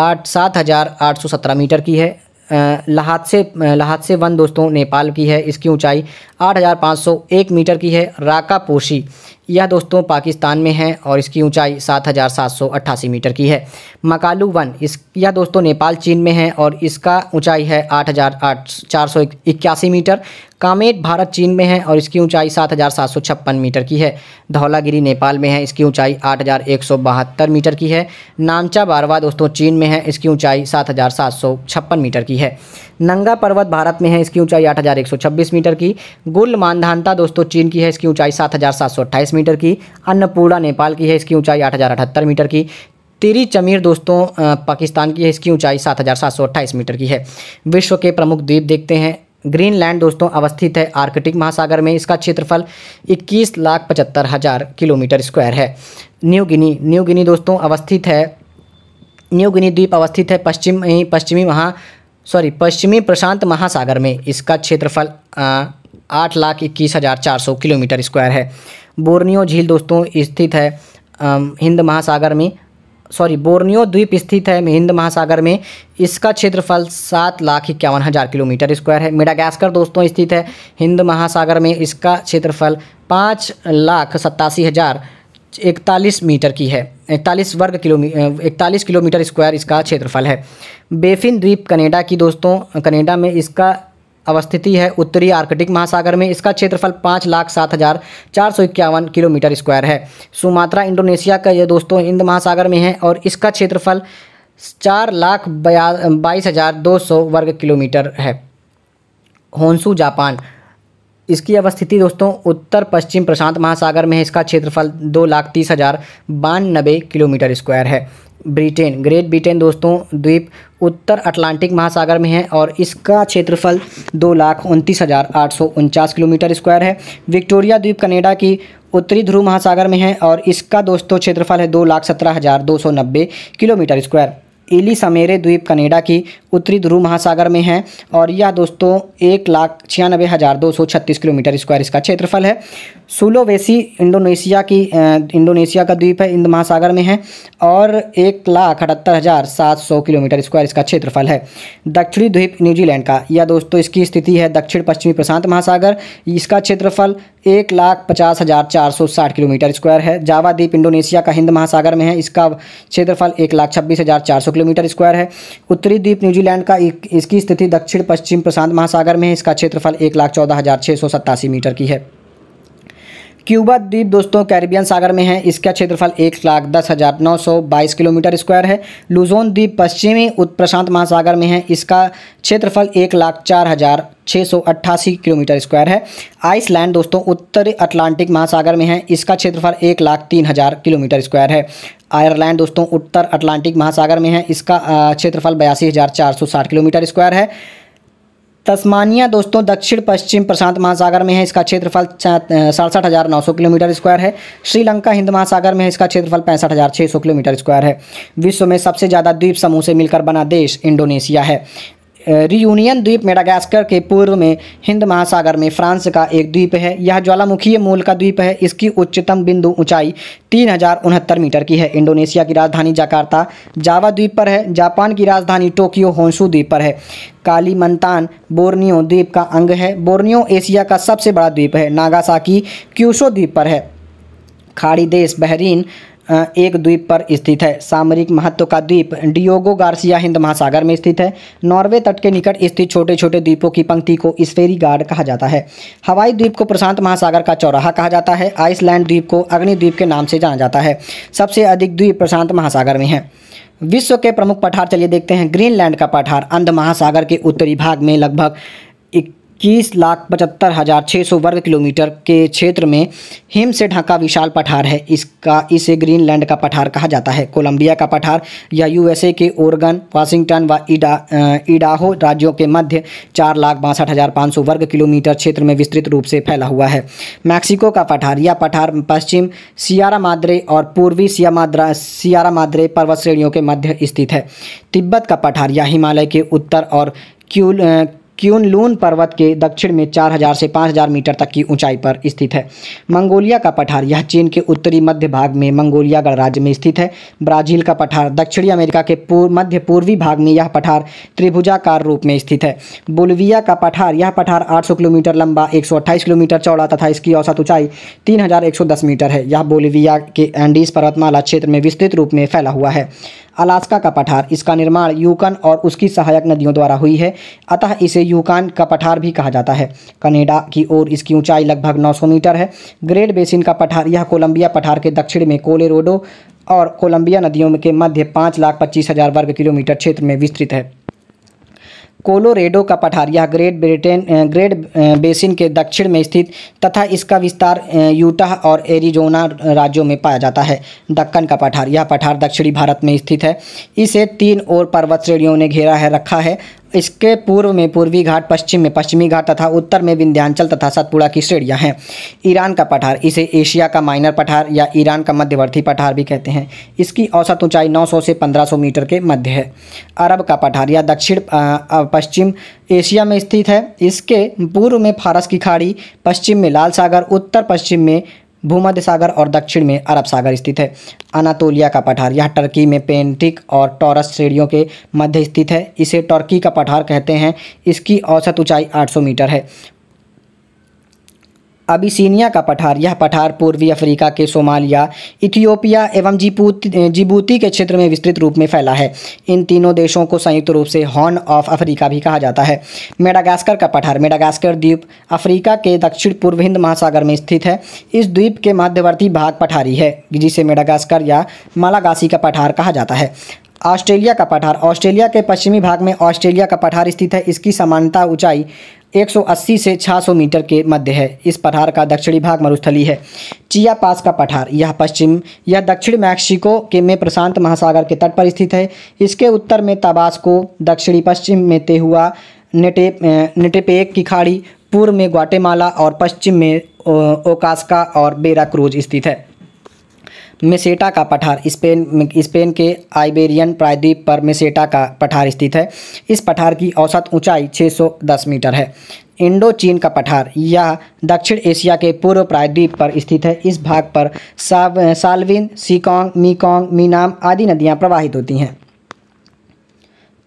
आठ सात हज़ार आठ सौ सत्रह मीटर की है लहात से लहात से वन दोस्तों नेपाल की है इसकी ऊंचाई 8501 मीटर की है राका पोशी यह दोस्तों पाकिस्तान में है और इसकी ऊंचाई 7,788 मीटर की है मकालू वन इस यह दोस्तों नेपाल चीन में है और इसका ऊंचाई है आठ मीटर कामेट भारत चीन में है और इसकी ऊंचाई 7,756 मीटर की है धौलागिरी नेपाल में है इसकी ऊंचाई बहत्तर मीटर की है नामचा बारवा दोस्तों चीन में है इसकी ऊंचाई छप्पन मीटर की है नंगा पर्वत भारत में है इसकी ऊंचाई 8,126 मीटर की गुल मानधानता दोस्तों चीन की है इसकी ऊंचाई 7,728 मीटर की अन्नपूर्णा नेपाल की है इसकी ऊंचाई 8,078 मीटर की तिरी चमीर दोस्तों पाकिस्तान की है इसकी ऊंचाई 7,728 मीटर की है विश्व के प्रमुख द्वीप देखते हैं ग्रीनलैंड दोस्तों अवस्थित है आर्कटिक महासागर में इसका क्षेत्रफल इक्कीस लाख पचहत्तर हज़ार किलोमीटर स्क्वायर है न्यू गिनी न्यू गिनी दोस्तों अवस्थित है न्यू गिनी द्वीप अवस्थित है पश्चिम पश्चिमी महा सॉरी पश्चिमी प्रशांत महासागर में इसका क्षेत्रफल आठ लाख इक्कीस हज़ार चार सौ किलोमीटर स्क्वायर है बोर्नियो झील दोस्तों स्थित है हिंद महासागर में सॉरी बोर्नियो द्वीप स्थित है हिंद महासागर में इसका क्षेत्रफल सात लाख इक्यावन हज़ार किलोमीटर स्क्वायर है मेडागास्कर दोस्तों स्थित है हिंद महासागर में इसका क्षेत्रफल पाँच लाख सत्तासी हज़ार इकतालीस मीटर की है इकतालीस वर्ग किलोमी इकतालीस किलोमीटर स्क्वायर इसका क्षेत्रफल है बेफिन द्वीप कनेडा की दोस्तों कनेडा में इसका अवस्थिति है उत्तरी आर्कटिक महासागर में इसका क्षेत्रफल पाँच लाख सात हज़ार चार सौ इक्यावन किलोमीटर स्क्वायर है सुमात्रा इंडोनेशिया का यह दोस्तों हिंद महासागर में है और इसका क्षेत्रफल चार लाख बया बाईस हज़ार दो सौ वर्ग किलोमीटर है होंसू जापान इसकी अवस्थिति दोस्तों उत्तर पश्चिम प्रशांत महासागर में है इसका क्षेत्रफल दो लाख तीस हज़ार बानबे किलोमीटर स्क्वायर है ब्रिटेन ग्रेट ब्रिटेन दोस्तों द्वीप उत्तर अटलांटिक महासागर में है और इसका क्षेत्रफल दो लाख उनतीस हज़ार आठ सौ उनचास किलोमीटर स्क्वायर है विक्टोरिया द्वीप कनेडा की उत्तरी ध्रुव महासागर में है और इसका दोस्तों क्षेत्रफल है दो लाख सत्रह हज़ार दो सौ नब्बे किलोमीटर स्क्वायर एली समेरे द्वीप कनेडा की उत्तरी ध्रुव महासागर में है और यह दोस्तों एक लाख छियानबे हज़ार दो सौ छत्तीस किलोमीटर स्क्वायर इसका क्षेत्रफल है सुलोवेसी इंडोनेशिया की इंडोनेशिया का द्वीप है हिंद महासागर में है और एक लाख अठहत्तर हज़ार सात सौ किलोमीटर स्क्वायर इसका क्षेत्रफल है दक्षिणी द्वीप न्यूजीलैंड का यह दोस्तों इसकी स्थिति है दक्षिण पश्चिमी प्रशांत महासागर इसका क्षेत्रफल एक लाख पचास हज़ार चार सौ साठ किलोमीटर स्क्वायर है जावा द्वीप इंडोनेशिया का हिंद महासागर में है इसका क्षेत्रफल एक लाख छब्बीस हज़ार चार सौ किलोमीटर स्क्वायर है उत्तरी द्वीप न्यूजीलैंड का इसकी स्थिति दक्षिण पश्चिम प्रशांत महासागर में है इसका क्षेत्रफल एक लाख चौदह हज़ार छः सौ सत्तासी मीटर की है क्यूबा द्वीप दोस्तों कैरिबियन सागर में है इसका क्षेत्रफल एक लाख दस हज़ार नौ सौ बाईस किलोमीटर स्क्वायर है लुजोन द्वीप पश्चिमी उत्तर प्रशांत महासागर में है इसका क्षेत्रफल एक लाख चार हज़ार छः सौ अट्ठासी किलोमीटर स्क्वायर है आइसलैंड दोस्तों उत्तरी अटलांटिक महासागर में है इसका क्षेत्रफल एक लाख तीन हज़ार किलोमीटर स्क्वायर है आयरलैंड दोस्तों उत्तर अटलांटिक महासागर में है इसका क्षेत्रफल बयासी हज़ार चार सौ साठ किलोमीटर स्क्वायर है तस्मानिया दोस्तों दक्षिण पश्चिम प्रशांत महासागर में है इसका क्षेत्रफल सड़सठ हज़ार नौ सौ किलोमीटर स्क्वायर है श्रीलंका हिंद महासागर में है इसका क्षेत्रफल पैंसठ हज़ार छः सौ किलोमीटर स्क्वायर है विश्व में सबसे ज़्यादा द्वीप समूह से मिलकर बना देश इंडोनेशिया है रियूनियन द्वीप मेडागास्कर के पूर्व में हिंद महासागर में फ्रांस का एक द्वीप है यह ज्वालामुखीय मूल का द्वीप है इसकी उच्चतम बिंदु ऊंचाई तीन मीटर की है इंडोनेशिया की राजधानी जकार्ता जावा द्वीप पर है जापान की राजधानी टोक्यो होंसू द्वीप पर है कालीमंतान बोर्नियो द्वीप का अंग है बोर्नियो एशिया का सबसे बड़ा द्वीप है नागासाकी क्यूशो द्वीप पर है खाड़ी देश बहरीन एक द्वीप पर स्थित है सामरिक महत्व का द्वीप डियोगो गार्सिया हिंद महासागर में स्थित है नॉर्वे तट के निकट स्थित छोटे छोटे द्वीपों की पंक्ति को स्फेरी गार्ड कहा जाता है हवाई द्वीप को प्रशांत महासागर का चौराहा कहा जाता है आइसलैंड द्वीप को अग्निद्वीप के नाम से जाना जाता है सबसे अधिक द्वीप प्रशांत महासागर में है विश्व के प्रमुख पठार चलिए देखते हैं ग्रीनलैंड का पठार अंध महासागर के उत्तरी भाग में लगभग इक्कीस लाख पचहत्तर हज़ार छः सौ वर्ग किलोमीटर के क्षेत्र में हिम से ढका विशाल पठार है इसका इसे ग्रीनलैंड का पठार कहा जाता है कोलंबिया का पठार या यूएसए के ओरगन वाशिंगटन व वा इडा इडाहो राज्यों के मध्य चार लाख बासठ हज़ार पाँच सौ वर्ग किलोमीटर क्षेत्र में विस्तृत रूप से फैला हुआ है मैक्सिको का पठार यह पठार पश्चिम सियारा माद्रे और पूर्वी सिया सियारा माद्रे पर्वत श्रेणियों के मध्य स्थित है तिब्बत का पठार या हिमालय के उत्तर और क्यूल क्यूनलून पर्वत के दक्षिण में 4000 से 5000 मीटर तक की ऊंचाई पर स्थित है मंगोलिया का पठार यह चीन के उत्तरी मध्य भाग में मंगोलिया गणराज्य में स्थित है ब्राजील का पठार दक्षिणी अमेरिका के पूर्व मध्य पूर्वी भाग में यह पठार त्रिभुजाकार रूप में स्थित है बोलविया का पठार यह पठार आठ किलोमीटर लंबा एक किलोमीटर चौड़ा तथा इसकी औसत ऊंचाई तीन मीटर है यह बोलविया के एंडीज पर्वतमाला क्षेत्र में विस्तृत रूप में फैला हुआ है अलास्का का पठार इसका निर्माण यूकन और उसकी सहायक नदियों द्वारा हुई है अतः इसे यूकान का पठार भी कहा जाता है कनेडा की ओर इसकी ऊंचाई लगभग 900 मीटर है ग्रेट बेसिन का पठार यह कोलंबिया पठार के दक्षिण में कोलेरोडो और कोलंबिया नदियों के मध्य पाँच लाख पच्चीस हज़ार वर्ग किलोमीटर क्षेत्र में विस्तृत है कोलोरेडो का पठार यह ग्रेट ब्रिटेन ग्रेट बेसिन के दक्षिण में स्थित तथा इसका विस्तार यूटा और एरिजोना राज्यों में पाया जाता है दक्कन का पठार यह पठार दक्षिणी भारत में स्थित है इसे तीन और पर्वत श्रेणियों ने घेरा है रखा है इसके पूर्व में पूर्वी घाट पश्चिम में पश्चिमी घाट तथा उत्तर में विंध्यांचल तथा सतपुड़ा की श्रेणियाँ हैं ईरान का पठार इसे एशिया का माइनर पठार या ईरान का मध्यवर्ती पठार भी कहते हैं इसकी औसत ऊंचाई 900 से 1500 मीटर के मध्य है अरब का पठार या दक्षिण पश्चिम एशिया में स्थित है इसके पूर्व में फारस की खाड़ी पश्चिम में लाल सागर उत्तर पश्चिम में भूमध्य सागर और दक्षिण में अरब सागर स्थित है अनातोलिया का पठार यह टर्की में पेंटिक और टॉरस श्रेणियों के मध्य स्थित है इसे टर्की का पठार कहते हैं इसकी औसत ऊंचाई 800 मीटर है अबिसीनिया का पठार यह पठार पूर्वी अफ्रीका के सोमालिया इथियोपिया एवं जिबूती के क्षेत्र में विस्तृत रूप में फैला है इन तीनों देशों को संयुक्त रूप से हॉर्न ऑफ अफ्रीका भी कहा जाता है मेडागास्कर का पठार मेडागास्कर द्वीप अफ्रीका के दक्षिण पूर्व हिंद महासागर में स्थित है इस द्वीप के मध्यवर्ती भाग पठारी है जिसे मेडागास्कर या मालागासी का पठार कहा जाता है ऑस्ट्रेलिया का पठार ऑस्ट्रेलिया के पश्चिमी भाग में ऑस्ट्रेलिया का पठार स्थित है इसकी समानता ऊंचाई 180 से 600 मीटर के मध्य है इस पठार का दक्षिणी भाग मरुस्थली है चिया पास का पठार यह पश्चिम यह दक्षिण मैक्सिको के में प्रशांत महासागर के तट पर स्थित है इसके उत्तर में तबास्को दक्षिणी पश्चिम में तेहुआ नेटे नेटेपेक की खाड़ी पूर्व में ग्वाटेमाला और पश्चिम में ओकास्का और बेराक्रूज स्थित है मेसेटा का पठार स्पेन स्पेन के आइबेरियन प्रायद्वीप पर मेसेटा का पठार स्थित है इस पठार की औसत ऊंचाई 610 मीटर है इंडो चीन का पठार यह दक्षिण एशिया के पूर्व प्रायद्वीप पर स्थित है इस भाग पर साव सालविन सीकोंग मीकोंग मीनाम आदि नदियाँ प्रवाहित होती हैं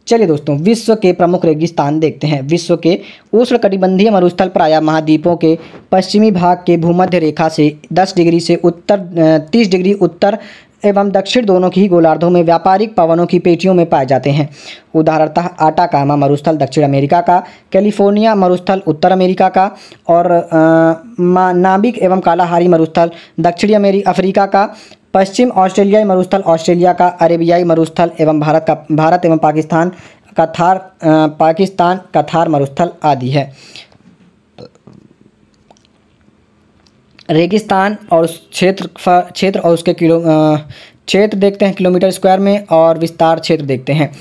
चलिए दोस्तों विश्व के प्रमुख रेगिस्तान देखते हैं विश्व के उष्णकटिबंधीय मरुस्थल प्राय महाद्वीपों के पश्चिमी भाग के भूमध्य रेखा से 10 डिग्री से उत्तर 30 डिग्री उत्तर एवं दक्षिण दोनों की ही गोलार्धों में व्यापारिक पवनों की पेटियों में पाए जाते हैं उदाहरणतः आटाकामा मरुस्थल दक्षिण अमेरिका का कैलिफोर्निया मरुस्थल उत्तर अमेरिका का और नाबिक एवं कालाहारी मरुस्थल दक्षिणी अमेरि अफ्रीका का पश्चिम ऑस्ट्रेलियाई मरुस्थल ऑस्ट्रेलिया का अरेबियाई मरुस्थल एवं भारत का भारत एवं पाकिस्तान का थार पाकिस्तान का थार मरुस्थल आदि है रेगिस्तान और क्षेत्र क्षेत्र और उसके किलो क्षेत्र देखते हैं किलोमीटर स्क्वायर में और विस्तार क्षेत्र देखते हैं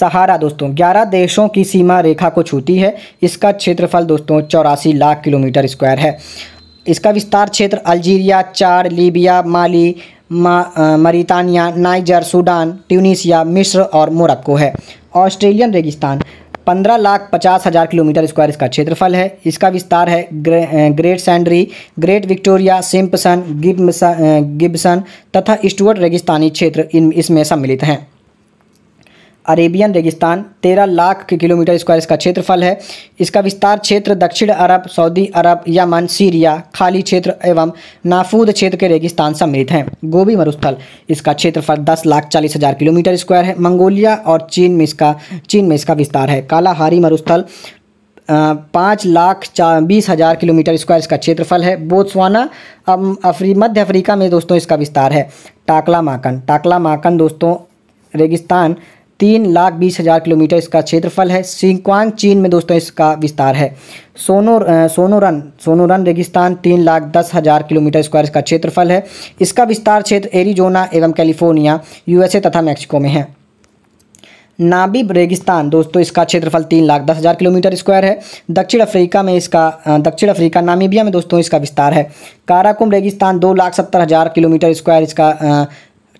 सहारा दोस्तों ग्यारह देशों की सीमा रेखा को छूती है इसका क्षेत्रफल दोस्तों चौरासी लाख किलोमीटर स्क्वायर है इसका विस्तार क्षेत्र अल्जीरिया चार Libya Mali Mauritania Niger Sudan Tunisia मिस्र और मोरक्को है ऑस्ट्रेलियन रेगिस्तान पंद्रह लाख पचास हज़ार किलोमीटर स्क्वायर इसका क्षेत्रफल है इसका विस्तार है ग्रे, Great Sandy Great Victoria Simpson Gibson Gibson तथा स्टुअर्ट रेगिस्तानी क्षेत्र इन इसमें सम्मिलित हैं अरेबियन रेगिस्तान तेरह लाख किलोमीटर स्क्वायर इसका क्षेत्रफल है इसका विस्तार क्षेत्र दक्षिण अरब सऊदी अरब यमन सीरिया खाली क्षेत्र एवं नाफूद क्षेत्र के रेगिस्तान सम्मिलित हैं गोभी मरुस्थल इसका क्षेत्रफल दस लाख चालीस हज़ार किलोमीटर स्क्वायर है मंगोलिया और चीन में इसका चीन में इसका विस्तार है कालाहारी मरुस्थल पाँच लाख चा बीस हज़ार किलोमीटर स्क्वायर इसका क्षेत्रफल है बोत्सवाना अफ्री मध्य अफ्रीका में दोस्तों इसका विस्तार है टाकला माकन टाकला माकन दोस्तों रेगिस्तान तीन लाख बीस हज़ार किलोमीटर इसका क्षेत्रफल है सिंक्वांग चीन में दोस्तों इसका विस्तार है सोनो सोनोरन सोनोरन रेगिस्तान तीन लाख दस हज़ार किलोमीटर स्क्वायर इसका क्षेत्रफल है इसका विस्तार क्षेत्र एरिजोना एवं कैलिफोर्निया यूएसए तथा मैक्सिको में है नाबिब रेगिस्तान दोस्तों इसका क्षेत्रफल तीन लाख दस हज़ार किलोमीटर स्क्वायर है दक्षिण अफ्रीका में इसका दक्षिण अफ्रीका नामीबिया में दोस्तों इसका विस्तार है काराकुम रेगिस्तान दो लाख सत्तर हज़ार किलोमीटर स्क्वायर इसका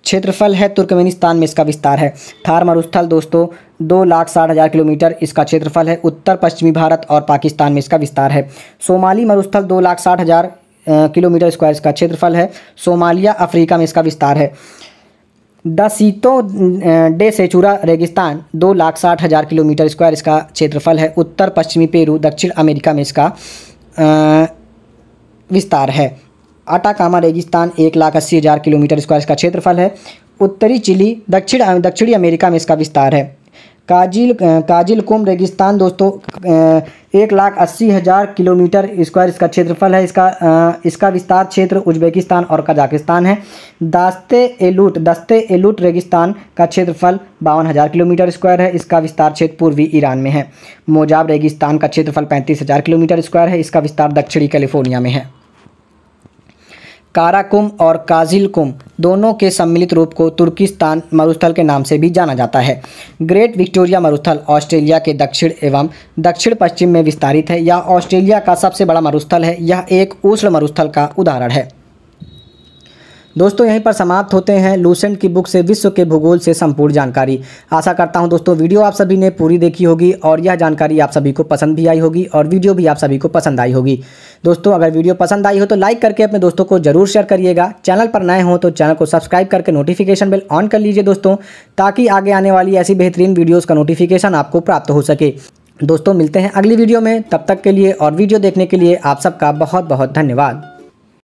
क्षेत्रफल है तुर्कमेनिस्तान में इसका विस्तार है थार मरुस्थल दोस्तों दो लाख साठ हज़ार किलोमीटर इसका क्षेत्रफल है उत्तर पश्चिमी भारत और पाकिस्तान में इसका विस्तार है सोमाली मरुस्थल दो लाख साठ हज़ार किलोमीटर स्क्वायर इसका क्षेत्रफल है सोमालिया अफ्रीका में इसका विस्तार है दसीतो डे सेचूरा रेगिस्तान दो लाख साठ हज़ार किलोमीटर स्क्वायर इसका क्षेत्रफल है उत्तर पश्चिमी पेरू दक्षिण अमेरिका में इसका विस्तार है कामा रेगिस्तान एक लाख अस्सी हज़ार किलोमीटर स्क्वायर इसका क्षेत्रफल है उत्तरी चिली दक्षिण दक्षिणी अमेरिका में इसका विस्तार है काजिल काजिल कुम रेगिस्तान दोस्तों एक लाख अस्सी हज़ार किलोमीटर स्क्वायर इसका क्षेत्रफल है इसका इसका विस्तार क्षेत्र उज्बेकिस्तान और कजाकिस्तान है दास्ते एलूट दस्ते एलूट रेगिस्तान का क्षेत्रफल बावन हज़ार किलोमीटर स्क्वायर है इसका विस्तार क्षेत्र पूर्वी ईरान में है मोजाब रेगिस्तान का क्षेत्रफल पैंतीस हज़ार किलोमीटर स्क्वायर है इसका विस्तार दक्षिणी कैलिफोर्निया में है काराकुम और काजिलकुम दोनों के सम्मिलित रूप को तुर्किस्तान मरुस्थल के नाम से भी जाना जाता है ग्रेट विक्टोरिया मरुस्थल ऑस्ट्रेलिया के दक्षिण एवं दक्षिण पश्चिम में विस्तारित है यह ऑस्ट्रेलिया का सबसे बड़ा मरुस्थल है यह एक उष्ण मरुस्थल का उदाहरण है दोस्तों यहीं पर समाप्त होते हैं लूसेंट की बुक से विश्व के भूगोल से संपूर्ण जानकारी आशा करता हूं दोस्तों वीडियो आप सभी ने पूरी देखी होगी और यह जानकारी आप सभी को पसंद भी आई होगी और वीडियो भी आप सभी को पसंद आई होगी दोस्तों अगर वीडियो पसंद आई हो तो लाइक करके अपने दोस्तों को जरूर शेयर करिएगा चैनल पर नए हो तो चैनल को सब्सक्राइब करके नोटिफिकेशन बेल ऑन कर लीजिए दोस्तों ताकि आगे आने वाली ऐसी बेहतरीन वीडियोज़ का नोटिफिकेशन आपको प्राप्त हो सके दोस्तों मिलते हैं अगली वीडियो में तब तक के लिए और वीडियो देखने के लिए आप सबका बहुत बहुत धन्यवाद